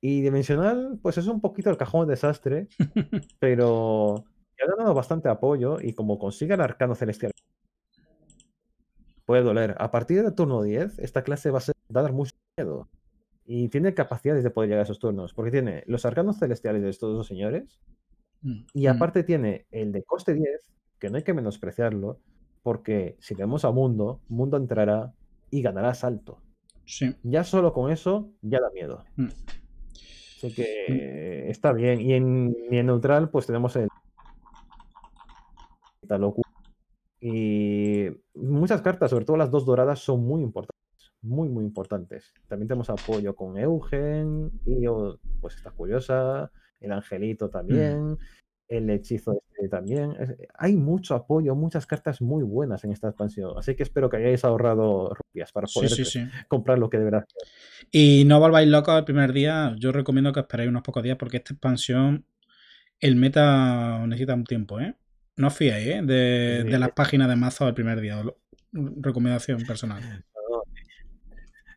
S1: Y Dimensional, pues es un poquito el cajón desastre, (laughs) pero ha ganado bastante apoyo y como consiga el Arcano Celestial, puede doler. A partir del turno 10, esta clase va a, dar mucho miedo. Y tiene capacidades de poder llegar a esos turnos, porque tiene los Arcanos Celestiales de estos dos señores, y mm, mm. aparte tiene el de coste 10, que no hay que menospreciarlo, porque si vemos a Mundo, Mundo entrará, y ganará salto Ya solo con eso ya da miedo. Mm. que está bien. Y en, neutral, pues tenemos el. Y muchas cartas, sobre todo las dos doradas, son muy importantes. Muy, muy importantes. También tenemos apoyo con Eugen. Y yo, pues está curiosa. El angelito también. Mm el hechizo este también. Eh, hay mucho apoyo, muchas cartas muy buenas en esta expansión.
S2: Así que espero que hayáis ahorrado rupias para poder comprar lo que deberás. Y no volváis locos el primer día. Yo recomiendo que esperéis unos pocos días porque esta expansión, el meta necesita un tiempo, ¿eh? No os ¿eh? De, las páginas de mazo al primer día. Recomendación personal. (laughs)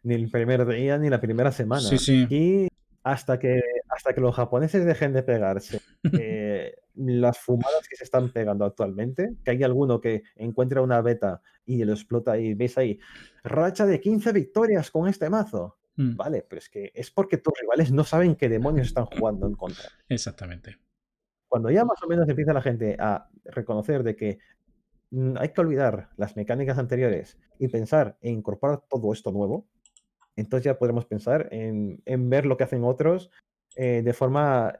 S1: ni el primer día ni la primera semana. Y hasta que, hasta que los japoneses dejen de pegarse. (laughs) las fumadas que se están pegando actualmente, que hay alguno que encuentra una beta y lo explota y ves ahí, racha de 15 victorias con este mazo. Mm. Vale, pero es que es porque tus rivales no saben qué demonios están jugando en contra.
S2: Exactamente.
S1: Cuando ya más o menos empieza la gente a reconocer de que mm, hay que olvidar las mecánicas anteriores y pensar en incorporar todo esto nuevo, entonces ya podremos pensar en, ver lo que hacen otros eh, de forma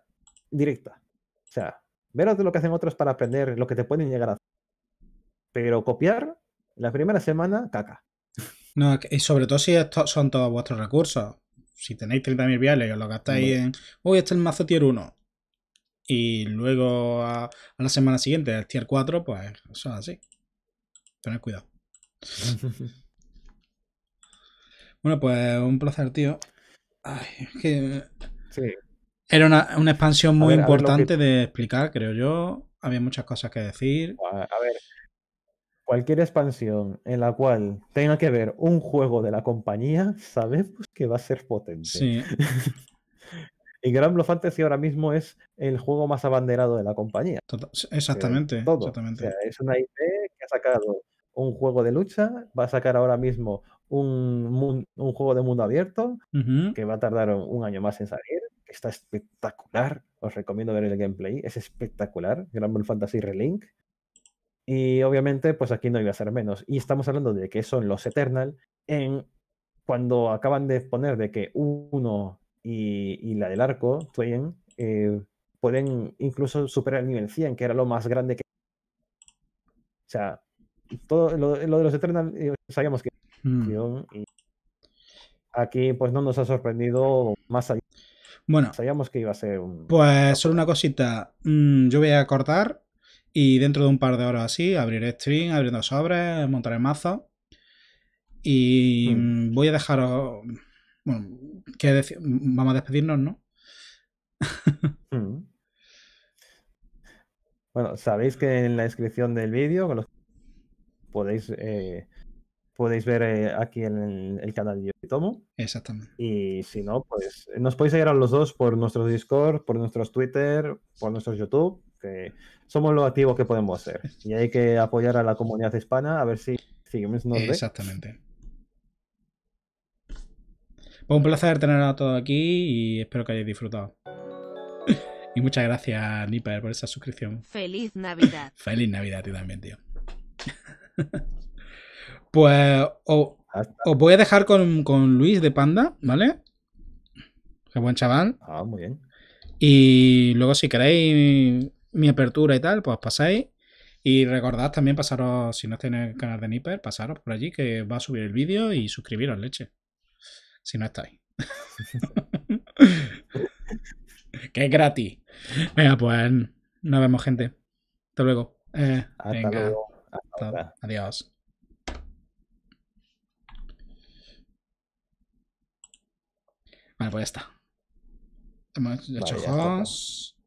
S1: directa. O sea, verás de lo que hacen otros para aprender, lo que
S2: te pueden llegar a hacer. Pero copiar, la primera semana, caca. No, y sobre todo si estos son todos vuestros recursos. Si tenéis 30.000 viales y os lo gastáis en, uy, este es el mazo tier 1. Y luego a, la semana siguiente, el tier 4, pues eso así. Tened cuidado. (laughs) bueno, pues un placer, tío. Ay, que... Sí. Era una, expansión muy importante de explicar, creo yo. Había muchas cosas que
S1: decir. A ver, cualquier expansión en la cual tenga que ver un juego de la compañía, sabemos que va a ser potente. Sí. (laughs) y Grand Blue Fantasy ahora mismo es el juego más abanderado de la compañía. Tota, eh, exactamente. es una IP que ha sacado un juego de lucha, va a sacar ahora mismo un, juego de mundo abierto, que va a tardar un año más en salir está espectacular. Os recomiendo ver el gameplay. Es espectacular. Gran Ball Fantasy Relink. Y obviamente, pues aquí no iba a ser menos. Y estamos hablando de que son los Eternal. En cuando acaban de poner de que uno y, la del arco, eh, pueden incluso superar el nivel 100, que era lo más grande que. O sea, todo lo, de los Eternal eh, sabíamos que. Hmm. aquí, pues no nos ha sorprendido más allá bueno. Sabíamos que iba a ser un...
S2: Pues solo una cosita. Mm, yo voy a cortar y dentro de un par de horas así abriré stream, abriendo sobres, montaré mazo. Y hmm. mm, voy a dejaros... Bueno, ¿qué decir? Vamos a despedirnos, ¿no? (laughs) Hmm.
S1: Bueno, sabéis que en la descripción del vídeo podéis eh, podéis ver eh, aquí en el, canal de Tomo. Exactamente. Y si no, pues nos podéis seguir a los dos por nuestro Discord, por nuestros Twitter, por nuestro YouTube, que somos lo activos que podemos hacer. Y hay que apoyar a la comunidad hispana a ver si nos Si Exactamente.
S2: Pues un placer tener a todos aquí y espero que hayáis disfrutado. (laughs) Y muchas gracias, Niper, por esa suscripción.
S1: Feliz Navidad. (laughs)
S2: Feliz Navidad a también, tío. (laughs) Pues os, voy a dejar con, Luis de Panda, ¿vale? Qué buen chaval. Ah, muy bien. Y luego, si queréis mi, apertura y tal, pues pasáis. Y recordad también pasaros, si no tenéis en el canal de Nipper, pasaros por allí que va a subir el vídeo y suscribiros, leche. Si no estáis. (laughs) que gratis. Venga, pues nos vemos, gente. Hasta luego. Eh, hasta venga. luego. adiós. Vale, pues ya está.
S3: Hemos hecho vale, host. Pues.